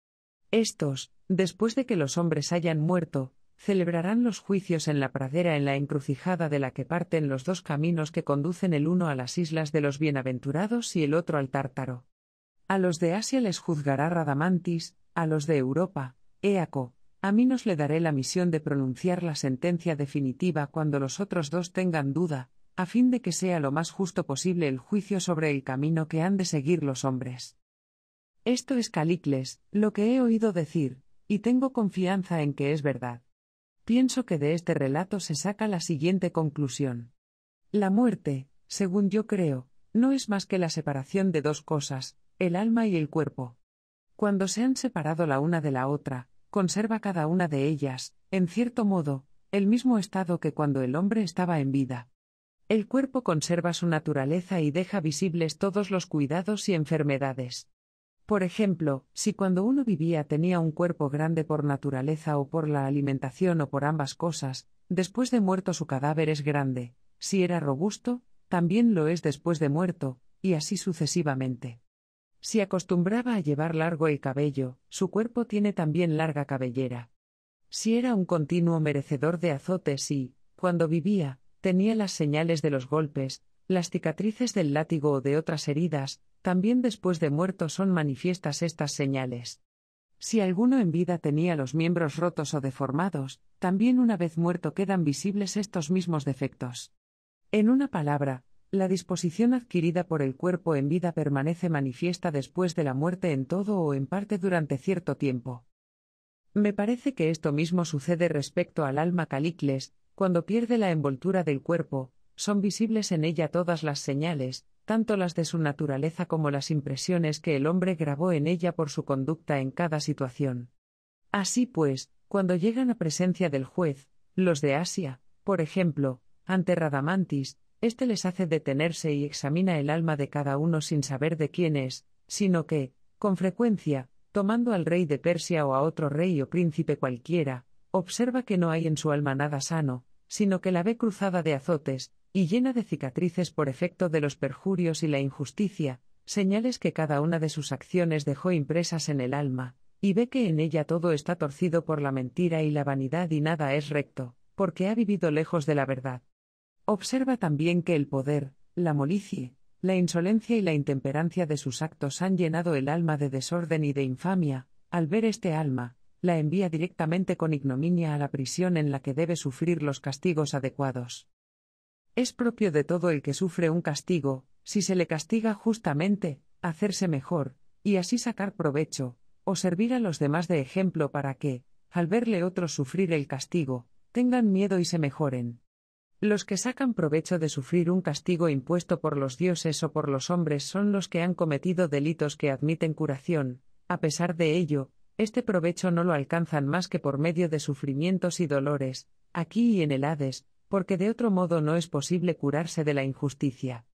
Estos, después de que los hombres hayan muerto, celebrarán los juicios en la pradera en la encrucijada de la que parten los dos caminos que conducen el uno a las islas de los bienaventurados y el otro al tártaro. A los de Asia les juzgará Radamantis, a los de Europa, Eaco, a mí nos le daré la misión de pronunciar la sentencia definitiva cuando los otros dos tengan duda, a fin de que sea lo más justo posible el juicio sobre el camino que han de seguir los hombres. Esto es Calicles, lo que he oído decir, y tengo confianza en que es verdad. Pienso que de este relato se saca la siguiente conclusión. La muerte, según yo creo, no es más que la separación de dos cosas, el alma y el cuerpo. Cuando se han separado la una de la otra, conserva cada una de ellas, en cierto modo, el mismo estado que cuando el hombre estaba en vida. El cuerpo conserva su naturaleza y deja visibles todos los cuidados y enfermedades. Por ejemplo, si cuando uno vivía tenía un cuerpo grande por naturaleza o por la alimentación o por ambas cosas, después de muerto su cadáver es grande, si era robusto, también lo es después de muerto, y así sucesivamente. Si acostumbraba a llevar largo el cabello, su cuerpo tiene también larga cabellera. Si era un continuo merecedor de azotes y, cuando vivía, tenía las señales de los golpes, las cicatrices del látigo o de otras heridas, también después de muerto son manifiestas estas señales. Si alguno en vida tenía los miembros rotos o deformados, también una vez muerto quedan visibles estos mismos defectos. En una palabra, la disposición adquirida por el cuerpo en vida permanece manifiesta después de la muerte en todo o en parte durante cierto tiempo. Me parece que esto mismo sucede respecto al alma calicles, cuando pierde la envoltura del cuerpo, son visibles en ella todas las señales, tanto las de su naturaleza como las impresiones que el hombre grabó en ella por su conducta en cada situación. Así pues, cuando llegan a presencia del juez, los de Asia, por ejemplo, ante Radamantis, éste les hace detenerse y examina el alma de cada uno sin saber de quién es, sino que, con frecuencia, tomando al rey de Persia o a otro rey o príncipe cualquiera, observa que no hay en su alma nada sano, sino que la ve cruzada de azotes, y llena de cicatrices por efecto de los perjurios y la injusticia, señales que cada una de sus acciones dejó impresas en el alma, y ve que en ella todo está torcido por la mentira y la vanidad y nada es recto, porque ha vivido lejos de la verdad. Observa también que el poder, la molicie, la insolencia y la intemperancia de sus actos han llenado el alma de desorden y de infamia, al ver este alma, la envía directamente con ignominia a la prisión en la que debe sufrir los castigos adecuados. Es propio de todo el que sufre un castigo, si se le castiga justamente, hacerse mejor, y así sacar provecho, o servir a los demás de ejemplo para que, al verle otros sufrir el castigo, tengan miedo y se mejoren. Los que sacan provecho de sufrir un castigo impuesto por los dioses o por los hombres son los que han cometido delitos que admiten curación. A pesar de ello, este provecho no lo alcanzan más que por medio de sufrimientos y dolores, aquí y en el Hades, porque de otro modo no es posible curarse de la injusticia.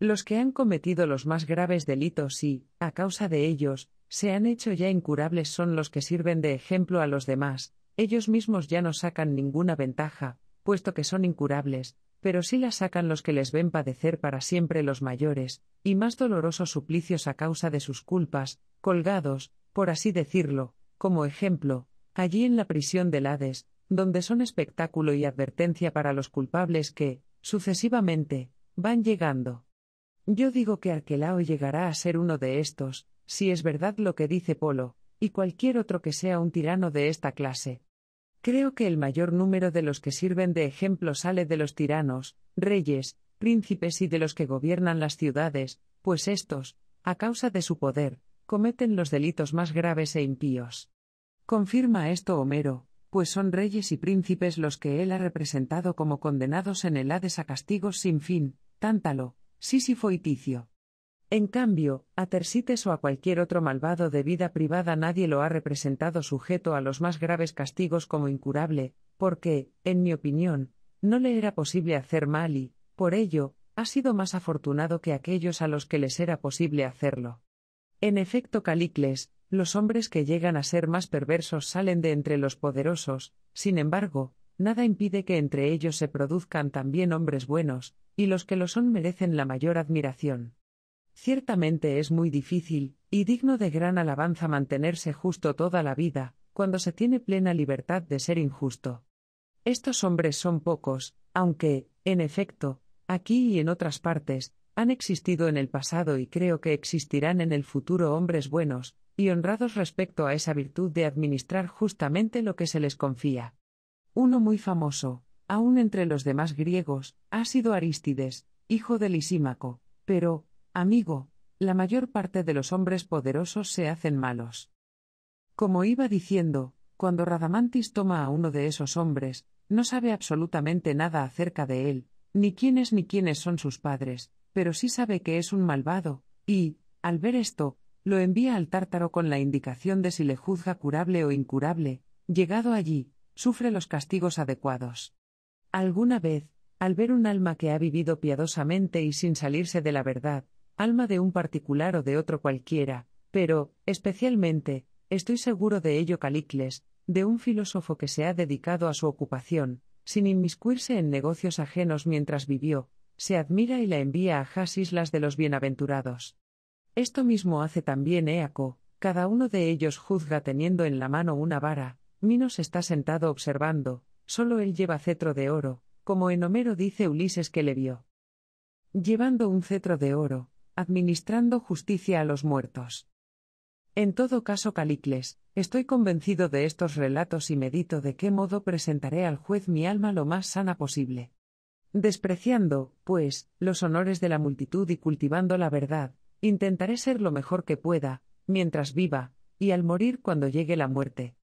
Los que han cometido los más graves delitos y, a causa de ellos, se han hecho ya incurables son los que sirven de ejemplo a los demás, ellos mismos ya no sacan ninguna ventaja, puesto que son incurables, pero sí la sacan los que les ven padecer para siempre los mayores, y más dolorosos suplicios a causa de sus culpas, colgados, por así decirlo, como ejemplo, allí en la prisión del Hades, donde son espectáculo y advertencia para los culpables que, sucesivamente, van llegando. Yo digo que Arquelao llegará a ser uno de estos, si es verdad lo que dice Polo, y cualquier otro que sea un tirano de esta clase. Creo que el mayor número de los que sirven de ejemplo sale de los tiranos, reyes, príncipes y de los que gobiernan las ciudades, pues estos, a causa de su poder, cometen los delitos más graves e impíos. Confirma esto Homero, pues son reyes y príncipes los que él ha representado como condenados en el Hades a castigos sin fin, Tántalo, Sísifo y Ticio. En cambio, a Tersites o a cualquier otro malvado de vida privada nadie lo ha representado sujeto a los más graves castigos como incurable, porque, en mi opinión, no le era posible hacer mal y, por ello, ha sido más afortunado que aquellos a los que les era posible hacerlo. En efecto, Calicles, los hombres que llegan a ser más perversos salen de entre los poderosos, sin embargo, nada impide que entre ellos se produzcan también hombres buenos, y los que lo son merecen la mayor admiración. Ciertamente es muy difícil, y digno de gran alabanza mantenerse justo toda la vida, cuando se tiene plena libertad de ser injusto. Estos hombres son pocos, aunque, en efecto, aquí y en otras partes, han existido en el pasado y creo que existirán en el futuro hombres buenos, y honrados respecto a esa virtud de administrar justamente lo que se les confía. Uno muy famoso, aun entre los demás griegos, ha sido Aristides, hijo de Lisímaco, pero, amigo, la mayor parte de los hombres poderosos se hacen malos. Como iba diciendo, cuando Radamantis toma a uno de esos hombres, no sabe absolutamente nada acerca de él, ni quiénes ni quiénes son sus padres, pero sí sabe que es un malvado, y, al ver esto, lo envía al tártaro con la indicación de si le juzga curable o incurable, llegado allí, sufre los castigos adecuados. Alguna vez, al ver un alma que ha vivido piadosamente y sin salirse de la verdad, alma de un particular o de otro cualquiera, pero, especialmente, estoy seguro de ello Calicles, de un filósofo que se ha dedicado a su ocupación, sin inmiscuirse en negocios ajenos mientras vivió, se admira y la envía a Has Islas de los Bienaventurados. Esto mismo hace también Éaco, cada uno de ellos juzga teniendo en la mano una vara, Minos está sentado observando, solo él lleva cetro de oro, como en Homero dice Ulises que le vio. Llevando un cetro de oro, administrando justicia a los muertos. En todo caso, Calicles, estoy convencido de estos relatos y medito de qué modo presentaré al juez mi alma lo más sana posible. Despreciando, pues, los honores de la multitud y cultivando la verdad, Intentaré ser lo mejor que pueda, mientras viva, y al morir cuando llegue la muerte.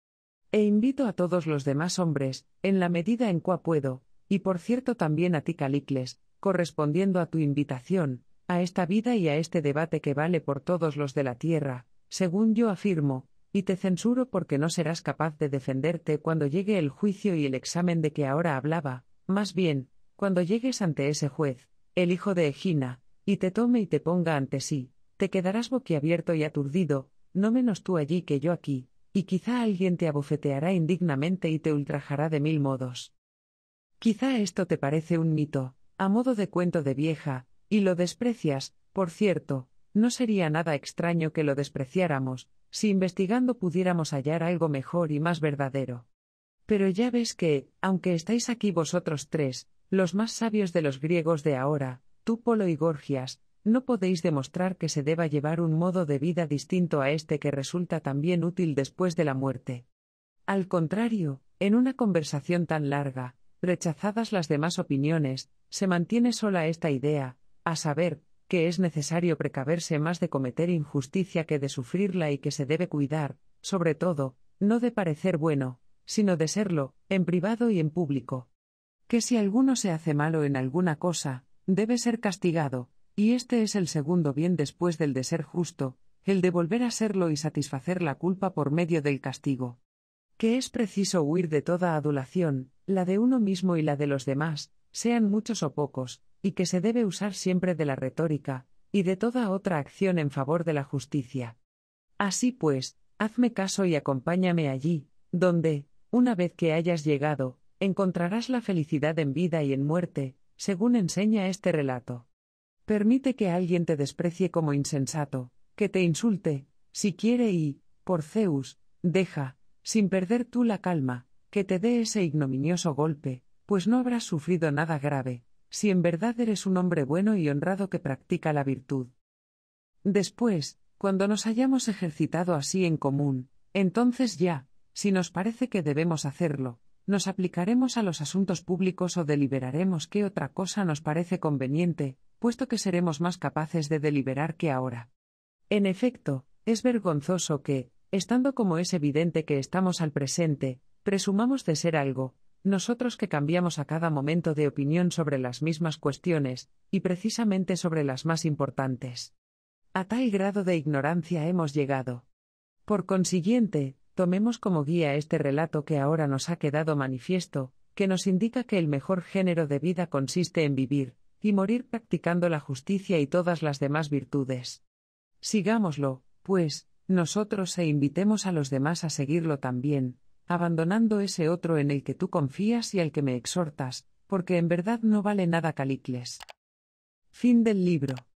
E invito a todos los demás hombres, en la medida en cua puedo, y por cierto también a ti Calicles, correspondiendo a tu invitación, a esta vida y a este debate que vale por todos los de la tierra, según yo afirmo, y te censuro porque no serás capaz de defenderte cuando llegue el juicio y el examen de que ahora hablaba, más bien, cuando llegues ante ese juez, el hijo de Egina, y te tome y te ponga ante sí, te quedarás boquiabierto y aturdido, no menos tú allí que yo aquí, y quizá alguien te abofeteará indignamente y te ultrajará de mil modos. Quizá esto te parece un mito, a modo de cuento de vieja, y lo desprecias, por cierto, no sería nada extraño que lo despreciáramos, si investigando pudiéramos hallar algo mejor y más verdadero. Pero ya ves que, aunque estáis aquí vosotros tres, los más sabios de los griegos de ahora, Polo y Gorgias, no podéis demostrar que se deba llevar un modo de vida distinto a este que resulta también útil después de la muerte. Al contrario, en una conversación tan larga, rechazadas las demás opiniones, se mantiene sola esta idea, a saber, que es necesario precaverse más de cometer injusticia que de sufrirla y que se debe cuidar, sobre todo, no de parecer bueno, sino de serlo, en privado y en público. Que si alguno se hace malo en alguna cosa, debe ser castigado, y este es el segundo bien después del de ser justo, el de volver a serlo y satisfacer la culpa por medio del castigo. Que es preciso huir de toda adulación, la de uno mismo y la de los demás, sean muchos o pocos, y que se debe usar siempre de la retórica, y de toda otra acción en favor de la justicia. Así pues, hazme caso y acompáñame allí, donde, una vez que hayas llegado, encontrarás la felicidad en vida y en muerte, según enseña este relato. Permite que alguien te desprecie como insensato, que te insulte, si quiere y, por Zeus, deja, sin perder tú la calma, que te dé ese ignominioso golpe, pues no habrás sufrido nada grave, si en verdad eres un hombre bueno y honrado que practica la virtud. Después, cuando nos hayamos ejercitado así en común, entonces ya, si nos parece que debemos hacerlo, nos aplicaremos a los asuntos públicos o deliberaremos qué otra cosa nos parece conveniente, puesto que seremos más capaces de deliberar que ahora. En efecto, es vergonzoso que, estando como es evidente que estamos al presente, presumamos de ser algo, nosotros que cambiamos a cada momento de opinión sobre las mismas cuestiones, y precisamente sobre las más importantes. A tal grado de ignorancia hemos llegado. Por consiguiente, Tomemos como guía este relato que ahora nos ha quedado manifiesto, que nos indica que el mejor género de vida consiste en vivir, y morir practicando la justicia y todas las demás virtudes. Sigámoslo, pues, nosotros e invitemos a los demás a seguirlo también, abandonando ese otro en el que tú confías y al que me exhortas, porque en verdad no vale nada Calicles. Fin del libro.